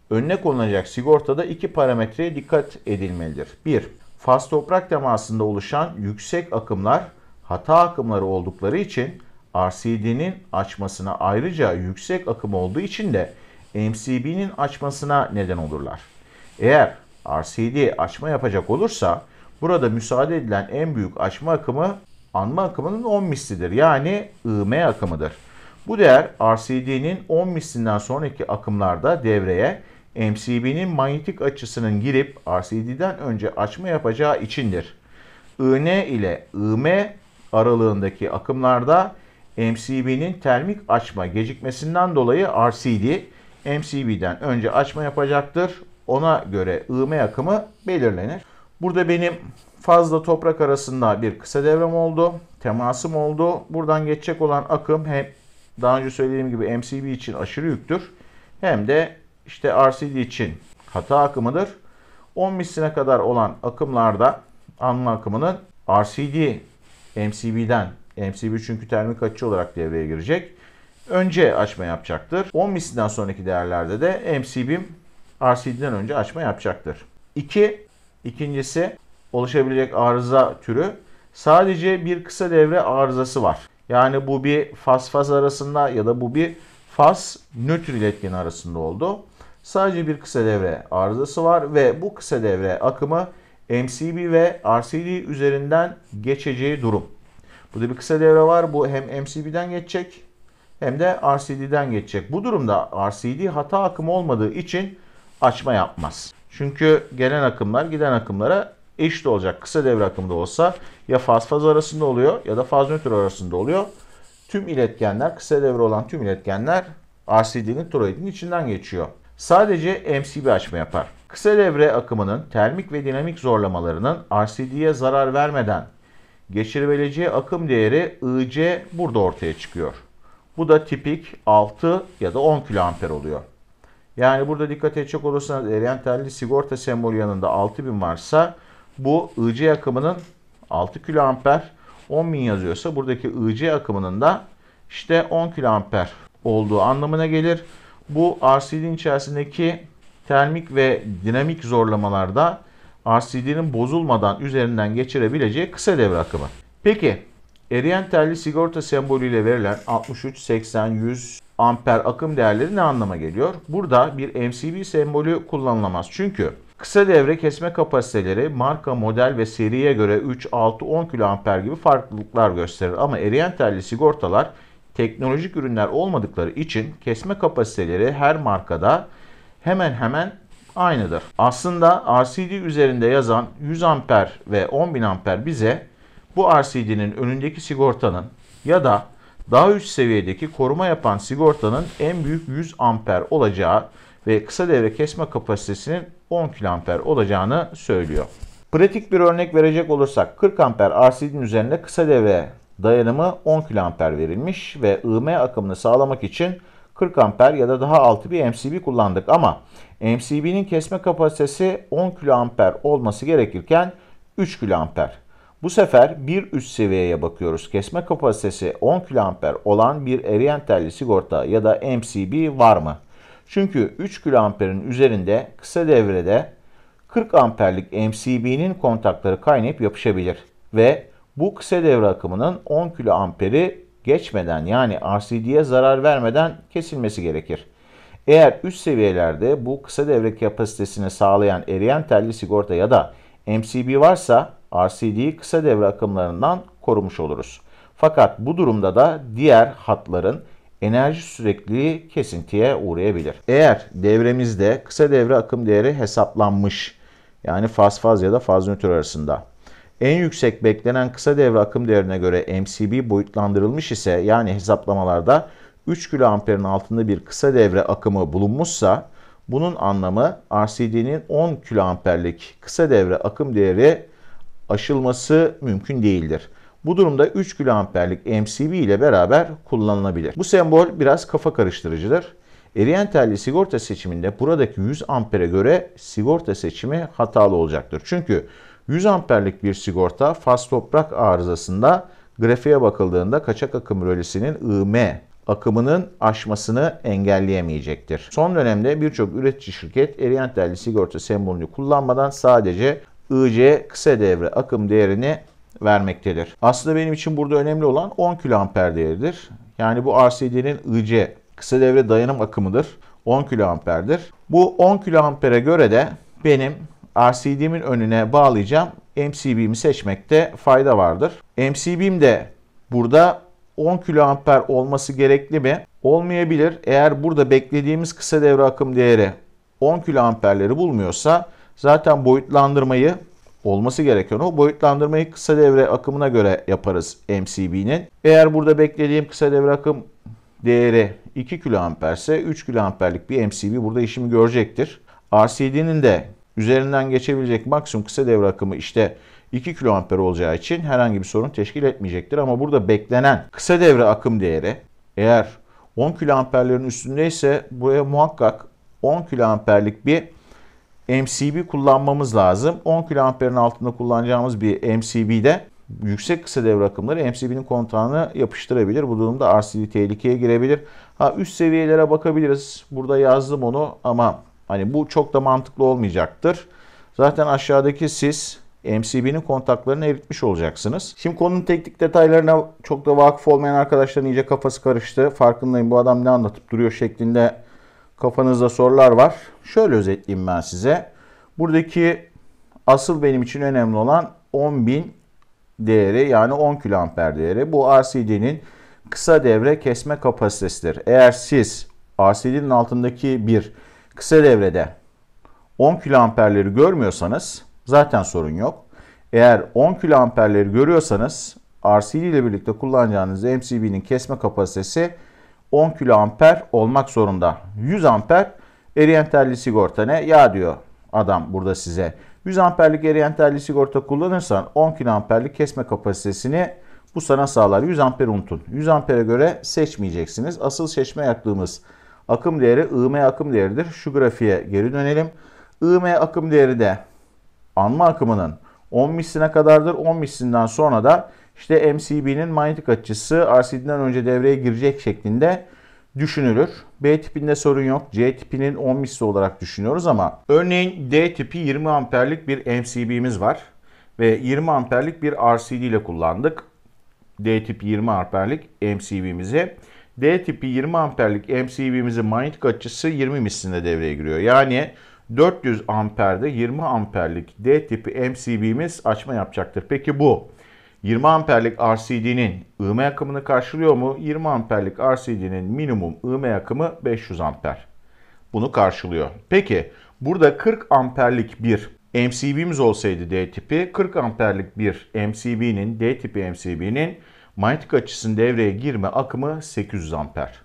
önüne konulacak sigortada iki parametreye dikkat edilmelidir. 1. Faz toprak temasında oluşan yüksek akımlar hata akımları oldukları için RCD'nin açmasına ayrıca yüksek akım olduğu için de MCB'nin açmasına neden olurlar. Eğer RCD açma yapacak olursa burada müsaade edilen en büyük açma akımı anma akımının 10 mislidir. Yani IM akımıdır. Bu değer RCD'nin 10 mislinden sonraki akımlarda devreye MCB'nin manyetik açısının girip RCD'den önce açma yapacağı içindir. IN ile IM aralığındaki akımlarda MCB'nin termik açma gecikmesinden dolayı RCD MCB'den önce açma yapacaktır. Ona göre ığme yakımı belirlenir. Burada benim fazla toprak arasında bir kısa devrem oldu. Temasım oldu. Buradan geçecek olan akım hem daha önce söylediğim gibi MCB için aşırı yüktür. Hem de işte RCD için hata akımıdır. 10 misline kadar olan akımlarda anma akımının RCD MCB'den MCB çünkü termik açıcı olarak devreye girecek. Önce açma yapacaktır. 10 misinden sonraki değerlerde de MCB, RCD'den önce açma yapacaktır. 2. İki, ikincisi oluşabilecek arıza türü. Sadece bir kısa devre arızası var. Yani bu bir faz faz arasında ya da bu bir faz nötr iletken arasında oldu. Sadece bir kısa devre arızası var ve bu kısa devre akımı MCB ve RCD üzerinden geçeceği durum. Bu da bir kısa devre var. Bu hem MCB'den geçecek hem de RCD'den geçecek. Bu durumda RCD hata akımı olmadığı için açma yapmaz. Çünkü gelen akımlar giden akımlara eşit olacak. Kısa devre akımda olsa ya faz faz arasında oluyor ya da faz nötr arasında oluyor. Tüm iletkenler, kısa devre olan tüm iletkenler RCD'nin toroidin içinden geçiyor. Sadece MCB açma yapar. Kısa devre akımının termik ve dinamik zorlamalarının RCD'ye zarar vermeden geçiribileceği akım değeri IC burada ortaya çıkıyor. Bu da tipik 6 ya da 10 kiloamper oluyor. Yani burada dikkat edecek olursanız eriyen telli sigorta sembolü yanında 6000 varsa bu IC akımının 6 kiloamper 10.000 yazıyorsa buradaki IC akımının da işte 10 kiloamper olduğu anlamına gelir. Bu RCD'nin içerisindeki termik ve dinamik zorlamalarda RCD'nin bozulmadan üzerinden geçirebileceği kısa devre akımı. Peki eriyen telli sigorta sembolüyle verilen 63, 80, 100 amper akım değerleri ne anlama geliyor? Burada bir MCB sembolü kullanılamaz. Çünkü kısa devre kesme kapasiteleri marka, model ve seriye göre 3, 6, 10 amper gibi farklılıklar gösterir. Ama eriyen telli sigortalar teknolojik ürünler olmadıkları için kesme kapasiteleri her markada hemen hemen aynıdır. Aslında RCD üzerinde yazan 100 amper ve 10.000 amper bize bu RCD'nin önündeki sigortanın ya da daha üst seviyedeki koruma yapan sigortanın en büyük 100 amper olacağı ve kısa devre kesme kapasitesinin 10 kilamper olacağını söylüyor. Pratik bir örnek verecek olursak 40 amper RCD'nin üzerinde kısa devre dayanımı 10 kilamper verilmiş ve IM akımını sağlamak için 40 amper ya da daha altı bir MCB kullandık ama MCB'nin kesme kapasitesi 10 amper olması gerekirken 3 amper. Bu sefer bir üst seviyeye bakıyoruz. Kesme kapasitesi 10 amper olan bir Oriental sigorta ya da MCB var mı? Çünkü 3 amperin üzerinde kısa devrede 40 amperlik MCB'nin kontakları kaynayıp yapışabilir ve bu kısa devre akımının 10 amperi geçmeden yani RCD'ye zarar vermeden kesilmesi gerekir. Eğer üst seviyelerde bu kısa devre kapasitesini sağlayan eriyen telli sigorta ya da MCB varsa RCD'yi kısa devre akımlarından korumuş oluruz. Fakat bu durumda da diğer hatların enerji sürekliliği kesintiye uğrayabilir. Eğer devremizde kısa devre akım değeri hesaplanmış yani faz faz ya da faz nötr arasında en yüksek beklenen kısa devre akım değerine göre MCB boyutlandırılmış ise yani hesaplamalarda 3 kiloamperin altında bir kısa devre akımı bulunmuşsa bunun anlamı RCD'nin 10 kiloamperlik kısa devre akım değeri aşılması mümkün değildir. Bu durumda 3 kiloamperlik MCB ile beraber kullanılabilir. Bu sembol biraz kafa karıştırıcıdır. Eriyen telli sigorta seçiminde buradaki 100 ampere göre sigorta seçimi hatalı olacaktır. Çünkü 100 amperlik bir sigorta faz toprak arızasında grafiğe bakıldığında kaçak akım rölesinin IM akımının aşmasını engelleyemeyecektir. Son dönemde birçok üretici şirket eriyen telli sigorta sembolünü kullanmadan sadece IC kısa devre akım değerini vermektedir. Aslında benim için burada önemli olan 10 amper değeridir. Yani bu RCD'nin IC kısa devre dayanım akımıdır. 10 amperdir. Bu 10 ampere göre de benim RCD'min önüne bağlayacağım MCB'mi seçmekte fayda vardır. MCB'm de burada 10 kA olması gerekli mi? Olmayabilir. Eğer burada beklediğimiz kısa devre akım değeri 10 kA'leri bulmuyorsa zaten boyutlandırmayı olması gereken o. Boyutlandırmayı kısa devre akımına göre yaparız MCB'nin. Eğer burada beklediğim kısa devre akım değeri 2 kA ise 3 kA'lik bir MCB burada işimi görecektir. RCD'nin de üzerinden geçebilecek maksimum kısa devre akımı işte 2 amper olacağı için herhangi bir sorun teşkil etmeyecektir. Ama burada beklenen kısa devre akım değeri eğer 10 kA'lerin üstündeyse buraya muhakkak 10 amperlik bir MCB kullanmamız lazım. 10 amperin altında kullanacağımız bir MCB'de yüksek kısa devre akımları MCB'nin kontağına yapıştırabilir. Bu durumda RCD tehlikeye girebilir. Ha üst seviyelere bakabiliriz. Burada yazdım onu ama Hani bu çok da mantıklı olmayacaktır. Zaten aşağıdaki siz MCB'nin kontaklarını eritmiş olacaksınız. Şimdi konunun teknik detaylarına çok da vakıf olmayan arkadaşların iyice kafası karıştı. Farkındayım bu adam ne anlatıp duruyor şeklinde kafanızda sorular var. Şöyle özetleyeyim ben size. Buradaki asıl benim için önemli olan 10.000 değeri yani 10 kiloamper değeri. Bu RCD'nin kısa devre kesme kapasitesidir. Eğer siz RCD'nin altındaki bir kısa devrede 10 kiloamperleri görmüyorsanız zaten sorun yok. Eğer 10 kiloamperleri görüyorsanız RCD ile birlikte kullanacağınız MCB'nin kesme kapasitesi 10 kiloamper olmak zorunda. 100 amper eriyentelli sigorta ne? Ya diyor adam burada size. 100 amperlik eriyentelli sigorta kullanırsan 10 kiloamperlik kesme kapasitesini bu sana sağlar. 100 amper unutun. 100 ampere göre seçmeyeceksiniz. Asıl seçme yaptığımız akım değeri IM akım değeridir. Şu grafiğe geri dönelim. IM akım değeri de anma akımının 10 misline kadardır. 10 mislinden sonra da işte MCB'nin manyetik açısı RCD'den önce devreye girecek şeklinde düşünülür. B tipinde sorun yok. C tipinin 10 misli olarak düşünüyoruz ama örneğin D tipi 20 amperlik bir MCB'miz var ve 20 amperlik bir RCD ile kullandık. D tipi 20 amperlik MCB'mizi. D tipi 20 amperlik MCB'mizin manyetik açısı 20 mislinde devreye giriyor. Yani 400 amperde 20 amperlik D tipi MCB'miz açma yapacaktır. Peki bu 20 amperlik RCD'nin IM akımını karşılıyor mu? 20 amperlik RCD'nin minimum IM akımı 500 amper. Bunu karşılıyor. Peki burada 40 amperlik bir MCB'miz olsaydı D tipi 40 amperlik bir MCB'nin D tipi MCB'nin Manyetik açısının devreye girme akımı 800 amper.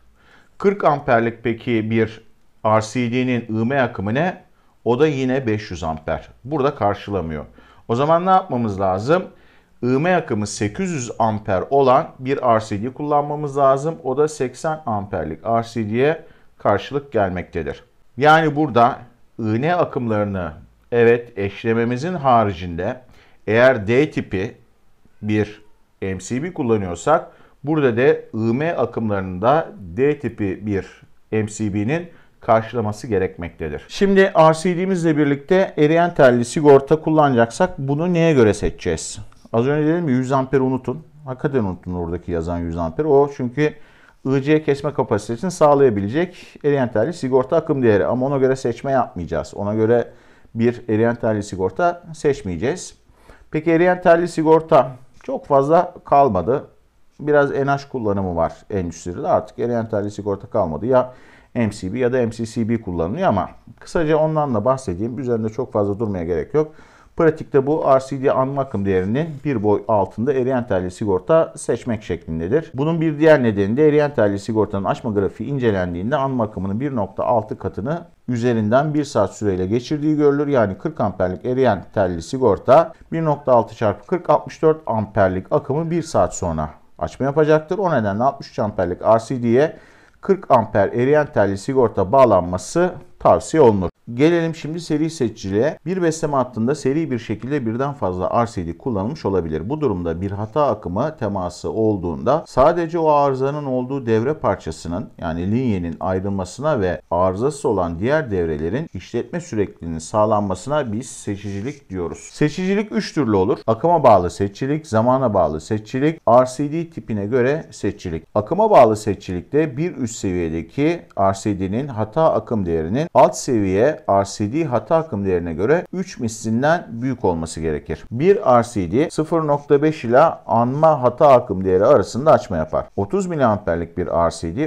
40 amperlik peki bir RCD'nin IM e akımı ne? O da yine 500 amper. Burada karşılamıyor. O zaman ne yapmamız lazım? IM e akımı 800 amper olan bir RCD kullanmamız lazım. O da 80 amperlik RCD'ye karşılık gelmektedir. Yani burada IN e akımlarını evet eşlememizin haricinde eğer D tipi bir MCB kullanıyorsak burada da IM akımlarında D tipi bir MCB'nin karşılaması gerekmektedir. Şimdi RCD'mizle birlikte eriyen telli sigorta kullanacaksak bunu neye göre seçeceğiz? Az önce dedim 100 amper unutun. Hakikaten unutun oradaki yazan 100 amper. O çünkü IC kesme kapasitesini sağlayabilecek eriyen telli sigorta akım değeri. Ama ona göre seçme yapmayacağız. Ona göre bir eriyen telli sigorta seçmeyeceğiz. Peki eriyen telli sigorta çok fazla kalmadı. Biraz NH kullanımı var endüstride. Artık enyanterli sigorta kalmadı. Ya MCB ya da MCCB kullanılıyor ama kısaca ondan da bahsedeyim. Üzerinde çok fazla durmaya gerek yok. Pratikte bu RCD akım değerinin bir boy altında eriyen telli sigorta seçmek şeklindedir. Bunun bir diğer nedeni de eriyen telli sigortanın açma grafiği incelendiğinde anma akımının 1.6 katını üzerinden 1 saat süreyle geçirdiği görülür. Yani 40 amperlik eriyen telli sigorta 1.6 çarpı 40 64 amperlik akımı 1 saat sonra açma yapacaktır. O nedenle 63 amperlik RCD'ye 40 amper eriyen telli sigorta bağlanması tavsiye olunur. Gelelim şimdi seri seçiciliğe. Bir besleme hattında seri bir şekilde birden fazla RCD kullanılmış olabilir. Bu durumda bir hata akımı teması olduğunda sadece o arızanın olduğu devre parçasının yani linyenin ayrılmasına ve arızası olan diğer devrelerin işletme sürekliliğinin sağlanmasına biz seçicilik diyoruz. Seçicilik 3 türlü olur. Akıma bağlı seçicilik, zamana bağlı seçicilik, RCD tipine göre seçicilik. Akıma bağlı seçicilikte bir üst seviyedeki RCD'nin hata akım değerinin alt seviye RCD hata akım değerine göre 3 mislinden büyük olması gerekir. Bir RCD 0.5 ile anma hata akım değeri arasında açma yapar. 30 miliamperlik bir RCD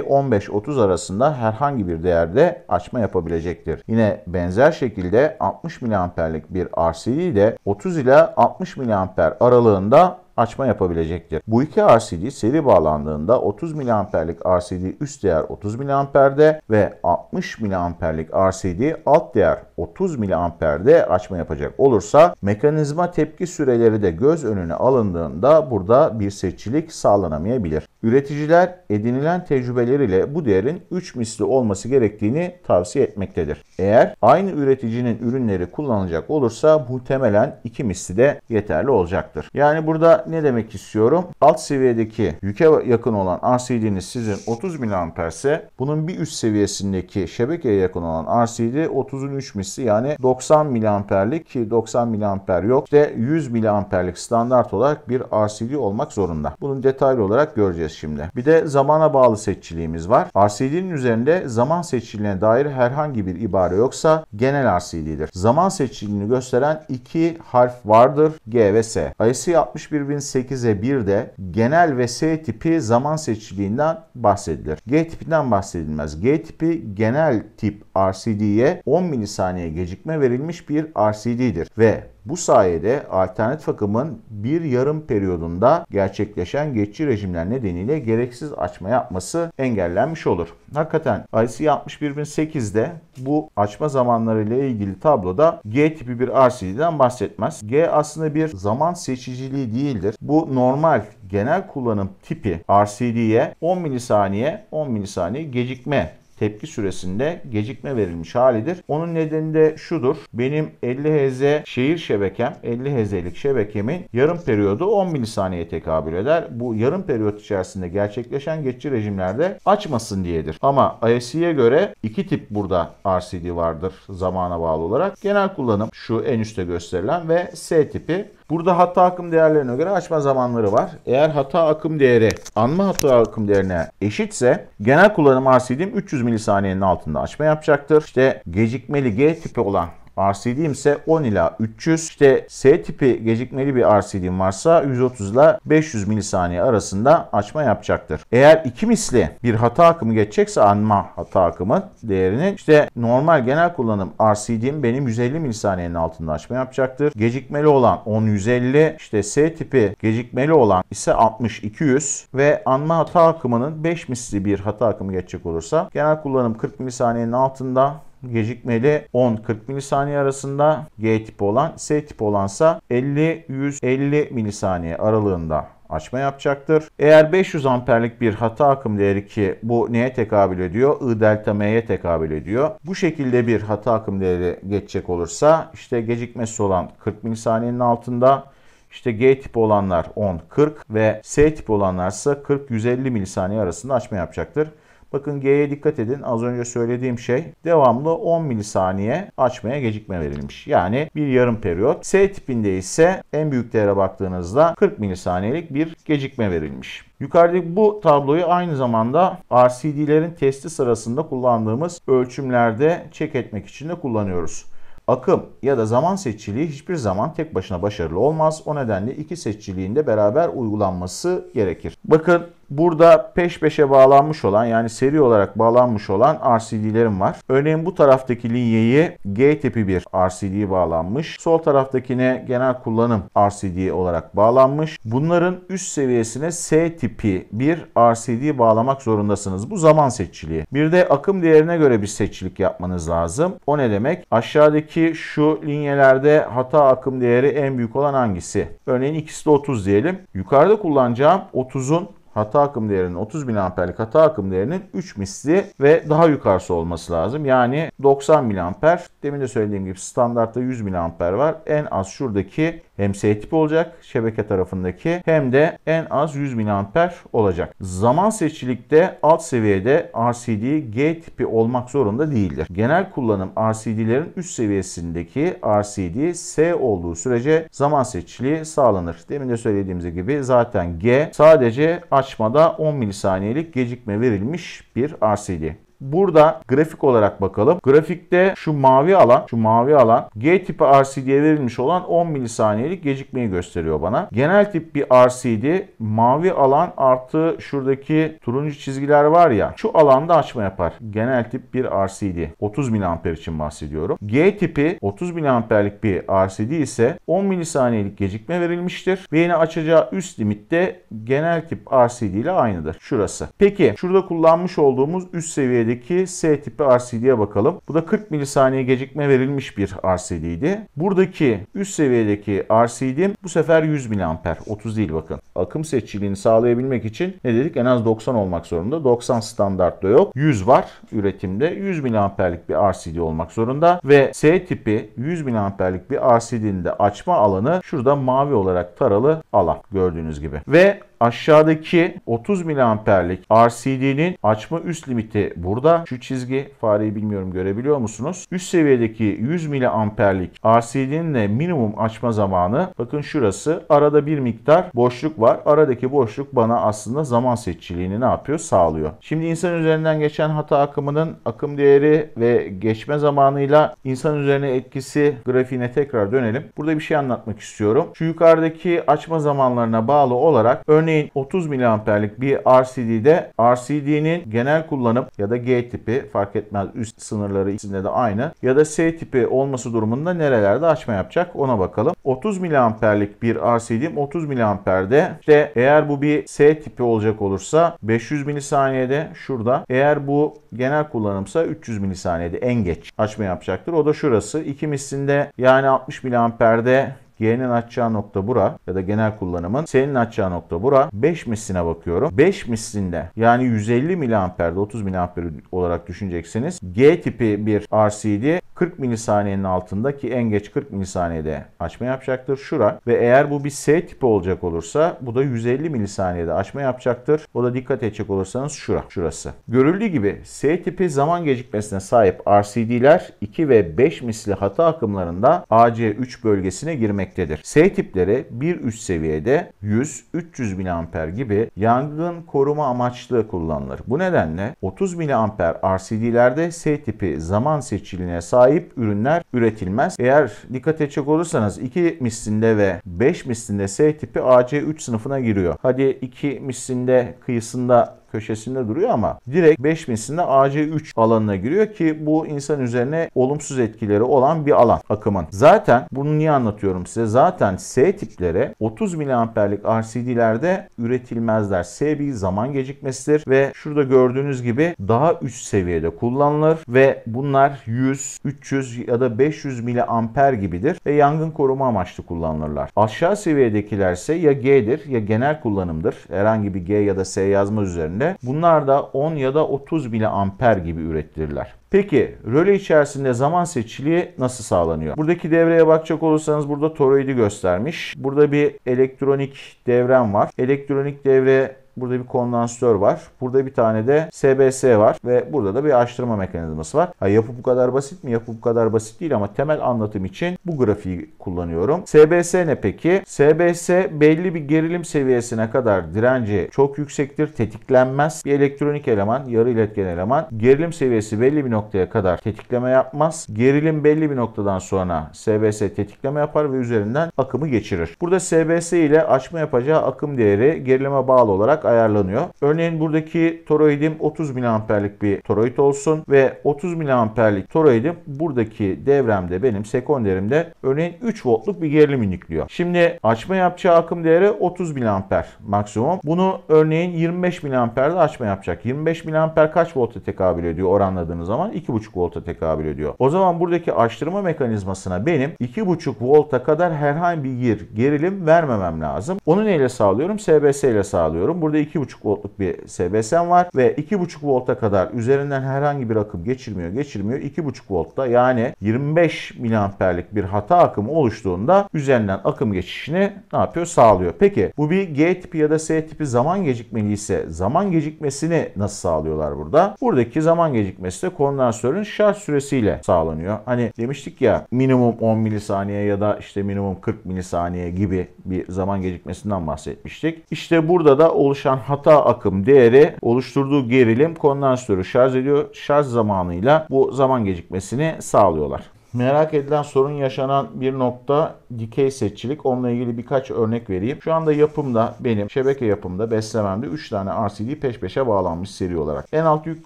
15-30 arasında herhangi bir değerde açma yapabilecektir. Yine benzer şekilde 60 miliamperlik bir RCD de 30 ile 60 miliamper aralığında açma yapabilecektir. Bu iki RCD seri bağlandığında 30 miliamperlik RCD üst değer 30 miliamperde ve 60 miliamperlik RCD alt değer 30 miliamperde açma yapacak olursa mekanizma tepki süreleri de göz önüne alındığında burada bir seçicilik sağlanamayabilir. Üreticiler edinilen tecrübeleriyle bu değerin 3 misli olması gerektiğini tavsiye etmektedir. Eğer aynı üreticinin ürünleri kullanılacak olursa bu temelen 2 misli de yeterli olacaktır. Yani burada ne demek istiyorum? Alt seviyedeki yüke yakın olan RCD'niz sizin 30 mA ise bunun bir üst seviyesindeki şebekeye yakın olan RCD 30'un 3 misli yani 90 mAh'lik ki 90 mAh yok. de 100 mAh'lik standart olarak bir RCD olmak zorunda. Bunun detaylı olarak göreceğiz şimdi. Bir de zamana bağlı seçiciliğimiz var. RCD'nin üzerinde zaman seçiciliğine dair herhangi bir ibare yoksa genel RCD'dir. Zaman seçiciliğini gösteren iki harf vardır. G ve S. IC 61 8'e 1'de genel ve S tipi zaman seçiliğinden bahsedilir. G tipinden bahsedilmez. G tipi genel tip RCD'ye 10 milisaniye gecikme verilmiş bir RCD'dir ve bu sayede alternatif akımın bir yarım periyodunda gerçekleşen geçici rejimler nedeniyle gereksiz açma yapması engellenmiş olur. Hakikaten IC 61008'de bu açma zamanları ile ilgili tabloda G tipi bir RCD'den bahsetmez. G aslında bir zaman seçiciliği değildir. Bu normal genel kullanım tipi RCD'ye 10 milisaniye 10 milisaniye gecikme tepki süresinde gecikme verilmiş halidir. Onun nedeni de şudur. Benim 50 Hz şehir şebekem, 50 Hz'lik şebekemin yarım periyodu 10 milisaniye tekabül eder. Bu yarım periyot içerisinde gerçekleşen geçici rejimlerde açmasın diyedir. Ama ISC'ye göre iki tip burada RCD vardır zamana bağlı olarak. Genel kullanım şu en üstte gösterilen ve S tipi Burada hata akım değerlerine göre açma zamanları var. Eğer hata akım değeri anma hata akım değerine eşitse genel kullanım RCD'm 300 milisaniyenin altında açma yapacaktır. İşte gecikmeli G tipi olan RCD'im ise 10 ila 300. İşte S tipi gecikmeli bir RCD'im varsa 130 ile 500 milisaniye arasında açma yapacaktır. Eğer iki misli bir hata akımı geçecekse anma hata akımı değerinin, işte normal genel kullanım RCD'im benim 150 milisaniyenin altında açma yapacaktır. Gecikmeli olan 10-150 işte S tipi gecikmeli olan ise 60-200 ve anma hata akımının 5 misli bir hata akımı geçecek olursa genel kullanım 40 milisaniyenin altında Gecikmeli 10-40 milisaniye arasında G tipi olan, S tipi olansa 50-150 milisaniye aralığında açma yapacaktır. Eğer 500 amperlik bir hata akım değeri ki bu neye tekabül ediyor? I delta M'ye tekabül ediyor. Bu şekilde bir hata akım değeri geçecek olursa işte gecikmesi olan 40 milisaniyenin altında işte G tipi olanlar 10-40 ve S tipi olanlarsa 40-150 milisaniye arasında açma yapacaktır. Bakın G'ye dikkat edin. Az önce söylediğim şey devamlı 10 milisaniye açmaya gecikme verilmiş. Yani bir yarım periyot. S tipinde ise en büyük değere baktığınızda 40 milisaniyelik bir gecikme verilmiş. Yukarıdaki bu tabloyu aynı zamanda RCD'lerin testi sırasında kullandığımız ölçümlerde çek etmek için de kullanıyoruz. Akım ya da zaman seçiciliği hiçbir zaman tek başına başarılı olmaz. O nedenle iki seçiciliğin de beraber uygulanması gerekir. Bakın Burada peş peşe bağlanmış olan yani seri olarak bağlanmış olan RCD'lerim var. Örneğin bu taraftaki linyeyi G tipi bir RCD bağlanmış. Sol taraftakine genel kullanım RCD olarak bağlanmış. Bunların üst seviyesine S tipi bir RCD bağlamak zorundasınız. Bu zaman seçiciliği. Bir de akım değerine göre bir seçilik yapmanız lazım. O ne demek? Aşağıdaki şu linyelerde hata akım değeri en büyük olan hangisi? Örneğin ikisi de 30 diyelim. Yukarıda kullanacağım 30'un hata akım değerinin 30 miliamperlik hata akım değerinin 3 misli ve daha yukarısı olması lazım. Yani 90 miliamper. Demin de söylediğim gibi standartta 100 miliamper var. En az şuradaki hem S tipi olacak şebeke tarafındaki hem de en az 100 mAh olacak. Zaman seçicilikte alt seviyede RCD G tipi olmak zorunda değildir. Genel kullanım RCD'lerin üst seviyesindeki RCD S olduğu sürece zaman seçiciliği sağlanır. Demin de söylediğimiz gibi zaten G sadece açmada 10 milisaniyelik gecikme verilmiş bir RCD. Burada grafik olarak bakalım. Grafikte şu mavi alan, şu mavi alan G tipi RCD'ye verilmiş olan 10 milisaniyelik gecikmeyi gösteriyor bana. Genel tip bir RCD mavi alan artı şuradaki turuncu çizgiler var ya şu alanda açma yapar. Genel tip bir RCD. 30 miliamper için bahsediyorum. G tipi 30 miliamperlik bir RCD ise 10 milisaniyelik gecikme verilmiştir. Ve yine açacağı üst limitte genel tip RCD ile aynıdır. Şurası. Peki şurada kullanmış olduğumuz üst seviyede Türkiye'deki S tipi RCD'ye bakalım. Bu da 40 milisaniye gecikme verilmiş bir RCD'ydi. Buradaki üst seviyedeki RCD'm bu sefer 100 miliamper. 30 değil bakın. Akım seçiciliğini sağlayabilmek için ne dedik? En az 90 olmak zorunda. 90 standartta yok. 100 var üretimde. 100 miliamperlik bir RCD olmak zorunda ve S tipi 100 miliamperlik bir RCD'nin de açma alanı şurada mavi olarak taralı alan gördüğünüz gibi. Ve Aşağıdaki 30 miliamperlik RCD'nin açma üst limiti burada. Şu çizgi fareyi bilmiyorum görebiliyor musunuz? Üst seviyedeki 100 miliamperlik RCD'nin de minimum açma zamanı bakın şurası. Arada bir miktar boşluk var. Aradaki boşluk bana aslında zaman seçiciliğini ne yapıyor? Sağlıyor. Şimdi insan üzerinden geçen hata akımının akım değeri ve geçme zamanıyla insan üzerine etkisi grafiğine tekrar dönelim. Burada bir şey anlatmak istiyorum. Şu yukarıdaki açma zamanlarına bağlı olarak örneğin Örneğin 30 miliamperlik bir RCD'de RCD'nin genel kullanım ya da G tipi fark etmez üst sınırları içinde de aynı ya da S tipi olması durumunda nerelerde açma yapacak ona bakalım. 30 miliamperlik bir RCD'm 30 miliamperde işte eğer bu bir S tipi olacak olursa 500 milisaniyede şurada eğer bu genel kullanımsa 300 milisaniyede en geç açma yapacaktır. O da şurası. 2 mislinde yani 60 miliamperde Y'nin açacağı nokta bura ya da genel kullanımın. S'nin açacağı nokta bura. 5 misline bakıyorum. 5 mislinde yani 150 miliamperde 30 miliamper olarak düşüneceksiniz. G tipi bir RCD 40 milisaniyenin altında ki en geç 40 milisaniyede açma yapacaktır. Şura ve eğer bu bir S tipi olacak olursa bu da 150 milisaniyede açma yapacaktır. O da dikkat edecek olursanız şura, şurası. Görüldüğü gibi S tipi zaman gecikmesine sahip RCD'ler 2 ve 5 misli hata akımlarında AC3 bölgesine girmek verilmektedir. S tipleri bir üst seviyede 100-300 mAh gibi yangın koruma amaçlı kullanılır. Bu nedenle 30 mAh RCD'lerde S tipi zaman seçiline sahip ürünler üretilmez. Eğer dikkat edecek olursanız 2 mislinde ve 5 mislinde S tipi AC3 sınıfına giriyor. Hadi 2 mislinde kıyısında köşesinde duruyor ama direkt 5 misline AC3 alanına giriyor ki bu insan üzerine olumsuz etkileri olan bir alan akımın. Zaten bunu niye anlatıyorum size? Zaten S tiplere 30 miliamperlik RCD'lerde üretilmezler. S bir zaman gecikmesidir ve şurada gördüğünüz gibi daha üst seviyede kullanılır ve bunlar 100, 300 ya da 500 miliamper gibidir ve yangın koruma amaçlı kullanılırlar. Aşağı seviyedekilerse ya G'dir ya genel kullanımdır. Herhangi bir G ya da S yazma üzerine şeklinde. Bunlar da 10 ya da 30 miliamper gibi ürettirirler. Peki röle içerisinde zaman seçiliği nasıl sağlanıyor? Buradaki devreye bakacak olursanız burada toroidi göstermiş. Burada bir elektronik devrem var. Elektronik devre Burada bir kondansatör var. Burada bir tane de SBS var ve burada da bir açtırma mekanizması var. Ha, yapı bu kadar basit mi? Yapı bu kadar basit değil ama temel anlatım için bu grafiği kullanıyorum. SBS ne peki? SBS belli bir gerilim seviyesine kadar direnci çok yüksektir. Tetiklenmez. Bir elektronik eleman, yarı iletken eleman gerilim seviyesi belli bir noktaya kadar tetikleme yapmaz. Gerilim belli bir noktadan sonra SBS tetikleme yapar ve üzerinden akımı geçirir. Burada SBS ile açma yapacağı akım değeri gerilime bağlı olarak ayarlanıyor. Örneğin buradaki toroidim 30 miliamperlik bir toroid olsun ve 30 miliamperlik toroidim buradaki devremde benim sekonderimde örneğin 3 voltluk bir gerilim yüklüyor. Şimdi açma yapacağı akım değeri 30 miliamper maksimum. Bunu örneğin 25 miliamperde açma yapacak. 25 miliamper kaç volta tekabül ediyor oranladığınız zaman? 2,5 volta tekabül ediyor. O zaman buradaki açtırma mekanizmasına benim 2,5 volta kadar herhangi bir gerilim vermemem lazım. Onu neyle sağlıyorum? SBS ile sağlıyorum. Burada 2,5 voltluk bir SBS'm var ve 2,5 volta kadar üzerinden herhangi bir akım geçirmiyor geçirmiyor. 2,5 voltta yani 25 miliamperlik bir hata akımı oluştuğunda üzerinden akım geçişini ne yapıyor? Sağlıyor. Peki bu bir G tipi ya da S tipi zaman gecikmeli ise zaman gecikmesini nasıl sağlıyorlar burada? Buradaki zaman gecikmesi de kondansörün şarj süresiyle sağlanıyor. Hani demiştik ya minimum 10 milisaniye ya da işte minimum 40 milisaniye gibi bir zaman gecikmesinden bahsetmiştik. İşte burada da oluş oluşan hata akım değeri oluşturduğu gerilim kondansatörü şarj ediyor. Şarj zamanıyla bu zaman gecikmesini sağlıyorlar. Merak edilen sorun yaşanan bir nokta dikey setçilik. Onunla ilgili birkaç örnek vereyim. Şu anda yapımda benim şebeke yapımda beslememde 3 tane RCD peş peşe bağlanmış seri olarak. En alt yük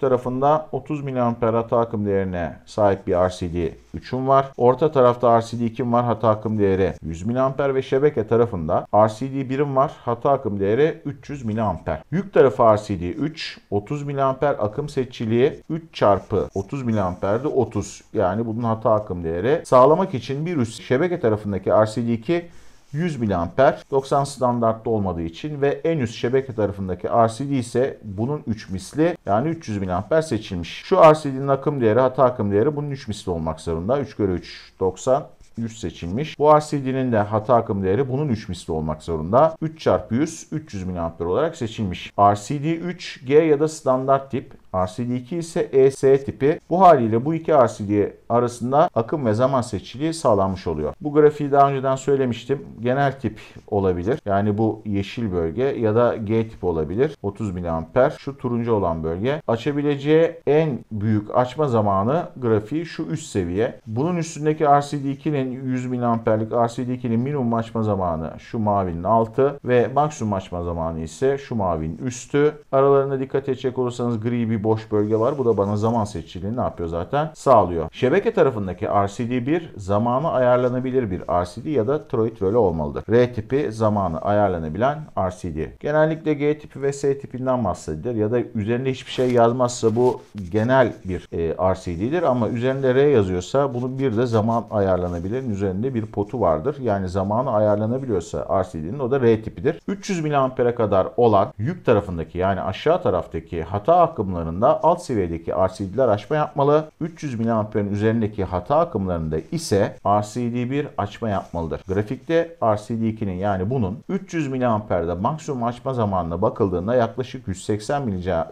tarafında 30 mAh hata akım değerine sahip bir RCD 3'üm var. Orta tarafta RCD 2'm var. Hata akım değeri 100 mA ve şebeke tarafında RCD 1'im var. Hata akım değeri 300 mA. Yük tarafı RCD 3 30 mA akım seçiciliği 3 çarpı 30 mA'de 30. Yani bunun hata akım değeri. Sağlamak için bir üst şebeke tarafındaki RCD 2 100 mAh 90 standartta olmadığı için ve en üst şebeke tarafındaki RCD ise bunun 3 misli yani 300 mAh seçilmiş. Şu RCD'nin akım değeri hata akım değeri bunun 3 misli olmak zorunda. 3 kere 3 90 100 seçilmiş. Bu RCD'nin de hata akım değeri bunun 3 misli olmak zorunda. 3 çarpı 100 300 mAh olarak seçilmiş. RCD 3 G ya da standart tip RCD2 ise ES tipi. Bu haliyle bu iki RCD arasında akım ve zaman seçiciliği sağlanmış oluyor. Bu grafiği daha önceden söylemiştim. Genel tip olabilir. Yani bu yeşil bölge ya da G tip olabilir. 30 mA şu turuncu olan bölge. Açabileceği en büyük açma zamanı grafiği şu üst seviye. Bunun üstündeki RCD2'nin 100 mAh'lik RCD2'nin minimum açma zamanı şu mavinin altı ve maksimum açma zamanı ise şu mavinin üstü. Aralarında dikkat edecek olursanız gri bir boş bölge var. Bu da bana zaman seçiciliğini ne yapıyor zaten? Sağlıyor. Şebeke tarafındaki RCD1 zamanı ayarlanabilir bir RCD ya da troit böyle olmalıdır. R tipi zamanı ayarlanabilen RCD. Genellikle G tipi ve S tipinden bahsedilir ya da üzerinde hiçbir şey yazmazsa bu genel bir e, RCD'dir ama üzerinde R yazıyorsa bunun bir de zaman ayarlanabilen üzerinde bir potu vardır. Yani zamanı ayarlanabiliyorsa RCD'nin o da R tipidir. 300 mAh'e kadar olan yük tarafındaki yani aşağı taraftaki hata akımlarının akımlarında alt seviyedeki RCD'ler açma yapmalı. 300 mAh'ın üzerindeki hata akımlarında ise RCD1 açma yapmalıdır. Grafikte RCD2'nin yani bunun 300 mAh'de maksimum açma zamanına bakıldığında yaklaşık 180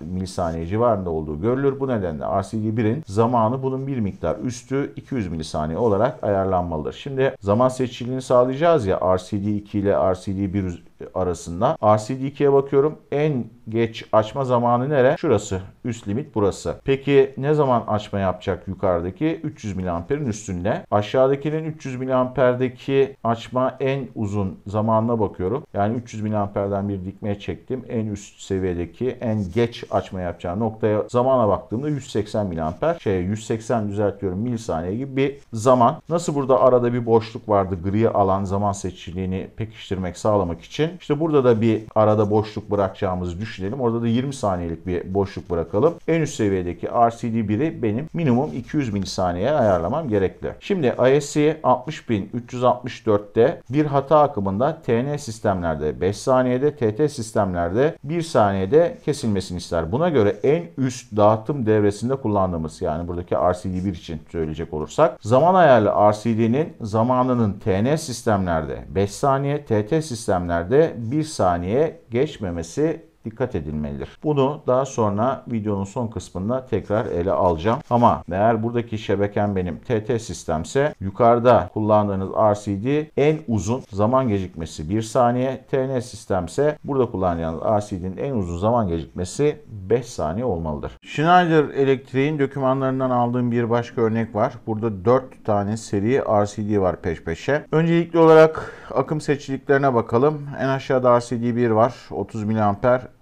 milisaniye civarında olduğu görülür. Bu nedenle RCD1'in zamanı bunun bir miktar üstü 200 milisaniye olarak ayarlanmalıdır. Şimdi zaman seçiciliğini sağlayacağız ya RCD2 ile RCD1 arasında. RCD2'ye bakıyorum. En geç açma zamanı nere? Şurası. Üst limit burası. Peki ne zaman açma yapacak yukarıdaki? 300 miliamperin üstünde. Aşağıdakinin 300 miliamperdeki açma en uzun zamanına bakıyorum. Yani 300 miliamperden bir dikmeye çektim. En üst seviyedeki en geç açma yapacağı noktaya zamana baktığımda 180 miliamper. Şey 180 düzeltiyorum milisaniye gibi bir zaman. Nasıl burada arada bir boşluk vardı gri alan zaman seçiliğini pekiştirmek sağlamak için işte burada da bir arada boşluk bırakacağımızı düşünelim. Orada da 20 saniyelik bir boşluk bırakalım. En üst seviyedeki RCD1'i benim minimum 200 milisaniye ayarlamam gerekli. Şimdi ISC 60364'te bir hata akımında TN sistemlerde 5 saniyede, TT sistemlerde 1 saniyede kesilmesini ister. Buna göre en üst dağıtım devresinde kullandığımız yani buradaki RCD1 için söyleyecek olursak zaman ayarlı RCD'nin zamanının TN sistemlerde 5 saniye, TT sistemlerde bir saniye geçmemesi dikkat edilmelidir. Bunu daha sonra videonun son kısmında tekrar ele alacağım. Ama eğer buradaki şebeken benim TT sistemse yukarıda kullandığınız RCD en uzun zaman gecikmesi 1 saniye. TN sistemse burada kullandığınız RCD'nin en uzun zaman gecikmesi 5 saniye olmalıdır. Schneider Elektriğin dokümanlarından aldığım bir başka örnek var. Burada 4 tane seri RCD var peş peşe. Öncelikli olarak akım seçiciliklerine bakalım. En aşağıda RCD1 var 30 mA,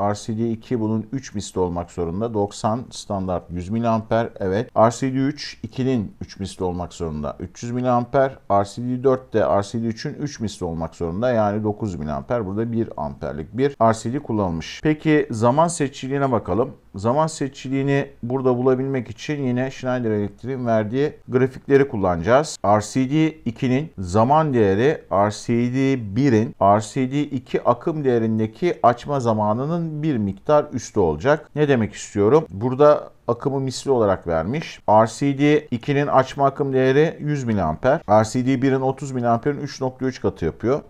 RCD2 bunun 3 misli olmak zorunda. 90 standart 100 mAh. Evet. RCD3 2'nin 3 misli olmak zorunda. 300 mAh. RCD4 de RCD3'ün 3 misli olmak zorunda. Yani 9 mAh. Burada 1 amperlik bir RCD kullanılmış. Peki zaman seçiciliğine bakalım. Zaman seçiciliğini burada bulabilmek için yine Schneider Electric'in verdiği grafikleri kullanacağız. RCD2'nin zaman değeri RCD1'in RCD2 akım değerindeki açma zamanının bir miktar üstü olacak. Ne demek istiyorum? Burada akımı misli olarak vermiş. RCD 2'nin açma akım değeri 100 mA. RCD 1'in 30 mA'nin 3.3 katı yapıyor.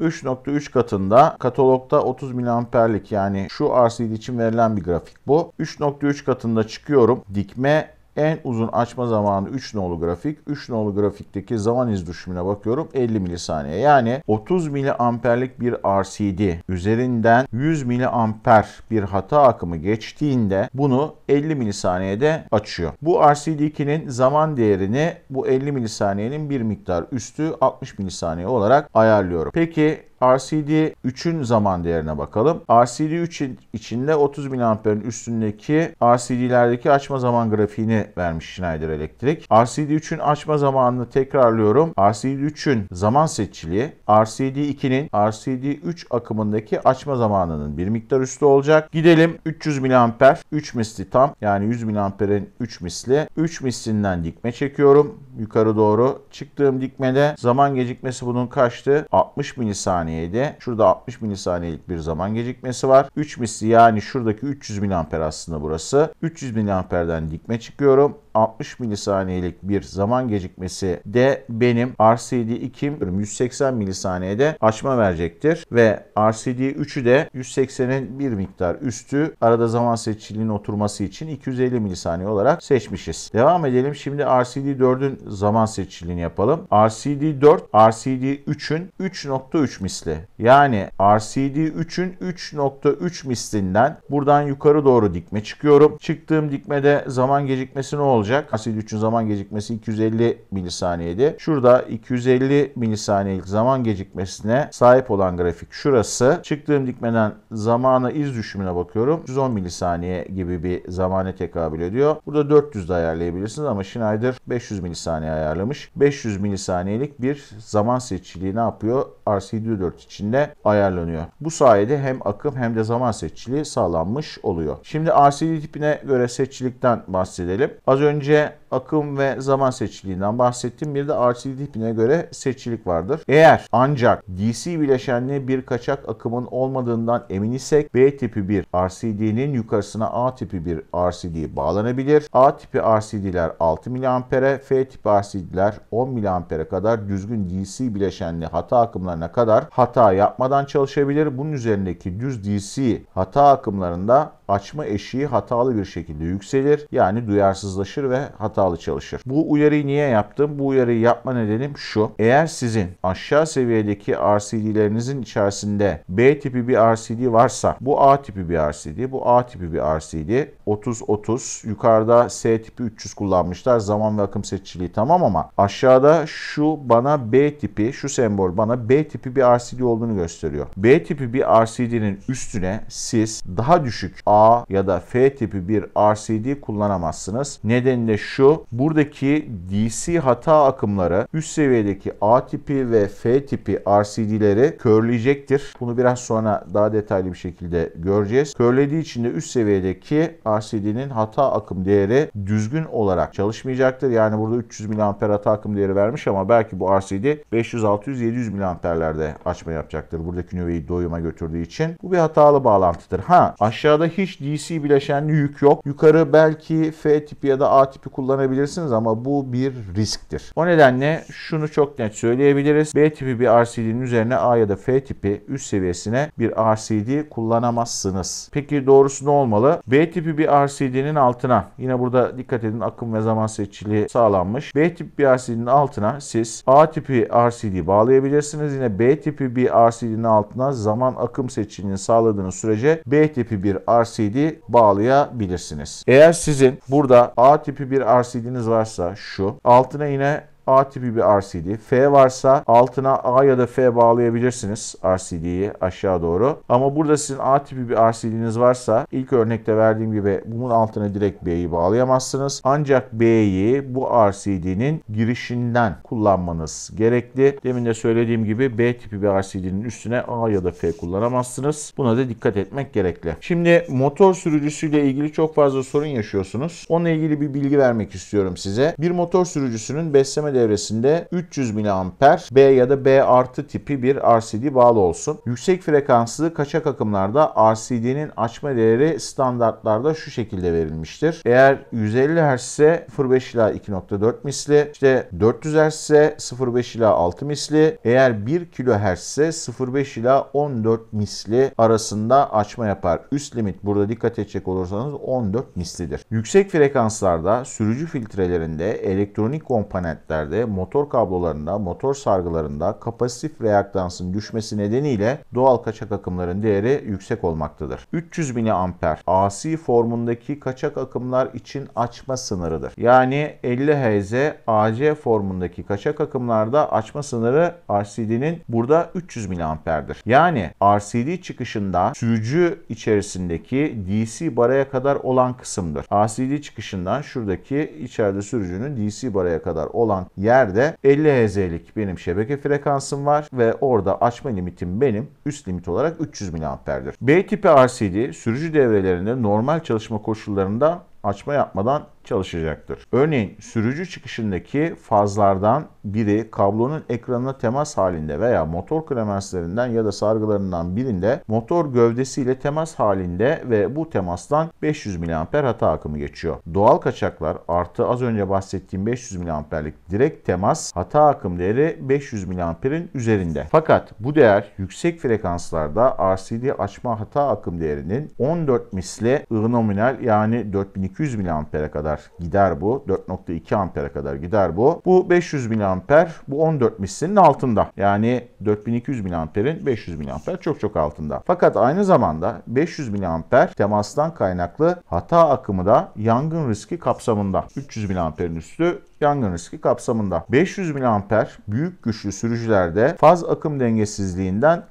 3.3 katında katalogda 30 miliamperlik yani şu RCD için verilen bir grafik bu. 3.3 katında çıkıyorum. Dikme en uzun açma zamanı 3 nolu grafik. 3 nolu grafikteki zaman iz düşümüne bakıyorum 50 milisaniye. Yani 30 miliamperlik bir RCD üzerinden 100 miliamper bir hata akımı geçtiğinde bunu 50 milisaniyede açıyor. Bu RCD2'nin zaman değerini bu 50 milisaniyenin bir miktar üstü 60 milisaniye olarak ayarlıyorum. Peki RCD 3'ün zaman değerine bakalım. RCD 3 içinde 30 mAh'ın üstündeki RCD'lerdeki açma zaman grafiğini vermiş Schneider Elektrik. RCD 3'ün açma zamanını tekrarlıyorum. RCD 3'ün zaman seçiliği. RCD 2'nin RCD 3 akımındaki açma zamanının bir miktar üstü olacak. Gidelim 300 mAh 3 misli tam yani 100 mAh'in 3 misli. 3 mislinden dikme çekiyorum yukarı doğru. Çıktığım dikmede zaman gecikmesi bunun kaçtı? 60 milisaniye milisaniyede şurada 60 milisaniyelik bir zaman gecikmesi var. 3 misli yani şuradaki 300 miliamper aslında burası. 300 miliamperden dikme çıkıyorum. 60 milisaniyelik bir zaman gecikmesi de benim RCD2'm 180 milisaniyede açma verecektir. Ve RCD3'ü de 180'in bir miktar üstü arada zaman seçiciliğinin oturması için 250 milisaniye olarak seçmişiz. Devam edelim. Şimdi RCD4'ün zaman seçiciliğini yapalım. RCD4 RCD3'ün 3.3 misli misli. Yani RCD 3'ün 3.3 mislinden buradan yukarı doğru dikme çıkıyorum. Çıktığım dikmede zaman gecikmesi ne olacak? RCD 3'ün zaman gecikmesi 250 milisaniyeydi. Şurada 250 milisaniyelik zaman gecikmesine sahip olan grafik şurası. Çıktığım dikmeden zamana iz düşümüne bakıyorum. 110 milisaniye gibi bir zamane tekabül ediyor. Burada 400 de ayarlayabilirsiniz ama Schneider 500 milisaniye ayarlamış. 500 milisaniyelik bir zaman seçiliği ne yapıyor? RCD 4 4 içinde ayarlanıyor. Bu sayede hem akım hem de zaman seçiciliği sağlanmış oluyor. Şimdi RCD tipine göre seçicilikten bahsedelim. Az önce akım ve zaman seçiliğinden bahsettim. Bir de RCD tipine göre seçilik vardır. Eğer ancak DC bileşenli bir kaçak akımın olmadığından emin isek B tipi bir RCD'nin yukarısına A tipi bir RCD bağlanabilir. A tipi RCD'ler 6 miliampere, F tipi RCD'ler 10 miliampere kadar düzgün DC bileşenli hata akımlarına kadar hata yapmadan çalışabilir. Bunun üzerindeki düz DC hata akımlarında açma eşiği hatalı bir şekilde yükselir. Yani duyarsızlaşır ve hata hatalı çalışır. Bu uyarıyı niye yaptım? Bu uyarıyı yapma nedenim şu. Eğer sizin aşağı seviyedeki RCD'lerinizin içerisinde B tipi bir RCD varsa bu A tipi bir RCD, bu A tipi bir RCD 30-30 yukarıda S tipi 300 kullanmışlar. Zaman ve akım seçiciliği tamam ama aşağıda şu bana B tipi, şu sembol bana B tipi bir RCD olduğunu gösteriyor. B tipi bir RCD'nin üstüne siz daha düşük A ya da F tipi bir RCD kullanamazsınız. Nedeni de şu Buradaki DC hata akımları üst seviyedeki A tipi ve F tipi RCD'leri körleyecektir. Bunu biraz sonra daha detaylı bir şekilde göreceğiz. Körlediği için de üst seviyedeki RCD'nin hata akım değeri düzgün olarak çalışmayacaktır. Yani burada 300 mAh hata akım değeri vermiş ama belki bu RCD 500, 600, 700 mAh'lerde açma yapacaktır. Buradaki nüveyi doyuma götürdüğü için. Bu bir hatalı bağlantıdır. Ha aşağıda hiç DC bileşenli yük yok. Yukarı belki F tipi ya da A tipi kullanan kullanabilirsiniz ama bu bir risktir. O nedenle şunu çok net söyleyebiliriz. B tipi bir RCD'nin üzerine A ya da F tipi üst seviyesine bir RCD kullanamazsınız. Peki doğrusu ne olmalı? B tipi bir RCD'nin altına yine burada dikkat edin akım ve zaman seçiliği sağlanmış. B tipi bir RCD'nin altına siz A tipi RCD bağlayabilirsiniz. Yine B tipi bir RCD'nin altına zaman akım seçiliğini sağladığınız sürece B tipi bir RCD bağlayabilirsiniz. Eğer sizin burada A tipi bir RCD CD'niz varsa şu. Altına yine A tipi bir RCD. F varsa altına A ya da F bağlayabilirsiniz RCD'yi aşağı doğru. Ama burada sizin A tipi bir RCD'niz varsa ilk örnekte verdiğim gibi bunun altına direkt B'yi bağlayamazsınız. Ancak B'yi bu RCD'nin girişinden kullanmanız gerekli. Demin de söylediğim gibi B tipi bir RCD'nin üstüne A ya da F kullanamazsınız. Buna da dikkat etmek gerekli. Şimdi motor sürücüsüyle ilgili çok fazla sorun yaşıyorsunuz. Onunla ilgili bir bilgi vermek istiyorum size. Bir motor sürücüsünün besleme devresinde 300 miliamper B ya da B artı tipi bir RCD bağlı olsun. Yüksek frekanslı kaçak akımlarda RCD'nin açma değeri standartlarda şu şekilde verilmiştir. Eğer 150 Hz ise 0.5 ila 2.4 misli, işte 400 Hz ise 0.5 ila 6 misli, eğer 1 kHz ise 0.5 ila 14 misli arasında açma yapar. Üst limit burada dikkat edecek olursanız 14 mislidir. Yüksek frekanslarda sürücü filtrelerinde elektronik komponentler süreçlerde motor kablolarında, motor sargılarında kapasitif reaktansın düşmesi nedeniyle doğal kaçak akımların değeri yüksek olmaktadır. 300 miliamper AC formundaki kaçak akımlar için açma sınırıdır. Yani 50 Hz AC formundaki kaçak akımlarda açma sınırı RCD'nin burada 300 miliamperdir. Yani RCD çıkışında sürücü içerisindeki DC baraya kadar olan kısımdır. RCD çıkışından şuradaki içeride sürücünün DC baraya kadar olan yerde 50 Hz'lik benim şebeke frekansım var ve orada açma limitim benim üst limit olarak 300 mAh'dir. B tipi RCD sürücü devrelerinde normal çalışma koşullarında açma yapmadan çalışacaktır. Örneğin sürücü çıkışındaki fazlardan biri kablonun ekranına temas halinde veya motor kremenslerinden ya da sargılarından birinde motor gövdesiyle temas halinde ve bu temastan 500 mAh hata akımı geçiyor. Doğal kaçaklar artı az önce bahsettiğim 500 mAh'lik direkt temas hata akım değeri 500 mAh'in üzerinde. Fakat bu değer yüksek frekanslarda RCD açma hata akım değerinin 14 misli I nominal yani 4200 mAh'e kadar gider bu. 4.2 Ampere kadar gider bu. Bu 500 mAh miliamper bu 14 mislinin altında. Yani 4200 miliamperin 500 miliamper çok çok altında. Fakat aynı zamanda 500 miliamper temastan kaynaklı hata akımı da yangın riski kapsamında. 300 miliamperin üstü yangın riski kapsamında. 500 mAh büyük güçlü sürücülerde faz akım dengesizliğinden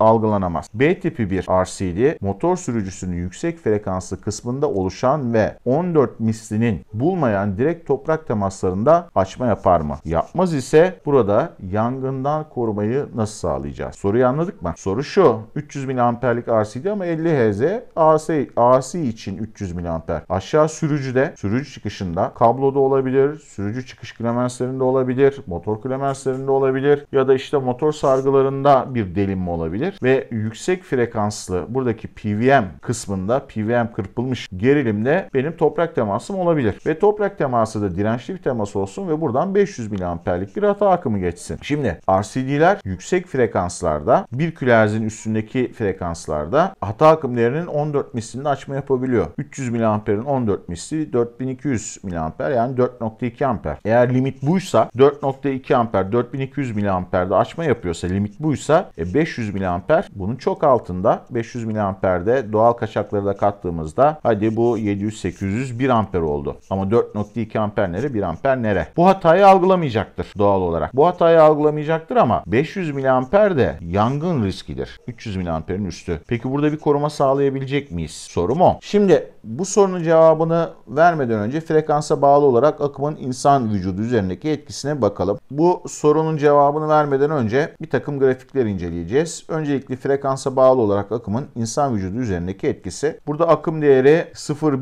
algılanamaz. B tipi bir RCD motor sürücüsünün yüksek frekanslı kısmında oluşan ve 14 mislinin bulmayan direkt toprak temaslarında açma yapar mı? Yapmaz ise burada yangından korumayı nasıl sağlayacağız? Soruyu anladık mı? Soru şu. 300 mAh'lik RCD ama 50 Hz AC, AC için 300 mAh. Aşağı sürücüde, sürücü çıkışında kabloda olabilir, sürücü gücü çıkış klemenslerinde olabilir, motor klemenslerinde olabilir ya da işte motor sargılarında bir delinme olabilir ve yüksek frekanslı buradaki PVM kısmında PVM kırpılmış gerilimde benim toprak temasım olabilir ve toprak teması da dirençli bir temas olsun ve buradan 500 miliamperlik bir hata akımı geçsin. Şimdi RCD'ler yüksek frekanslarda bir külerzin üstündeki frekanslarda hata akım değerinin 14 mislini açma yapabiliyor. 300 miliamperin 14 misli 4200 miliamper yani 4.2 amper amper. Eğer limit buysa 4.2 amper 4200 miliamperde açma yapıyorsa limit buysa e, 500 miliamper bunun çok altında. 500 miliamperde doğal kaçakları da kattığımızda hadi bu 700-800 1 amper oldu. Ama 4.2 amper nere 1 amper nere? Bu hatayı algılamayacaktır doğal olarak. Bu hatayı algılamayacaktır ama 500 miliamper de yangın riskidir. 300 miliamperin üstü. Peki burada bir koruma sağlayabilecek miyiz? Sorum o. Şimdi bu sorunun cevabını vermeden önce frekansa bağlı olarak akımın insan insan vücudu üzerindeki etkisine bakalım. Bu sorunun cevabını vermeden önce bir takım grafikler inceleyeceğiz. Öncelikle frekansa bağlı olarak akımın insan vücudu üzerindeki etkisi. Burada akım değeri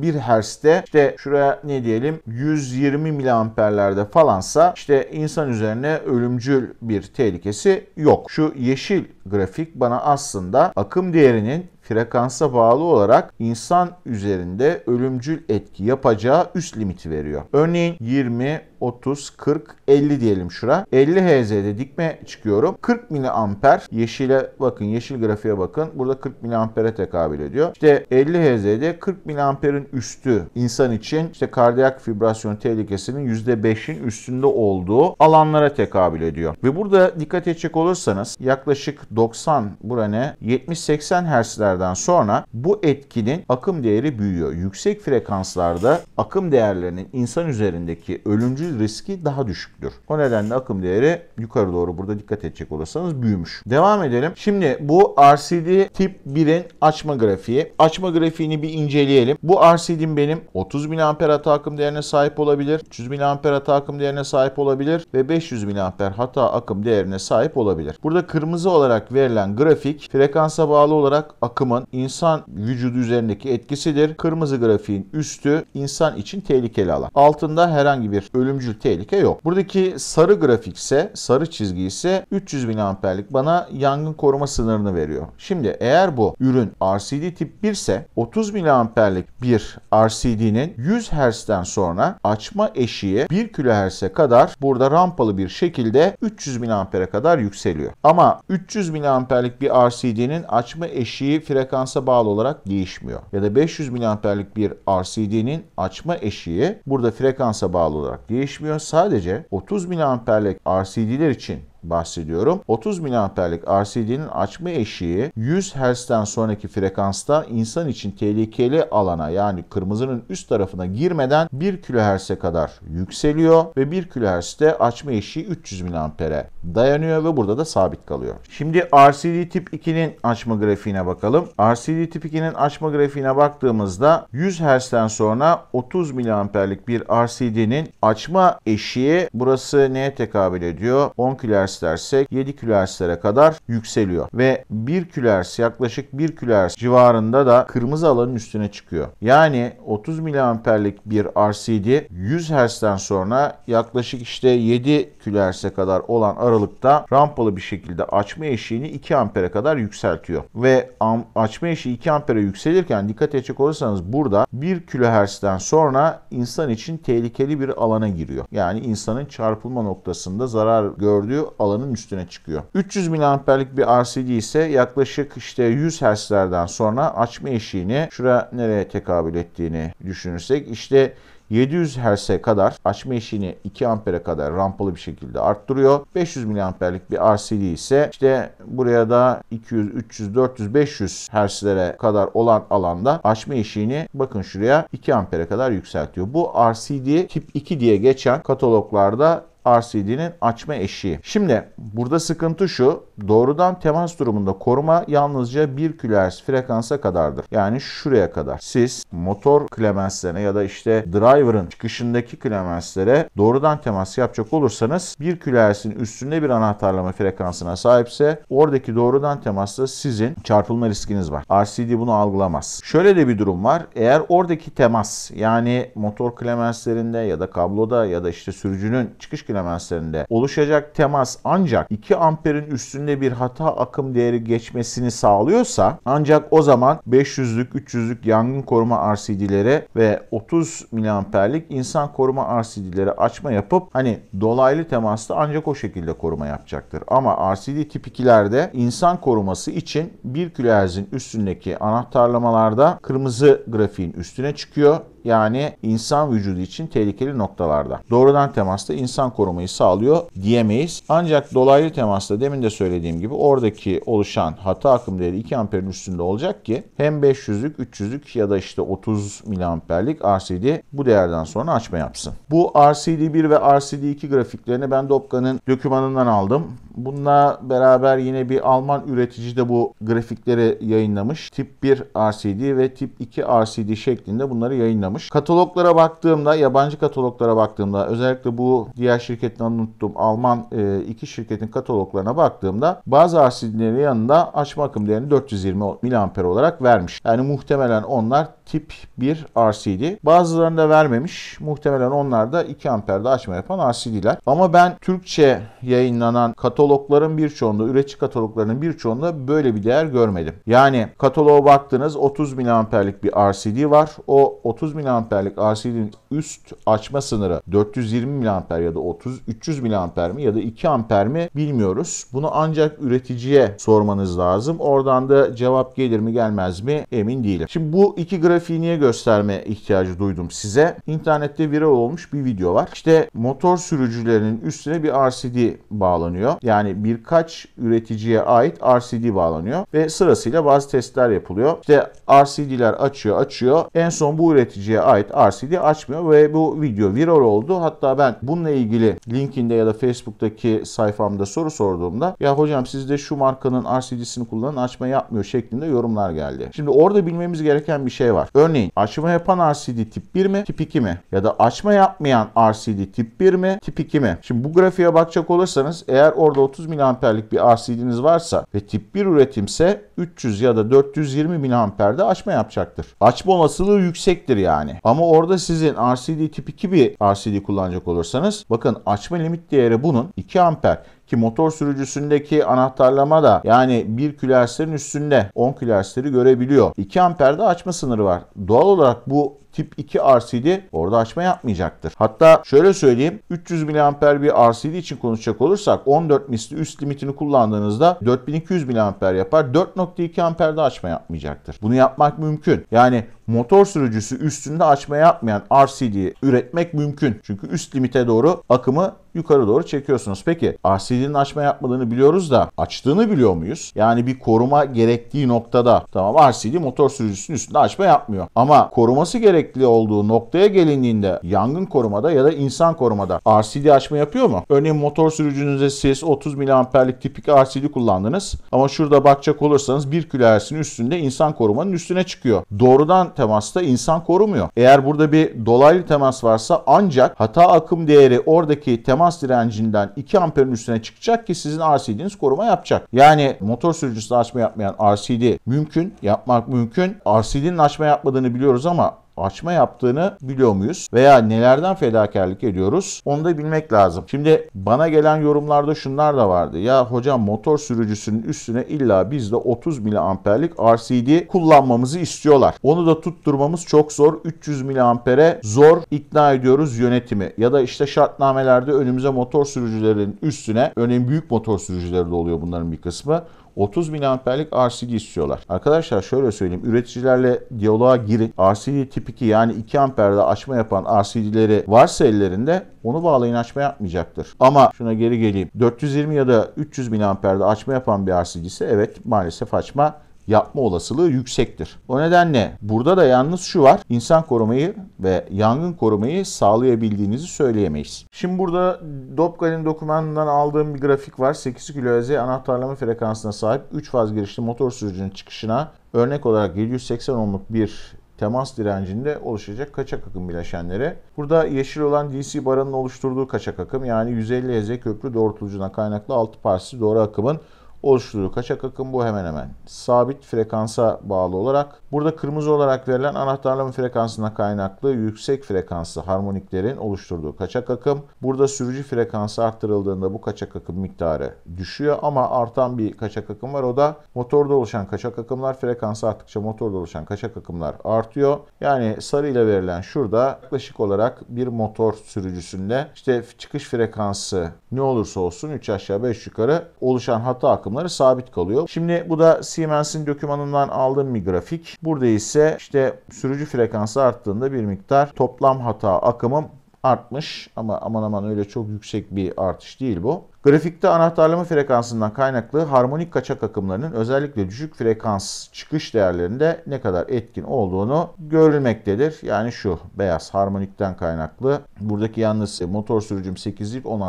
1 Hz'de işte şuraya ne diyelim 120 miliamperlerde falansa işte insan üzerine ölümcül bir tehlikesi yok. Şu yeşil grafik bana aslında akım değerinin frekansa bağlı olarak insan üzerinde ölümcül etki yapacağı üst limiti veriyor. Örneğin 20 30, 40, 50 diyelim şura. 50 Hz'de dikme çıkıyorum. 40 miliamper yeşile bakın yeşil grafiğe bakın. Burada 40 miliampere tekabül ediyor. İşte 50 Hz'de 40 miliamperin üstü insan için işte kardiyak fibrasyon tehlikesinin %5'in üstünde olduğu alanlara tekabül ediyor. Ve burada dikkat edecek olursanız yaklaşık 90 bura ne 70-80 Hz'lerden sonra bu etkinin akım değeri büyüyor. Yüksek frekanslarda akım değerlerinin insan üzerindeki ölümcül tahvil riski daha düşüktür. O nedenle akım değeri yukarı doğru burada dikkat edecek olursanız büyümüş. Devam edelim. Şimdi bu RCD tip 1'in açma grafiği. Açma grafiğini bir inceleyelim. Bu RCD'm benim 30 miliamper hata akım değerine sahip olabilir. 300 miliamper hata akım değerine sahip olabilir ve 500 amper hata akım değerine sahip olabilir. Burada kırmızı olarak verilen grafik frekansa bağlı olarak akımın insan vücudu üzerindeki etkisidir. Kırmızı grafiğin üstü insan için tehlikeli alan. Altında herhangi bir ölüm ölümcül tehlike yok. Buradaki sarı grafik ise, sarı çizgi ise 300 miliamperlik bana yangın koruma sınırını veriyor. Şimdi eğer bu ürün RCD tip 1 ise 30 miliamperlik bir RCD'nin 100 Hz'den sonra açma eşiği 1 kHz'e kadar burada rampalı bir şekilde 300 miliampere kadar yükseliyor. Ama 300 miliamperlik bir RCD'nin açma eşiği frekansa bağlı olarak değişmiyor. Ya da 500 miliamperlik bir RCD'nin açma eşiği burada frekansa bağlı olarak değişmiyor değişmiyor. Sadece 30 miliamperlik RCD'ler için bahsediyorum. 30 miliamperlik RCD'nin açma eşiği 100 Hz'den sonraki frekansta insan için tehlikeli alana yani kırmızının üst tarafına girmeden 1 kHz'e kadar yükseliyor ve 1 kHz'de açma eşiği 300 miliampere dayanıyor ve burada da sabit kalıyor. Şimdi RCD tip 2'nin açma grafiğine bakalım. RCD tip 2'nin açma grafiğine baktığımızda 100 Hz'den sonra 30 miliamperlik bir RCD'nin açma eşiği burası neye tekabül ediyor? 10 kHz kilohertz 7 kilohertzlere kadar yükseliyor. Ve 1 kilohertz yaklaşık 1 kilohertz civarında da kırmızı alanın üstüne çıkıyor. Yani 30 miliamperlik bir RCD 100 Hz'den sonra yaklaşık işte 7 kilohertz'e kadar olan aralıkta rampalı bir şekilde açma eşiğini 2 ampere kadar yükseltiyor. Ve açma eşiği 2 ampere yükselirken dikkat edecek olursanız burada 1 kilohertz'den sonra insan için tehlikeli bir alana giriyor. Yani insanın çarpılma noktasında zarar gördüğü alan alanın üstüne çıkıyor. 300 miliamperlik bir RCD ise yaklaşık işte 100 Hz'lerden sonra açma eşiğini şura nereye tekabül ettiğini düşünürsek işte 700 Hz'e kadar açma eşiğini 2 ampere kadar rampalı bir şekilde arttırıyor. 500 miliamperlik bir RCD ise işte buraya da 200, 300, 400, 500 Hz'lere kadar olan alanda açma eşiğini bakın şuraya 2 ampere kadar yükseltiyor. Bu RCD tip 2 diye geçen kataloglarda RCD'nin açma eşiği. Şimdi burada sıkıntı şu. Doğrudan temas durumunda koruma yalnızca 1 kHz frekansa kadardır. Yani şuraya kadar. Siz motor klemenslerine ya da işte driver'ın çıkışındaki klemenslere doğrudan temas yapacak olursanız 1 kHz'in üstünde bir anahtarlama frekansına sahipse oradaki doğrudan temasla sizin çarpılma riskiniz var. RCD bunu algılamaz. Şöyle de bir durum var. Eğer oradaki temas yani motor klemenslerinde ya da kabloda ya da işte sürücünün çıkış klemenslerinde kilometrinde oluşacak temas ancak 2 amperin üstünde bir hata akım değeri geçmesini sağlıyorsa ancak o zaman 500'lük 300'lük yangın koruma RCD'lere ve 30 miliamperlik insan koruma RCD'lere açma yapıp hani dolaylı temasta ancak o şekilde koruma yapacaktır. Ama RCD tip 2'lerde insan koruması için 1 kilohertzin üstündeki anahtarlamalarda kırmızı grafiğin üstüne çıkıyor yani insan vücudu için tehlikeli noktalarda. Doğrudan temasta insan korumayı sağlıyor diyemeyiz. Ancak dolaylı temasta demin de söylediğim gibi oradaki oluşan hata akım değeri 2 amperin üstünde olacak ki hem 500'lük, 300'lük ya da işte 30 miliamperlik RCD bu değerden sonra açma yapsın. Bu RCD1 ve RCD2 grafiklerini ben Dopka'nın dokümanından aldım. Bununla beraber yine bir Alman üretici de bu grafikleri yayınlamış. Tip 1 RCD ve tip 2 RCD şeklinde bunları yayınlamış kullanmış. Kataloglara baktığımda, yabancı kataloglara baktığımda özellikle bu diğer şirketin unuttum Alman e, iki şirketin kataloglarına baktığımda bazı RCD'lerin yanında açma akım değerini 420 mAh olarak vermiş. Yani muhtemelen onlar tip 1 RCD. Bazılarını da vermemiş. Muhtemelen onlar da 2 amperde açma yapan RCD'ler. Ama ben Türkçe yayınlanan katalogların birçoğunda, üretici kataloglarının birçoğunda böyle bir değer görmedim. Yani kataloğa baktınız 30 miliamperlik bir RCD var. O 30 miliamperlik RCD'nin üst açma sınırı 420 mAh ya da 30 300 mAh mi ya da 2 amper mi bilmiyoruz. Bunu ancak üreticiye sormanız lazım. Oradan da cevap gelir mi gelmez mi emin değilim. Şimdi bu iki grafiği niye gösterme ihtiyacı duydum size? İnternette viral olmuş bir video var. İşte motor sürücülerinin üstüne bir RCD bağlanıyor. Yani birkaç üreticiye ait RCD bağlanıyor ve sırasıyla bazı testler yapılıyor. İşte RCD'ler açıyor açıyor. En son bu üreticiye ait RCD açmıyor ve bu video viral oldu. Hatta ben bununla ilgili LinkedIn'de ya da Facebook'taki sayfamda soru sorduğumda ya hocam sizde şu markanın RCD'sini kullanan açma yapmıyor şeklinde yorumlar geldi. Şimdi orada bilmemiz gereken bir şey var. Örneğin açma yapan RCD tip 1 mi? Tip 2 mi? Ya da açma yapmayan RCD tip 1 mi? Tip 2 mi? Şimdi bu grafiğe bakacak olursanız eğer orada 30 miliamperlik bir RCD'niz varsa ve tip 1 üretimse 300 ya da 420 miliamperde açma yapacaktır. Açma olasılığı yüksektir yani. Ama orada sizin RCD tip 2 bir RCD kullanacak olursanız bakın açma limit değeri bunun 2 amper ki motor sürücüsündeki anahtarlama da yani 1 külerserin üstünde 10 külerseri görebiliyor. 2 amperde açma sınırı var. Doğal olarak bu tip 2 RCD orada açma yapmayacaktır. Hatta şöyle söyleyeyim 300 mAh bir RCD için konuşacak olursak 14 misli üst limitini kullandığınızda 4200 mAh yapar. 4.2 amperde açma yapmayacaktır. Bunu yapmak mümkün. Yani motor sürücüsü üstünde açma yapmayan RCD üretmek mümkün. Çünkü üst limite doğru akımı yukarı doğru çekiyorsunuz. Peki RCD'nin açma yapmadığını biliyoruz da açtığını biliyor muyuz? Yani bir koruma gerektiği noktada tamam RCD motor sürücüsünün üstünde açma yapmıyor. Ama koruması gerekli olduğu noktaya gelindiğinde yangın korumada ya da insan korumada RCD açma yapıyor mu? Örneğin motor sürücünüzde siz 30 miliamperlik tipik RCD kullandınız ama şurada bakacak olursanız bir kHz'in üstünde insan korumanın üstüne çıkıyor. Doğrudan temasta insan korumuyor. Eğer burada bir dolaylı temas varsa ancak hata akım değeri oradaki temas Rezonans direncinden 2 amperin üstüne çıkacak ki sizin RCD'niz koruma yapacak. Yani motor sürücüsü açma yapmayan RCD mümkün, yapmak mümkün. RCD'nin açma yapmadığını biliyoruz ama açma yaptığını biliyor muyuz? Veya nelerden fedakarlık ediyoruz? Onu da bilmek lazım. Şimdi bana gelen yorumlarda şunlar da vardı. Ya hocam motor sürücüsünün üstüne illa biz de 30 miliamperlik RCD kullanmamızı istiyorlar. Onu da tutturmamız çok zor. 300 miliampere zor ikna ediyoruz yönetimi. Ya da işte şartnamelerde önümüze motor sürücülerin üstüne örneğin büyük motor sürücüleri de oluyor bunların bir kısmı. 30 bin amperlik RCD istiyorlar. Arkadaşlar şöyle söyleyeyim. Üreticilerle diyaloğa girin. RCD tip 2 yani 2 amperde açma yapan RCD'leri varsa ellerinde onu bağlayın açma yapmayacaktır. Ama şuna geri geleyim. 420 ya da 300 bin amperde açma yapan bir RCD ise evet maalesef açma yapma olasılığı yüksektir. O nedenle burada da yalnız şu var. İnsan korumayı ve yangın korumayı sağlayabildiğinizi söyleyemeyiz. Şimdi burada Dopgal'in dokümanından aldığım bir grafik var. 8 kHz anahtarlama frekansına sahip 3 faz girişli motor sürücünün çıkışına örnek olarak 780 ohmluk bir temas direncinde oluşacak kaçak akım bileşenleri. Burada yeşil olan DC baranın oluşturduğu kaçak akım yani 150 Hz köprü doğrultucuna kaynaklı altı parçası doğru akımın oluşturduğu kaçak akım bu hemen hemen sabit frekansa bağlı olarak. Burada kırmızı olarak verilen anahtarlama frekansına kaynaklı yüksek frekanslı harmoniklerin oluşturduğu kaçak akım. Burada sürücü frekansı arttırıldığında bu kaçak akım miktarı düşüyor ama artan bir kaçak akım var. O da motorda oluşan kaçak akımlar frekansı arttıkça motorda oluşan kaçak akımlar artıyor. Yani sarı ile verilen şurada yaklaşık olarak bir motor sürücüsünde işte çıkış frekansı ne olursa olsun 3 aşağı 5 yukarı oluşan hata akımları sabit kalıyor. Şimdi bu da Siemens'in dokümanından aldığım bir grafik. Burada ise işte sürücü frekansı arttığında bir miktar toplam hata akımım artmış ama aman aman öyle çok yüksek bir artış değil bu. Grafikte anahtarlama frekansından kaynaklı harmonik kaçak akımlarının özellikle düşük frekans çıkış değerlerinde ne kadar etkin olduğunu görülmektedir. Yani şu beyaz harmonikten kaynaklı. Buradaki yalnız motor sürücüm 8 değil 10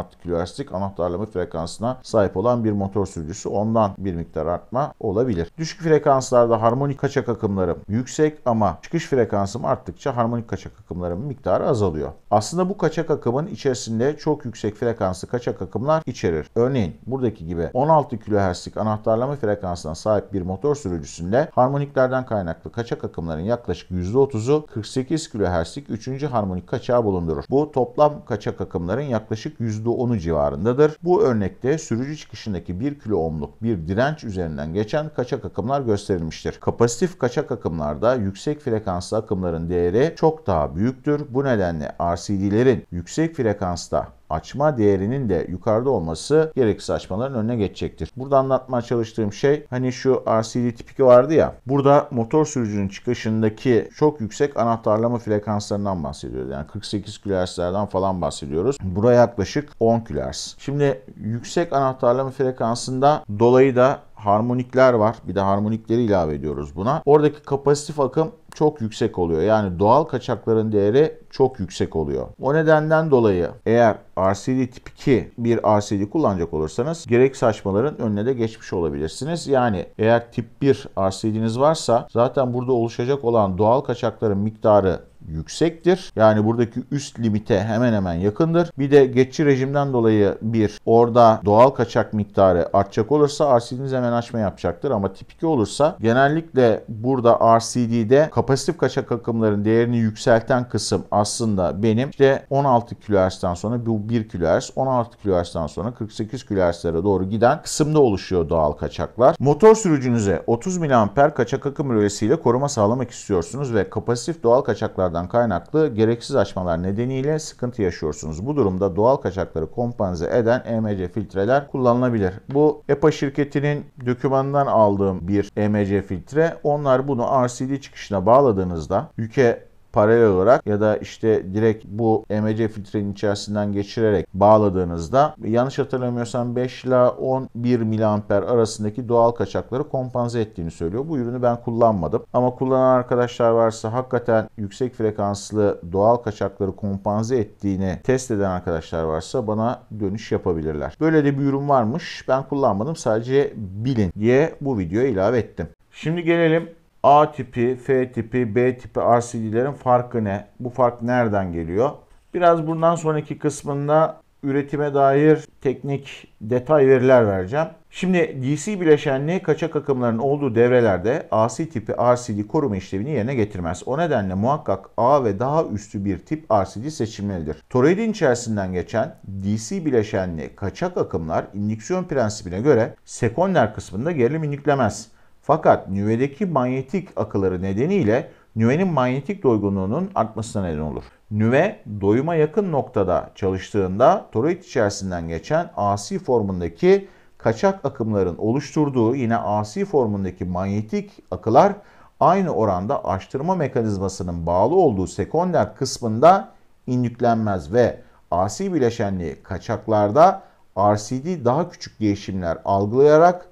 anahtarlama frekansına sahip olan bir motor sürücüsü. Ondan bir miktar artma olabilir. Düşük frekanslarda harmonik kaçak akımlarım yüksek ama çıkış frekansım arttıkça harmonik kaçak akımlarımın miktarı azalıyor. Aslında bu kaçak akımın içerisinde çok yüksek frekanslı kaçak akımlar içerisinde içerir. Örneğin buradaki gibi 16 kHz'lik anahtarlama frekansına sahip bir motor sürücüsünde harmoniklerden kaynaklı kaçak akımların yaklaşık %30'u 48 kHz'lik 3. harmonik kaçağı bulundurur. Bu toplam kaçak akımların yaklaşık %10'u civarındadır. Bu örnekte sürücü çıkışındaki 1 kilo ohmluk bir direnç üzerinden geçen kaçak akımlar gösterilmiştir. Kapasitif kaçak akımlarda yüksek frekanslı akımların değeri çok daha büyüktür. Bu nedenle RCD'lerin yüksek frekansta açma değerinin de yukarıda olması gereksiz açmaların önüne geçecektir. Burada anlatmaya çalıştığım şey hani şu RCD tipiki vardı ya. Burada motor sürücünün çıkışındaki çok yüksek anahtarlama frekanslarından bahsediyoruz. Yani 48 kHz'lerden falan bahsediyoruz. Buraya yaklaşık 10 kHz. Şimdi yüksek anahtarlama frekansında dolayı da harmonikler var. Bir de harmonikleri ilave ediyoruz buna. Oradaki kapasitif akım çok yüksek oluyor. Yani doğal kaçakların değeri çok yüksek oluyor. O nedenden dolayı eğer RCD tip 2 bir RCD kullanacak olursanız gerek saçmaların önüne de geçmiş olabilirsiniz. Yani eğer tip 1 RCD'niz varsa zaten burada oluşacak olan doğal kaçakların miktarı yüksektir. Yani buradaki üst limite hemen hemen yakındır. Bir de geçici rejimden dolayı bir orada doğal kaçak miktarı artacak olursa RCD'niz hemen açma yapacaktır. Ama tipik olursa genellikle burada RCD'de kapasitif kaçak akımların değerini yükselten kısım aslında benim işte 16 kHz'den sonra bu 1 kHz, 16 kHz'den sonra 48 kHz'lere doğru giden kısımda oluşuyor doğal kaçaklar. Motor sürücünüze 30 mA kaçak akım rölesiyle koruma sağlamak istiyorsunuz ve kapasitif doğal kaçaklardan kaynaklardan kaynaklı gereksiz açmalar nedeniyle sıkıntı yaşıyorsunuz. Bu durumda doğal kaçakları kompanze eden EMC filtreler kullanılabilir. Bu EPA şirketinin dokümanından aldığım bir EMC filtre. Onlar bunu RCD çıkışına bağladığınızda yüke paralel olarak ya da işte direkt bu EMC filtrenin içerisinden geçirerek bağladığınızda yanlış hatırlamıyorsam 5 ila 11 miliamper arasındaki doğal kaçakları kompanze ettiğini söylüyor. Bu ürünü ben kullanmadım ama kullanan arkadaşlar varsa hakikaten yüksek frekanslı doğal kaçakları kompanze ettiğini test eden arkadaşlar varsa bana dönüş yapabilirler. Böyle de bir ürün varmış. Ben kullanmadım sadece bilin diye bu videoya ilave ettim. Şimdi gelelim A tipi, F tipi, B tipi RCD'lerin farkı ne? Bu fark nereden geliyor? Biraz bundan sonraki kısmında üretime dair teknik detay veriler vereceğim. Şimdi DC bileşenli kaçak akımların olduğu devrelerde AC tipi RCD koruma işlevini yerine getirmez. O nedenle muhakkak A ve daha üstü bir tip RCD seçilmelidir. Toroidin içerisinden geçen DC bileşenli kaçak akımlar indüksiyon prensibine göre sekonder kısmında gerilim indüklemez. Fakat nüvedeki manyetik akıları nedeniyle nüvenin manyetik doygunluğunun artmasına neden olur. Nüve doyuma yakın noktada çalıştığında toroid içerisinden geçen asi formundaki kaçak akımların oluşturduğu yine asi formundaki manyetik akılar aynı oranda açtırma mekanizmasının bağlı olduğu sekonder kısmında indüklenmez ve asi bileşenliği kaçaklarda RCD daha küçük değişimler algılayarak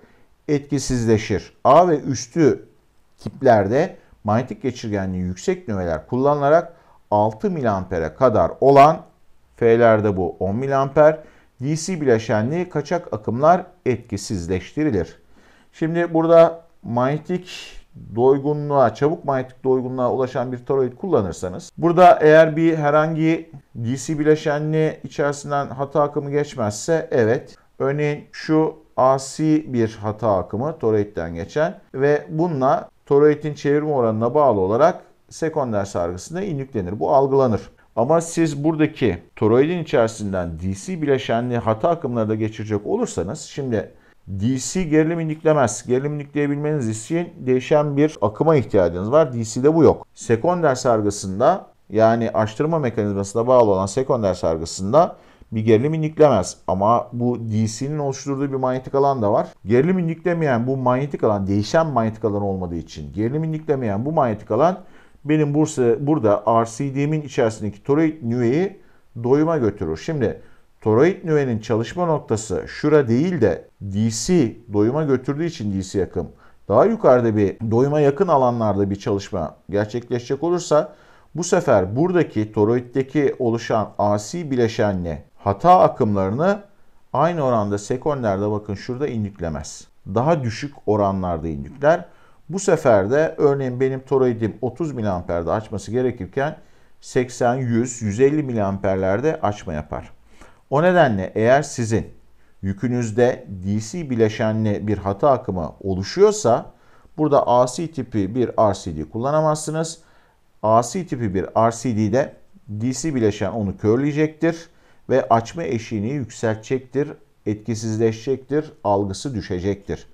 etkisizleşir. A ve üstü tiplerde manyetik geçirgenliği yüksek nüveler kullanılarak 6 miliampere kadar olan F'lerde bu 10 miliamper DC bileşenli kaçak akımlar etkisizleştirilir. Şimdi burada manyetik doygunluğa, çabuk manyetik doygunluğa ulaşan bir toroid kullanırsanız burada eğer bir herhangi DC bileşenli içerisinden hata akımı geçmezse evet örneğin şu asi bir hata akımı toroidden geçen ve bununla toroidin çevirme oranına bağlı olarak sekonder sargısında inüklenir. Bu algılanır. Ama siz buradaki toroidin içerisinden DC bileşenli hata akımları da geçirecek olursanız şimdi DC gerilim indiklemez. Gerilim indikleyebilmeniz için değişen bir akıma ihtiyacınız var. DC'de bu yok. Sekonder sargısında yani açtırma mekanizmasına bağlı olan sekonder sargısında bir gerilim indiklemez. Ama bu DC'nin oluşturduğu bir manyetik alan da var. Gerilim indiklemeyen bu manyetik alan değişen manyetik alan olmadığı için gerilim indiklemeyen bu manyetik alan benim Bursa, burada RCD'min içerisindeki toroid nüveyi doyuma götürür. Şimdi toroid nüvenin çalışma noktası şura değil de DC doyuma götürdüğü için DC yakım daha yukarıda bir doyuma yakın alanlarda bir çalışma gerçekleşecek olursa bu sefer buradaki toroiddeki oluşan asi bileşenle hata akımlarını aynı oranda sekonderde bakın şurada indüklemez. Daha düşük oranlarda indükler. Bu sefer de örneğin benim toroidim 30 miliamperde açması gerekirken 80, 100, 150 miliamperlerde açma yapar. O nedenle eğer sizin yükünüzde DC bileşenli bir hata akımı oluşuyorsa burada AC tipi bir RCD kullanamazsınız. AC tipi bir RCD'de DC bileşen onu körleyecektir ve açma eşiğini yükseltecektir, etkisizleşecektir, algısı düşecektir.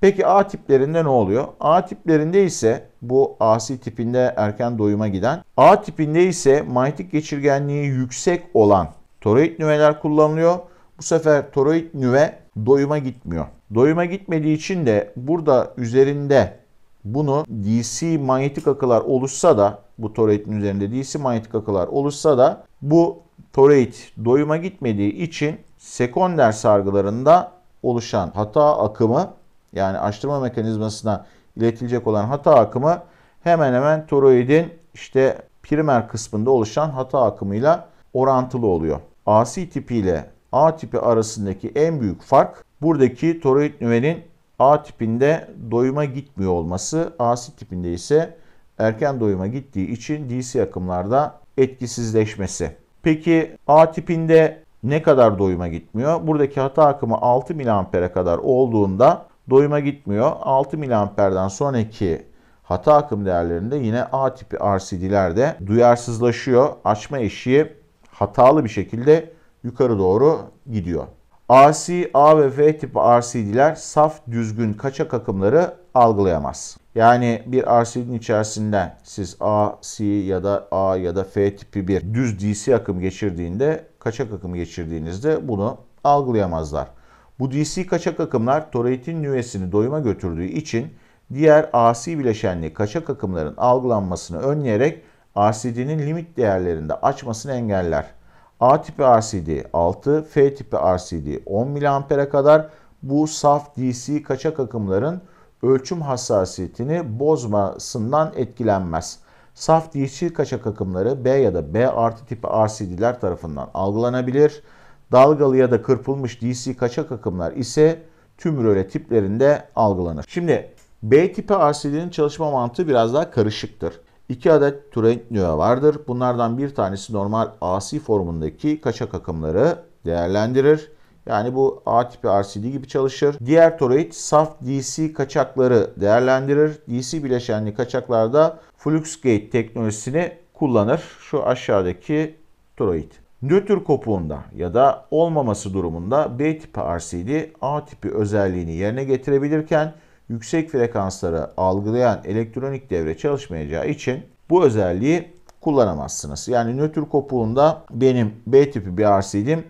Peki A tiplerinde ne oluyor? A tiplerinde ise bu asi tipinde erken doyuma giden, A tipinde ise manyetik geçirgenliği yüksek olan toroid nüveler kullanılıyor. Bu sefer toroid nüve doyuma gitmiyor. Doyuma gitmediği için de burada üzerinde bunu DC manyetik akılar oluşsa da bu toroidin üzerinde DC manyetik akılar oluşsa da bu torait doyuma gitmediği için sekonder sargılarında oluşan hata akımı yani açtırma mekanizmasına iletilecek olan hata akımı hemen hemen toroidin işte primer kısmında oluşan hata akımıyla orantılı oluyor. Asi tipi ile A tipi arasındaki en büyük fark buradaki toroid nüvenin A tipinde doyuma gitmiyor olması, asi tipinde ise erken doyuma gittiği için DC akımlarda etkisizleşmesi. Peki A tipinde ne kadar doyuma gitmiyor? Buradaki hata akımı 6 miliampere kadar olduğunda doyuma gitmiyor. 6 miliamperden sonraki hata akım değerlerinde yine A tipi RCD'lerde duyarsızlaşıyor. Açma eşiği hatalı bir şekilde yukarı doğru gidiyor. AC, A ve V tipi RCD'ler saf düzgün kaçak akımları algılayamaz. Yani bir RCD'nin içerisinde siz A, C ya da A ya da F tipi bir düz DC akım geçirdiğinde, kaçak akım geçirdiğinizde bunu algılayamazlar. Bu DC kaçak akımlar toroidin nüvesini doyuma götürdüğü için diğer AC bileşenli kaçak akımların algılanmasını önleyerek RCD'nin limit değerlerinde açmasını engeller. A tipi RCD 6, F tipi RCD 10 mAh'e kadar bu saf DC kaçak akımların ölçüm hassasiyetini bozmasından etkilenmez. Saf DC kaçak akımları B ya da B artı tipi RCD'ler tarafından algılanabilir. Dalgalı ya da kırpılmış DC kaçak akımlar ise tüm röle tiplerinde algılanır. Şimdi B tipi RCD'nin çalışma mantığı biraz daha karışıktır. 2 adet Turentnio vardır. Bunlardan bir tanesi normal AC formundaki kaçak akımları değerlendirir. Yani bu A tipi RCD gibi çalışır. Diğer toroid saf DC kaçakları değerlendirir. DC bileşenli kaçaklarda FluxGate teknolojisini kullanır. Şu aşağıdaki toroid. Nötr kopuğunda ya da olmaması durumunda B tipi RCD A tipi özelliğini yerine getirebilirken yüksek frekansları algılayan elektronik devre çalışmayacağı için bu özelliği kullanamazsınız. Yani nötr kopuğunda benim B tipi bir RCD'm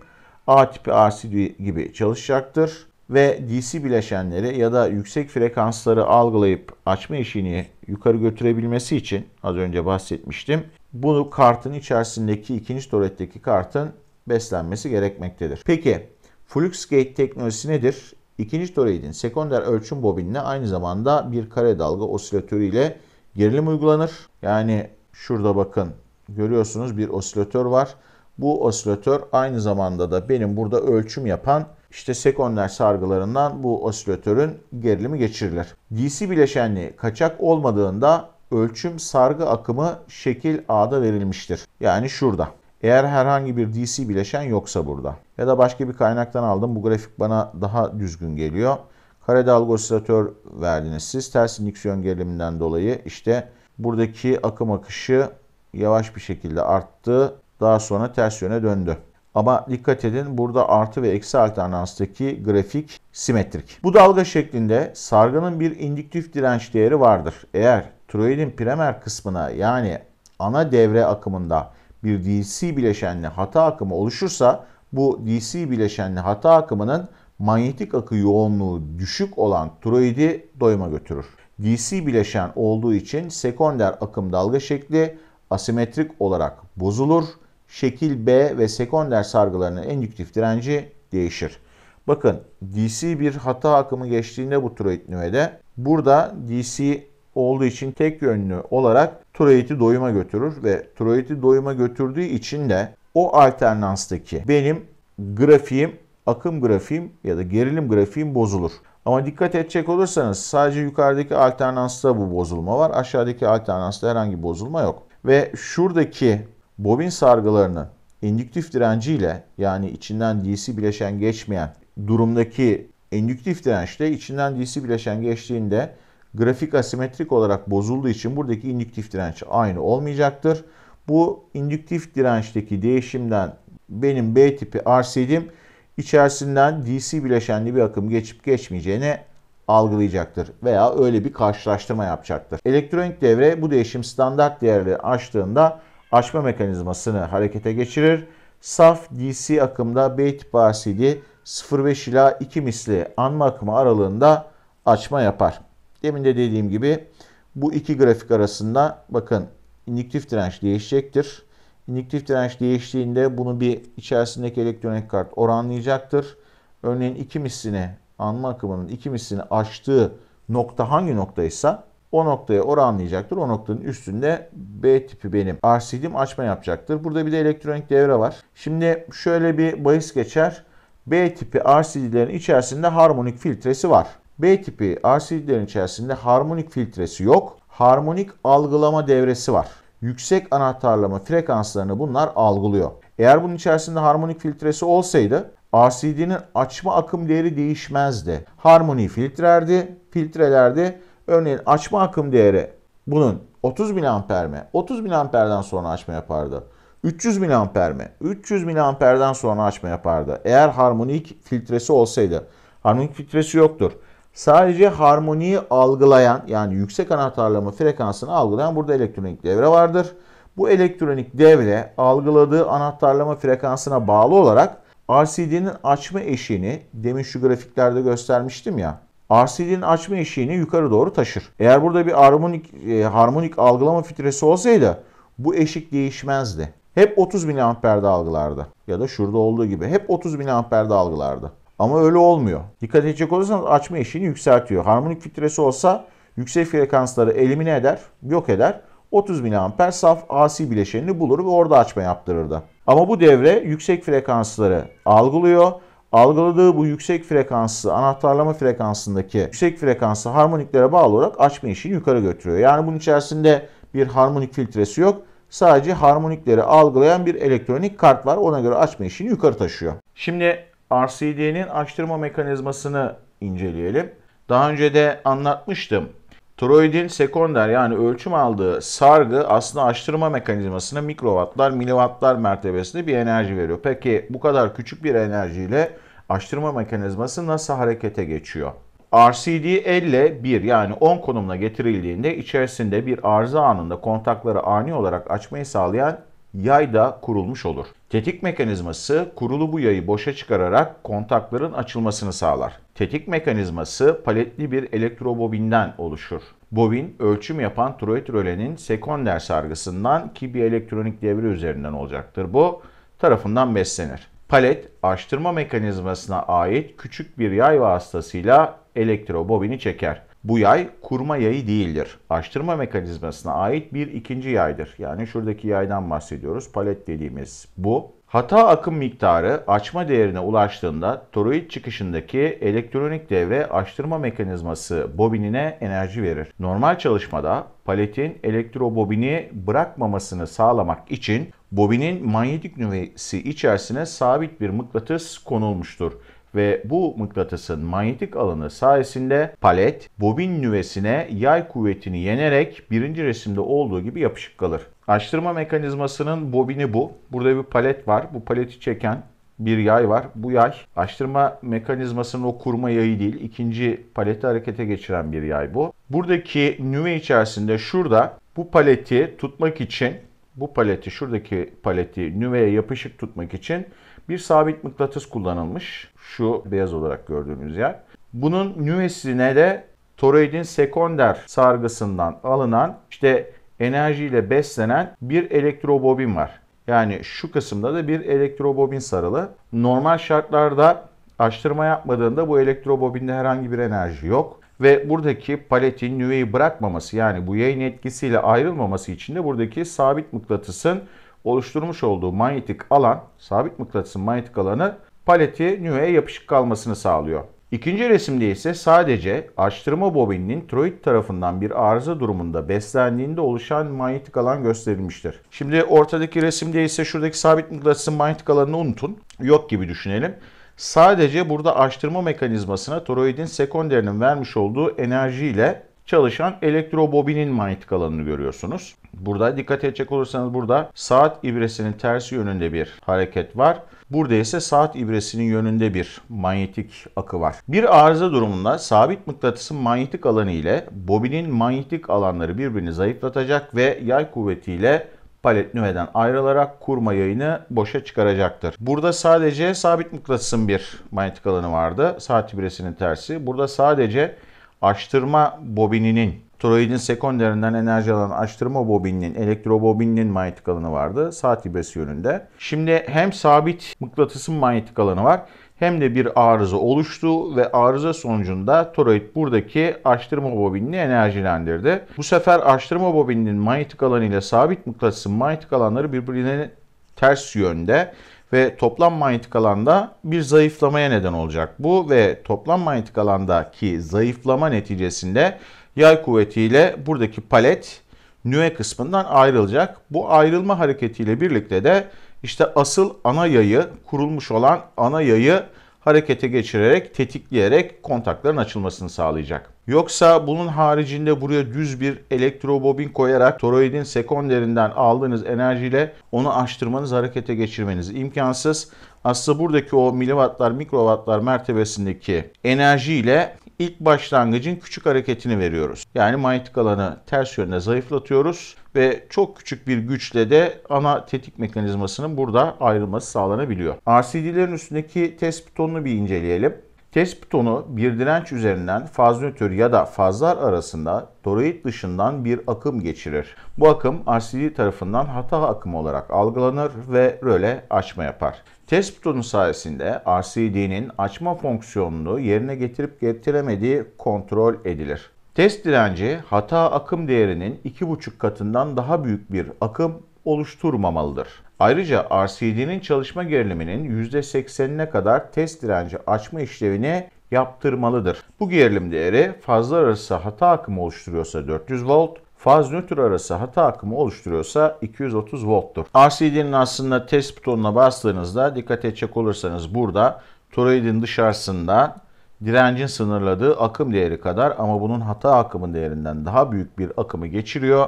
A tipi RCD gibi çalışacaktır. Ve DC bileşenleri ya da yüksek frekansları algılayıp açma işini yukarı götürebilmesi için az önce bahsetmiştim. Bunu kartın içerisindeki ikinci tuvaletteki kartın beslenmesi gerekmektedir. Peki Fluxgate teknolojisi nedir? İkinci toroidin sekonder ölçüm bobinine aynı zamanda bir kare dalga osilatörü ile gerilim uygulanır. Yani şurada bakın görüyorsunuz bir osilatör var. Bu osilatör aynı zamanda da benim burada ölçüm yapan işte sekonder sargılarından bu osilatörün gerilimi geçirilir. DC bileşenli kaçak olmadığında ölçüm sargı akımı şekil A'da verilmiştir. Yani şurada. Eğer herhangi bir DC bileşen yoksa burada. Ya da başka bir kaynaktan aldım. Bu grafik bana daha düzgün geliyor. Kare dalga osilatör verdiniz siz. Ters indüksiyon geriliminden dolayı işte buradaki akım akışı yavaş bir şekilde arttı. Daha sonra ters yöne döndü. Ama dikkat edin burada artı ve eksi alternanstaki grafik simetrik. Bu dalga şeklinde sargının bir indüktif direnç değeri vardır. Eğer troidin primer kısmına yani ana devre akımında bir DC bileşenli hata akımı oluşursa bu DC bileşenli hata akımının manyetik akı yoğunluğu düşük olan toroidi doyuma götürür. DC bileşen olduğu için sekonder akım dalga şekli asimetrik olarak bozulur. Şekil B ve sekonder sargılarının endüktif direnci değişir. Bakın DC bir hata akımı geçtiğinde bu toroid nüvede burada DC olduğu için tek yönlü olarak troiti doyuma götürür ve troiti doyuma götürdüğü için de o alternanstaki benim grafiğim, akım grafiğim ya da gerilim grafiğim bozulur. Ama dikkat edecek olursanız sadece yukarıdaki alternansta bu bozulma var. Aşağıdaki alternansta herhangi bir bozulma yok. Ve şuradaki bobin sargılarının indüktif direnciyle yani içinden DC bileşen geçmeyen durumdaki indüktif dirençle içinden DC bileşen geçtiğinde grafik asimetrik olarak bozulduğu için buradaki indüktif direnç aynı olmayacaktır. Bu indüktif dirençteki değişimden benim B tipi RCD'm içerisinden DC bileşenli bir akım geçip geçmeyeceğini algılayacaktır veya öyle bir karşılaştırma yapacaktır. Elektronik devre bu değişim standart değerleri aştığında açma mekanizmasını harekete geçirir. Saf DC akımda B tip RCD 0.5 ila 2 misli anma akımı aralığında açma yapar. Demin de dediğim gibi bu iki grafik arasında bakın indiktif direnç değişecektir. İndüktif direnç değiştiğinde bunu bir içerisindeki elektronik kart oranlayacaktır. Örneğin iki mislini anma akımının iki mislini aştığı nokta hangi noktaysa o noktaya oranlayacaktır. O noktanın üstünde B tipi benim RCD'm açma yapacaktır. Burada bir de elektronik devre var. Şimdi şöyle bir bahis geçer. B tipi RCD'lerin içerisinde harmonik filtresi var. B tipi RCD'lerin içerisinde harmonik filtresi yok. Harmonik algılama devresi var. Yüksek anahtarlama frekanslarını bunlar algılıyor. Eğer bunun içerisinde harmonik filtresi olsaydı RCD'nin açma akım değeri değişmezdi. Harmoni filtrerdi, filtrelerdi. Örneğin açma akım değeri bunun 30 miliamper mi? 30 miliamperden sonra açma yapardı. 300 miliamper mi? 300 miliamperden sonra açma yapardı. Eğer harmonik filtresi olsaydı. Harmonik filtresi yoktur. Sadece harmoniyi algılayan yani yüksek anahtarlama frekansını algılayan burada elektronik devre vardır. Bu elektronik devre algıladığı anahtarlama frekansına bağlı olarak RCD'nin açma eşiğini demin şu grafiklerde göstermiştim ya. RCD'nin açma eşiğini yukarı doğru taşır. Eğer burada bir harmonik, e, harmonik algılama filtresi olsaydı bu eşik değişmezdi. Hep 30 mAh'da algılardı. Ya da şurada olduğu gibi hep 30 mAh'da algılardı. Ama öyle olmuyor. Dikkat edecek olursanız açma eşiğini yükseltiyor. Harmonik filtresi olsa yüksek frekansları elimine eder, yok eder. 30 mA saf AC bileşenini bulur ve orada açma yaptırırdı. Ama bu devre yüksek frekansları algılıyor. Algıladığı bu yüksek frekansı, anahtarlama frekansındaki yüksek frekansı harmoniklere bağlı olarak açma işini yukarı götürüyor. Yani bunun içerisinde bir harmonik filtresi yok. Sadece harmonikleri algılayan bir elektronik kart var. Ona göre açma işini yukarı taşıyor. Şimdi RCD'nin açtırma mekanizmasını inceleyelim. Daha önce de anlatmıştım. Tiroidin sekonder yani ölçüm aldığı sargı aslında açtırma mekanizmasına mikrovatlar, miliwattlar mertebesinde bir enerji veriyor. Peki bu kadar küçük bir enerjiyle açtırma mekanizması nasıl harekete geçiyor? RCD 50 1 yani 10 konumuna getirildiğinde içerisinde bir arıza anında kontakları ani olarak açmayı sağlayan yay da kurulmuş olur. Tetik mekanizması kurulu bu yayı boşa çıkararak kontakların açılmasını sağlar. Tetik mekanizması paletli bir elektrobobinden oluşur. Bobin ölçüm yapan troit sekonder sargısından ki bir elektronik devre üzerinden olacaktır bu tarafından beslenir. Palet açtırma mekanizmasına ait küçük bir yay vasıtasıyla elektrobobini çeker. Bu yay kurma yayı değildir. Açtırma mekanizmasına ait bir ikinci yaydır. Yani şuradaki yaydan bahsediyoruz. Palet dediğimiz bu. Hata akım miktarı açma değerine ulaştığında toroid çıkışındaki elektronik devre açtırma mekanizması bobinine enerji verir. Normal çalışmada paletin elektrobobini bırakmamasını sağlamak için bobinin manyetik nüvesi içerisine sabit bir mıknatıs konulmuştur ve bu mıknatısın manyetik alanı sayesinde palet bobin nüvesine yay kuvvetini yenerek birinci resimde olduğu gibi yapışık kalır. Açtırma mekanizmasının bobini bu. Burada bir palet var. Bu paleti çeken bir yay var. Bu yay açtırma mekanizmasının o kurma yayı değil. ikinci paleti harekete geçiren bir yay bu. Buradaki nüve içerisinde şurada bu paleti tutmak için bu paleti şuradaki paleti nüveye yapışık tutmak için bir sabit mıknatıs kullanılmış. Şu beyaz olarak gördüğünüz yer. Bunun nüvesine de toroidin sekonder sargısından alınan işte enerjiyle beslenen bir elektrobobin var. Yani şu kısımda da bir elektrobobin sarılı. Normal şartlarda açtırma yapmadığında bu elektrobobinde herhangi bir enerji yok. Ve buradaki paletin nüveyi bırakmaması yani bu yayın etkisiyle ayrılmaması için de buradaki sabit mıknatısın oluşturmuş olduğu manyetik alan, sabit mıknatısın manyetik alanı paleti nüveye yapışık kalmasını sağlıyor. İkinci resimde ise sadece açtırma bobininin troid tarafından bir arıza durumunda beslendiğinde oluşan manyetik alan gösterilmiştir. Şimdi ortadaki resimde ise şuradaki sabit mıknatısın manyetik alanını unutun. Yok gibi düşünelim. Sadece burada açtırma mekanizmasına toroidin sekonderinin vermiş olduğu enerjiyle çalışan elektrobobinin manyetik alanını görüyorsunuz. Burada dikkat edecek olursanız burada saat ibresinin tersi yönünde bir hareket var. Burada ise saat ibresinin yönünde bir manyetik akı var. Bir arıza durumunda sabit mıknatısın manyetik alanı ile bobinin manyetik alanları birbirini zayıflatacak ve yay kuvvetiyle palet nüveden ayrılarak kurma yayını boşa çıkaracaktır. Burada sadece sabit mıknatısın bir manyetik alanı vardı. Saat ibresinin tersi. Burada sadece açtırma bobininin Toroidin sekonderinden enerji alan açtırma bobininin, elektro bobininin manyetik alanı vardı saat ibresi yönünde. Şimdi hem sabit mıknatısın manyetik alanı var hem de bir arıza oluştu ve arıza sonucunda toroid buradaki açtırma bobinini enerjilendirdi. Bu sefer açtırma bobininin manyetik alanı ile sabit mıknatısın manyetik alanları birbirine ters yönde ve toplam manyetik alanda bir zayıflamaya neden olacak bu ve toplam manyetik alandaki zayıflama neticesinde yay kuvvetiyle buradaki palet nüve kısmından ayrılacak. Bu ayrılma hareketiyle birlikte de işte asıl ana yayı kurulmuş olan ana yayı harekete geçirerek, tetikleyerek kontakların açılmasını sağlayacak. Yoksa bunun haricinde buraya düz bir elektrobobin koyarak toroidin sekonderinden aldığınız enerjiyle onu açtırmanız, harekete geçirmeniz imkansız. Aslında buradaki o miliwattlar, mikrowattlar mertebesindeki enerjiyle ilk başlangıcın küçük hareketini veriyoruz. Yani manyetik alanı ters yönde zayıflatıyoruz ve çok küçük bir güçle de ana tetik mekanizmasının burada ayrılması sağlanabiliyor. RCD'lerin üstündeki test butonunu bir inceleyelim. Test butonu bir direnç üzerinden faz nötr ya da fazlar arasında toroid dışından bir akım geçirir. Bu akım RCD tarafından hata akımı olarak algılanır ve röle açma yapar. Test butonu sayesinde RCD'nin açma fonksiyonunu yerine getirip getiremediği kontrol edilir. Test direnci hata akım değerinin 2,5 katından daha büyük bir akım oluşturmamalıdır. Ayrıca RCD'nin çalışma geriliminin %80'ine kadar test direnci açma işlevini yaptırmalıdır. Bu gerilim değeri fazla arası hata akımı oluşturuyorsa 400 volt, faz nötr arası hata akımı oluşturuyorsa 230 volttur. RCD'nin aslında test butonuna bastığınızda dikkat edecek olursanız burada toroidin dışarısından direncin sınırladığı akım değeri kadar ama bunun hata akımı değerinden daha büyük bir akımı geçiriyor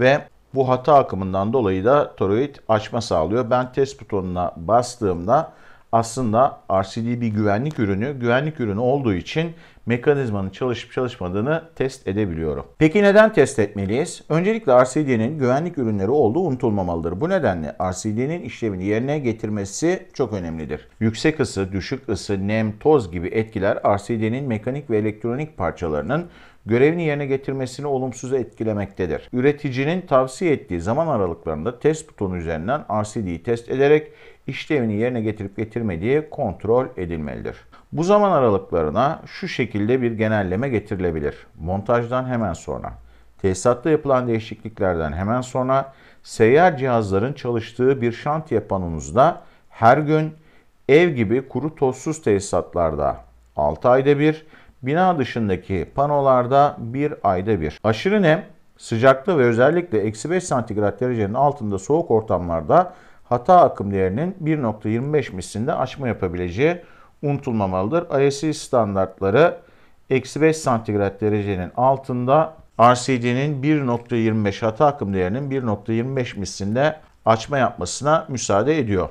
ve bu hata akımından dolayı da toroid açma sağlıyor. Ben test butonuna bastığımda aslında RCD bir güvenlik ürünü. Güvenlik ürünü olduğu için mekanizmanın çalışıp çalışmadığını test edebiliyorum. Peki neden test etmeliyiz? Öncelikle RCD'nin güvenlik ürünleri olduğu unutulmamalıdır. Bu nedenle RCD'nin işlevini yerine getirmesi çok önemlidir. Yüksek ısı, düşük ısı, nem, toz gibi etkiler RCD'nin mekanik ve elektronik parçalarının görevini yerine getirmesini olumsuz etkilemektedir. Üreticinin tavsiye ettiği zaman aralıklarında test butonu üzerinden RCD'yi test ederek işlevini yerine getirip getirmediği kontrol edilmelidir. Bu zaman aralıklarına şu şekilde bir genelleme getirilebilir. Montajdan hemen sonra, tesisatta yapılan değişikliklerden hemen sonra seyyar cihazların çalıştığı bir şantiye panonuzda her gün ev gibi kuru tozsuz tesisatlarda 6 ayda bir, bina dışındaki panolarda 1 ayda bir. Aşırı nem, sıcaklığı ve özellikle eksi 5 santigrat derecenin altında soğuk ortamlarda hata akım değerinin 1.25 mislinde aşma yapabileceği unutulmamalıdır. ISC standartları eksi 5 santigrat derecenin altında RCD'nin 1.25 hata akım değerinin 1.25 mislinde açma yapmasına müsaade ediyor.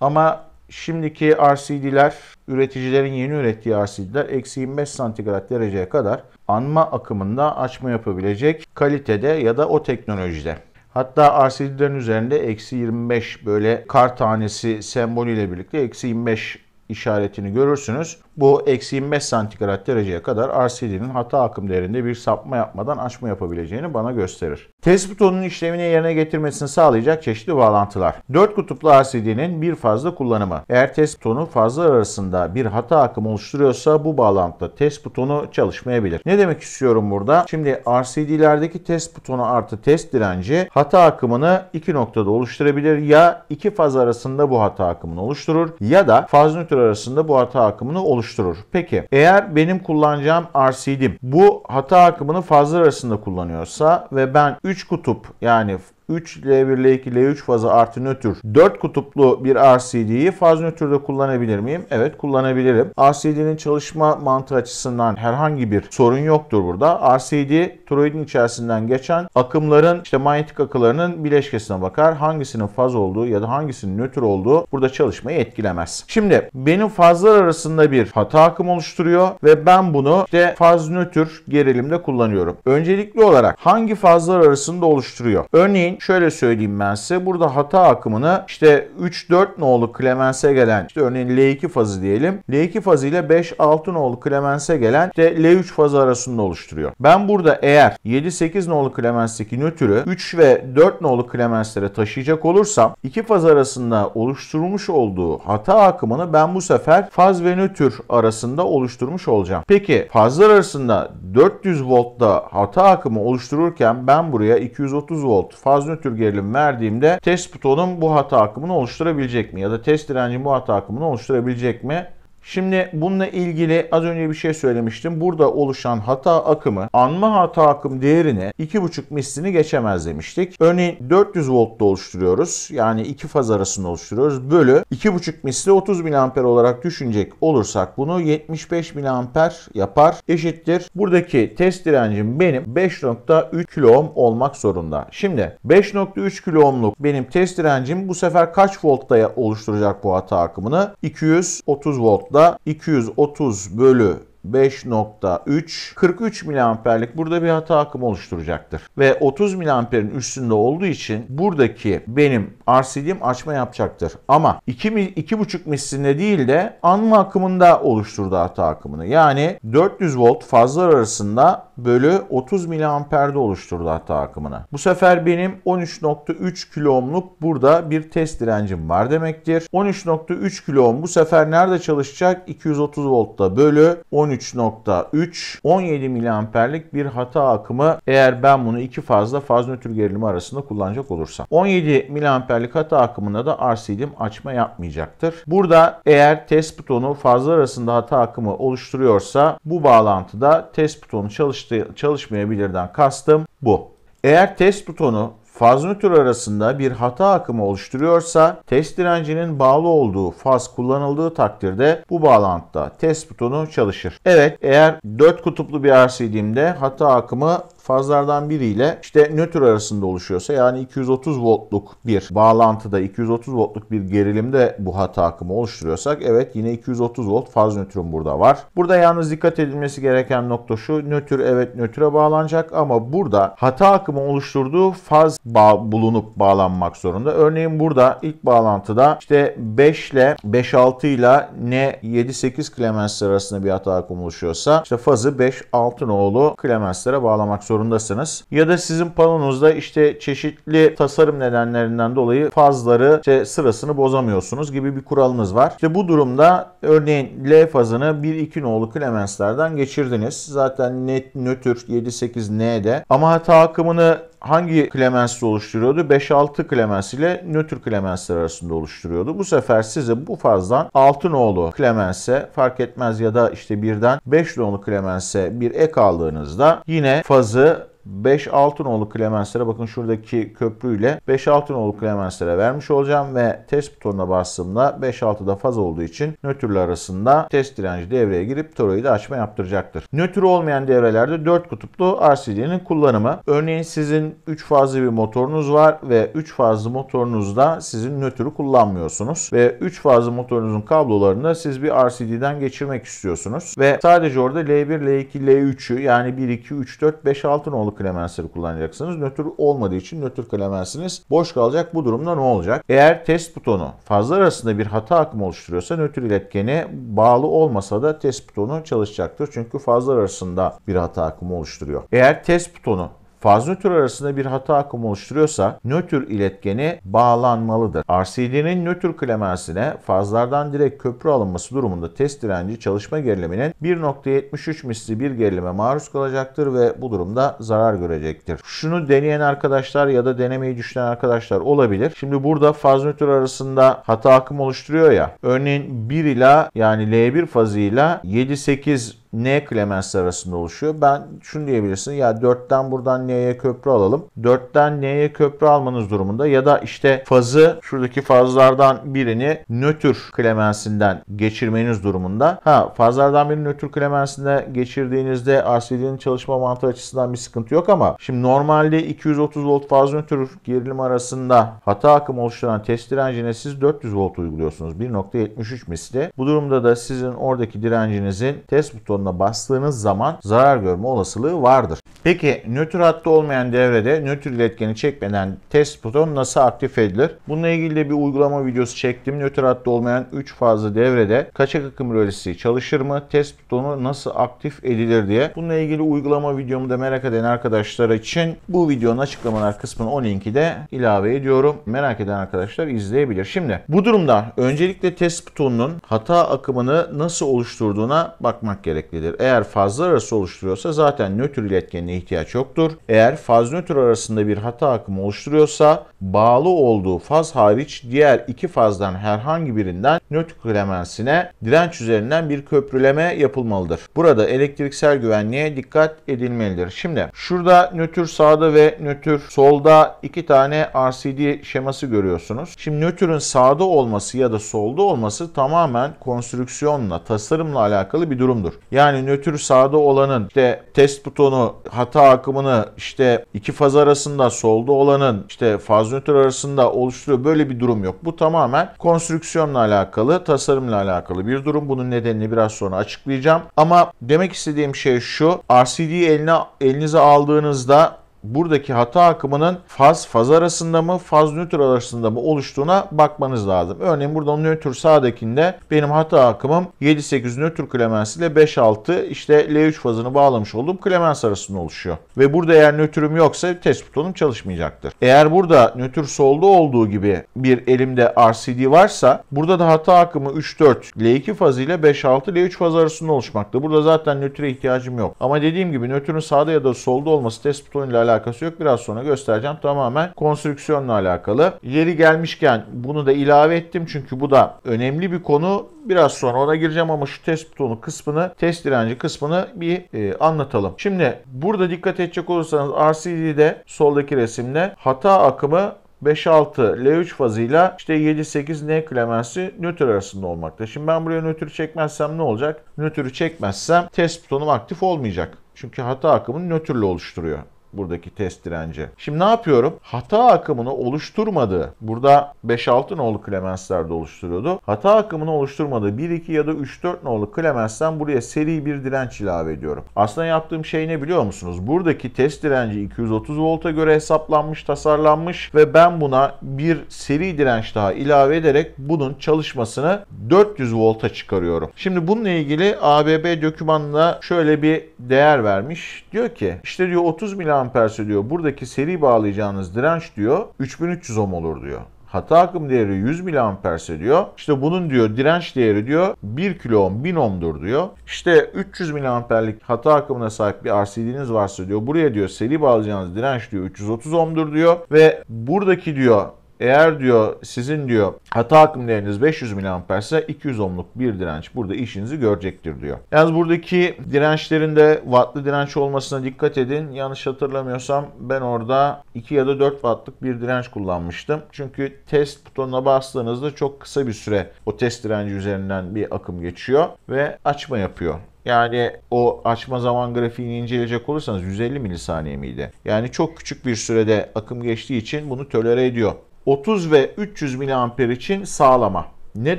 Ama şimdiki RCD'ler, üreticilerin yeni ürettiği RCD'ler eksi 25 santigrat dereceye kadar anma akımında açma yapabilecek kalitede ya da o teknolojide. Hatta RCD'lerin üzerinde eksi 25 böyle kar tanesi sembolüyle birlikte eksi 25 işaretini görürsünüz. Bu eksi 25 santigrat dereceye kadar RCD'nin hata akım değerinde bir sapma yapmadan açma yapabileceğini bana gösterir. Test butonunun işlemini yerine getirmesini sağlayacak çeşitli bağlantılar. 4 kutuplu RCD'nin bir fazla kullanımı. Eğer test butonu fazlar arasında bir hata akımı oluşturuyorsa bu bağlantıda test butonu çalışmayabilir. Ne demek istiyorum burada? Şimdi RCD'lerdeki test butonu artı test direnci hata akımını iki noktada oluşturabilir. Ya iki faz arasında bu hata akımını oluşturur ya da faz nötr arasında bu hata akımını oluşturur oluşturur. Peki eğer benim kullanacağım RCD'm bu hata akımını fazlar arasında kullanıyorsa ve ben 3 kutup yani 3 L1, L2, L3 fazı artı nötr 4 kutuplu bir RCD'yi faz nötrde kullanabilir miyim? Evet kullanabilirim. RCD'nin çalışma mantığı açısından herhangi bir sorun yoktur burada. RCD tiroidin içerisinden geçen akımların işte manyetik akılarının bileşkesine bakar. Hangisinin faz olduğu ya da hangisinin nötr olduğu burada çalışmayı etkilemez. Şimdi benim fazlar arasında bir hata akım oluşturuyor ve ben bunu işte faz nötr gerilimde kullanıyorum. Öncelikli olarak hangi fazlar arasında oluşturuyor? Örneğin şöyle söyleyeyim ben size. Burada hata akımını işte 3-4 nolu Clemens'e gelen işte örneğin L2 fazı diyelim. L2 fazı ile 5-6 nolu Clemens'e gelen işte L3 fazı arasında oluşturuyor. Ben burada eğer 7-8 nolu Clemens'teki nötrü 3 ve 4 nolu Clemens'lere taşıyacak olursam iki faz arasında oluşturmuş olduğu hata akımını ben bu sefer faz ve nötr arasında oluşturmuş olacağım. Peki fazlar arasında 400 voltta hata akımı oluştururken ben buraya 230 volt faz gaz nötr gerilim verdiğimde test butonum bu hata akımını oluşturabilecek mi? Ya da test direncim bu hata akımını oluşturabilecek mi? Şimdi bununla ilgili az önce bir şey söylemiştim. Burada oluşan hata akımı anma hata akım değerine 2,5 mislini geçemez demiştik. Örneğin 400 voltta oluşturuyoruz. Yani iki faz arasında oluşturuyoruz. Bölü 2,5 misli 30 miliamper olarak düşünecek olursak bunu 75 miliamper yapar. Eşittir. Buradaki test direncim benim 5.3 kilo ohm olmak zorunda. Şimdi 5.3 kilo kiloohmluk benim test direncim bu sefer kaç voltta oluşturacak bu hata akımını? 230 voltta 230 bölü 5.3 43 miliamperlik burada bir hata akımı oluşturacaktır. Ve 30 miliamperin üstünde olduğu için buradaki benim RCD'm açma yapacaktır. Ama 2.5 mislinde değil de anma akımında oluşturdu hata akımını. Yani 400 volt fazlar arasında bölü 30 miliamperde oluşturdu hatta akımını. Bu sefer benim 13.3 kilo ohmluk burada bir test direncim var demektir. 13.3 kilo ohm bu sefer nerede çalışacak? 230 voltta bölü 13.3 17 miliamperlik bir hata akımı eğer ben bunu iki fazla faz nötr gerilimi arasında kullanacak olursam. 17 miliamperlik hata akımında da RCD'm açma yapmayacaktır. Burada eğer test butonu fazla arasında hata akımı oluşturuyorsa bu bağlantıda test butonu çalıştırılır çalıştı, çalışmayabilirden kastım bu. Eğer test butonu faz nötr arasında bir hata akımı oluşturuyorsa test direncinin bağlı olduğu faz kullanıldığı takdirde bu bağlantıda test butonu çalışır. Evet eğer 4 kutuplu bir RCD'imde hata akımı fazlardan biriyle işte nötr arasında oluşuyorsa yani 230 voltluk bir bağlantıda 230 voltluk bir gerilimde bu hata akımı oluşturuyorsak evet yine 230 volt faz nötrüm burada var. Burada yalnız dikkat edilmesi gereken nokta şu nötr evet nötre bağlanacak ama burada hata akımı oluşturduğu faz bağ bulunup bağlanmak zorunda. Örneğin burada ilk bağlantıda işte 5 ile 5-6 ile ne 7-8 klemensler arasında bir hata akımı oluşuyorsa işte fazı 5-6 nolu klemenslere bağlamak zorunda zorundasınız. Ya da sizin panonuzda işte çeşitli tasarım nedenlerinden dolayı fazları işte sırasını bozamıyorsunuz gibi bir kuralınız var. İşte bu durumda örneğin L fazını 1-2 nolu Clemens'lerden geçirdiniz. Zaten net nötr 7-8 N'de ama hata akımını hangi Clemens'i oluşturuyordu? 5-6 klemens ile nötr klemensler arasında oluşturuyordu. Bu sefer size bu fazdan 6 nolu klemense fark etmez ya da işte birden 5 nolu klemense bir ek aldığınızda yine fazı 5 Altınoğlu Clemence'lere bakın şuradaki köprüyle 5 Altınoğlu Clemence'lere vermiş olacağım ve test butonuna bastığımda 5-6'da faz olduğu için nötrler arasında test direnci devreye girip toroidi açma yaptıracaktır. Nötr olmayan devrelerde 4 kutuplu RCD'nin kullanımı. Örneğin sizin 3 fazlı bir motorunuz var ve 3 fazlı motorunuzda sizin nötrü kullanmıyorsunuz ve 3 fazlı motorunuzun kablolarını siz bir RCD'den geçirmek istiyorsunuz ve sadece orada L1, L2, L3'ü yani 1, 2, 3, 4, 5, 6 nolu doğru klemensleri kullanacaksınız. Nötr olmadığı için nötr klemensiniz boş kalacak. Bu durumda ne olacak? Eğer test butonu fazlar arasında bir hata akımı oluşturuyorsa nötr iletkeni bağlı olmasa da test butonu çalışacaktır. Çünkü fazlar arasında bir hata akımı oluşturuyor. Eğer test butonu faz nötr arasında bir hata akımı oluşturuyorsa nötr iletkeni bağlanmalıdır. RCD'nin nötr klemensine fazlardan direkt köprü alınması durumunda test direnci çalışma geriliminin 1.73 misli bir gerilime maruz kalacaktır ve bu durumda zarar görecektir. Şunu deneyen arkadaşlar ya da denemeyi düşünen arkadaşlar olabilir. Şimdi burada faz nötr arasında hata akımı oluşturuyor ya. Örneğin 1 ile yani L1 fazıyla 7-8 N Clemens arasında oluşuyor. Ben şunu diyebilirsin ya 4'ten buradan N'ye köprü alalım. 4'ten N'ye köprü almanız durumunda ya da işte fazı şuradaki fazlardan birini nötr Clemens'inden geçirmeniz durumunda. Ha fazlardan birini nötr Clemens'ine geçirdiğinizde RCD'nin çalışma mantığı açısından bir sıkıntı yok ama şimdi normalde 230 volt faz nötr gerilim arasında hata akımı oluşturan test direncine siz 400 volt uyguluyorsunuz. 1.73 misli. Bu durumda da sizin oradaki direncinizin test butonu butonuna bastığınız zaman zarar görme olasılığı vardır. Peki nötr hattı olmayan devrede nötr iletkeni çekmeden test butonu nasıl aktif edilir? Bununla ilgili de bir uygulama videosu çektim. Nötr hattı olmayan 3 fazlı devrede kaçak akım rölesi çalışır mı? Test butonu nasıl aktif edilir diye. Bununla ilgili uygulama videomu da merak eden arkadaşlar için bu videonun açıklamalar kısmına o linki de ilave ediyorum. Merak eden arkadaşlar izleyebilir. Şimdi bu durumda öncelikle test butonunun hata akımını nasıl oluşturduğuna bakmak gerek gereklidir. Eğer fazlar arası oluşturuyorsa zaten nötr iletkenine ihtiyaç yoktur. Eğer faz nötr arasında bir hata akımı oluşturuyorsa bağlı olduğu faz hariç diğer iki fazdan herhangi birinden nötr klemensine direnç üzerinden bir köprüleme yapılmalıdır. Burada elektriksel güvenliğe dikkat edilmelidir. Şimdi şurada nötr sağda ve nötr solda iki tane RCD şeması görüyorsunuz. Şimdi nötrün sağda olması ya da solda olması tamamen konstrüksiyonla, tasarımla alakalı bir durumdur. Yani nötr sağda olanın işte test butonu hata akımını işte iki faz arasında solda olanın işte faz nötr arasında oluşturuyor. Böyle bir durum yok. Bu tamamen konstrüksiyonla alakalı, tasarımla alakalı bir durum. Bunun nedenini biraz sonra açıklayacağım. Ama demek istediğim şey şu. RCD'yi eline, elinize aldığınızda buradaki hata akımının faz faz arasında mı faz nötr arasında mı oluştuğuna bakmanız lazım. Örneğin burada nötr sağdakinde benim hata akımım 7-8 nötr klemens ile 5-6 işte L3 fazını bağlamış olduğum klemens arasında oluşuyor. Ve burada eğer nötrüm yoksa test butonum çalışmayacaktır. Eğer burada nötr solda olduğu gibi bir elimde RCD varsa burada da hata akımı 3-4 L2 fazı ile 5-6 L3 faz arasında oluşmakta. Burada zaten nötre ihtiyacım yok. Ama dediğim gibi nötrün sağda ya da solda olması test butonuyla alakalı alakası yok. Biraz sonra göstereceğim. Tamamen konstrüksiyonla alakalı. Yeri gelmişken bunu da ilave ettim. Çünkü bu da önemli bir konu. Biraz sonra ona gireceğim ama şu test butonu kısmını, test direnci kısmını bir e, anlatalım. Şimdi burada dikkat edecek olursanız RCD'de soldaki resimde hata akımı 5-6 L3 fazıyla işte 7-8 N klemensi nötr arasında olmakta. Şimdi ben buraya nötrü çekmezsem ne olacak? Nötrü çekmezsem test butonum aktif olmayacak. Çünkü hata akımını nötrle oluşturuyor buradaki test direnci. Şimdi ne yapıyorum? Hata akımını oluşturmadığı, burada 5-6 nolu Clemensler de oluşturuyordu. Hata akımını oluşturmadığı 1-2 ya da 3-4 nolu Clemens'ten buraya seri bir direnç ilave ediyorum. Aslında yaptığım şey ne biliyor musunuz? Buradaki test direnci 230 volta göre hesaplanmış, tasarlanmış ve ben buna bir seri direnç daha ilave ederek bunun çalışmasını 400 volta çıkarıyorum. Şimdi bununla ilgili ABB dökümanına şöyle bir değer vermiş. Diyor ki işte diyor 30 mA amperse diyor buradaki seri bağlayacağınız direnç diyor 3300 ohm olur diyor. Hata akım değeri 100 miliamperse diyor. İşte bunun diyor direnç değeri diyor 1 kilo ohm 1000 ohmdur diyor. İşte 300 miliamperlik hata akımına sahip bir RCD'niz varsa diyor buraya diyor seri bağlayacağınız direnç diyor 330 ohmdur diyor ve buradaki diyor eğer diyor sizin diyor hata akım değeriniz 500 mA ise 200 ohmluk bir direnç burada işinizi görecektir diyor. Yalnız buradaki dirençlerin de wattlı direnç olmasına dikkat edin. Yanlış hatırlamıyorsam ben orada 2 ya da 4 wattlık bir direnç kullanmıştım. Çünkü test butonuna bastığınızda çok kısa bir süre o test direnci üzerinden bir akım geçiyor ve açma yapıyor. Yani o açma zaman grafiğini inceleyecek olursanız 150 milisaniye miydi? Yani çok küçük bir sürede akım geçtiği için bunu tölere ediyor 30 ve 300 miliamper için sağlama. Ne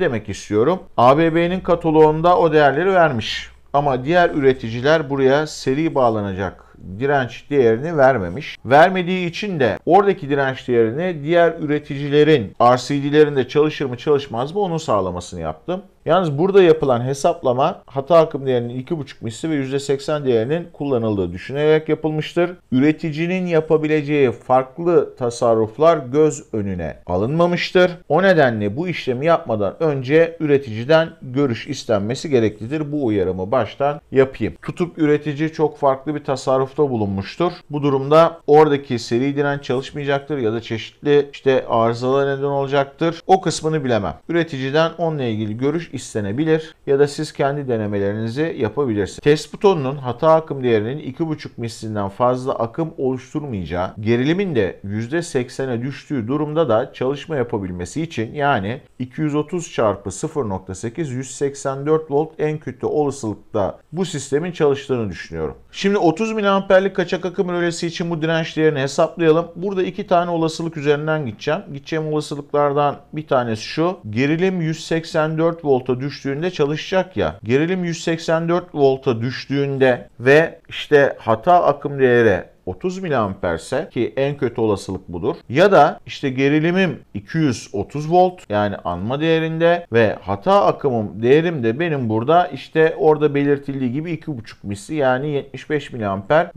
demek istiyorum? ABB'nin kataloğunda o değerleri vermiş. Ama diğer üreticiler buraya seri bağlanacak direnç değerini vermemiş. Vermediği için de oradaki direnç değerini diğer üreticilerin RCD'lerinde çalışır mı çalışmaz mı onun sağlamasını yaptım. Yalnız burada yapılan hesaplama hata akım değerinin 2,5 misli ve %80 değerinin kullanıldığı düşünerek yapılmıştır. Üreticinin yapabileceği farklı tasarruflar göz önüne alınmamıştır. O nedenle bu işlemi yapmadan önce üreticiden görüş istenmesi gereklidir. Bu uyarımı baştan yapayım. Tutup üretici çok farklı bir tasarruf tasarrufta bulunmuştur. Bu durumda oradaki seri direnç çalışmayacaktır ya da çeşitli işte arızalar neden olacaktır. O kısmını bilemem. Üreticiden onunla ilgili görüş istenebilir ya da siz kendi denemelerinizi yapabilirsiniz. Test butonunun hata akım değerinin 2,5 mislinden fazla akım oluşturmayacağı, gerilimin de %80'e düştüğü durumda da çalışma yapabilmesi için yani 230 çarpı 0.8 184 volt en kötü olasılıkta bu sistemin çalıştığını düşünüyorum. Şimdi 30 mAh amperlik kaçak akım rölesi için bu dirençlerini hesaplayalım. Burada iki tane olasılık üzerinden gideceğim. Gideceğim olasılıklardan bir tanesi şu. Gerilim 184 volta düştüğünde çalışacak ya. Gerilim 184 volta düştüğünde ve işte hata akım değeri 30 mA ise ki en kötü olasılık budur. Ya da işte gerilimim 230 volt yani anma değerinde ve hata akımım değerim de benim burada işte orada belirtildiği gibi 2,5 misli yani 75 mA.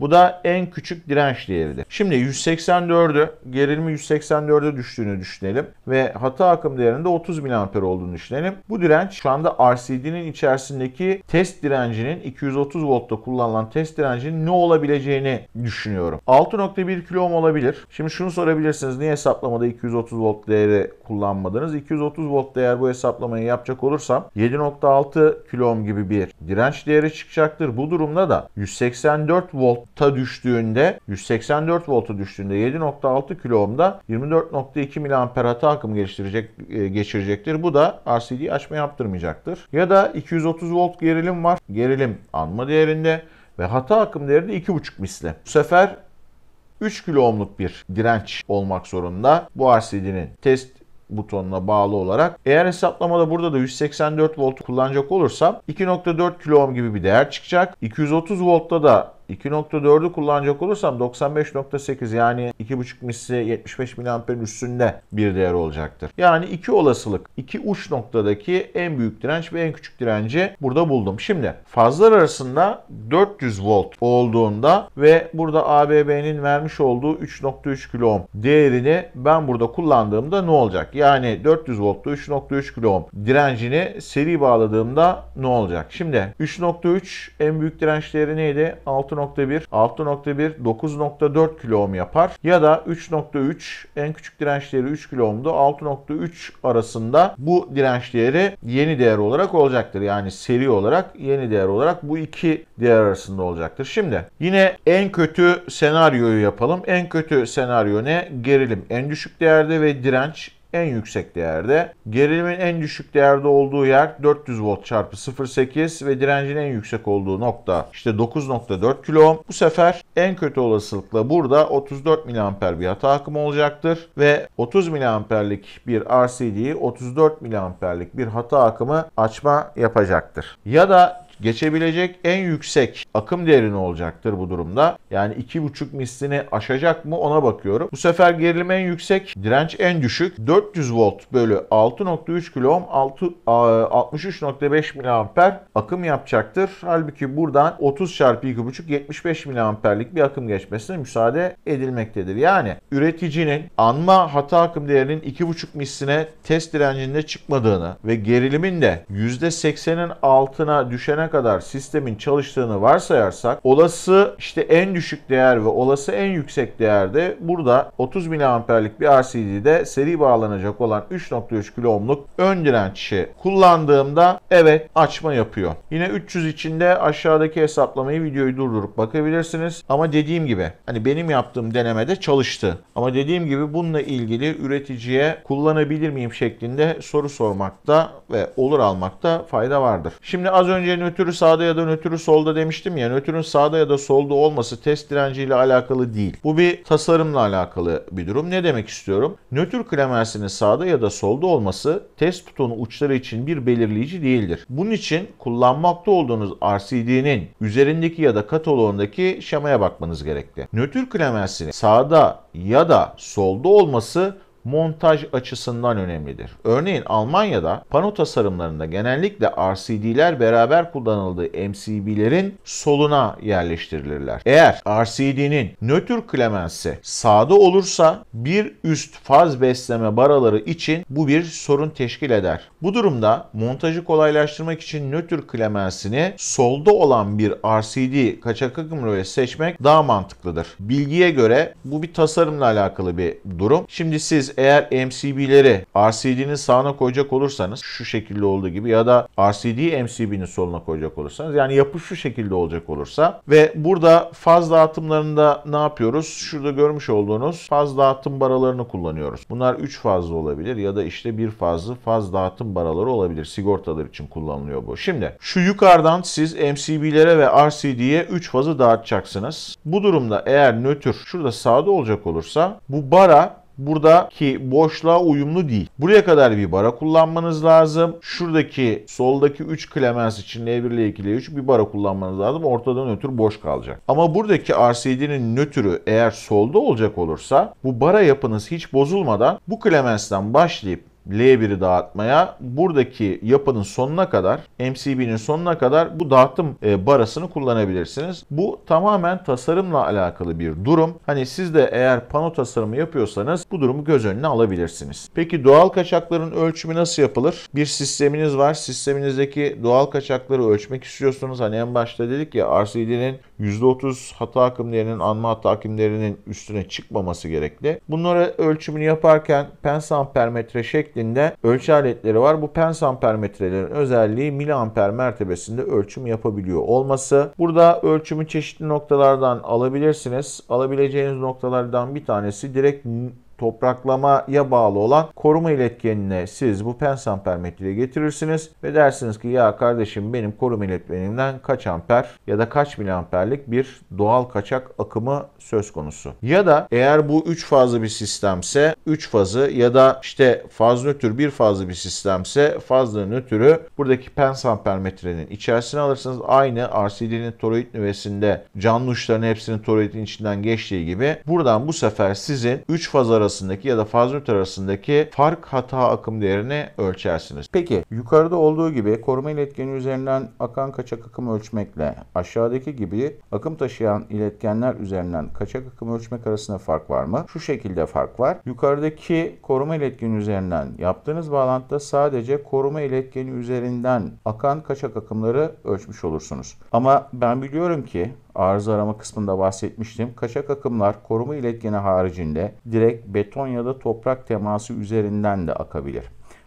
Bu da en küçük direnç değeridir. Şimdi 184'ü gerilimi 184'e düştüğünü düşünelim ve hata akım değerinde 30 mA olduğunu düşünelim. Bu direnç şu anda RCD'nin içerisindeki test direncinin 230 voltta kullanılan test direncinin ne olabileceğini düşünüyor düşünüyorum. 6.1 ohm olabilir. Şimdi şunu sorabilirsiniz. Niye hesaplamada 230 volt değeri kullanmadınız? 230 volt değer bu hesaplamayı yapacak olursam 7.6 kilo ohm gibi bir direnç değeri çıkacaktır. Bu durumda da 184 volta düştüğünde 184 volta düştüğünde 7.6 kilo ohmda 24.2 miliamper hata akım geliştirecek e, geçirecektir. Bu da RCD açma yaptırmayacaktır. Ya da 230 volt gerilim var. Gerilim anma değerinde ve hata akım değeri de 2,5 misli. Bu sefer 3 kilo ohmluk bir direnç olmak zorunda. Bu RCD'nin test butonuna bağlı olarak. Eğer hesaplamada burada da 184 volt kullanacak olursam 2.4 kilo ohm gibi bir değer çıkacak. 230 voltta da 2.4'ü kullanacak olursam 95.8 yani 2.5 misli 75 miliamperin üstünde bir değer olacaktır. Yani iki olasılık, iki uç noktadaki en büyük direnç ve en küçük direnci burada buldum. Şimdi fazlar arasında 400 volt olduğunda ve burada ABB'nin vermiş olduğu 3.3 kilo ohm değerini ben burada kullandığımda ne olacak? Yani 400 voltlu 3.3 kilo ohm direncini seri bağladığımda ne olacak? Şimdi 3.3 en büyük direnç değeri neydi? 6. 6.1, 6.1, 9.4 kilo ohm yapar. Ya da 3.3 en küçük direnç değeri 3 kilo ohmdu. 6.3 arasında bu direnç değeri yeni değer olarak olacaktır. Yani seri olarak yeni değer olarak bu iki değer arasında olacaktır. Şimdi yine en kötü senaryoyu yapalım. En kötü senaryo ne? Gerilim en düşük değerde ve direnç en yüksek değerde. Gerilimin en düşük değerde olduğu yer 400 volt çarpı 0.8 ve direncin en yüksek olduğu nokta işte 9.4 kilo ohm. Bu sefer en kötü olasılıkla burada 34 miliamper bir hata akımı olacaktır ve 30 miliamperlik bir RCD'yi 34 miliamperlik bir hata akımı açma yapacaktır. Ya da geçebilecek en yüksek akım değerini olacaktır bu durumda? Yani 2,5 mislini aşacak mı ona bakıyorum. Bu sefer gerilim en yüksek, direnç en düşük. 400 volt bölü 6.3 kilo ohm 63.5 miliamper akım yapacaktır. Halbuki buradan 30 çarpı 2,5 75 miliamperlik bir akım geçmesine müsaade edilmektedir. Yani üreticinin anma hata akım değerinin 2,5 misline test direncinde çıkmadığını ve gerilimin de %80'in altına düşene kadar sistemin çalıştığını varsayarsak olası işte en düşük değer ve olası en yüksek değerde burada 30 miliamperlik bir RCD'de seri bağlanacak olan 3.3 kilo ohmluk ön dirençi kullandığımda evet açma yapıyor. Yine 300 içinde aşağıdaki hesaplamayı videoyu durdurup bakabilirsiniz. Ama dediğim gibi hani benim yaptığım denemede çalıştı. Ama dediğim gibi bununla ilgili üreticiye kullanabilir miyim şeklinde soru sormakta ve olur almakta fayda vardır. Şimdi az önce nötr nötrü sağda ya da nötrü solda demiştim ya. Nötrün sağda ya da solda olması test direnciyle alakalı değil. Bu bir tasarımla alakalı bir durum. Ne demek istiyorum? Nötr klemersinin sağda ya da solda olması test butonu uçları için bir belirleyici değildir. Bunun için kullanmakta olduğunuz RCD'nin üzerindeki ya da kataloğundaki şemaya bakmanız gerekli. Nötr klemersinin sağda ya da solda olması montaj açısından önemlidir. Örneğin Almanya'da pano tasarımlarında genellikle RCD'ler beraber kullanıldığı MCB'lerin soluna yerleştirilirler. Eğer RCD'nin nötr klemensi sağda olursa bir üst faz besleme baraları için bu bir sorun teşkil eder. Bu durumda montajı kolaylaştırmak için nötr klemensini solda olan bir RCD kaçak akım röle seçmek daha mantıklıdır. Bilgiye göre bu bir tasarımla alakalı bir durum. Şimdi siz eğer MCB'leri RCD'nin sağına koyacak olursanız şu şekilde olduğu gibi ya da RCD'yi MCB'nin soluna koyacak olursanız yani yapı şu şekilde olacak olursa ve burada faz dağıtımlarında ne yapıyoruz? Şurada görmüş olduğunuz faz dağıtım baralarını kullanıyoruz. Bunlar 3 fazlı olabilir ya da işte bir fazlı faz dağıtım baraları olabilir. Sigortalar için kullanılıyor bu. Şimdi şu yukarıdan siz MCB'lere ve RCD'ye 3 fazı dağıtacaksınız. Bu durumda eğer nötr şurada sağda olacak olursa bu bara buradaki boşluğa uyumlu değil. Buraya kadar bir bara kullanmanız lazım. Şuradaki soldaki 3 klemens için L1 ile 2 L3 bir bara kullanmanız lazım. Ortadan ötür boş kalacak. Ama buradaki RCD'nin nötrü eğer solda olacak olursa bu bara yapınız hiç bozulmadan bu klemensten başlayıp L1'i dağıtmaya buradaki yapının sonuna kadar MCB'nin sonuna kadar bu dağıtım e, barasını kullanabilirsiniz. Bu tamamen tasarımla alakalı bir durum. Hani siz de eğer pano tasarımı yapıyorsanız bu durumu göz önüne alabilirsiniz. Peki doğal kaçakların ölçümü nasıl yapılır? Bir sisteminiz var. Sisteminizdeki doğal kaçakları ölçmek istiyorsunuz. Hani en başta dedik ya RCD'nin %30 hata akımlarının anma hata akımlarının üstüne çıkmaması gerekli. Bunlara ölçümünü yaparken pensamper metre şeklinde ölçü aletleri var. Bu pensamper metrelerin özelliği miliamper mertebesinde ölçüm yapabiliyor olması. Burada ölçümü çeşitli noktalardan alabilirsiniz. Alabileceğiniz noktalardan bir tanesi direkt topraklamaya bağlı olan koruma iletkenine siz bu pens amper metriyle getirirsiniz ve dersiniz ki ya kardeşim benim koruma iletkenimden kaç amper ya da kaç miliamperlik bir doğal kaçak akımı söz konusu. Ya da eğer bu 3 fazlı bir sistemse 3 fazı ya da işte faz nötr bir fazlı bir sistemse fazla nötrü buradaki pens amper metrenin içerisine alırsınız. Aynı RCD'nin toroid nüvesinde canlı uçların hepsinin toroidin içinden geçtiği gibi buradan bu sefer sizin 3 faz arası arasındaki ya da faz nötr arasındaki fark hata akım değerini ölçersiniz. Peki yukarıda olduğu gibi koruma iletkeni üzerinden akan kaçak akım ölçmekle aşağıdaki gibi akım taşıyan iletkenler üzerinden kaçak akım ölçmek arasında fark var mı? Şu şekilde fark var. Yukarıdaki koruma iletkeni üzerinden yaptığınız bağlantıda sadece koruma iletkeni üzerinden akan kaçak akımları ölçmüş olursunuz. Ama ben biliyorum ki arıza arama kısmında bahsetmiştim. Kaçak akımlar koruma iletkeni haricinde direkt beton ya da toprak teması üzerinden de akabilir.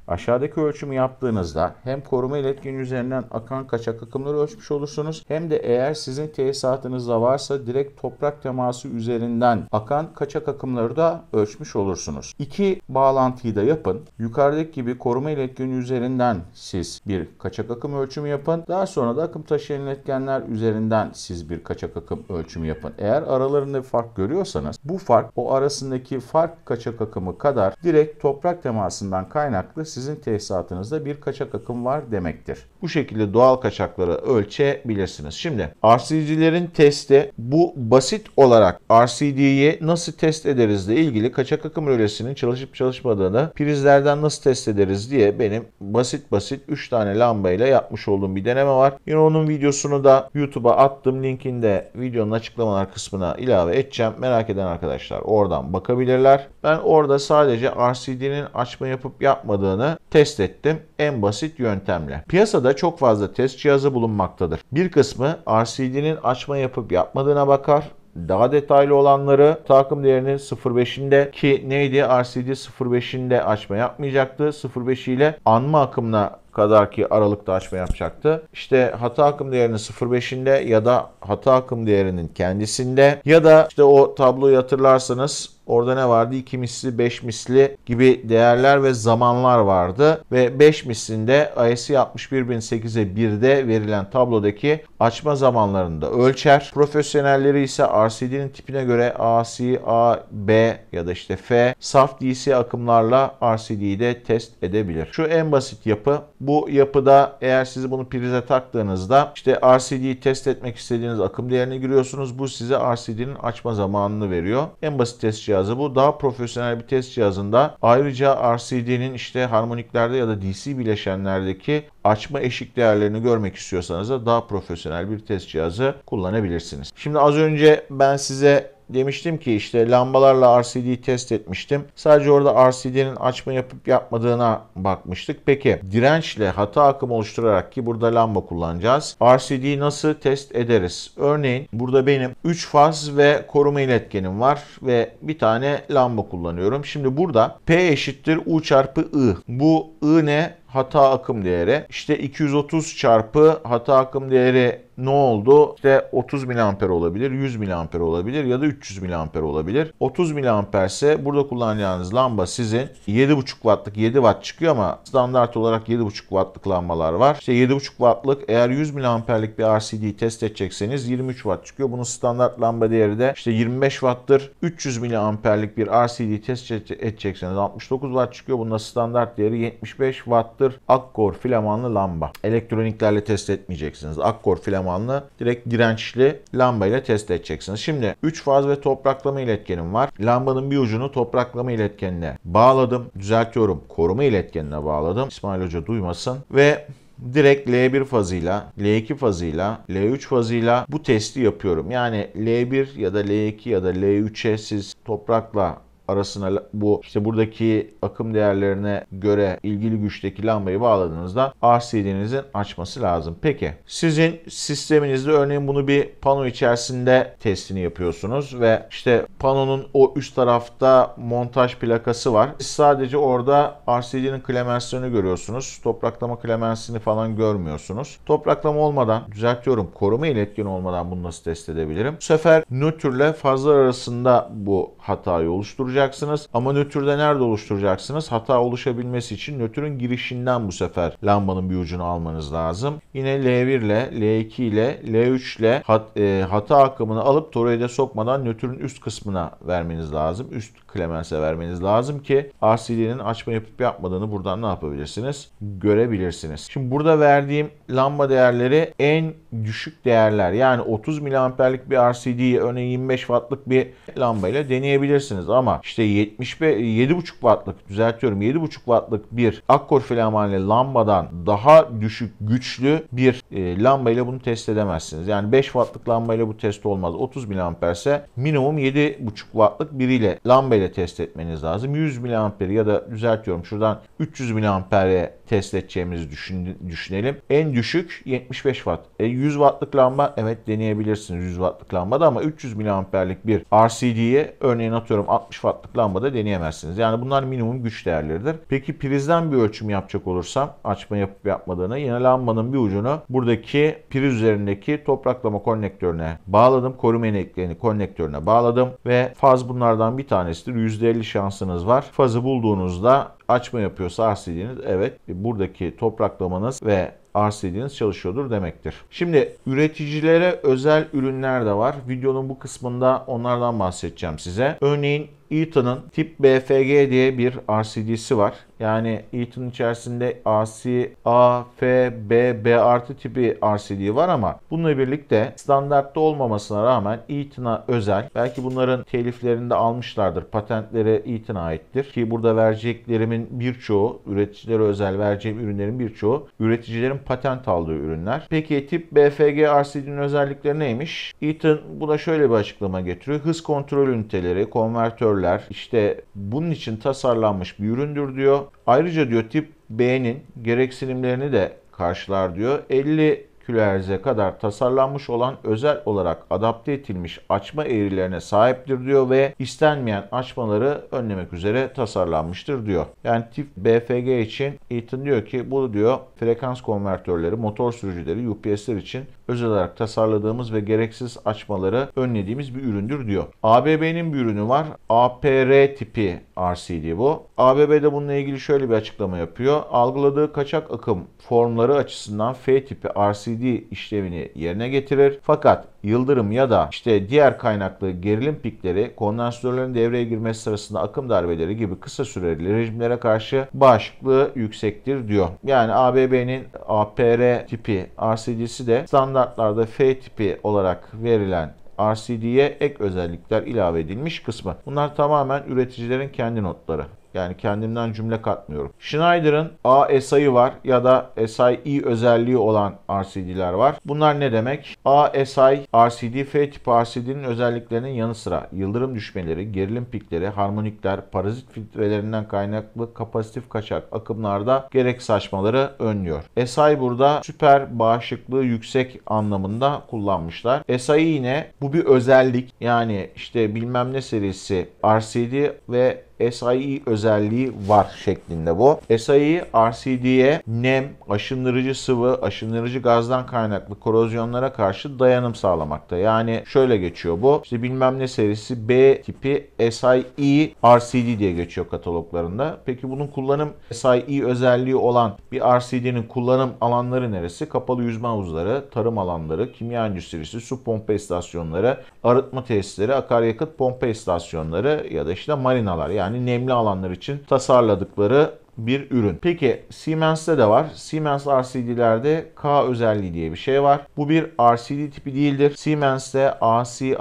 Aşağıdaki ölçümü yaptığınızda hem koruma iletkenin üzerinden akan kaçak akımları ölçmüş olursunuz hem de eğer sizin tesisatınızda varsa direkt toprak teması üzerinden akan kaçak akımları da ölçmüş olursunuz. İki bağlantıyı da yapın. Yukarıdaki gibi koruma iletkenin üzerinden siz bir kaçak akım ölçümü yapın. Daha sonra da akım taşıyan iletkenler üzerinden siz bir kaçak akım ölçümü yapın. Eğer aralarında bir fark görüyorsanız bu fark o arasındaki fark kaçak akımı kadar direkt toprak temasından kaynaklı sizin tesisatınızda bir kaçak akım var demektir. Bu şekilde doğal kaçakları ölçebilirsiniz. Şimdi RCD'lerin testi bu basit olarak RCD'yi nasıl test ederiz ile ilgili kaçak akım rölesinin çalışıp çalışmadığını prizlerden nasıl test ederiz diye benim basit basit 3 tane lambayla yapmış olduğum bir deneme var. Yine onun videosunu da YouTube'a attım. linkinde videonun açıklamalar kısmına ilave edeceğim. Merak eden arkadaşlar oradan bakabilirler. Ben orada sadece RCD'nin açma yapıp yapmadığını cihazını test ettim en basit yöntemle. Piyasada çok fazla test cihazı bulunmaktadır. Bir kısmı RCD'nin açma yapıp yapmadığına bakar, daha detaylı olanları takım değerinin 0.5'inde ki neydi RCD 0.5'inde açma yapmayacaktı. 0.5 ile anma akımına kadar ki aralıkta açma yapacaktı. İşte hata akım değerinin 0.5'inde ya da hata akım değerinin kendisinde ya da işte o tabloyu hatırlarsanız Orada ne vardı? 2 misli, 5 misli gibi değerler ve zamanlar vardı. Ve 5 mislinde ISC 61008'e 1'de verilen tablodaki açma zamanlarını da ölçer. Profesyonelleri ise RCD'nin tipine göre AC, A, B ya da işte F saf DC akımlarla RCD'yi de test edebilir. Şu en basit yapı. Bu yapıda eğer siz bunu prize taktığınızda işte RCD'yi test etmek istediğiniz akım değerini giriyorsunuz. Bu size RCD'nin açma zamanını veriyor. En basit test cihazı bu. Daha profesyonel bir test cihazında ayrıca RCD'nin işte harmoniklerde ya da DC bileşenlerdeki açma eşik değerlerini görmek istiyorsanız da daha profesyonel bir test cihazı kullanabilirsiniz. Şimdi az önce ben size demiştim ki işte lambalarla RCD test etmiştim. Sadece orada RCD'nin açma yapıp yapmadığına bakmıştık. Peki dirençle hata akımı oluşturarak ki burada lamba kullanacağız. RCD nasıl test ederiz? Örneğin burada benim 3 faz ve koruma iletkenim var ve bir tane lamba kullanıyorum. Şimdi burada P eşittir U çarpı I. Bu I ne? hata akım değeri. İşte 230 çarpı hata akım değeri ne oldu? İşte 30 miliamper olabilir, 100 miliamper olabilir ya da 300 miliamper olabilir. 30 miliamper ise burada kullanacağınız lamba sizin 7,5 wattlık 7 watt çıkıyor ama standart olarak 7,5 wattlık lambalar var. İşte 7,5 wattlık eğer 100 miliamperlik bir RCD test edecekseniz 23 watt çıkıyor. Bunun standart lamba değeri de işte 25 watt'tır. 300 miliamperlik bir RCD test edecekseniz 69 watt çıkıyor. Bunun standart değeri 75 watt'tır olacaktır. Akkor filamanlı lamba. Elektroniklerle test etmeyeceksiniz. Akkor filamanlı direkt dirençli lamba ile test edeceksiniz. Şimdi 3 faz ve topraklama iletkenim var. Lambanın bir ucunu topraklama iletkenine bağladım. Düzeltiyorum. Koruma iletkenine bağladım. İsmail Hoca duymasın. Ve direkt L1 fazıyla, L2 fazıyla, L3 fazıyla bu testi yapıyorum. Yani L1 ya da L2 ya da L3'e siz toprakla arasına bu işte buradaki akım değerlerine göre ilgili güçteki lambayı bağladığınızda RCD'nizin açması lazım. Peki sizin sisteminizde örneğin bunu bir pano içerisinde testini yapıyorsunuz ve işte panonun o üst tarafta montaj plakası var. Siz sadece orada RCD'nin klemensini görüyorsunuz. Topraklama klemensini falan görmüyorsunuz. Topraklama olmadan düzeltiyorum koruma iletken olmadan bunu nasıl test edebilirim? Bu sefer nötrle fazlar arasında bu hatayı oluşturacak oluşturacaksınız. Ama nötrde nerede oluşturacaksınız? Hata oluşabilmesi için nötrün girişinden bu sefer lambanın bir ucunu almanız lazım. Yine L1 ile, L2 ile, L3 ile hat, e, hata akımını alıp toroide sokmadan nötrün üst kısmına vermeniz lazım. Üst klemense vermeniz lazım ki RCD'nin açma yapıp yapmadığını buradan ne yapabilirsiniz? Görebilirsiniz. Şimdi burada verdiğim lamba değerleri en düşük değerler. Yani 30 miliamperlik bir RCD'yi örneğin 25 wattlık bir lamba ile deneyebilirsiniz ama işte 75 7,5 wattlık düzeltiyorum 7,5 wattlık bir akkor flamanlı lambadan daha düşük güçlü bir e, lamba ile bunu test edemezsiniz. Yani 5 wattlık lamba ile bu test olmaz. 30 miliamperse minimum 7,5 wattlık biriyle lamba ile test etmeniz lazım. 100 mAh ya da düzeltiyorum şuradan 300 mAh'e test edeceğimizi düşün, düşünelim. En düşük 75 watt. E, 100 wattlık lamba evet deneyebilirsiniz 100 wattlık lambada ama 300 miliamperlik bir RCD'ye örneğin atıyorum 60 wattlık lambada deneyemezsiniz. Yani bunlar minimum güç değerleridir. Peki prizden bir ölçüm yapacak olursam açma yapıp yapmadığını yine lambanın bir ucunu buradaki priz üzerindeki topraklama konnektörüne bağladım. Koruma eneklerini konnektörüne bağladım ve faz bunlardan bir tanesidir. %50 şansınız var. Fazı bulduğunuzda açma yapıyorsa RCD'niz evet e, buradaki topraklamanız ve RCD'niz çalışıyordur demektir. Şimdi üreticilere özel ürünler de var. Videonun bu kısmında onlardan bahsedeceğim size. Örneğin Eaton'ın tip BFG diye bir RCD'si var. Yani Eaton içerisinde AC, A, F, B, B artı tipi RCD var ama bununla birlikte standartta olmamasına rağmen Eaton'a özel belki bunların teliflerini de almışlardır. Patentleri Eaton'a aittir. Ki burada vereceklerimin birçoğu üreticilere özel vereceğim ürünlerin birçoğu üreticilerin patent aldığı ürünler. Peki tip BFG RCD'nin özellikleri neymiş? Eaton buna şöyle bir açıklama getiriyor. Hız kontrol üniteleri, konvertör aktörler işte bunun için tasarlanmış bir üründür diyor. Ayrıca diyor tip B'nin gereksinimlerini de karşılar diyor. 50 kilohertz'e kadar tasarlanmış olan özel olarak adapte edilmiş açma eğrilerine sahiptir diyor ve istenmeyen açmaları önlemek üzere tasarlanmıştır diyor. Yani tip BFG için Eaton diyor ki bu diyor frekans konvertörleri, motor sürücüleri, UPS'ler için özel olarak tasarladığımız ve gereksiz açmaları önlediğimiz bir üründür diyor. ABB'nin bir ürünü var. APR tipi RCD bu. ABB de bununla ilgili şöyle bir açıklama yapıyor. Algıladığı kaçak akım formları açısından F tipi RCD işlemini yerine getirir. Fakat yıldırım ya da işte diğer kaynaklı gerilim pikleri kondansatörlerin devreye girmesi sırasında akım darbeleri gibi kısa süreli rejimlere karşı bağışıklığı yüksektir diyor. Yani ABB'nin APR tipi RCD'si de standartlarda F tipi olarak verilen RCD'ye ek özellikler ilave edilmiş kısmı. Bunlar tamamen üreticilerin kendi notları. Yani kendimden cümle katmıyorum. Schneider'ın si var ya da SIE özelliği olan RCD'ler var. Bunlar ne demek? A-SI RCD F tip RCD'nin özelliklerinin yanı sıra yıldırım düşmeleri, gerilim pikleri, harmonikler, parazit filtrelerinden kaynaklı kapasitif kaçak akımlarda gerek saçmaları önlüyor. SI burada süper bağışıklığı yüksek anlamında kullanmışlar. SI e yine bu bir özellik. Yani işte bilmem ne serisi RCD ve SIE özelliği var şeklinde bu. SIE RCD'ye nem, aşındırıcı sıvı, aşındırıcı gazdan kaynaklı korozyonlara karşı dayanım sağlamakta. Yani şöyle geçiyor bu. İşte bilmem ne serisi B tipi SIE RCD diye geçiyor kataloglarında. Peki bunun kullanım SIE özelliği olan bir RCD'nin kullanım alanları neresi? Kapalı yüzme havuzları, tarım alanları, kimya endüstrisi, su pompa istasyonları, arıtma tesisleri, akaryakıt pompa istasyonları ya da işte marinalar yani yani nemli alanlar için tasarladıkları bir ürün. Peki Siemens'te de var. Siemens RCD'lerde K özelliği diye bir şey var. Bu bir RCD tipi değildir. Siemens'te A, C,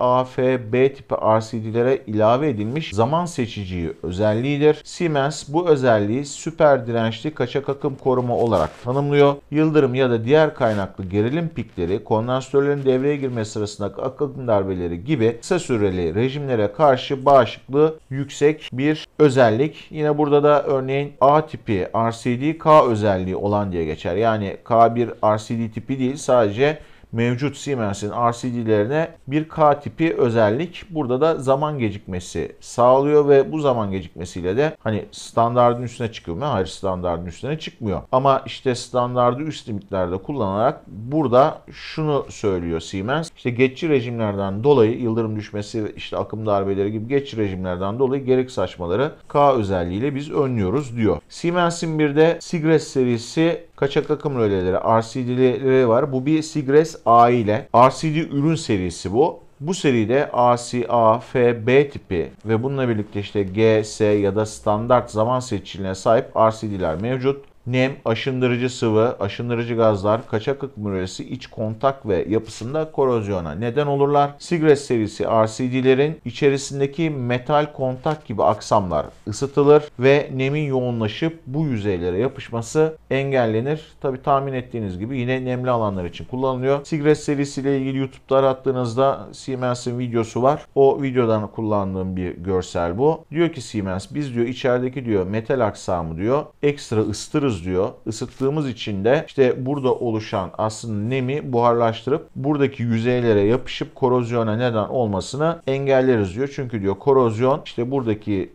B tipi RCD'lere ilave edilmiş zaman seçiciyi özelliğidir. Siemens bu özelliği süper dirençli kaçak akım koruma olarak tanımlıyor. Yıldırım ya da diğer kaynaklı gerilim pikleri, kondansatörlerin devreye girme sırasındaki akım darbeleri gibi kısa süreli rejimlere karşı bağışıklığı yüksek bir özellik. Yine burada da örneğin A tipi RCD K özelliği olan diye geçer. Yani K bir RCD tipi değil sadece mevcut Siemens'in RCD'lerine bir K tipi özellik. Burada da zaman gecikmesi sağlıyor ve bu zaman gecikmesiyle de hani standardın üstüne çıkıyor mu? Hayır standardın üstüne çıkmıyor. Ama işte standardı üst limitlerde kullanarak burada şunu söylüyor Siemens. İşte geçici rejimlerden dolayı yıldırım düşmesi işte akım darbeleri gibi geçici rejimlerden dolayı gerek saçmaları K özelliğiyle biz önlüyoruz diyor. Siemens'in bir de Sigres serisi kaçak akım röleleri, RCD'leri var. Bu bir Sigres aile. RCD ürün serisi bu. Bu seride A, C, A, F, B tipi ve bununla birlikte işte G, S ya da standart zaman seçiciliğine sahip RCD'ler mevcut nem, aşındırıcı sıvı, aşındırıcı gazlar, kaçak akım iç kontak ve yapısında korozyona neden olurlar. Sigret serisi RCD'lerin içerisindeki metal kontak gibi aksamlar ısıtılır ve nemin yoğunlaşıp bu yüzeylere yapışması engellenir. Tabi tahmin ettiğiniz gibi yine nemli alanlar için kullanılıyor. Sigret serisiyle ilgili YouTube'da attığınızda Siemens'in videosu var. O videodan kullandığım bir görsel bu. Diyor ki Siemens biz diyor içerideki diyor metal aksamı diyor ekstra ısıtırız ısıtıyoruz diyor. Isıttığımız için de işte burada oluşan aslında nemi buharlaştırıp buradaki yüzeylere yapışıp korozyona neden olmasını engelleriz diyor. Çünkü diyor korozyon işte buradaki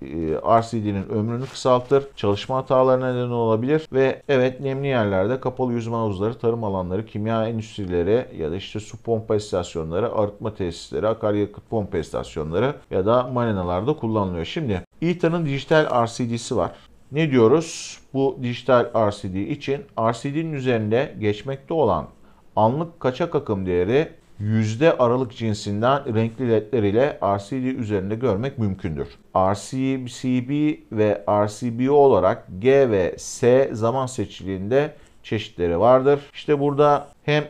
e, RCD'nin ömrünü kısaltır, çalışma hatalarına neden olabilir ve evet nemli yerlerde kapalı yüzme havuzları, tarım alanları, kimya endüstrileri ya da işte su pompa istasyonları, arıtma tesisleri, akaryakıt pompa istasyonları ya da marinalarda kullanılıyor. Şimdi İTA'nın dijital RCD'si var ne diyoruz? Bu dijital RCD için RCD'nin üzerinde geçmekte olan anlık kaçak akım değeri yüzde aralık cinsinden renkli ledler ile RCD üzerinde görmek mümkündür. RCCB ve RCBO olarak G ve S zaman seçiliğinde çeşitleri vardır. İşte burada hem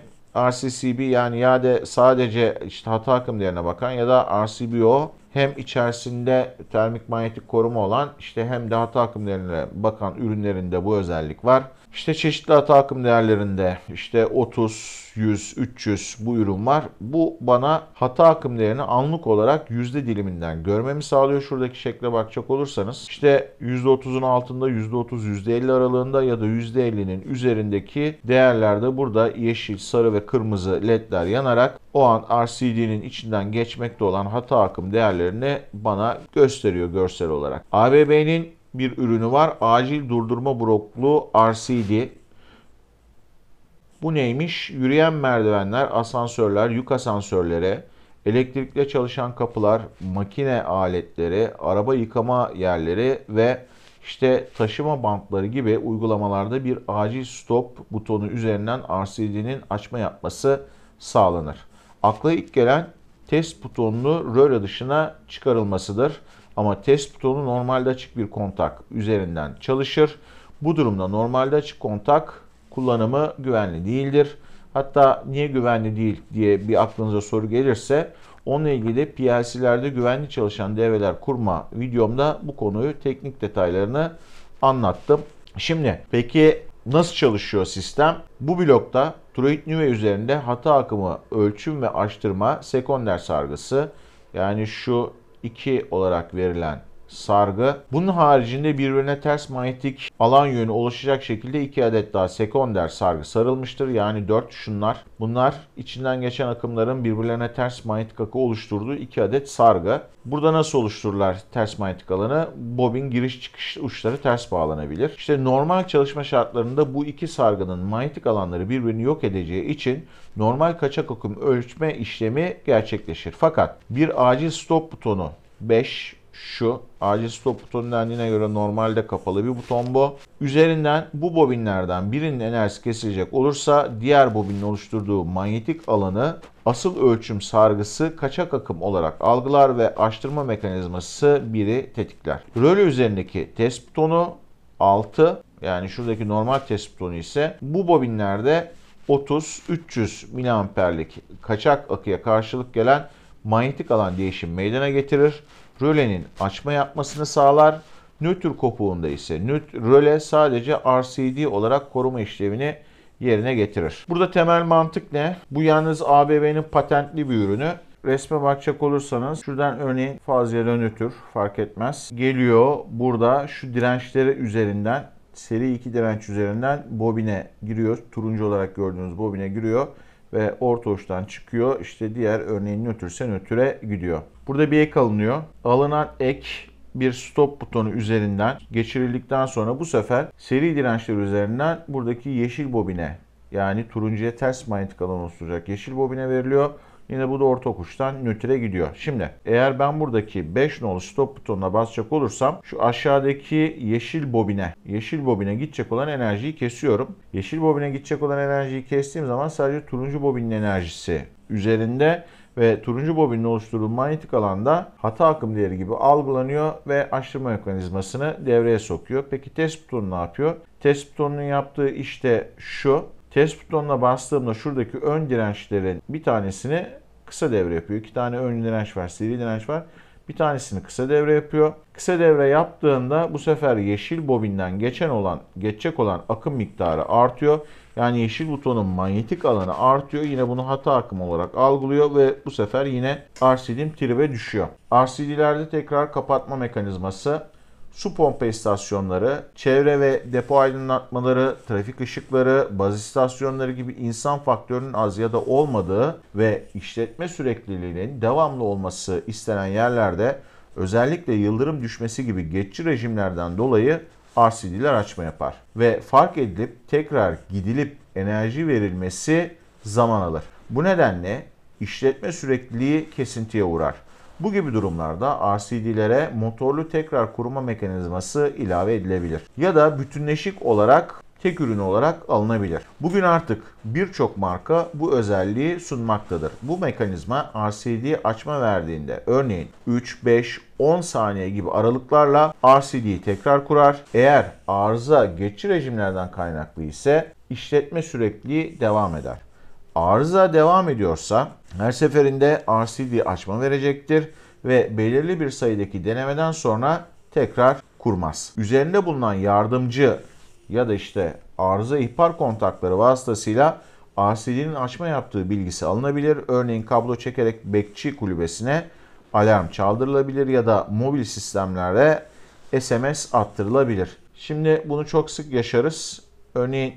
RCCB yani ya da sadece işte hata akım değerine bakan ya da RCBO hem içerisinde termik manyetik koruma olan işte hem de hata akımlarına bakan ürünlerinde bu özellik var. İşte çeşitli hata akım değerlerinde işte 30, 100, 300 bu ürün var. Bu bana hata akım değerini anlık olarak yüzde diliminden görmemi sağlıyor. Şuradaki şekle bakacak olursanız işte %30'un altında %30, %50 aralığında ya da %50'nin üzerindeki değerlerde burada yeşil, sarı ve kırmızı ledler yanarak o an RCD'nin içinden geçmekte olan hata akım değerlerini bana gösteriyor görsel olarak. ABB'nin bir ürünü var. Acil durdurma broklu RCD. Bu neymiş? Yürüyen merdivenler, asansörler, yük asansörlere, elektrikle çalışan kapılar, makine aletleri, araba yıkama yerleri ve işte taşıma bantları gibi uygulamalarda bir acil stop butonu üzerinden RCD'nin açma yapması sağlanır. Akla ilk gelen test butonlu röle dışına çıkarılmasıdır. Ama test butonu normalde açık bir kontak üzerinden çalışır. Bu durumda normalde açık kontak kullanımı güvenli değildir. Hatta niye güvenli değil diye bir aklınıza soru gelirse onunla ilgili de PLC'lerde güvenli çalışan devreler kurma videomda bu konuyu teknik detaylarını anlattım. Şimdi peki nasıl çalışıyor sistem? Bu blokta Droid Nüve üzerinde hata akımı ölçüm ve açtırma sekonder sargısı yani şu 2 olarak verilen sargı. Bunun haricinde birbirine ters manyetik alan yönü oluşacak şekilde iki adet daha sekonder sargı sarılmıştır. Yani dört şunlar. Bunlar içinden geçen akımların birbirlerine ters manyetik akı oluşturduğu iki adet sargı. Burada nasıl oluştururlar ters manyetik alanı? Bobin giriş çıkış uçları ters bağlanabilir. İşte normal çalışma şartlarında bu iki sargının manyetik alanları birbirini yok edeceği için normal kaçak akım ölçme işlemi gerçekleşir. Fakat bir acil stop butonu 5 şu. Acil stop butonu dendiğine göre normalde kapalı bir buton bu. Üzerinden bu bobinlerden birinin enerjisi kesilecek olursa diğer bobinin oluşturduğu manyetik alanı asıl ölçüm sargısı kaçak akım olarak algılar ve açtırma mekanizması biri tetikler. Röle üzerindeki test butonu 6 yani şuradaki normal test butonu ise bu bobinlerde 30-300 miliamperlik kaçak akıya karşılık gelen manyetik alan değişim meydana getirir rölenin açma yapmasını sağlar. Nötr kopuğunda ise nötr röle sadece RCD olarak koruma işlevini yerine getirir. Burada temel mantık ne? Bu yalnız ABB'nin patentli bir ürünü. Resme bakacak olursanız şuradan örneğin fazladan nötr fark etmez. Geliyor burada şu dirençleri üzerinden seri 2 direnç üzerinden bobine giriyor. Turuncu olarak gördüğünüz bobine giriyor ve orta uçtan çıkıyor. İşte diğer örneğin nötrse nötre gidiyor. Burada bir ek alınıyor. Alınan ek bir stop butonu üzerinden geçirildikten sonra bu sefer seri dirençler üzerinden buradaki yeşil bobine yani turuncuya ters manyetik alan oluşturacak yeşil bobine veriliyor. Yine bu da orta okuştan nötre gidiyor. Şimdi eğer ben buradaki 5 nolu stop butonuna basacak olursam şu aşağıdaki yeşil bobine, yeşil bobine gidecek olan enerjiyi kesiyorum. Yeşil bobine gidecek olan enerjiyi kestiğim zaman sadece turuncu bobinin enerjisi üzerinde ve turuncu bobinin oluşturduğu manyetik alanda hata akım değeri gibi algılanıyor ve açtırma mekanizmasını devreye sokuyor. Peki test butonu ne yapıyor? Test butonunun yaptığı işte şu. Test butonuna bastığımda şuradaki ön dirençlerin bir tanesini kısa devre yapıyor. İki tane ön direnç var, seri direnç var. Bir tanesini kısa devre yapıyor. Kısa devre yaptığında bu sefer yeşil bobinden geçen olan, geçecek olan akım miktarı artıyor. Yani yeşil butonun manyetik alanı artıyor. Yine bunu hata akım olarak algılıyor ve bu sefer yine RCD'm tribe düşüyor. RCD'lerde tekrar kapatma mekanizması su pompa istasyonları, çevre ve depo aydınlatmaları, trafik ışıkları, baz istasyonları gibi insan faktörünün az ya da olmadığı ve işletme sürekliliğinin devamlı olması istenen yerlerde özellikle yıldırım düşmesi gibi geçici rejimlerden dolayı RCD'ler açma yapar ve fark edilip tekrar gidilip enerji verilmesi zaman alır. Bu nedenle işletme sürekliliği kesintiye uğrar. Bu gibi durumlarda RCD'lere motorlu tekrar kuruma mekanizması ilave edilebilir. Ya da bütünleşik olarak tek ürün olarak alınabilir. Bugün artık birçok marka bu özelliği sunmaktadır. Bu mekanizma RCD açma verdiğinde örneğin 3, 5, 10 saniye gibi aralıklarla RCD'yi tekrar kurar. Eğer arıza geçiş rejimlerden kaynaklı ise işletme sürekli devam eder. Arıza devam ediyorsa her seferinde RCD açma verecektir ve belirli bir sayıdaki denemeden sonra tekrar kurmaz. Üzerinde bulunan yardımcı ya da işte arıza ihbar kontakları vasıtasıyla RCD'nin açma yaptığı bilgisi alınabilir. Örneğin kablo çekerek bekçi kulübesine alarm çaldırılabilir ya da mobil sistemlere SMS attırılabilir. Şimdi bunu çok sık yaşarız. Örneğin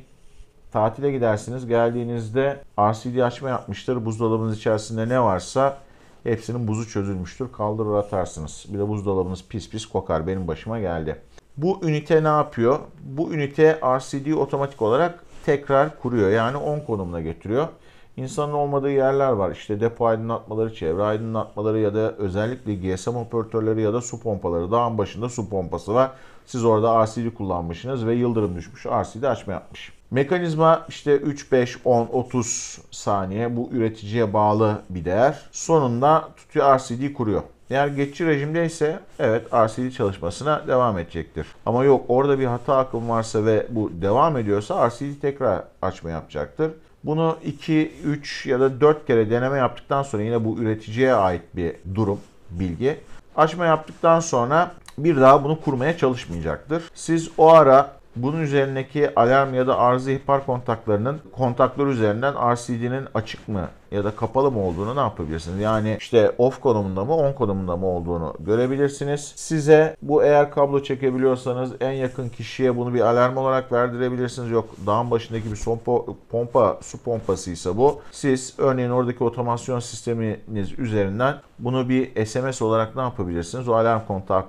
Tatile gidersiniz. Geldiğinizde RCD açma yapmıştır. Buzdolabınız içerisinde ne varsa hepsinin buzu çözülmüştür. Kaldırır atarsınız. Bir de buzdolabınız pis pis kokar. Benim başıma geldi. Bu ünite ne yapıyor? Bu ünite RCD otomatik olarak tekrar kuruyor. Yani 10 konumuna getiriyor. İnsanın olmadığı yerler var. İşte depo aydınlatmaları, çevre aydınlatmaları ya da özellikle GSM operatörleri ya da su pompaları. Dağın başında su pompası var. Siz orada RCD kullanmışsınız ve yıldırım düşmüş. RCD açma yapmış. Mekanizma işte 3, 5, 10, 30 saniye bu üreticiye bağlı bir değer. Sonunda tutuyor RCD kuruyor. Eğer geçici rejimde ise evet RCD çalışmasına devam edecektir. Ama yok orada bir hata akım varsa ve bu devam ediyorsa RCD tekrar açma yapacaktır. Bunu 2, 3 ya da 4 kere deneme yaptıktan sonra yine bu üreticiye ait bir durum, bilgi. Açma yaptıktan sonra bir daha bunu kurmaya çalışmayacaktır. Siz o ara bunun üzerindeki alarm ya da arıza ihbar kontaklarının kontaklar üzerinden RCD'nin açık mı ya da kapalı mı olduğunu ne yapabilirsiniz? Yani işte off konumunda mı on konumunda mı olduğunu görebilirsiniz. Size bu eğer kablo çekebiliyorsanız en yakın kişiye bunu bir alarm olarak verdirebilirsiniz. Yok dağın başındaki bir sompo, pompa su pompasıysa bu. Siz örneğin oradaki otomasyon sisteminiz üzerinden bunu bir SMS olarak ne yapabilirsiniz? O alarm kontak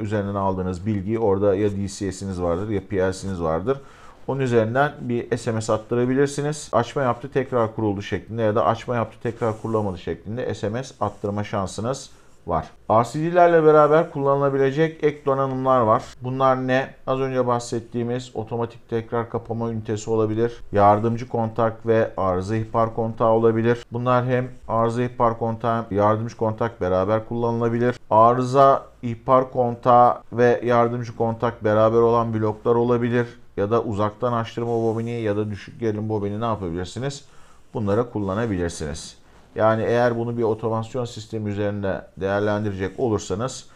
üzerinden aldığınız bilgiyi orada ya DCS'iniz vardır ya PLC'niz vardır. Onun üzerinden bir SMS attırabilirsiniz. Açma yaptı tekrar kuruldu şeklinde ya da açma yaptı tekrar kurulamadı şeklinde SMS attırma şansınız var. RCD'lerle beraber kullanılabilecek ek donanımlar var. Bunlar ne? Az önce bahsettiğimiz otomatik tekrar kapama ünitesi olabilir. Yardımcı kontak ve arıza ihbar kontağı olabilir. Bunlar hem arıza ihbar kontağı hem yardımcı kontak beraber kullanılabilir. Arıza ihbar kontağı ve yardımcı kontak beraber olan bloklar olabilir ya da uzaktan açtırma bobini ya da düşük gerilim bobini ne yapabilirsiniz? Bunlara kullanabilirsiniz. Yani eğer bunu bir otomasyon sistemi üzerinde değerlendirecek olursanız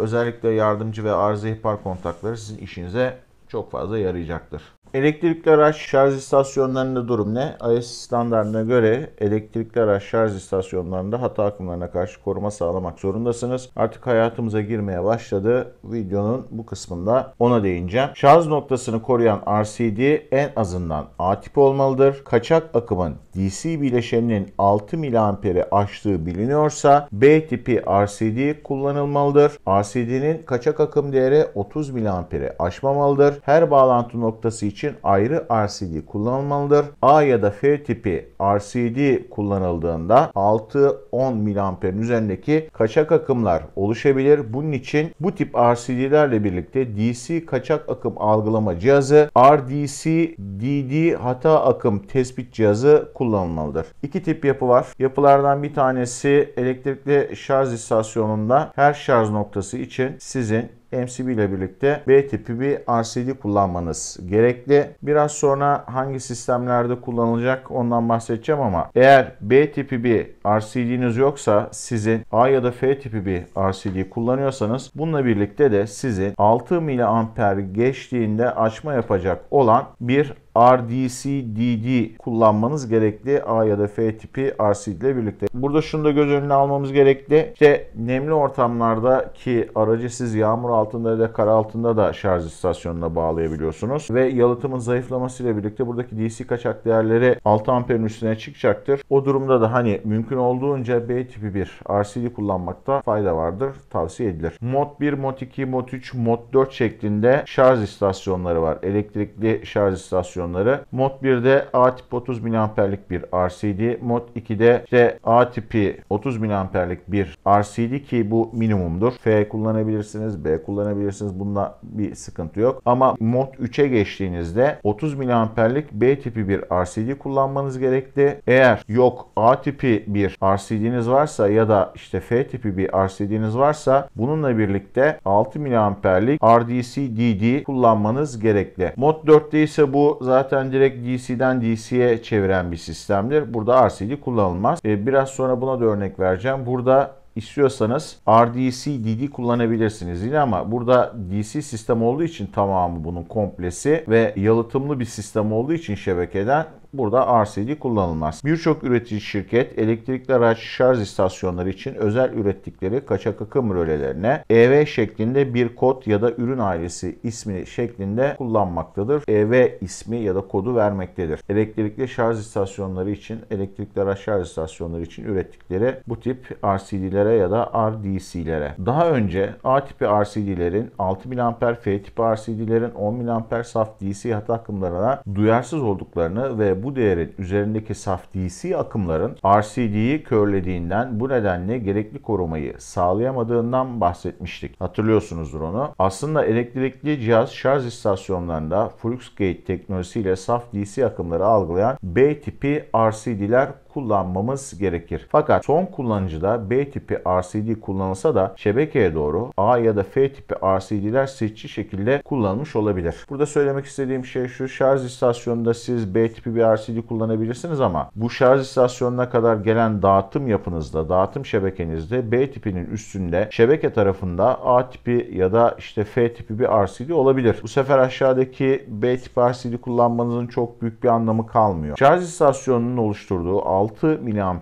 özellikle yardımcı ve arıza ihbar kontakları sizin işinize çok fazla yarayacaktır. Elektrikli araç şarj istasyonlarında durum ne? IS e standartına göre elektrikli araç şarj istasyonlarında hata akımlarına karşı koruma sağlamak zorundasınız. Artık hayatımıza girmeye başladı. Videonun bu kısmında ona değineceğim. Şarj noktasını koruyan RCD en azından A tipi olmalıdır. Kaçak akımın DC bileşeninin 6 miliamperi aştığı biliniyorsa B tipi RCD kullanılmalıdır. RCD'nin kaçak akım değeri 30 miliamperi aşmamalıdır. Her bağlantı noktası için için ayrı RCD kullanılmalıdır. A ya da F tipi RCD kullanıldığında 6-10 miliamperin üzerindeki kaçak akımlar oluşabilir. Bunun için bu tip RCD'lerle birlikte DC kaçak akım algılama cihazı RDC DD hata akım tespit cihazı kullanılmalıdır. İki tip yapı var. Yapılardan bir tanesi elektrikli şarj istasyonunda her şarj noktası için sizin MCB ile birlikte B tipi bir RCD kullanmanız gerekli. Biraz sonra hangi sistemlerde kullanılacak ondan bahsedeceğim ama eğer B tipi bir RCD'niz yoksa sizin A ya da F tipi bir RCD kullanıyorsanız bununla birlikte de sizin 6 mA geçtiğinde açma yapacak olan bir RDCDD kullanmanız gerekli. A ya da F tipi RC ile birlikte. Burada şunu da göz önüne almamız gerekli. İşte nemli ortamlarda ki aracı siz yağmur altında ya da kar altında da şarj istasyonuna bağlayabiliyorsunuz. Ve yalıtımın zayıflamasıyla birlikte buradaki DC kaçak değerleri 6 amperin üstüne çıkacaktır. O durumda da hani mümkün olduğunca B tipi bir RCD kullanmakta fayda vardır. Tavsiye edilir. Mod 1, Mod 2, Mod 3, Mod 4 şeklinde şarj istasyonları var. Elektrikli şarj istasyonu istasyonları. Mod 1'de A tip 30 miliamperlik bir RCD, Mod 2'de işte A tipi 30 miliamperlik bir RCD ki bu minimumdur. F kullanabilirsiniz, B kullanabilirsiniz. Bunda bir sıkıntı yok. Ama Mod 3'e geçtiğinizde 30 miliamperlik B tipi bir RCD kullanmanız gerekli. Eğer yok A tipi bir RCD'niz varsa ya da işte F tipi bir RCD'niz varsa bununla birlikte 6 miliamperlik RDC DD kullanmanız gerekli. Mod 4'te ise bu zaten direkt DC'den DC'ye çeviren bir sistemdir. Burada RCD kullanılmaz. E, biraz sonra buna da örnek vereceğim. Burada istiyorsanız RDC DD kullanabilirsiniz yine ama burada DC sistem olduğu için tamamı bunun komplesi ve yalıtımlı bir sistem olduğu için şebekeden burada RCD kullanılmaz. Birçok üretici şirket elektrikli araç şarj istasyonları için özel ürettikleri kaçak akım rölelerine EV şeklinde bir kod ya da ürün ailesi ismi şeklinde kullanmaktadır. EV ismi ya da kodu vermektedir. Elektrikli şarj istasyonları için elektrikli araç şarj istasyonları için ürettikleri bu tip RCD'lere ya da RDC'lere. Daha önce A tipi RCD'lerin 6000 amper, F tipi RCD'lerin 10.000 amper saf DC hat akımlarına duyarsız olduklarını ve bu değerin üzerindeki saf DC akımların RCD'yi körlediğinden bu nedenle gerekli korumayı sağlayamadığından bahsetmiştik. Hatırlıyorsunuzdur onu. Aslında elektrikli cihaz şarj istasyonlarında Fluxgate teknolojisiyle saf DC akımları algılayan B tipi RCD'ler kullanmamız gerekir. Fakat son kullanıcıda B tipi RCD kullanılsa da şebekeye doğru A ya da F tipi RCD'ler seçici şekilde kullanılmış olabilir. Burada söylemek istediğim şey şu şarj istasyonunda siz B tipi bir RCD kullanabilirsiniz ama bu şarj istasyonuna kadar gelen dağıtım yapınızda, dağıtım şebekenizde B tipinin üstünde şebeke tarafında A tipi ya da işte F tipi bir RCD olabilir. Bu sefer aşağıdaki B tipi RCD kullanmanızın çok büyük bir anlamı kalmıyor. Şarj istasyonunun oluşturduğu 6 mA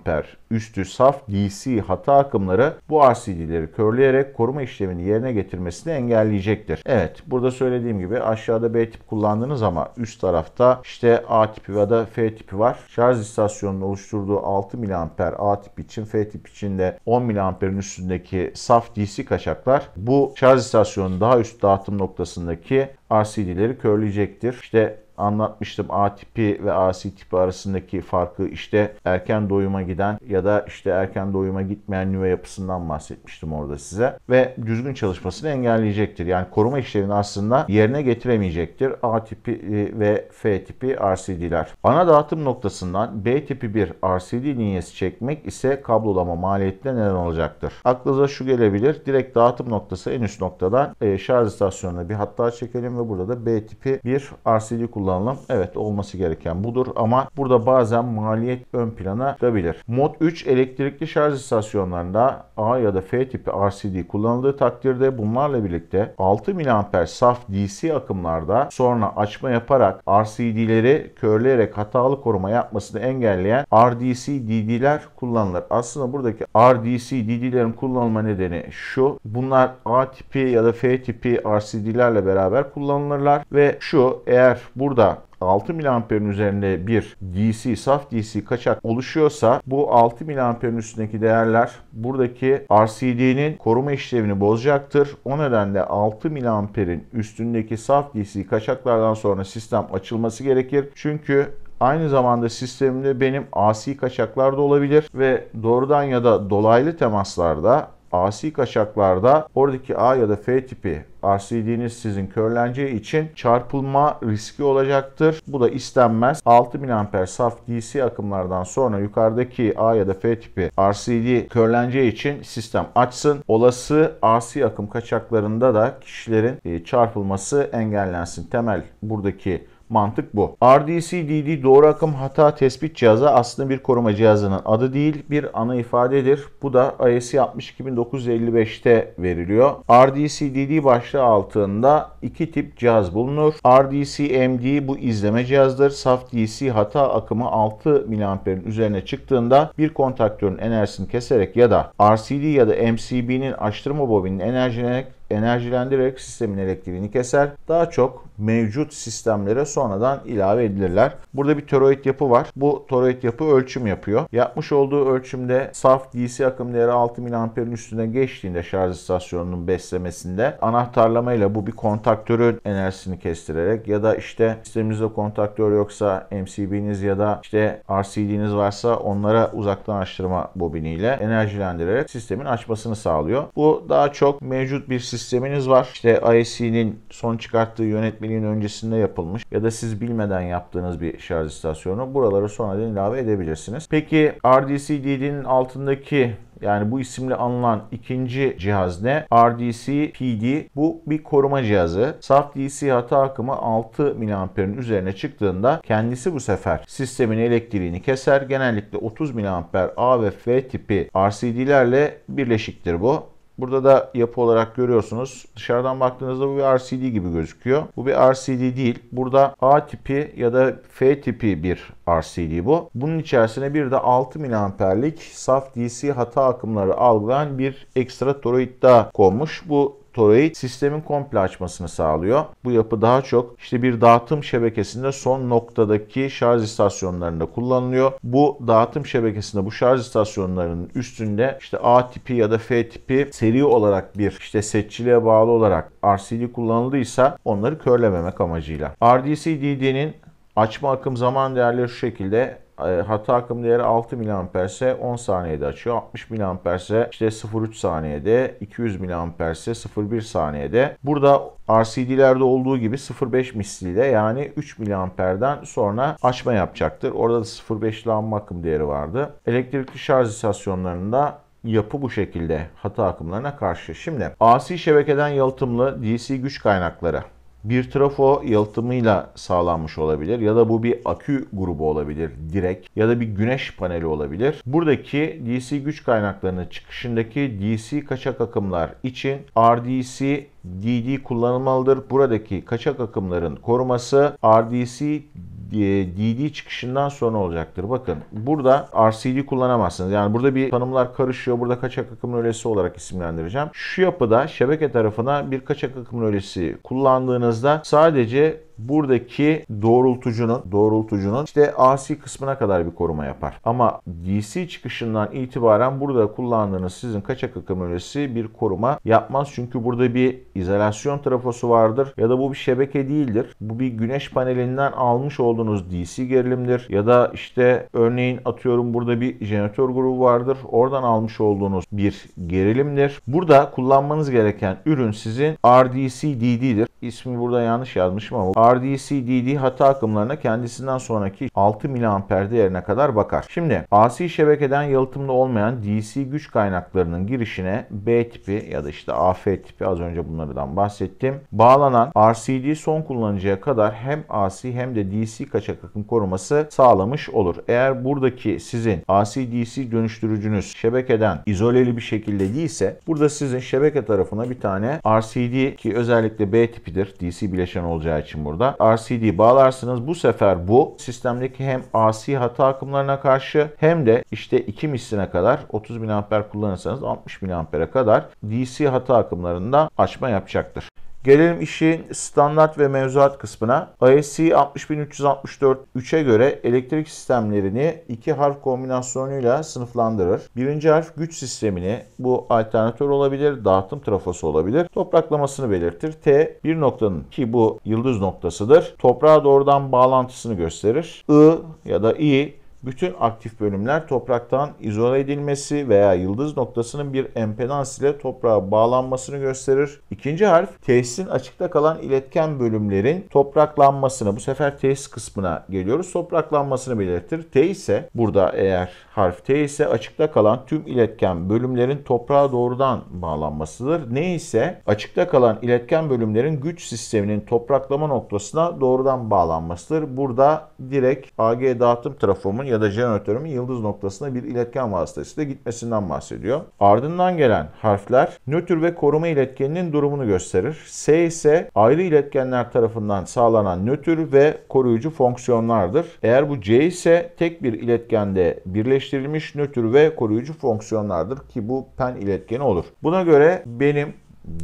üstü saf DC hata akımları bu RCD'leri körleyerek koruma işlemini yerine getirmesini engelleyecektir. Evet burada söylediğim gibi aşağıda B tip kullandınız ama üst tarafta işte A tipi ve da F tipi var. Şarj istasyonunun oluşturduğu 6 mA A tip için F tip için de 10 mAh'in üstündeki saf DC kaçaklar bu şarj istasyonunun daha üst dağıtım noktasındaki RCD'leri körleyecektir. İşte anlatmıştım A tipi ve asi tipi arasındaki farkı işte erken doyuma giden ya da işte erken doyuma gitmeyen nüve yapısından bahsetmiştim orada size. Ve düzgün çalışmasını engelleyecektir. Yani koruma işlerini aslında yerine getiremeyecektir. A tipi e, ve F tipi RCD'ler. Ana dağıtım noktasından B tipi bir RCD linyesi çekmek ise kablolama maliyetine neden olacaktır. Aklınıza şu gelebilir. Direkt dağıtım noktası en üst noktadan e, şarj istasyonuna bir hatta çekelim ve burada da B tipi bir RCD kullanabiliriz kullanalım. Evet olması gereken budur ama burada bazen maliyet ön plana çıkabilir. Mod 3 elektrikli şarj istasyonlarında A ya da F tipi RCD kullanıldığı takdirde bunlarla birlikte 6 mAh saf DC akımlarda sonra açma yaparak RCD'leri körleyerek hatalı koruma yapmasını engelleyen RDC DD'ler kullanılır. Aslında buradaki RDC DD'lerin kullanılma nedeni şu. Bunlar A tipi ya da F tipi RCD'lerle beraber kullanılırlar ve şu eğer burada burada 6 miliamperin üzerinde bir DC, saf DC kaçak oluşuyorsa bu 6 miliamperin üstündeki değerler buradaki RCD'nin koruma işlevini bozacaktır. O nedenle 6 miliamperin üstündeki saf DC kaçaklardan sonra sistem açılması gerekir. Çünkü Aynı zamanda sistemimde benim AC kaçaklar da olabilir ve doğrudan ya da dolaylı temaslarda Asi kaşaklarda oradaki A ya da F tipi RCD'niz sizin körleneceği için çarpılma riski olacaktır. Bu da istenmez. 6000 amper saf DC akımlardan sonra yukarıdaki A ya da F tipi RCD körleneceği için sistem açsın. Olası AC akım kaçaklarında da kişilerin e, çarpılması engellensin. Temel buradaki Mantık bu. RDCDD doğru akım hata tespit cihazı aslında bir koruma cihazının adı değil bir ana ifadedir. Bu da ISC 62955'te veriliyor. RDCDD dd başlığı altında iki tip cihaz bulunur. RDCMD bu izleme cihazdır. Saf DC hata akımı 6 miliamperin üzerine çıktığında bir kontaktörün enerjisini keserek ya da RCD ya da MCB'nin açtırma bobininin enerjilenerek enerjilendirerek sistemin elektriğini keser. Daha çok mevcut sistemlere sonradan ilave edilirler. Burada bir toroid yapı var. Bu toroid yapı ölçüm yapıyor. Yapmış olduğu ölçümde saf DC akım değeri 6000 amperin üstüne geçtiğinde şarj istasyonunun beslemesinde anahtarlamayla bu bir kontaktörün enerjisini kestirerek ya da işte sistemimizde kontaktör yoksa MCB'niz ya da işte RCD'niz varsa onlara uzaktan açtırma bobiniyle enerjilendirerek sistemin açmasını sağlıyor. Bu daha çok mevcut bir sistem sisteminiz var. İşte ISC'nin son çıkarttığı yönetmeliğin öncesinde yapılmış ya da siz bilmeden yaptığınız bir şarj istasyonu buraları sonradan ilave edebilirsiniz. Peki RDC-DD'nin altındaki yani bu isimle anılan ikinci cihaz ne? RDC PD. Bu bir koruma cihazı. Saf DC hata akımı 6 miliamperin üzerine çıktığında kendisi bu sefer sistemin elektriğini keser. Genellikle 30 miliamper A ve F tipi RCD'lerle birleşiktir bu. Burada da yapı olarak görüyorsunuz. Dışarıdan baktığınızda bu bir RCD gibi gözüküyor. Bu bir RCD değil. Burada A tipi ya da F tipi bir RCD bu. Bunun içerisine bir de 6 miliamperlik saf DC hata akımları algılayan bir ekstra toroid daha konmuş. Bu toroid sistemin komple açmasını sağlıyor. Bu yapı daha çok işte bir dağıtım şebekesinde son noktadaki şarj istasyonlarında kullanılıyor. Bu dağıtım şebekesinde bu şarj istasyonlarının üstünde işte A tipi ya da F tipi seri olarak bir işte setçiliğe bağlı olarak RCD kullanıldıysa onları körlememek amacıyla. RDC-DD'nin açma akım zaman değerleri şu şekilde e, hata akım değeri 6 mA ise 10 saniyede açıyor. 60 mA ise işte 0.3 saniyede, 200 mA ise 0.1 saniyede. Burada RCD'lerde olduğu gibi 0.5 misliyle yani 3 mAh'den sonra açma yapacaktır. Orada da 0.5 anma akım değeri vardı. Elektrikli şarj istasyonlarında yapı bu şekilde hata akımlarına karşı. Şimdi AC şebekeden yalıtımlı DC güç kaynakları bir trafo yalıtımıyla sağlanmış olabilir ya da bu bir akü grubu olabilir direkt ya da bir güneş paneli olabilir. Buradaki DC güç kaynaklarının çıkışındaki DC kaçak akımlar için RDC DD kullanılmalıdır. Buradaki kaçak akımların koruması RDC e, DD çıkışından sonra olacaktır. Bakın burada RCD kullanamazsınız. Yani burada bir tanımlar karışıyor. Burada kaçak akım rölesi olarak isimlendireceğim. Şu yapıda şebeke tarafına bir kaçak akım rölesi kullandığınızda sadece buradaki doğrultucunun doğrultucunun işte AC kısmına kadar bir koruma yapar. Ama DC çıkışından itibaren burada kullandığınız sizin kaçak akım öncesi bir koruma yapmaz. Çünkü burada bir izolasyon trafosu vardır ya da bu bir şebeke değildir. Bu bir güneş panelinden almış olduğunuz DC gerilimdir ya da işte örneğin atıyorum burada bir jeneratör grubu vardır. Oradan almış olduğunuz bir gerilimdir. Burada kullanmanız gereken ürün sizin RDC DD'dir. İsmi burada yanlış yazmışım ama RDC-DD hata akımlarına kendisinden sonraki 6 mA değerine kadar bakar. Şimdi AC şebekeden yalıtımlı olmayan DC güç kaynaklarının girişine B tipi ya da işte AF tipi az önce bunlardan bahsettim. Bağlanan RCD son kullanıcıya kadar hem AC hem de DC kaçak akım koruması sağlamış olur. Eğer buradaki sizin AC-DC dönüştürücünüz şebekeden izoleli bir şekilde değilse burada sizin şebeke tarafına bir tane RCD ki özellikle B tipidir. DC bileşen olacağı için burada da RCD bağlarsınız. Bu sefer bu sistemdeki hem AC hata akımlarına karşı hem de işte 2 misline kadar 30 mAh kullanırsanız 60 mAh'e kadar DC hata akımlarında açma yapacaktır. Gelelim işin standart ve mevzuat kısmına. IEC 60364-3'e göre elektrik sistemlerini iki harf kombinasyonuyla sınıflandırır. Birinci harf güç sistemini, bu alternatör olabilir, dağıtım trafosu olabilir, topraklamasını belirtir. T bir noktanın ki bu yıldız noktasıdır, toprağa doğrudan bağlantısını gösterir. I ya da I bütün aktif bölümler topraktan izole edilmesi veya yıldız noktasının bir empedans ile toprağa bağlanmasını gösterir. İkinci harf tesisin açıkta kalan iletken bölümlerin topraklanmasını bu sefer tesis kısmına geliyoruz. Topraklanmasını belirtir. T ise burada eğer harf T ise açıkta kalan tüm iletken bölümlerin toprağa doğrudan bağlanmasıdır. Ne ise açıkta kalan iletken bölümlerin güç sisteminin topraklama noktasına doğrudan bağlanmasıdır. Burada direkt AG dağıtım trafomun ya da jeneratörümün yıldız noktasına bir iletken vasıtasıyla gitmesinden bahsediyor. Ardından gelen harfler nötr ve koruma iletkeninin durumunu gösterir. S ise ayrı iletkenler tarafından sağlanan nötr ve koruyucu fonksiyonlardır. Eğer bu C ise tek bir iletkende birleştirilmiş nötr ve koruyucu fonksiyonlardır ki bu pen iletkeni olur. Buna göre benim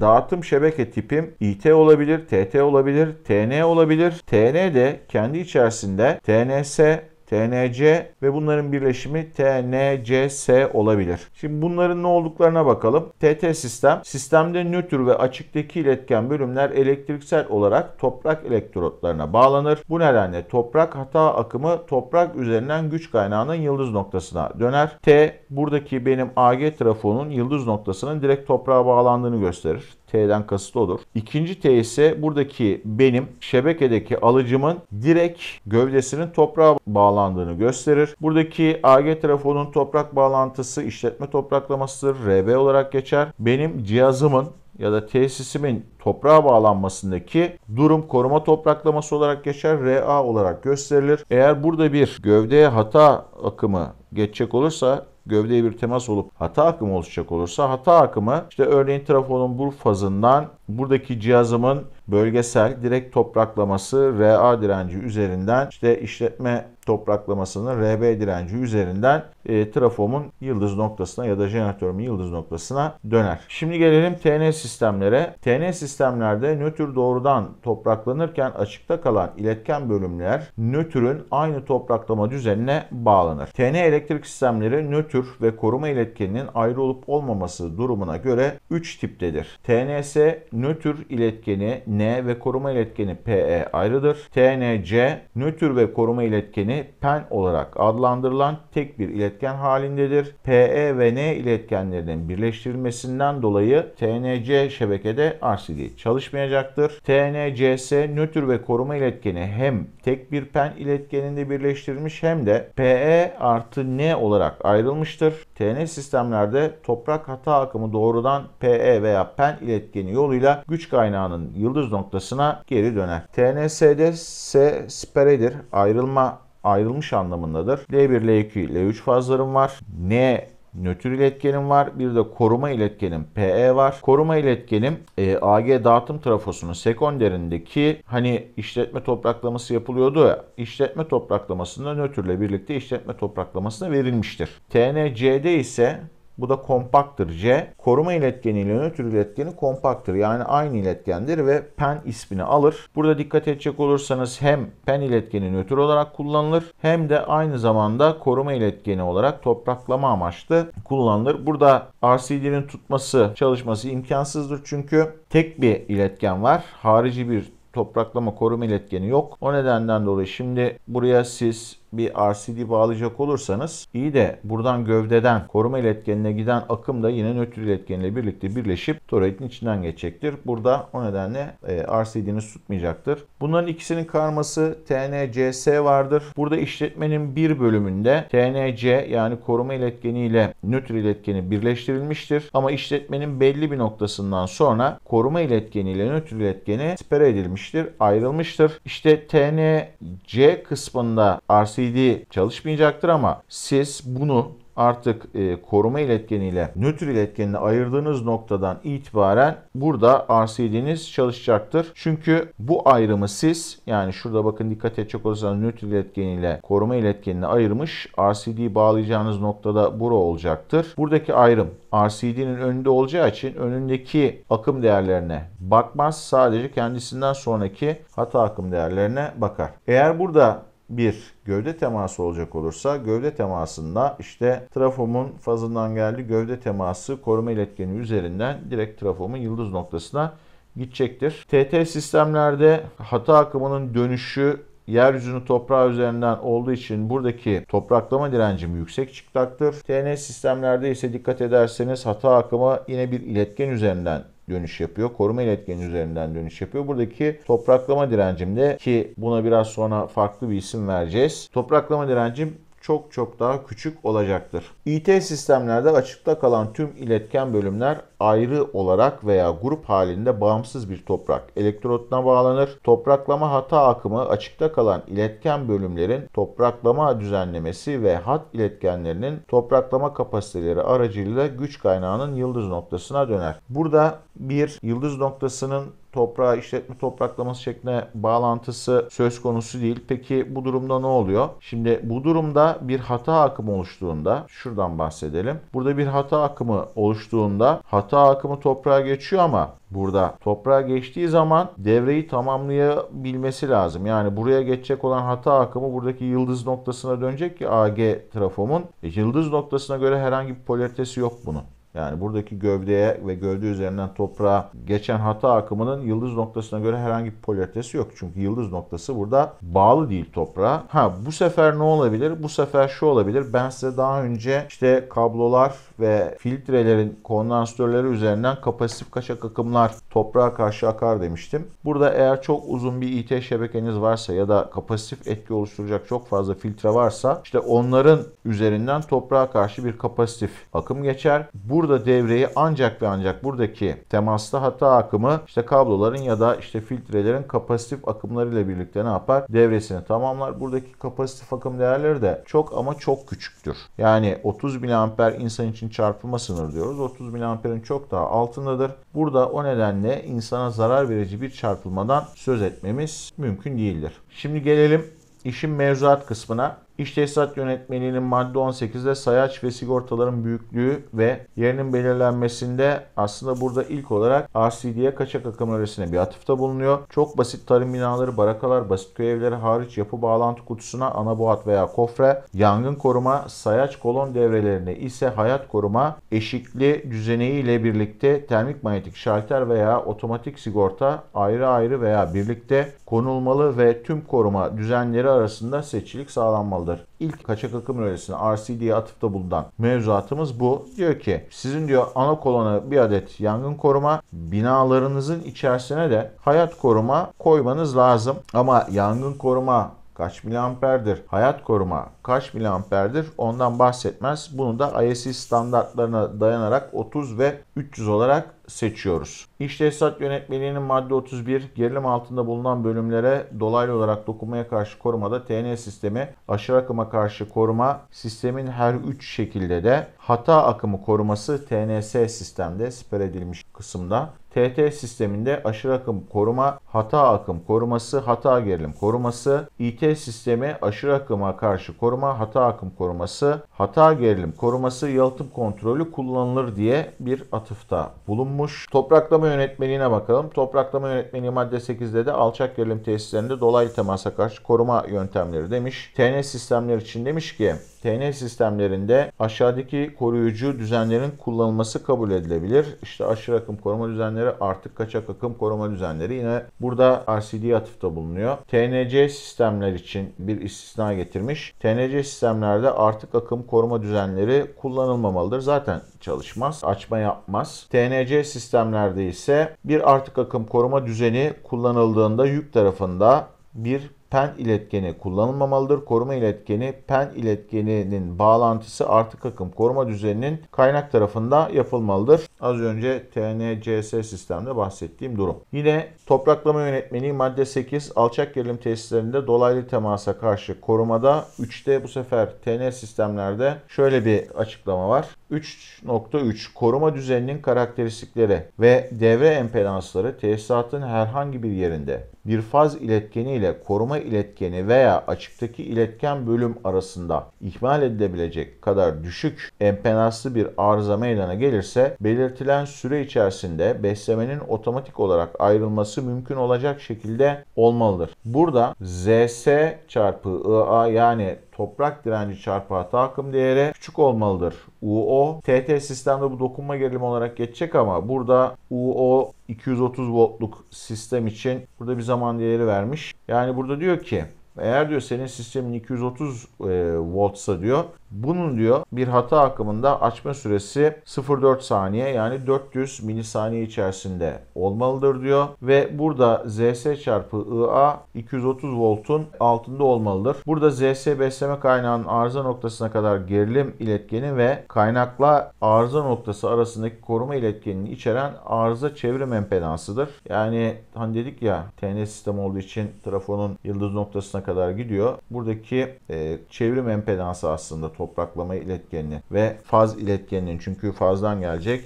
Dağıtım şebeke tipim IT olabilir, TT olabilir, TN olabilir. TN de kendi içerisinde TNS, TNC ve bunların birleşimi TNCS olabilir. Şimdi bunların ne olduklarına bakalım. TT sistem, sistemde nötr ve açıktaki iletken bölümler elektriksel olarak toprak elektrotlarına bağlanır. Bu nedenle toprak hata akımı toprak üzerinden güç kaynağının yıldız noktasına döner. T buradaki benim AG trafonun yıldız noktasının direkt toprağa bağlandığını gösterir. T'den kasıt odur. İkinci T ise buradaki benim şebekedeki alıcımın direkt gövdesinin toprağa bağlandığını gösterir. Buradaki AG trafonun toprak bağlantısı işletme topraklamasıdır. RB olarak geçer. Benim cihazımın ya da tesisimin toprağa bağlanmasındaki durum koruma topraklaması olarak geçer. RA olarak gösterilir. Eğer burada bir gövdeye hata akımı geçecek olursa gövdeye bir temas olup hata akımı oluşacak olursa hata akımı işte örneğin trafonun bu fazından buradaki cihazımın bölgesel direkt topraklaması RA direnci üzerinden işte işletme topraklamasının RB direnci üzerinden e, trafomun yıldız noktasına ya da jeneratörümün yıldız noktasına döner. Şimdi gelelim TN sistemlere. TN sistemlerde nötr doğrudan topraklanırken açıkta kalan iletken bölümler nötrün aynı topraklama düzenine bağlanır. TN elektrik sistemleri nötr ve koruma iletkeninin ayrı olup olmaması durumuna göre 3 tiptedir. TNS nötr iletkeni N ve koruma iletkeni PE ayrıdır. TNC nötr ve koruma iletkeni PEN olarak adlandırılan tek bir iletken iletken halindedir. PE ve N iletkenlerinin birleştirilmesinden dolayı TNC şebekede RCD çalışmayacaktır. TNCS nötr ve koruma iletkeni hem tek bir pen iletkeninde birleştirilmiş hem de PE artı N olarak ayrılmıştır. TN sistemlerde toprak hata akımı doğrudan PE veya pen iletkeni yoluyla güç kaynağının yıldız noktasına geri döner. TNS'de S spiredir ayrılma ayrılmış anlamındadır. L1, L2, L3 fazlarım var. N nötr iletkenim var. Bir de koruma iletkenim PE var. Koruma iletkenim e, AG dağıtım trafosunun sekonderindeki hani işletme topraklaması yapılıyordu ya işletme topraklamasında nötrle birlikte işletme topraklamasına verilmiştir. TNC'de ise bu da kompakttır. C. Koruma iletkeniyle nötr iletkeni kompakttır. Yani aynı iletkendir ve pen ismini alır. Burada dikkat edecek olursanız hem pen iletkeni nötr olarak kullanılır hem de aynı zamanda koruma iletkeni olarak topraklama amaçlı kullanılır. Burada RCD'nin tutması, çalışması imkansızdır çünkü tek bir iletken var. Harici bir topraklama koruma iletkeni yok. O nedenden dolayı şimdi buraya siz bir RCD bağlayacak olursanız iyi de buradan gövdeden koruma iletkenine giden akım da yine nötr iletkenle birlikte birleşip toroidin içinden geçecektir. Burada o nedenle e, RCD'niz tutmayacaktır. Bunların ikisinin karması TNCS vardır. Burada işletmenin bir bölümünde TNC yani koruma iletkeni ile nötr iletkeni birleştirilmiştir. Ama işletmenin belli bir noktasından sonra koruma iletkeni ile nötr iletkeni sipere edilmiştir, ayrılmıştır. İşte TNC kısmında RCD çalışmayacaktır ama siz bunu artık e, koruma iletkeniyle nötr iletkenini ayırdığınız noktadan itibaren burada RCD'niz çalışacaktır. Çünkü bu ayrımı siz yani şurada bakın dikkat edecek olursanız nötr iletkeniyle koruma iletkenini ayırmış RCD bağlayacağınız noktada bura olacaktır. Buradaki ayrım RCD'nin önünde olacağı için önündeki akım değerlerine bakmaz. Sadece kendisinden sonraki hata akım değerlerine bakar. Eğer burada bir gövde teması olacak olursa gövde temasında işte trafomun fazından geldi gövde teması koruma iletkeni üzerinden direkt trafomun yıldız noktasına gidecektir. TT sistemlerde hata akımının dönüşü yeryüzünü toprağa üzerinden olduğu için buradaki topraklama direncim yüksek çıktaktır. TN sistemlerde ise dikkat ederseniz hata akımı yine bir iletken üzerinden dönüş yapıyor. Koruma iletgeni üzerinden dönüş yapıyor. Buradaki topraklama direncimde ki buna biraz sonra farklı bir isim vereceğiz. Topraklama direncim çok çok daha küçük olacaktır. IT sistemlerde açıkta kalan tüm iletken bölümler ayrı olarak veya grup halinde bağımsız bir toprak elektrotuna bağlanır. Topraklama hata akımı açıkta kalan iletken bölümlerin topraklama düzenlemesi ve hat iletkenlerinin topraklama kapasiteleri aracılığıyla güç kaynağının yıldız noktasına döner. Burada bir yıldız noktasının toprağa işletme topraklaması şekline bağlantısı söz konusu değil. Peki bu durumda ne oluyor? Şimdi bu durumda bir hata akımı oluştuğunda şuradan bahsedelim. Burada bir hata akımı oluştuğunda hata akımı toprağa geçiyor ama burada. Toprağa geçtiği zaman devreyi tamamlayabilmesi lazım. Yani buraya geçecek olan hata akımı buradaki yıldız noktasına dönecek ki AG trafomun. E, yıldız noktasına göre herhangi bir polaritesi yok bunun. Yani buradaki gövdeye ve gövde üzerinden toprağa geçen hata akımının yıldız noktasına göre herhangi bir polaritesi yok. Çünkü yıldız noktası burada bağlı değil toprağa. Ha bu sefer ne olabilir? Bu sefer şu olabilir. Ben size daha önce işte kablolar ve filtrelerin kondansatörleri üzerinden kapasitif kaçak akımlar toprağa karşı akar demiştim. Burada eğer çok uzun bir IT şebekeniz varsa ya da kapasitif etki oluşturacak çok fazla filtre varsa işte onların üzerinden toprağa karşı bir kapasitif akım geçer. Burada Burada devreyi ancak ve ancak buradaki temasta hata akımı işte kabloların ya da işte filtrelerin kapasitif akımlarıyla birlikte ne yapar? Devresini tamamlar. Buradaki kapasitif akım değerleri de çok ama çok küçüktür. Yani 30 miliamper insan için çarpılma sınır diyoruz. 30 miliamperin çok daha altındadır. Burada o nedenle insana zarar verici bir çarpılmadan söz etmemiz mümkün değildir. Şimdi gelelim işin mevzuat kısmına. İş tesisat yönetmeliğinin madde 18'de sayaç ve sigortaların büyüklüğü ve yerinin belirlenmesinde aslında burada ilk olarak ACD'ye kaçak akım öresine bir atıfta bulunuyor. Çok basit tarım binaları, barakalar, basit köy evleri hariç yapı bağlantı kutusuna ana boğat veya kofre, yangın koruma, sayaç kolon devrelerine ise hayat koruma eşikli düzeneği ile birlikte termik manyetik şalter veya otomatik sigorta ayrı ayrı veya birlikte konulmalı ve tüm koruma düzenleri arasında seçilik sağlanmalı kuraldır. İlk kaçak akım önerisine RCD'ye atıfta bulunan mevzuatımız bu. Diyor ki sizin diyor ana kolona bir adet yangın koruma binalarınızın içerisine de hayat koruma koymanız lazım. Ama yangın koruma kaç miliamperdir? Hayat koruma kaç miliamperdir? Ondan bahsetmez. Bunu da ISI standartlarına dayanarak 30 ve 300 olarak seçiyoruz. İş tesisat yönetmeliğinin madde 31 gerilim altında bulunan bölümlere dolaylı olarak dokunmaya karşı korumada TN sistemi aşırı akıma karşı koruma sistemin her 3 şekilde de hata akımı koruması TNS sistemde siper edilmiş kısımda TT sisteminde aşırı akım koruma, hata akım koruması, hata gerilim koruması, IT sistemi aşırı akıma karşı koruma, hata akım koruması, hata gerilim koruması, yalıtım kontrolü kullanılır diye bir atıfta bulunmuş. Topraklama yönetmeliğine bakalım. Topraklama yönetmeliği madde 8'de de alçak gerilim tesislerinde dolaylı temasa karşı koruma yöntemleri demiş. TN sistemler için demiş ki TN sistemlerinde aşağıdaki koruyucu düzenlerin kullanılması kabul edilebilir. İşte aşırı akım koruma düzenleri, artık kaçak akım koruma düzenleri yine burada RCD atıfta bulunuyor. TNC sistemler için bir istisna getirmiş. TNC sistemlerde artık akım koruma düzenleri kullanılmamalıdır. Zaten çalışmaz, açma yapmaz. TNC sistemlerde ise bir artık akım koruma düzeni kullanıldığında yük tarafında bir pen iletkeni kullanılmamalıdır. Koruma iletkeni pen iletkeninin bağlantısı artık akım koruma düzeninin kaynak tarafında yapılmalıdır. Az önce TNCS sistemde bahsettiğim durum. Yine topraklama yönetmeliği madde 8 alçak gerilim tesislerinde dolaylı temasa karşı korumada 3'te bu sefer TN sistemlerde şöyle bir açıklama var. 3.3 koruma düzeninin karakteristikleri ve devre empedansları tesisatın herhangi bir yerinde bir faz iletkeni ile koruma iletkeni veya açıktaki iletken bölüm arasında ihmal edilebilecek kadar düşük empenaslı bir arıza meydana gelirse belirtilen süre içerisinde beslemenin otomatik olarak ayrılması mümkün olacak şekilde olmalıdır. Burada ZS çarpı IA yani toprak direnci çarpı hata akım değeri küçük olmalıdır. UO TT sistemde bu dokunma gerilimi olarak geçecek ama burada UO 230 voltluk sistem için burada bir zaman değeri vermiş. Yani burada diyor ki eğer diyor senin sistemin 230 e, voltsa diyor bunun diyor bir hata akımında açma süresi 0.4 saniye yani 400 milisaniye içerisinde olmalıdır diyor ve burada ZS çarpı IA 230 voltun altında olmalıdır. Burada ZS besleme kaynağının arıza noktasına kadar gerilim iletkeni ve kaynakla arıza noktası arasındaki koruma iletkenini içeren arıza çevrim empedansıdır. Yani hani dedik ya TN sistem olduğu için trafonun yıldız noktasına kadar gidiyor. Buradaki e, çevrim empedansı aslında topraklama iletkenini ve faz iletkeninin çünkü fazdan gelecek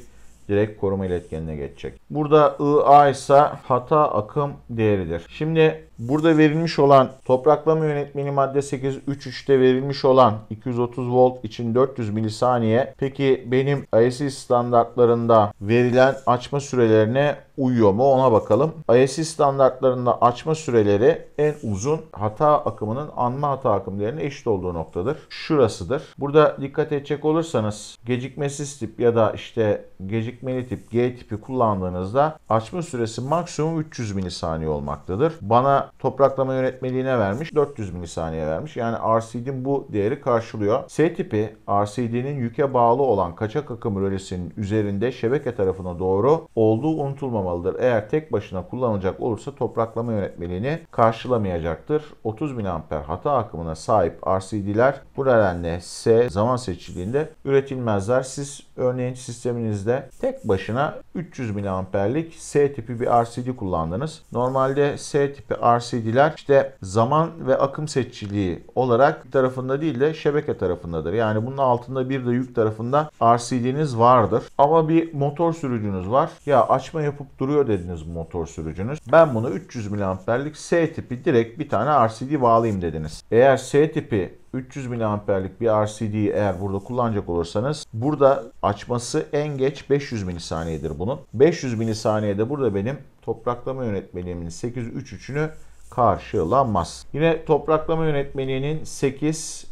direkt koruma iletkenine geçecek. Burada IA ise hata akım değeridir. Şimdi Burada verilmiş olan topraklama yönetmeni madde 8.3.3'te verilmiş olan 230 volt için 400 milisaniye. Peki benim ISI standartlarında verilen açma sürelerine uyuyor mu ona bakalım. ISI standartlarında açma süreleri en uzun hata akımının anma hata akımlarına eşit olduğu noktadır. Şurasıdır. Burada dikkat edecek olursanız gecikmesiz tip ya da işte gecikmeli tip G tipi kullandığınızda açma süresi maksimum 300 milisaniye olmaktadır. Bana topraklama yönetmeliğine vermiş. 400 milisaniye vermiş. Yani RCD'nin bu değeri karşılıyor. S tipi RCD'nin yüke bağlı olan kaçak akım rölesinin üzerinde şebeke tarafına doğru olduğu unutulmamalıdır. Eğer tek başına kullanılacak olursa topraklama yönetmeliğini karşılamayacaktır. 30 miliamper hata akımına sahip RCD'ler bu nedenle S zaman seçiliğinde üretilmezler. Siz örneğin sisteminizde tek başına 300 miliamperlik S tipi bir RCD kullandınız. Normalde S tipi RCD RCD'ler işte zaman ve akım seçiciliği olarak tarafında değil de şebeke tarafındadır. Yani bunun altında bir de yük tarafında RCD'niz vardır. Ama bir motor sürücünüz var. Ya açma yapıp duruyor dediniz motor sürücünüz. Ben bunu 300 miliamperlik S tipi direkt bir tane RCD bağlayayım dediniz. Eğer S tipi 300 miliamperlik bir RCD eğer burada kullanacak olursanız burada açması en geç 500 milisaniyedir bunun. 500 milisaniyede burada benim topraklama yönetmeliğimin 833'ünü Karşılanmaz. Yine topraklama yönetmeliğinin 8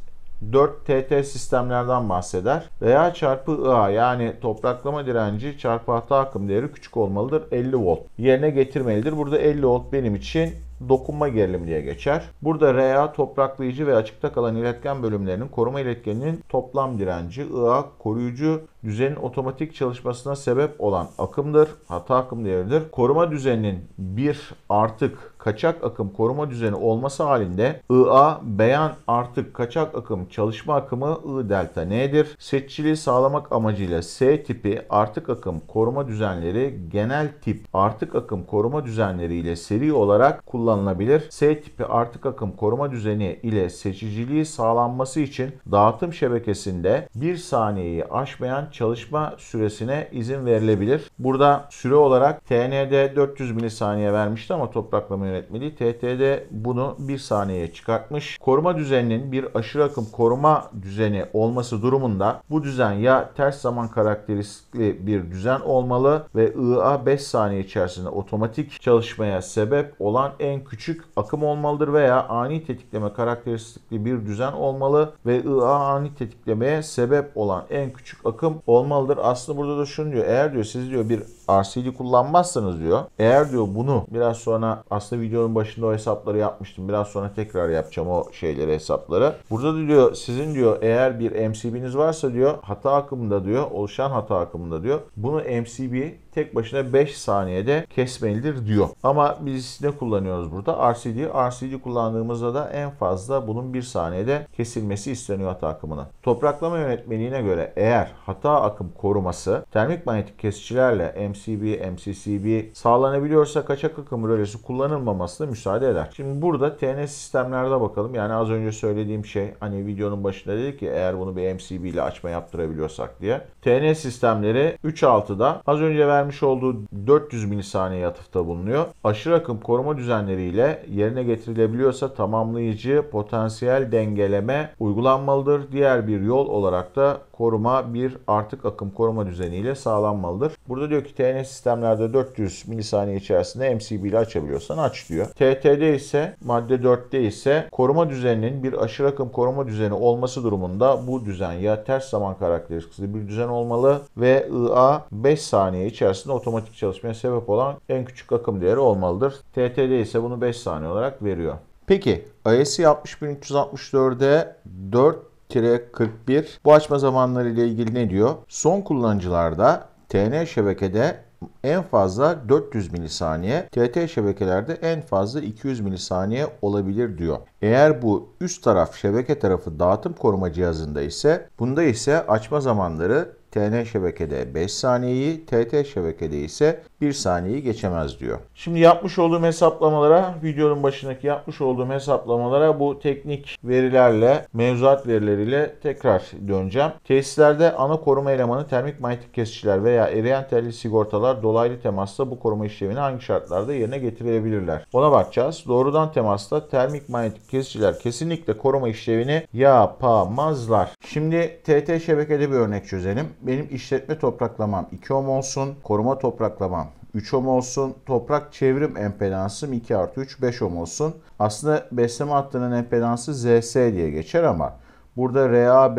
4 TT sistemlerden bahseder. Veya çarpı IA yani topraklama direnci çarpı hata akım değeri küçük olmalıdır 50 volt. Yerine getirmelidir. Burada 50 volt benim için dokunma gerilimi diye geçer. Burada RA topraklayıcı ve açıkta kalan iletken bölümlerinin koruma iletkeninin toplam direnci, IA koruyucu düzenin otomatik çalışmasına sebep olan akımdır. Hata akım diyebilir. Koruma düzeninin bir artık kaçak akım koruma düzeni olması halinde IA beyan artık kaçak akım çalışma akımı I delta N'dir. Seçiciliği sağlamak amacıyla S tipi artık akım koruma düzenleri genel tip artık akım koruma düzenleri ile seri olarak kullanılabilir. S tipi artık akım koruma düzeni ile seçiciliği sağlanması için dağıtım şebekesinde 1 saniyeyi aşmayan çalışma süresine izin verilebilir. Burada süre olarak TND 400 milisaniye vermişti ama topraklama yönetmeliği TTD bunu 1 saniyeye çıkartmış. Koruma düzeninin bir aşırı akım koruma düzeni olması durumunda bu düzen ya ters zaman karakteristikli bir düzen olmalı ve IA 5 saniye içerisinde otomatik çalışmaya sebep olan en küçük akım olmalıdır veya ani tetikleme karakteristikli bir düzen olmalı ve IA ani tetiklemeye sebep olan en küçük akım olmalıdır. Aslında burada da şunu diyor. Eğer diyor siz diyor bir RCD kullanmazsanız diyor. Eğer diyor bunu biraz sonra aslında videonun başında o hesapları yapmıştım. Biraz sonra tekrar yapacağım o şeyleri hesapları. Burada diyor sizin diyor eğer bir MCB'niz varsa diyor hata akımında diyor oluşan hata akımında diyor. Bunu MCB tek başına 5 saniyede kesmelidir diyor. Ama biz ne kullanıyoruz burada? RCD. RCD kullandığımızda da en fazla bunun 1 saniyede kesilmesi isteniyor hata akımına. Topraklama yönetmeliğine göre eğer hata akım koruması termik manyetik kesicilerle MCB MCB, MCCB sağlanabiliyorsa kaçak akım rölesi kullanılmamasına müsaade eder. Şimdi burada TN sistemlerde bakalım. Yani az önce söylediğim şey hani videonun başında dedik ki eğer bunu bir MCB ile açma yaptırabiliyorsak diye. TN sistemleri 3.6'da az önce vermiş olduğu 400 milisaniye yatıfta bulunuyor. Aşırı akım koruma düzenleriyle yerine getirilebiliyorsa tamamlayıcı potansiyel dengeleme uygulanmalıdır. Diğer bir yol olarak da koruma bir artık akım koruma düzeniyle sağlanmalıdır. Burada diyor ki TNS sistemlerde 400 milisaniye içerisinde MCB ile açabiliyorsan aç diyor. TT'de ise madde 4'te ise koruma düzeninin bir aşırı akım koruma düzeni olması durumunda bu düzen ya ters zaman karakteristikli bir düzen olmalı ve IA 5 saniye içerisinde otomatik çalışmaya sebep olan en küçük akım değeri olmalıdır. TT'de ise bunu 5 saniye olarak veriyor. Peki AES'i 60364'e 4 41. Bu açma zamanları ile ilgili ne diyor? Son kullanıcılarda TN şebekede en fazla 400 milisaniye, TT şebekelerde en fazla 200 milisaniye olabilir diyor. Eğer bu üst taraf şebeke tarafı dağıtım koruma cihazında ise bunda ise açma zamanları TN şebekede 5 saniyeyi, TT şebekede ise 1 saniyeyi geçemez diyor. Şimdi yapmış olduğum hesaplamalara, videonun başındaki yapmış olduğum hesaplamalara bu teknik verilerle, mevzuat verileriyle tekrar döneceğim. Tesislerde ana koruma elemanı termik manyetik kesiciler veya eriyen telli sigortalar dolaylı temasla bu koruma işlemini hangi şartlarda yerine getirebilirler? Ona bakacağız. Doğrudan temasla termik manyetik kesiciler kesinlikle koruma işlevini yapamazlar. Şimdi TT şebekede bir örnek çözelim benim işletme topraklamam 2 ohm olsun. Koruma topraklamam 3 ohm olsun. Toprak çevrim empedansım 2 artı 3 5 ohm olsun. Aslında besleme hattının empedansı ZS diye geçer ama burada RAB,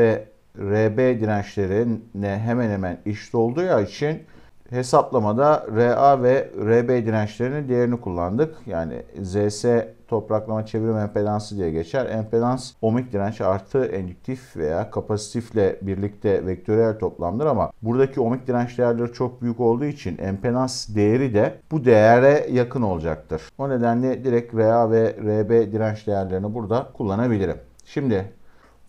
RB dirençlerine hemen hemen eşit olduğu için hesaplamada RA ve RB dirençlerinin değerini kullandık. Yani ZS topraklama çevrim empedansı diye geçer. Empedans ohmik direnç artı endüktif veya kapasitifle birlikte vektörel toplamdır ama buradaki ohmik direnç değerleri çok büyük olduğu için empedans değeri de bu değere yakın olacaktır. O nedenle direkt RA ve RB direnç değerlerini burada kullanabilirim. Şimdi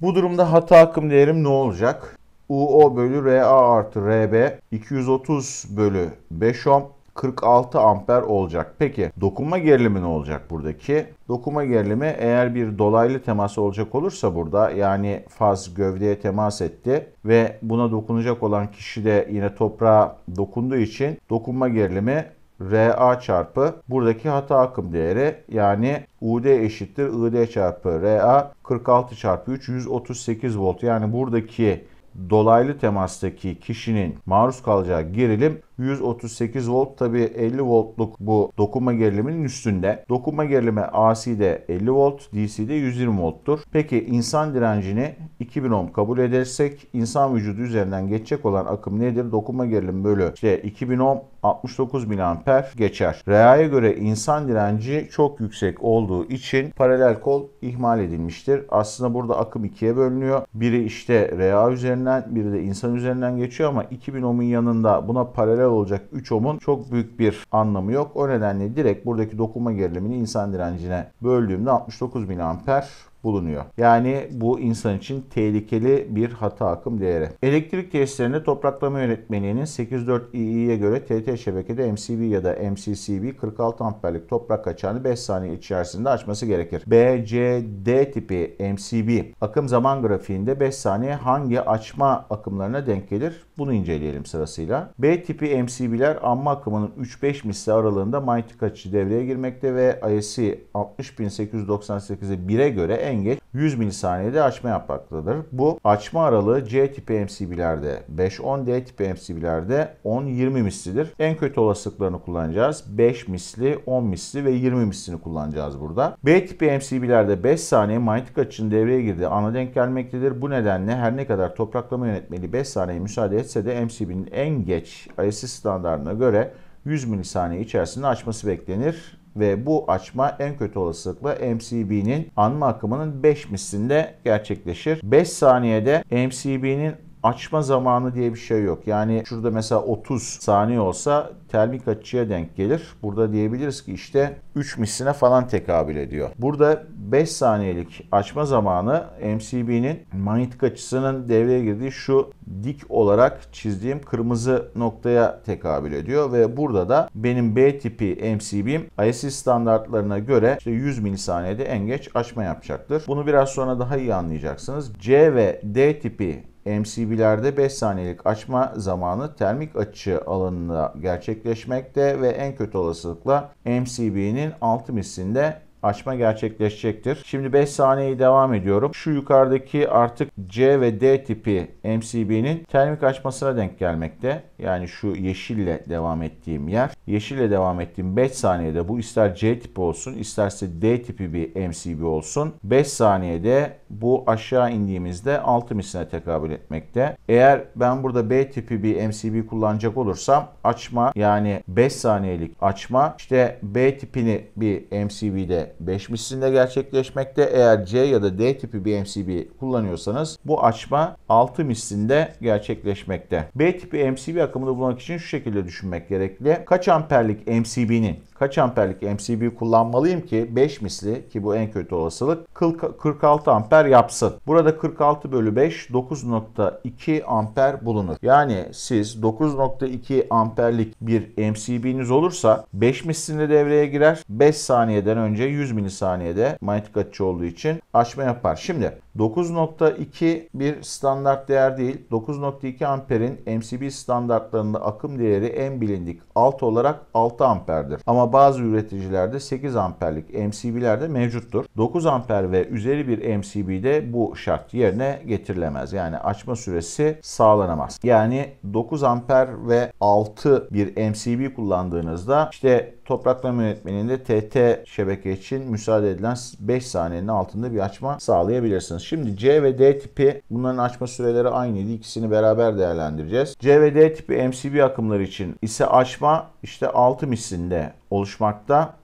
bu durumda hata akım değerim ne olacak? UO bölü RA artı RB 230 bölü 5 ohm 46 amper olacak. Peki dokunma gerilimi ne olacak buradaki? Dokunma gerilimi eğer bir dolaylı temas olacak olursa burada yani faz gövdeye temas etti ve buna dokunacak olan kişi de yine toprağa dokunduğu için dokunma gerilimi RA çarpı buradaki hata akım değeri yani UD eşittir ID çarpı RA 46 çarpı 3 138 volt. Yani buradaki dolaylı temastaki kişinin maruz kalacağı gerilim 138 volt tabi 50 voltluk bu dokuma geriliminin üstünde. dokuma gerilimi AC'de 50 volt, DC'de 120 volttur. Peki insan direncini 2000 ohm kabul edersek insan vücudu üzerinden geçecek olan akım nedir? Dokuma gerilimi bölü işte 2000 ohm 69 miliamper geçer. Rea'ya göre insan direnci çok yüksek olduğu için paralel kol ihmal edilmiştir. Aslında burada akım ikiye bölünüyor. Biri işte Rea üzerinden, biri de insan üzerinden geçiyor ama 2000 ohm'un yanında buna paralel paralel olacak 3 ohmun çok büyük bir anlamı yok. O nedenle direkt buradaki dokunma gerilimini insan direncine böldüğümde 69 miliamper bulunuyor. Yani bu insan için tehlikeli bir hata akım değeri. Elektrik tesislerinde topraklama yönetmeliğinin 804 iiye göre TT şebekede MCV ya da MCCB 46 amperlik toprak kaçağını 5 saniye içerisinde açması gerekir. BCD tipi MCB akım zaman grafiğinde 5 saniye hangi açma akımlarına denk gelir? Bunu inceleyelim sırasıyla. B tipi MCB'ler amma akımının 3-5 misli aralığında manyetik açı devreye girmekte ve ISC 60898'i 1'e göre en geç 100 milisaniyede açma yapmaktadır. Bu açma aralığı C tipi MCB'lerde 5-10, D tipi MCB'lerde 10-20 mislidir. En kötü olasılıklarını kullanacağız. 5 misli, 10 misli ve 20 mislini kullanacağız burada. B tipi MCB'lerde 5 saniye manyetik açının devreye girdiği ana denk gelmektedir. Bu nedenle her ne kadar topraklama yönetmeliği 5 saniye müsaade etse de MCB'nin en geç ISI standartına göre 100 milisaniye içerisinde açması beklenir ve bu açma en kötü olasılıkla MCB'nin anma akımının 5 mislinde gerçekleşir. 5 saniyede MCB'nin açma zamanı diye bir şey yok. Yani şurada mesela 30 saniye olsa termik açıya denk gelir. Burada diyebiliriz ki işte 3 misline falan tekabül ediyor. Burada 5 saniyelik açma zamanı MCB'nin manyetik açısının devreye girdiği şu dik olarak çizdiğim kırmızı noktaya tekabül ediyor ve burada da benim B tipi MCB'm ISI standartlarına göre işte 100 milisaniyede en geç açma yapacaktır. Bunu biraz sonra daha iyi anlayacaksınız. C ve D tipi MCB'lerde 5 saniyelik açma zamanı termik açı alanında gerçekleşmekte ve en kötü olasılıkla MCB'nin 6 mislinde açma gerçekleşecektir. Şimdi 5 saniyeyi devam ediyorum. Şu yukarıdaki artık C ve D tipi MCB'nin termik açmasına denk gelmekte. Yani şu yeşille devam ettiğim yer. Yeşille devam ettiğim 5 saniyede bu ister C tipi olsun isterse D tipi bir MCB olsun. 5 saniyede bu aşağı indiğimizde 6 misline tekabül etmekte. Eğer ben burada B tipi bir MCB kullanacak olursam açma yani 5 saniyelik açma işte B tipini bir MCB'de 5 mislinde gerçekleşmekte. Eğer C ya da D tipi bir MCB kullanıyorsanız bu açma 6 mislinde gerçekleşmekte. B tipi MCB akımını bulmak için şu şekilde düşünmek gerekli. Kaç amperlik MCB'nin kaç amperlik MCB kullanmalıyım ki 5 misli ki bu en kötü olasılık 46 amper yapsın. Burada 46 bölü 5 9.2 amper bulunur. Yani siz 9.2 amperlik bir MCB'niz olursa 5 mislinde devreye girer. 5 saniyeden önce 100 milisaniyede manyetik açı olduğu için açma yapar. Şimdi 9.2 bir standart değer değil. 9.2 amperin MCB standartlarında akım değeri en bilindik 6 olarak 6 amperdir. Ama bazı üreticilerde 8 amperlik MCB'lerde mevcuttur. 9 amper ve üzeri bir MCB'de bu şart yerine getirilemez. Yani açma süresi sağlanamaz. Yani 9 amper ve 6 bir MCB kullandığınızda işte topraklama yönetmeninde TT şebeke için müsaade edilen 5 saniyenin altında bir açma sağlayabilirsiniz. Şimdi C ve D tipi bunların açma süreleri aynıydı. İkisini beraber değerlendireceğiz. C ve D tipi MCB akımları için ise açma işte 6 misinde oluşmakta.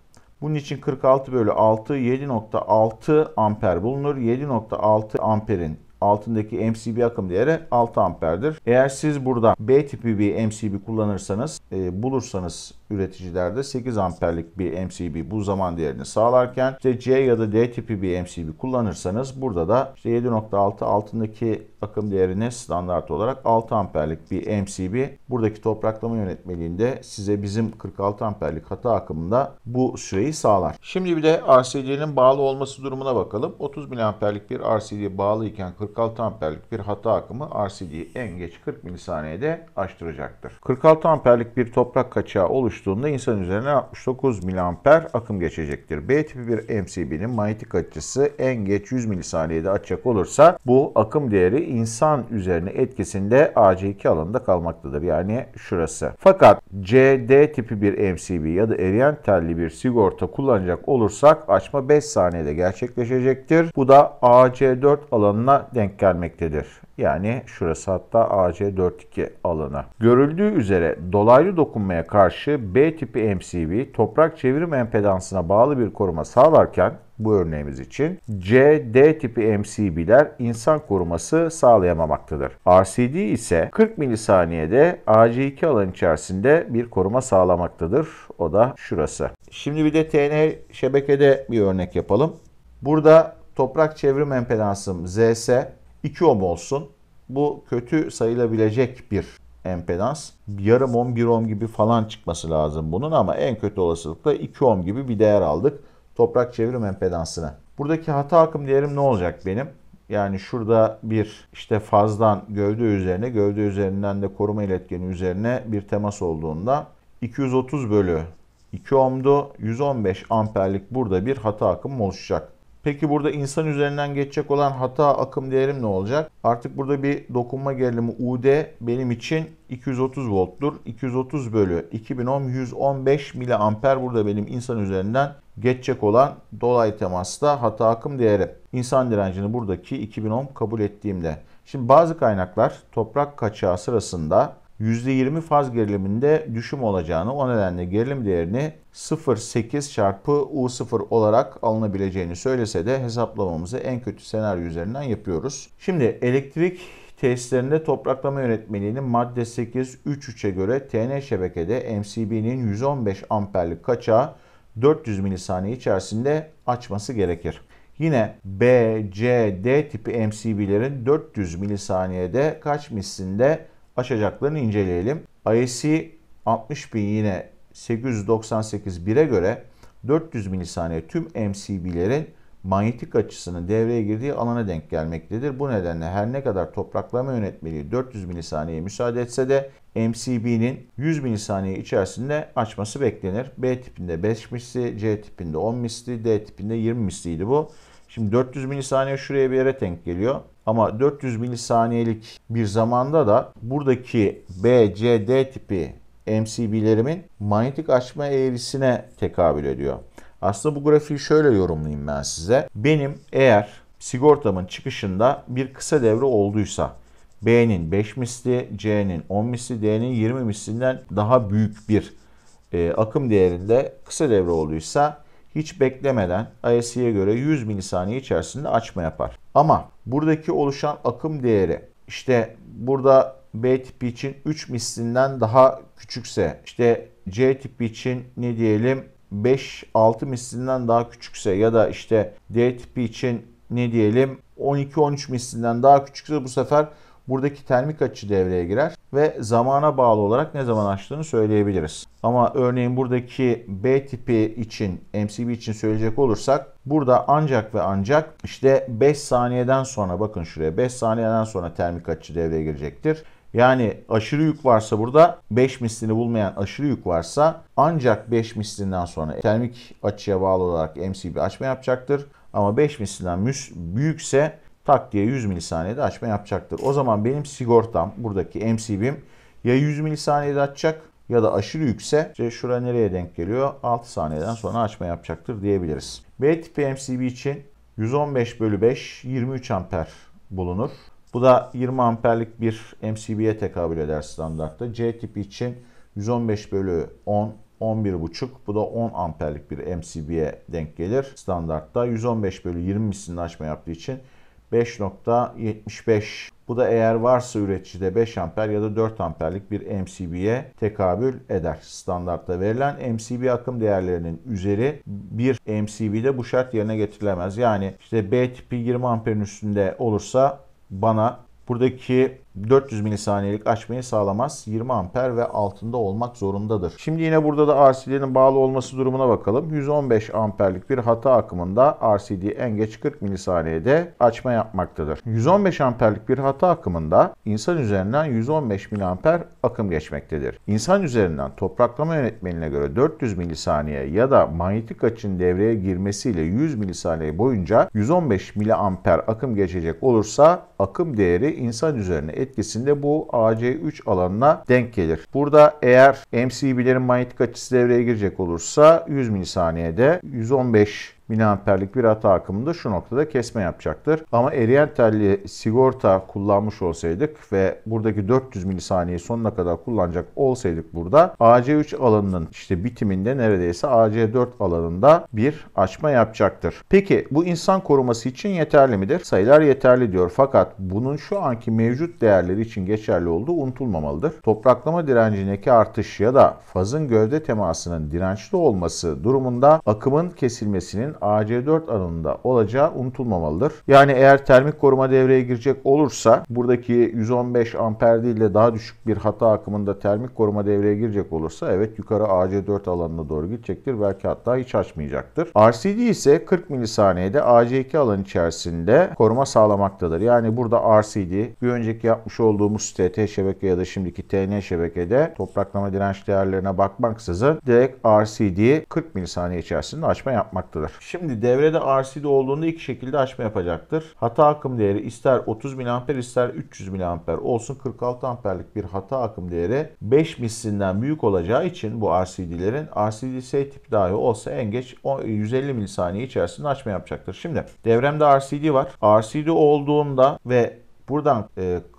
Bunun için 46 bölü 6 7.6 amper bulunur. 7.6 amperin altındaki MCB akım değeri 6 amperdir. Eğer siz burada B tipi bir MCB kullanırsanız e, bulursanız üreticilerde 8 amperlik bir MCB bu zaman değerini sağlarken işte C ya da D tipi bir MCB kullanırsanız burada da işte 7.6 altındaki akım değerini standart olarak 6 amperlik bir MCB buradaki topraklama yönetmeliğinde size bizim 46 amperlik hata akımında bu süreyi sağlar. Şimdi bir de RCD'nin bağlı olması durumuna bakalım. 30 miliamperlik bir RCD bağlı iken 46 amperlik bir hata akımı RCD'yi en geç 40 milisaniyede açtıracaktır. 46 amperlik bir toprak kaçağı oluş oluştuğunda insan üzerine 69 miliamper akım geçecektir. B tipi bir MCB'nin manyetik açısı en geç 100 milisaniyede açacak olursa bu akım değeri insan üzerine etkisinde AC2 alanında kalmaktadır. Yani şurası. Fakat CD tipi bir MCB ya da eriyen telli bir sigorta kullanacak olursak açma 5 saniyede gerçekleşecektir. Bu da AC4 alanına denk gelmektedir. Yani şurası hatta AC42 alanı. Görüldüğü üzere dolaylı dokunmaya karşı B tipi MCV toprak çevirim empedansına bağlı bir koruma sağlarken bu örneğimiz için C, D tipi MCB'ler insan koruması sağlayamamaktadır. RCD ise 40 milisaniyede AC2 alan içerisinde bir koruma sağlamaktadır. O da şurası. Şimdi bir de TN şebekede bir örnek yapalım. Burada toprak çevrim empedansım ZS, 2 ohm olsun. Bu kötü sayılabilecek bir empedans. Yarım ohm, 1 ohm gibi falan çıkması lazım bunun ama en kötü olasılıkla 2 ohm gibi bir değer aldık toprak çevrim empedansına. Buradaki hata akım değerim ne olacak benim? Yani şurada bir işte fazdan gövde üzerine, gövde üzerinden de koruma iletkeni üzerine bir temas olduğunda 230 bölü 2 ohmdu. 115 amperlik burada bir hata akım oluşacak. Peki burada insan üzerinden geçecek olan hata akım değerim ne olacak? Artık burada bir dokunma gerilimi UD benim için 230 volttur. 230 bölü 2000 ohm 115 miliamper burada benim insan üzerinden geçecek olan dolay temasta hata akım değeri. İnsan direncini buradaki 2000 kabul ettiğimde. Şimdi bazı kaynaklar toprak kaçağı sırasında %20 faz geriliminde düşüm olacağını o nedenle gerilim değerini 0.8 çarpı U0 olarak alınabileceğini söylese de hesaplamamızı en kötü senaryo üzerinden yapıyoruz. Şimdi elektrik tesislerinde topraklama yönetmeliğinin madde 8 göre TN şebekede MCB'nin 115 amperlik kaçağı 400 milisaniye içerisinde açması gerekir. Yine B, C, D tipi MCB'lerin 400 milisaniyede kaç mislinde Açacaklarını inceleyelim. 60 e bin yine 898.1'e göre 400 milisaniye tüm MCB'lerin manyetik açısının devreye girdiği alana denk gelmektedir. Bu nedenle her ne kadar topraklama yönetmeliği 400 milisaniye müsaade etse de MCB'nin 100 milisaniye içerisinde açması beklenir. B tipinde 5 misli, C tipinde 10 misli, D tipinde 20 misliydi bu. Şimdi 400 milisaniye şuraya bir yere denk geliyor. Ama 400 milisaniyelik bir zamanda da buradaki B, C, D tipi MCB'lerimin manyetik açma eğrisine tekabül ediyor. Aslında bu grafiği şöyle yorumlayayım ben size. Benim eğer sigortamın çıkışında bir kısa devre olduysa B'nin 5 misli, C'nin 10 misli, D'nin 20 mislinden daha büyük bir e, akım değerinde kısa devre olduysa hiç beklemeden ISC'ye göre 100 milisaniye içerisinde açma yapar. Ama buradaki oluşan akım değeri işte burada B tipi için 3 mislinden daha küçükse işte C tipi için ne diyelim 5-6 mislinden daha küçükse ya da işte D tipi için ne diyelim 12-13 mislinden daha küçükse bu sefer Buradaki termik açı devreye girer ve zamana bağlı olarak ne zaman açtığını söyleyebiliriz. Ama örneğin buradaki B tipi için, MCB için söyleyecek olursak burada ancak ve ancak işte 5 saniyeden sonra bakın şuraya 5 saniyeden sonra termik açı devreye girecektir. Yani aşırı yük varsa burada 5 mislini bulmayan aşırı yük varsa ancak 5 mislinden sonra termik açıya bağlı olarak MCB açma yapacaktır. Ama 5 mislinden büyükse tak diye 100 milisaniyede açma yapacaktır. O zaman benim sigortam buradaki MCB'im ya 100 milisaniyede açacak ya da aşırı yükse işte şura nereye denk geliyor? 6 saniyeden sonra açma yapacaktır diyebiliriz. B tipi MCB için 115 bölü 5 23 amper bulunur. Bu da 20 amperlik bir MCB'ye tekabül eder standartta. C tipi için 115 bölü 10 11,5 bu da 10 amperlik bir MCB'ye denk gelir. Standartta 115 bölü 20 mislini açma yaptığı için 5.75. Bu da eğer varsa üreticide 5 amper ya da 4 amperlik bir MCB'ye tekabül eder. Standartta verilen MCB akım değerlerinin üzeri bir MCB'de bu şart yerine getirilemez. Yani işte B tipi 20 amperin üstünde olursa bana buradaki 400 milisaniyelik açmayı sağlamaz. 20 amper ve altında olmak zorundadır. Şimdi yine burada da RCD'nin bağlı olması durumuna bakalım. 115 amperlik bir hata akımında RCD en geç 40 milisaniyede açma yapmaktadır. 115 amperlik bir hata akımında insan üzerinden 115 miliamper akım geçmektedir. İnsan üzerinden topraklama yönetmenine göre 400 milisaniye ya da manyetik açın devreye girmesiyle 100 milisaniye boyunca 115 miliamper akım geçecek olursa akım değeri insan üzerine etkisinde bu AC3 alanına denk gelir. Burada eğer MCB'lerin manyetik açısı devreye girecek olursa 100 milisaniyede 115 miliamperlik bir hata akımında şu noktada kesme yapacaktır. Ama eriyen telli sigorta kullanmış olsaydık ve buradaki 400 milisaniye sonuna kadar kullanacak olsaydık burada AC3 alanının işte bitiminde neredeyse AC4 alanında bir açma yapacaktır. Peki bu insan koruması için yeterli midir? Sayılar yeterli diyor fakat bunun şu anki mevcut değerleri için geçerli olduğu unutulmamalıdır. Topraklama direncindeki artış ya da fazın gövde temasının dirençli olması durumunda akımın kesilmesinin AC4 alanında olacağı unutulmamalıdır. Yani eğer termik koruma devreye girecek olursa buradaki 115 amper değil de daha düşük bir hata akımında termik koruma devreye girecek olursa evet yukarı AC4 alanına doğru gidecektir. Belki hatta hiç açmayacaktır. RCD ise 40 milisaniyede AC2 alan içerisinde koruma sağlamaktadır. Yani burada RCD bir önceki yapmış olduğumuz TT şebeke ya da şimdiki TN şebekede topraklama direnç değerlerine bakmaksızın direkt RCD 40 milisaniye içerisinde açma yapmaktadır. Şimdi devrede RC'de olduğunda iki şekilde açma yapacaktır. Hata akım değeri ister 30 mA ister 300 mA olsun 46 amperlik bir hata akım değeri 5 mislinden büyük olacağı için bu RCD'lerin RCD-S tip dahi olsa en geç 150 milisaniye içerisinde açma yapacaktır. Şimdi devremde RCD var. RCD olduğunda ve Buradan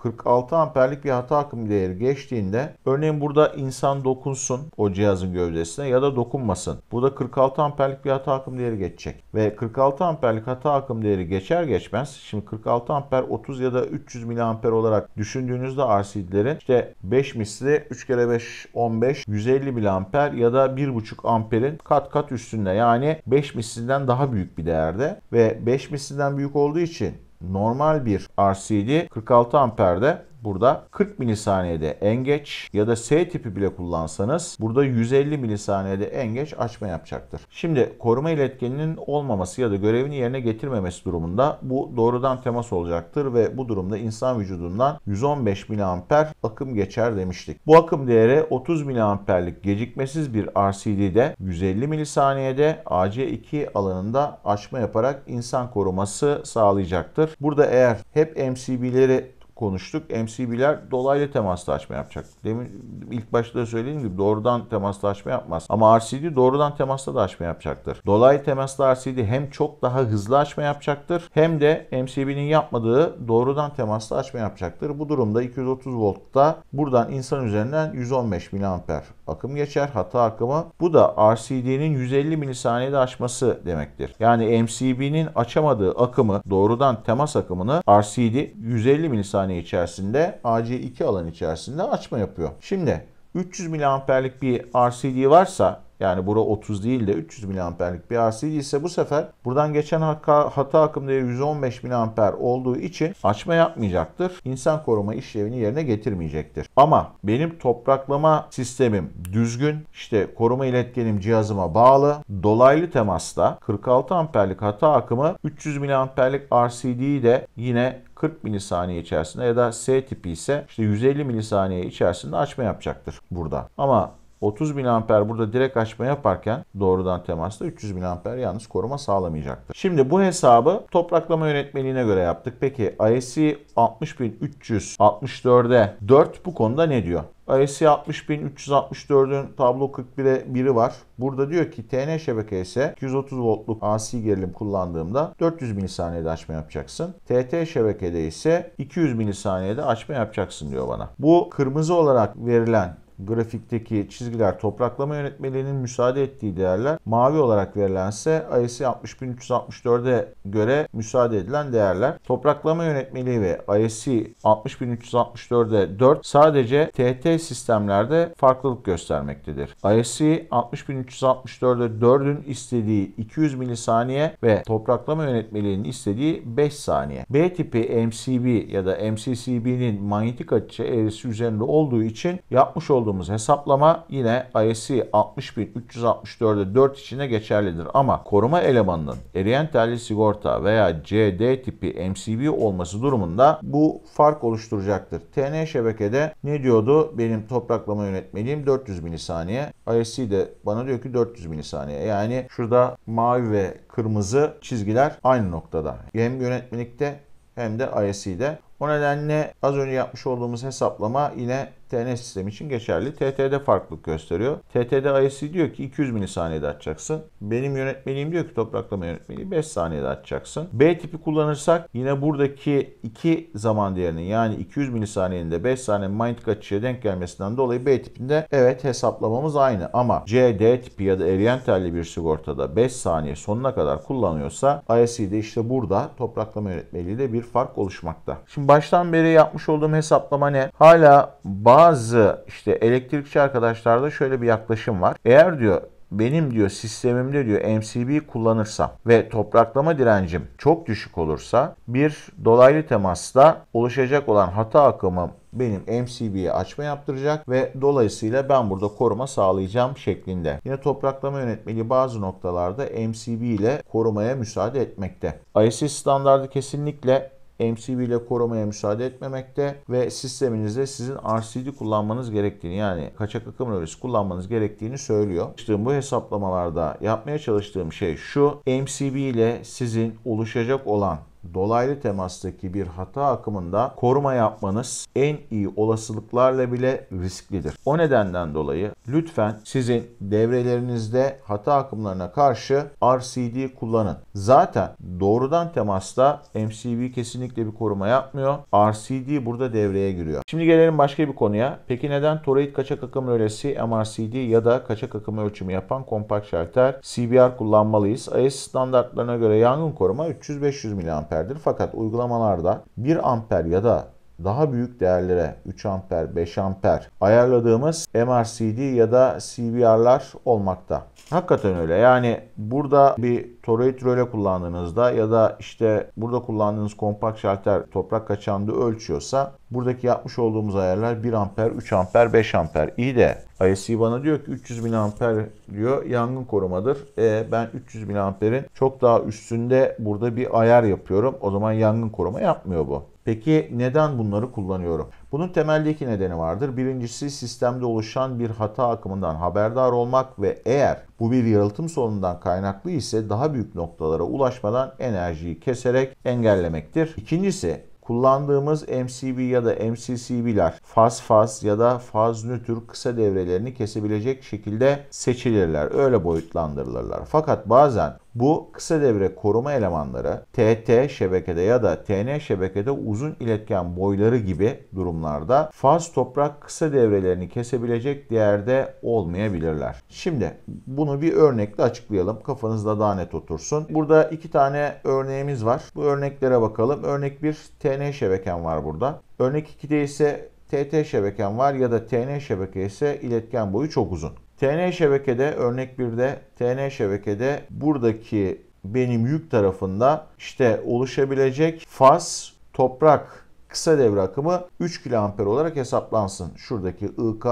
46 e, amperlik bir hata akım değeri geçtiğinde örneğin burada insan dokunsun o cihazın gövdesine ya da dokunmasın. Burada 46 amperlik bir hata akım değeri geçecek. Ve 46 amperlik hata akım değeri geçer geçmez. Şimdi 46 amper 30 ya da 300 miliamper olarak düşündüğünüzde RCD'lerin işte 5 misli 3 kere 5 15 150 miliamper ya da 1,5 amperin kat kat üstünde yani 5 mislinden daha büyük bir değerde ve 5 mislinden büyük olduğu için normal bir RCD 46 amperde Burada 40 milisaniyede en geç ya da S tipi bile kullansanız burada 150 milisaniyede en geç açma yapacaktır. Şimdi koruma iletkeninin olmaması ya da görevini yerine getirmemesi durumunda bu doğrudan temas olacaktır ve bu durumda insan vücudundan 115 miliamper akım geçer demiştik. Bu akım değeri 30 miliamperlik gecikmesiz bir RCD'de 150 milisaniyede AC2 alanında açma yaparak insan koruması sağlayacaktır. Burada eğer hep MCB'leri konuştuk. MCB'ler dolaylı temaslı açma yapacak. Demin ilk başta da söylediğim gibi doğrudan temaslı açma yapmaz. Ama RCD doğrudan temasla da açma yapacaktır. Dolaylı temasla RCD hem çok daha hızlı açma yapacaktır hem de MCB'nin yapmadığı doğrudan temasla açma yapacaktır. Bu durumda 230 voltta buradan insan üzerinden 115 miliamper akım geçer. Hata akımı. Bu da RCD'nin 150 milisaniyede açması demektir. Yani MCB'nin açamadığı akımı doğrudan temas akımını RCD 150 milisaniyede saniye içerisinde AC2 alan içerisinde açma yapıyor. Şimdi 300 miliamperlik bir RCD varsa yani bura 30 değil de 300 miliamperlik bir RCD ise bu sefer buradan geçen hata akım 115 miliamper olduğu için açma yapmayacaktır. İnsan koruma işlevini yerine getirmeyecektir. Ama benim topraklama sistemim düzgün, işte koruma iletkenim cihazıma bağlı. Dolaylı temasta 46 amperlik hata akımı 300 miliamperlik RCD'yi de yine 40 milisaniye içerisinde ya da S tipi ise işte 150 milisaniye içerisinde açma yapacaktır burada. Ama 30 mAh burada direkt açma yaparken doğrudan temasta 300 mAh yalnız koruma sağlamayacaktır. Şimdi bu hesabı topraklama yönetmeliğine göre yaptık. Peki IEC 60364'e 4 bu konuda ne diyor? IEC 60364'ün tablo 41'e 1'i var. Burada diyor ki TN şebeke ise 230 voltluk AC gerilim kullandığımda 400 milisaniyede açma yapacaksın. TT şebekede ise 200 milisaniyede açma yapacaksın diyor bana. Bu kırmızı olarak verilen grafikteki çizgiler topraklama yönetmeliğinin müsaade ettiği değerler mavi olarak verilense ISO 60364'e göre müsaade edilen değerler. Topraklama yönetmeliği ve ISO 60364'e 4 sadece TT sistemlerde farklılık göstermektedir. ISO 60364'e 4'ün istediği 200 milisaniye ve topraklama yönetmeliğinin istediği 5 saniye. B tipi MCB ya da MCCB'nin manyetik açı eğrisi üzerinde olduğu için yapmış olduğu olduğumuz hesaplama yine ISC 60364'e 4 içine geçerlidir. Ama koruma elemanının eriyen telli sigorta veya CD tipi MCB olması durumunda bu fark oluşturacaktır. TN şebekede ne diyordu? Benim topraklama yönetmeliğim 400 milisaniye. ISC de bana diyor ki 400 milisaniye. Yani şurada mavi ve kırmızı çizgiler aynı noktada. Hem yönetmelikte hem de ISC'de. O nedenle az önce yapmış olduğumuz hesaplama yine TN sistemi için geçerli. TT'de farklılık gösteriyor. TT'de ISC diyor ki 200 milisaniyede açacaksın. Benim yönetmeliğim diyor ki topraklama yönetmeliği 5 saniyede açacaksın. B tipi kullanırsak yine buradaki iki zaman değerinin yani 200 milisaniyenin de 5 saniye manyetik açıya denk gelmesinden dolayı B tipinde evet hesaplamamız aynı ama C, D tipi ya da eriyen telli bir sigortada 5 saniye sonuna kadar kullanıyorsa ISC'de işte burada topraklama yönetmeliği de bir fark oluşmakta. Şimdi baştan beri yapmış olduğum hesaplama ne? Hala bazı bazı işte elektrikçi arkadaşlarda şöyle bir yaklaşım var. Eğer diyor benim diyor sistemimde diyor MCB kullanırsam ve topraklama direncim çok düşük olursa bir dolaylı temasla oluşacak olan hata akımı benim MCB'ye açma yaptıracak ve dolayısıyla ben burada koruma sağlayacağım şeklinde. Yine topraklama yönetmeli bazı noktalarda MCB ile korumaya müsaade etmekte. ISO standardı kesinlikle MCB ile korumaya müsaade etmemekte ve sisteminizde sizin RCD kullanmanız gerektiğini yani kaçak akım rölesi kullanmanız gerektiğini söylüyor. İşte bu hesaplamalarda yapmaya çalıştığım şey şu. MCB ile sizin oluşacak olan dolaylı temastaki bir hata akımında koruma yapmanız en iyi olasılıklarla bile risklidir. O nedenden dolayı lütfen sizin devrelerinizde hata akımlarına karşı RCD kullanın. Zaten doğrudan temasta MCV kesinlikle bir koruma yapmıyor. RCD burada devreye giriyor. Şimdi gelelim başka bir konuya. Peki neden toroid kaçak akım rölesi MRCD ya da kaçak akım ölçümü yapan kompakt şalter CBR kullanmalıyız? AES standartlarına göre yangın koruma 300-500 mAh amperdir. Fakat uygulamalarda 1 amper ya da daha büyük değerlere 3 amper, 5 amper ayarladığımız MRCD ya da CVR'lar olmakta. Hakikaten öyle. Yani burada bir toroid röle kullandığınızda ya da işte burada kullandığınız kompakt şalter toprak kaçağında ölçüyorsa buradaki yapmış olduğumuz ayarlar 1 amper, 3 amper, 5 amper. İyi de ISC bana diyor ki 300 miliamper diyor yangın korumadır. E, ben 300 miliamperin çok daha üstünde burada bir ayar yapıyorum. O zaman yangın koruma yapmıyor bu. Peki neden bunları kullanıyorum? Bunun temelde iki nedeni vardır. Birincisi sistemde oluşan bir hata akımından haberdar olmak ve eğer bu bir yalıtım sorunundan kaynaklı ise daha büyük noktalara ulaşmadan enerjiyi keserek engellemektir. İkincisi Kullandığımız MCB ya da MCCB'ler faz faz ya da faz nötr kısa devrelerini kesebilecek şekilde seçilirler. Öyle boyutlandırılırlar. Fakat bazen bu kısa devre koruma elemanları TT şebekede ya da TN şebekede uzun iletken boyları gibi durumlarda faz toprak kısa devrelerini kesebilecek değerde olmayabilirler. Şimdi bunu bir örnekle açıklayalım. Kafanızda daha net otursun. Burada iki tane örneğimiz var. Bu örneklere bakalım. Örnek 1 TN şebeken var burada. Örnek 2'de ise TT şebeken var ya da TN şebeke ise iletken boyu çok uzun. TN şebekede örnek 1'de TN şebekede buradaki benim yük tarafında işte oluşabilecek faz, toprak, kısa devre akımı 3 kA olarak hesaplansın. Şuradaki IK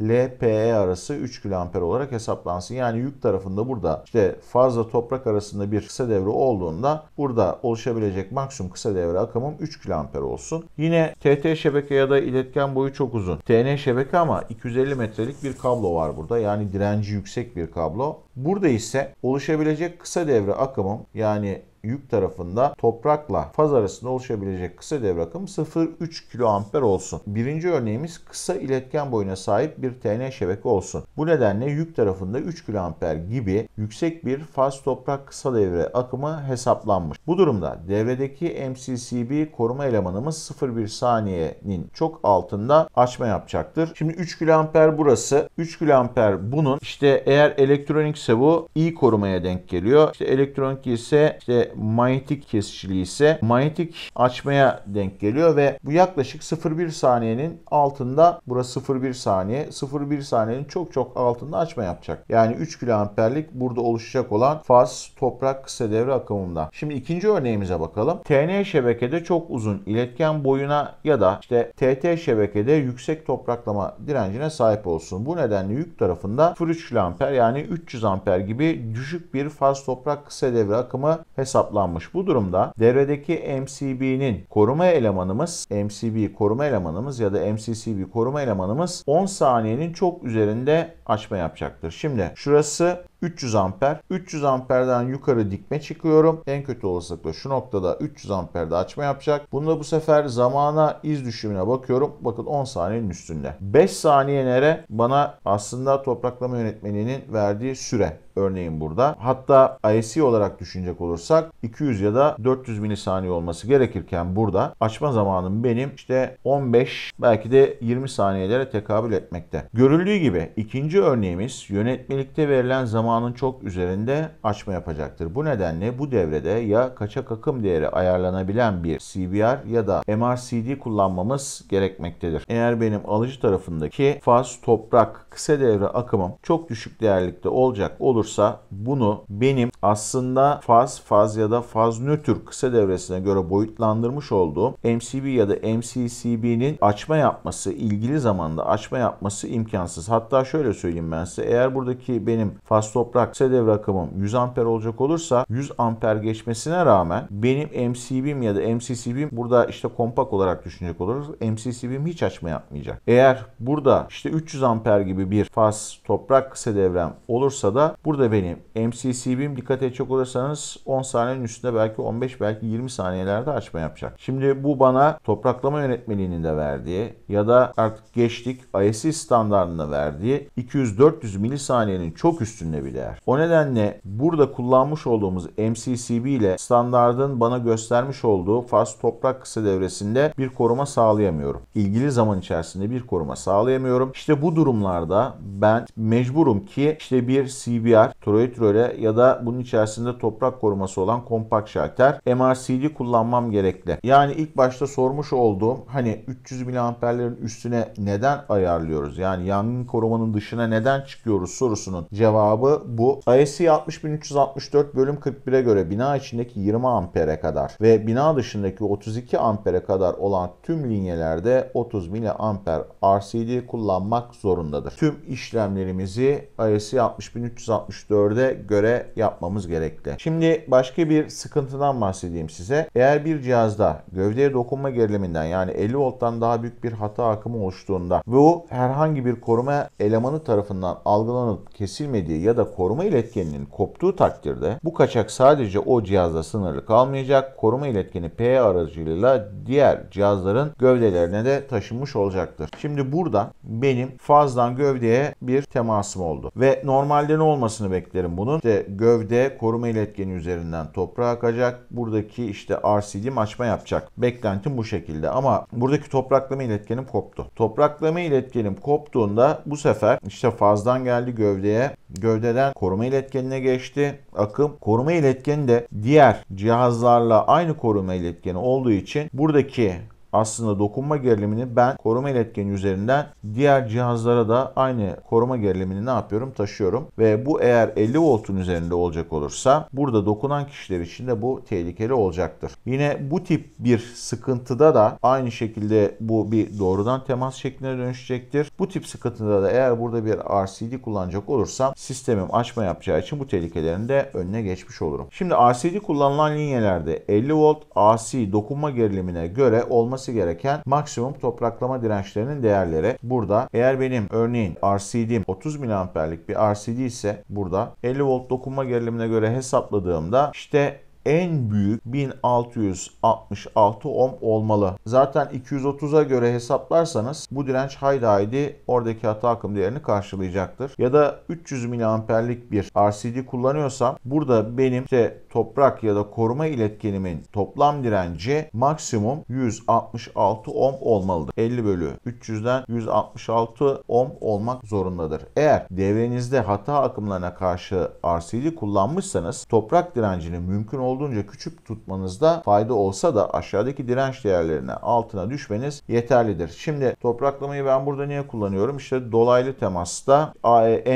LPE arası 3 kA olarak hesaplansın. Yani yük tarafında burada işte fazla toprak arasında bir kısa devre olduğunda burada oluşabilecek maksimum kısa devre akımım 3 kA olsun. Yine TT şebeke ya da iletken boyu çok uzun. TN şebeke ama 250 metrelik bir kablo var burada. Yani direnci yüksek bir kablo. Burada ise oluşabilecek kısa devre akımım yani yük tarafında toprakla faz arasında oluşabilecek kısa devre akımı 0,3 kiloamper olsun. Birinci örneğimiz kısa iletken boyuna sahip bir TN şebeke olsun. Bu nedenle yük tarafında 3 kiloamper gibi yüksek bir faz toprak kısa devre akımı hesaplanmış. Bu durumda devredeki MCCB koruma elemanımız 0,1 saniyenin çok altında açma yapacaktır. Şimdi 3 kiloamper burası. 3 kiloamper bunun işte eğer elektronikse bu i korumaya denk geliyor. İşte elektronik ise işte manyetik kesiciliği ise manyetik açmaya denk geliyor ve bu yaklaşık 0,1 saniyenin altında burası 0,1 saniye 0,1 saniyenin çok çok altında açma yapacak. Yani 3 kiloamperlik burada oluşacak olan faz toprak kısa devre akımında. Şimdi ikinci örneğimize bakalım. TN şebekede çok uzun iletken boyuna ya da işte TT şebekede yüksek topraklama direncine sahip olsun. Bu nedenle yük tarafında 0,3 kiloamper yani 300 amper gibi düşük bir faz toprak kısa devre akımı hesap hesaplanmış. Bu durumda devredeki MCB'nin koruma elemanımız, MCB koruma elemanımız ya da MCCB koruma elemanımız 10 saniyenin çok üzerinde açma yapacaktır. Şimdi şurası 300 amper. 300 amperden yukarı dikme çıkıyorum. En kötü olasılıkla şu noktada 300 amperde açma yapacak. Bunda bu sefer zamana iz düşümüne bakıyorum. Bakın 10 saniyenin üstünde. 5 saniye nere? Bana aslında topraklama yönetmeninin verdiği süre örneğin burada. Hatta ISI olarak düşünecek olursak 200 ya da 400 milisaniye olması gerekirken burada açma zamanım benim işte 15 belki de 20 saniyelere tekabül etmekte. Görüldüğü gibi ikinci Üçüncü örneğimiz yönetmelikte verilen zamanın çok üzerinde açma yapacaktır. Bu nedenle bu devrede ya kaçak akım değeri ayarlanabilen bir CBR ya da MRCD kullanmamız gerekmektedir. Eğer benim alıcı tarafındaki faz, toprak, kısa devre akımım çok düşük değerlikte olacak olursa bunu benim aslında faz, faz ya da faz nötr kısa devresine göre boyutlandırmış olduğum MCB ya da MCCB'nin açma yapması, ilgili zamanda açma yapması imkansız. Hatta şöyle söyleyeyim söyleyeyim ben size. Eğer buradaki benim faz toprak sedev rakamım 100 amper olacak olursa 100 amper geçmesine rağmen benim MCB'm ya da MCCB'm burada işte kompak olarak düşünecek oluruz. MCCB'm hiç açma yapmayacak. Eğer burada işte 300 amper gibi bir faz toprak kısa devrem olursa da burada benim MCCB'm dikkat edecek olursanız 10 saniyenin üstünde belki 15 belki 20 saniyelerde açma yapacak. Şimdi bu bana topraklama yönetmeliğinin de verdiği ya da artık geçtik ISC standartında verdiği 200 200-400 milisaniyenin çok üstünde bir değer. O nedenle burada kullanmış olduğumuz MCCB ile standardın bana göstermiş olduğu faz toprak kısa devresinde bir koruma sağlayamıyorum. İlgili zaman içerisinde bir koruma sağlayamıyorum. İşte bu durumlarda ben mecburum ki işte bir CBR, Troit Röle ya da bunun içerisinde toprak koruması olan kompakt şalter MRCD kullanmam gerekli. Yani ilk başta sormuş olduğum hani 300 miliamperlerin üstüne neden ayarlıyoruz? Yani yangın korumanın dışına meydana neden çıkıyoruz sorusunun cevabı bu. ISI 60364 bölüm 41'e göre bina içindeki 20 ampere kadar ve bina dışındaki 32 ampere kadar olan tüm linyelerde 30 miliamper RCD kullanmak zorundadır. Tüm işlemlerimizi ISI 60364'e göre yapmamız gerekli. Şimdi başka bir sıkıntıdan bahsedeyim size. Eğer bir cihazda gövdeye dokunma geriliminden yani 50 volttan daha büyük bir hata akımı oluştuğunda ve bu herhangi bir koruma elemanı tarafından tarafından algılanıp kesilmediği ya da koruma iletkeninin koptuğu takdirde bu kaçak sadece o cihazla sınırlı kalmayacak. Koruma iletkeni P aracılığıyla diğer cihazların gövdelerine de taşınmış olacaktır. Şimdi burada benim fazdan gövdeye bir temasım oldu. Ve normalde ne olmasını beklerim bunun? İşte gövde koruma iletkeni üzerinden toprağa akacak. Buradaki işte RCD açma yapacak. Beklentim bu şekilde ama buradaki topraklama iletkenim koptu. Topraklama iletkenim koptuğunda bu sefer işte fazdan geldi gövdeye. Gövdeden koruma iletkenine geçti. Akım koruma iletkeni de diğer cihazlarla aynı koruma iletkeni olduğu için buradaki aslında dokunma gerilimini ben koruma iletkeni üzerinden diğer cihazlara da aynı koruma gerilimini ne yapıyorum? Taşıyorum. Ve bu eğer 50 voltun üzerinde olacak olursa burada dokunan kişiler için de bu tehlikeli olacaktır. Yine bu tip bir sıkıntıda da aynı şekilde bu bir doğrudan temas şekline dönüşecektir. Bu tip sıkıntıda da eğer burada bir RCD kullanacak olursam sistemim açma yapacağı için bu tehlikelerin de önüne geçmiş olurum. Şimdi RCD kullanılan linyelerde 50 volt AC dokunma gerilimine göre olması korunması gereken maksimum topraklama dirençlerinin değerleri. Burada eğer benim örneğin RCD'm 30 miliamperlik bir RCD ise burada 50 volt dokunma gerilimine göre hesapladığımda işte en büyük 1666 ohm olmalı. Zaten 230'a göre hesaplarsanız bu direnç haydi haydi oradaki hata akım değerini karşılayacaktır. Ya da 300 miliamperlik bir RCD kullanıyorsam burada benim de toprak ya da koruma iletkenimin toplam direnci maksimum 166 ohm olmalıdır. 50 bölü 300'den 166 ohm olmak zorundadır. Eğer devrenizde hata akımlarına karşı RCD kullanmışsanız toprak direncinin mümkün olduğu olduğunca küçük tutmanızda fayda olsa da aşağıdaki direnç değerlerine altına düşmeniz yeterlidir. Şimdi topraklamayı ben burada niye kullanıyorum? İşte dolaylı temasta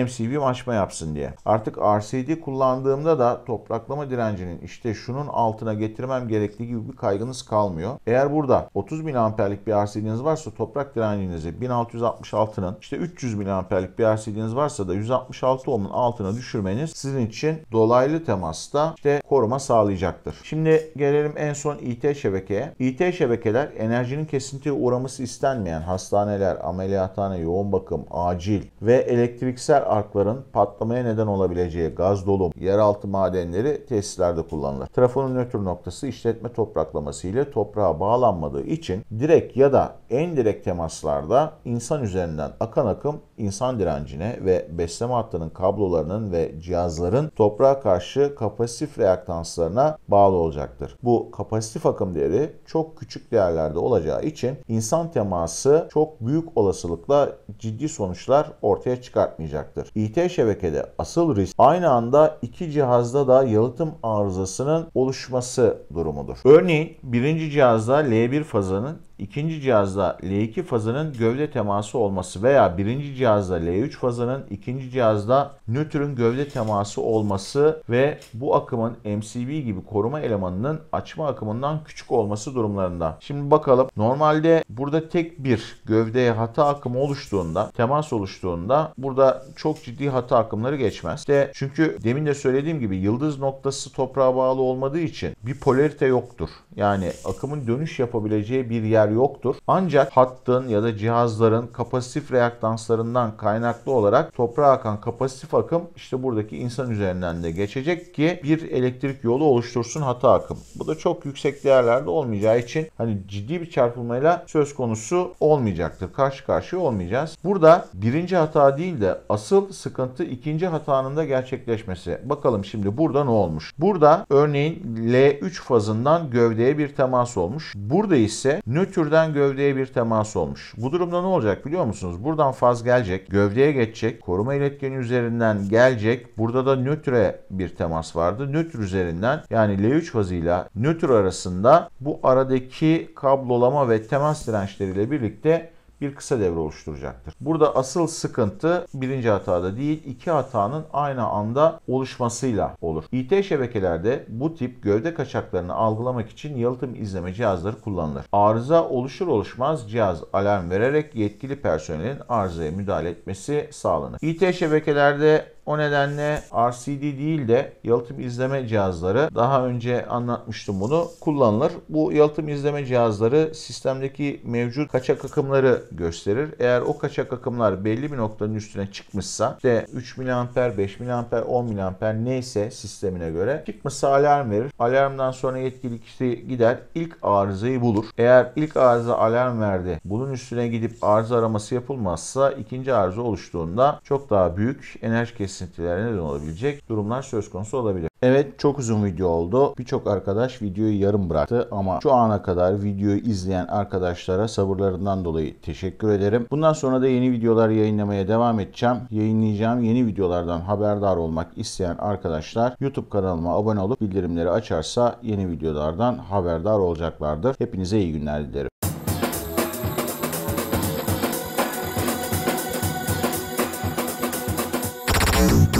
MCV'm e, açma yapsın diye. Artık RCD kullandığımda da topraklama direncinin işte şunun altına getirmem gerektiği gibi bir kaygınız kalmıyor. Eğer burada 30 miliamperlik bir RCD'niz varsa toprak direncinizi 1666'nın işte 300 miliamperlik bir RCD'niz varsa da 166 ohm'un altına düşürmeniz sizin için dolaylı temasta işte koruma sağlayabilir sağlayacaktır. Şimdi gelelim en son IT şebekeye. IT şebekeler enerjinin kesintiye uğraması istenmeyen hastaneler, ameliyathane, yoğun bakım, acil ve elektriksel arkların patlamaya neden olabileceği gaz dolum, yeraltı madenleri tesislerde kullanılır. Trafonun nötr noktası işletme topraklaması ile toprağa bağlanmadığı için direkt ya da en direkt temaslarda insan üzerinden akan akım insan direncine ve besleme hattının kablolarının ve cihazların toprağa karşı kapasitif reaktanslarına bağlı olacaktır. Bu kapasitif akım değeri çok küçük değerlerde olacağı için insan teması çok büyük olasılıkla ciddi sonuçlar ortaya çıkartmayacaktır. IT şebekede asıl risk aynı anda iki cihazda da yalıtım arızasının oluşması durumudur. Örneğin birinci cihazda L1 fazının ikinci cihazda L2 fazının gövde teması olması veya birinci cihazda L3 fazının ikinci cihazda nötrün gövde teması olması ve bu akımın MCB gibi koruma elemanının açma akımından küçük olması durumlarında. Şimdi bakalım normalde burada tek bir gövdeye hata akımı oluştuğunda temas oluştuğunda burada çok ciddi hata akımları geçmez. İşte çünkü demin de söylediğim gibi yıldız noktası toprağa bağlı olmadığı için bir polarite yoktur. Yani akımın dönüş yapabileceği bir yer yoktur. Ancak hattın ya da cihazların kapasitif reaktanslarından kaynaklı olarak toprağa akan kapasitif akım işte buradaki insan üzerinden de geçecek ki bir elektrik yolu oluştursun hata akım. Bu da çok yüksek değerlerde olmayacağı için hani ciddi bir çarpılmayla söz konusu olmayacaktır. Karşı karşıya olmayacağız. Burada birinci hata değil de asıl sıkıntı ikinci hatanın da gerçekleşmesi. Bakalım şimdi burada ne olmuş? Burada örneğin L3 fazından gövdeye bir temas olmuş. Burada ise nötr Şükürden gövdeye bir temas olmuş. Bu durumda ne olacak biliyor musunuz? Buradan faz gelecek, gövdeye geçecek, koruma iletkeni üzerinden gelecek. Burada da nötre bir temas vardı. Nötr üzerinden yani L3 fazıyla nötr arasında bu aradaki kablolama ve temas dirençleriyle birlikte bir kısa devre oluşturacaktır. Burada asıl sıkıntı birinci hatada değil iki hatanın aynı anda oluşmasıyla olur. IT şebekelerde bu tip gövde kaçaklarını algılamak için yalıtım izleme cihazları kullanılır. Arıza oluşur oluşmaz cihaz alarm vererek yetkili personelin arızaya müdahale etmesi sağlanır. IT şebekelerde o nedenle RCD değil de yalıtım izleme cihazları daha önce anlatmıştım bunu kullanılır. Bu yalıtım izleme cihazları sistemdeki mevcut kaçak akımları gösterir. Eğer o kaçak akımlar belli bir noktanın üstüne çıkmışsa işte 3 mA, 5 mA, 10 mA neyse sistemine göre çıkmışsa alarm verir. Alarmdan sonra yetkili kişi gider ilk arızayı bulur. Eğer ilk arıza alarm verdi bunun üstüne gidip arıza araması yapılmazsa ikinci arıza oluştuğunda çok daha büyük enerji kesintisi kesintilerine neden olabilecek durumlar söz konusu olabilir. Evet çok uzun video oldu. Birçok arkadaş videoyu yarım bıraktı ama şu ana kadar videoyu izleyen arkadaşlara sabırlarından dolayı teşekkür ederim. Bundan sonra da yeni videolar yayınlamaya devam edeceğim. Yayınlayacağım yeni videolardan haberdar olmak isteyen arkadaşlar YouTube kanalıma abone olup bildirimleri açarsa yeni videolardan haberdar olacaklardır. Hepinize iyi günler dilerim. you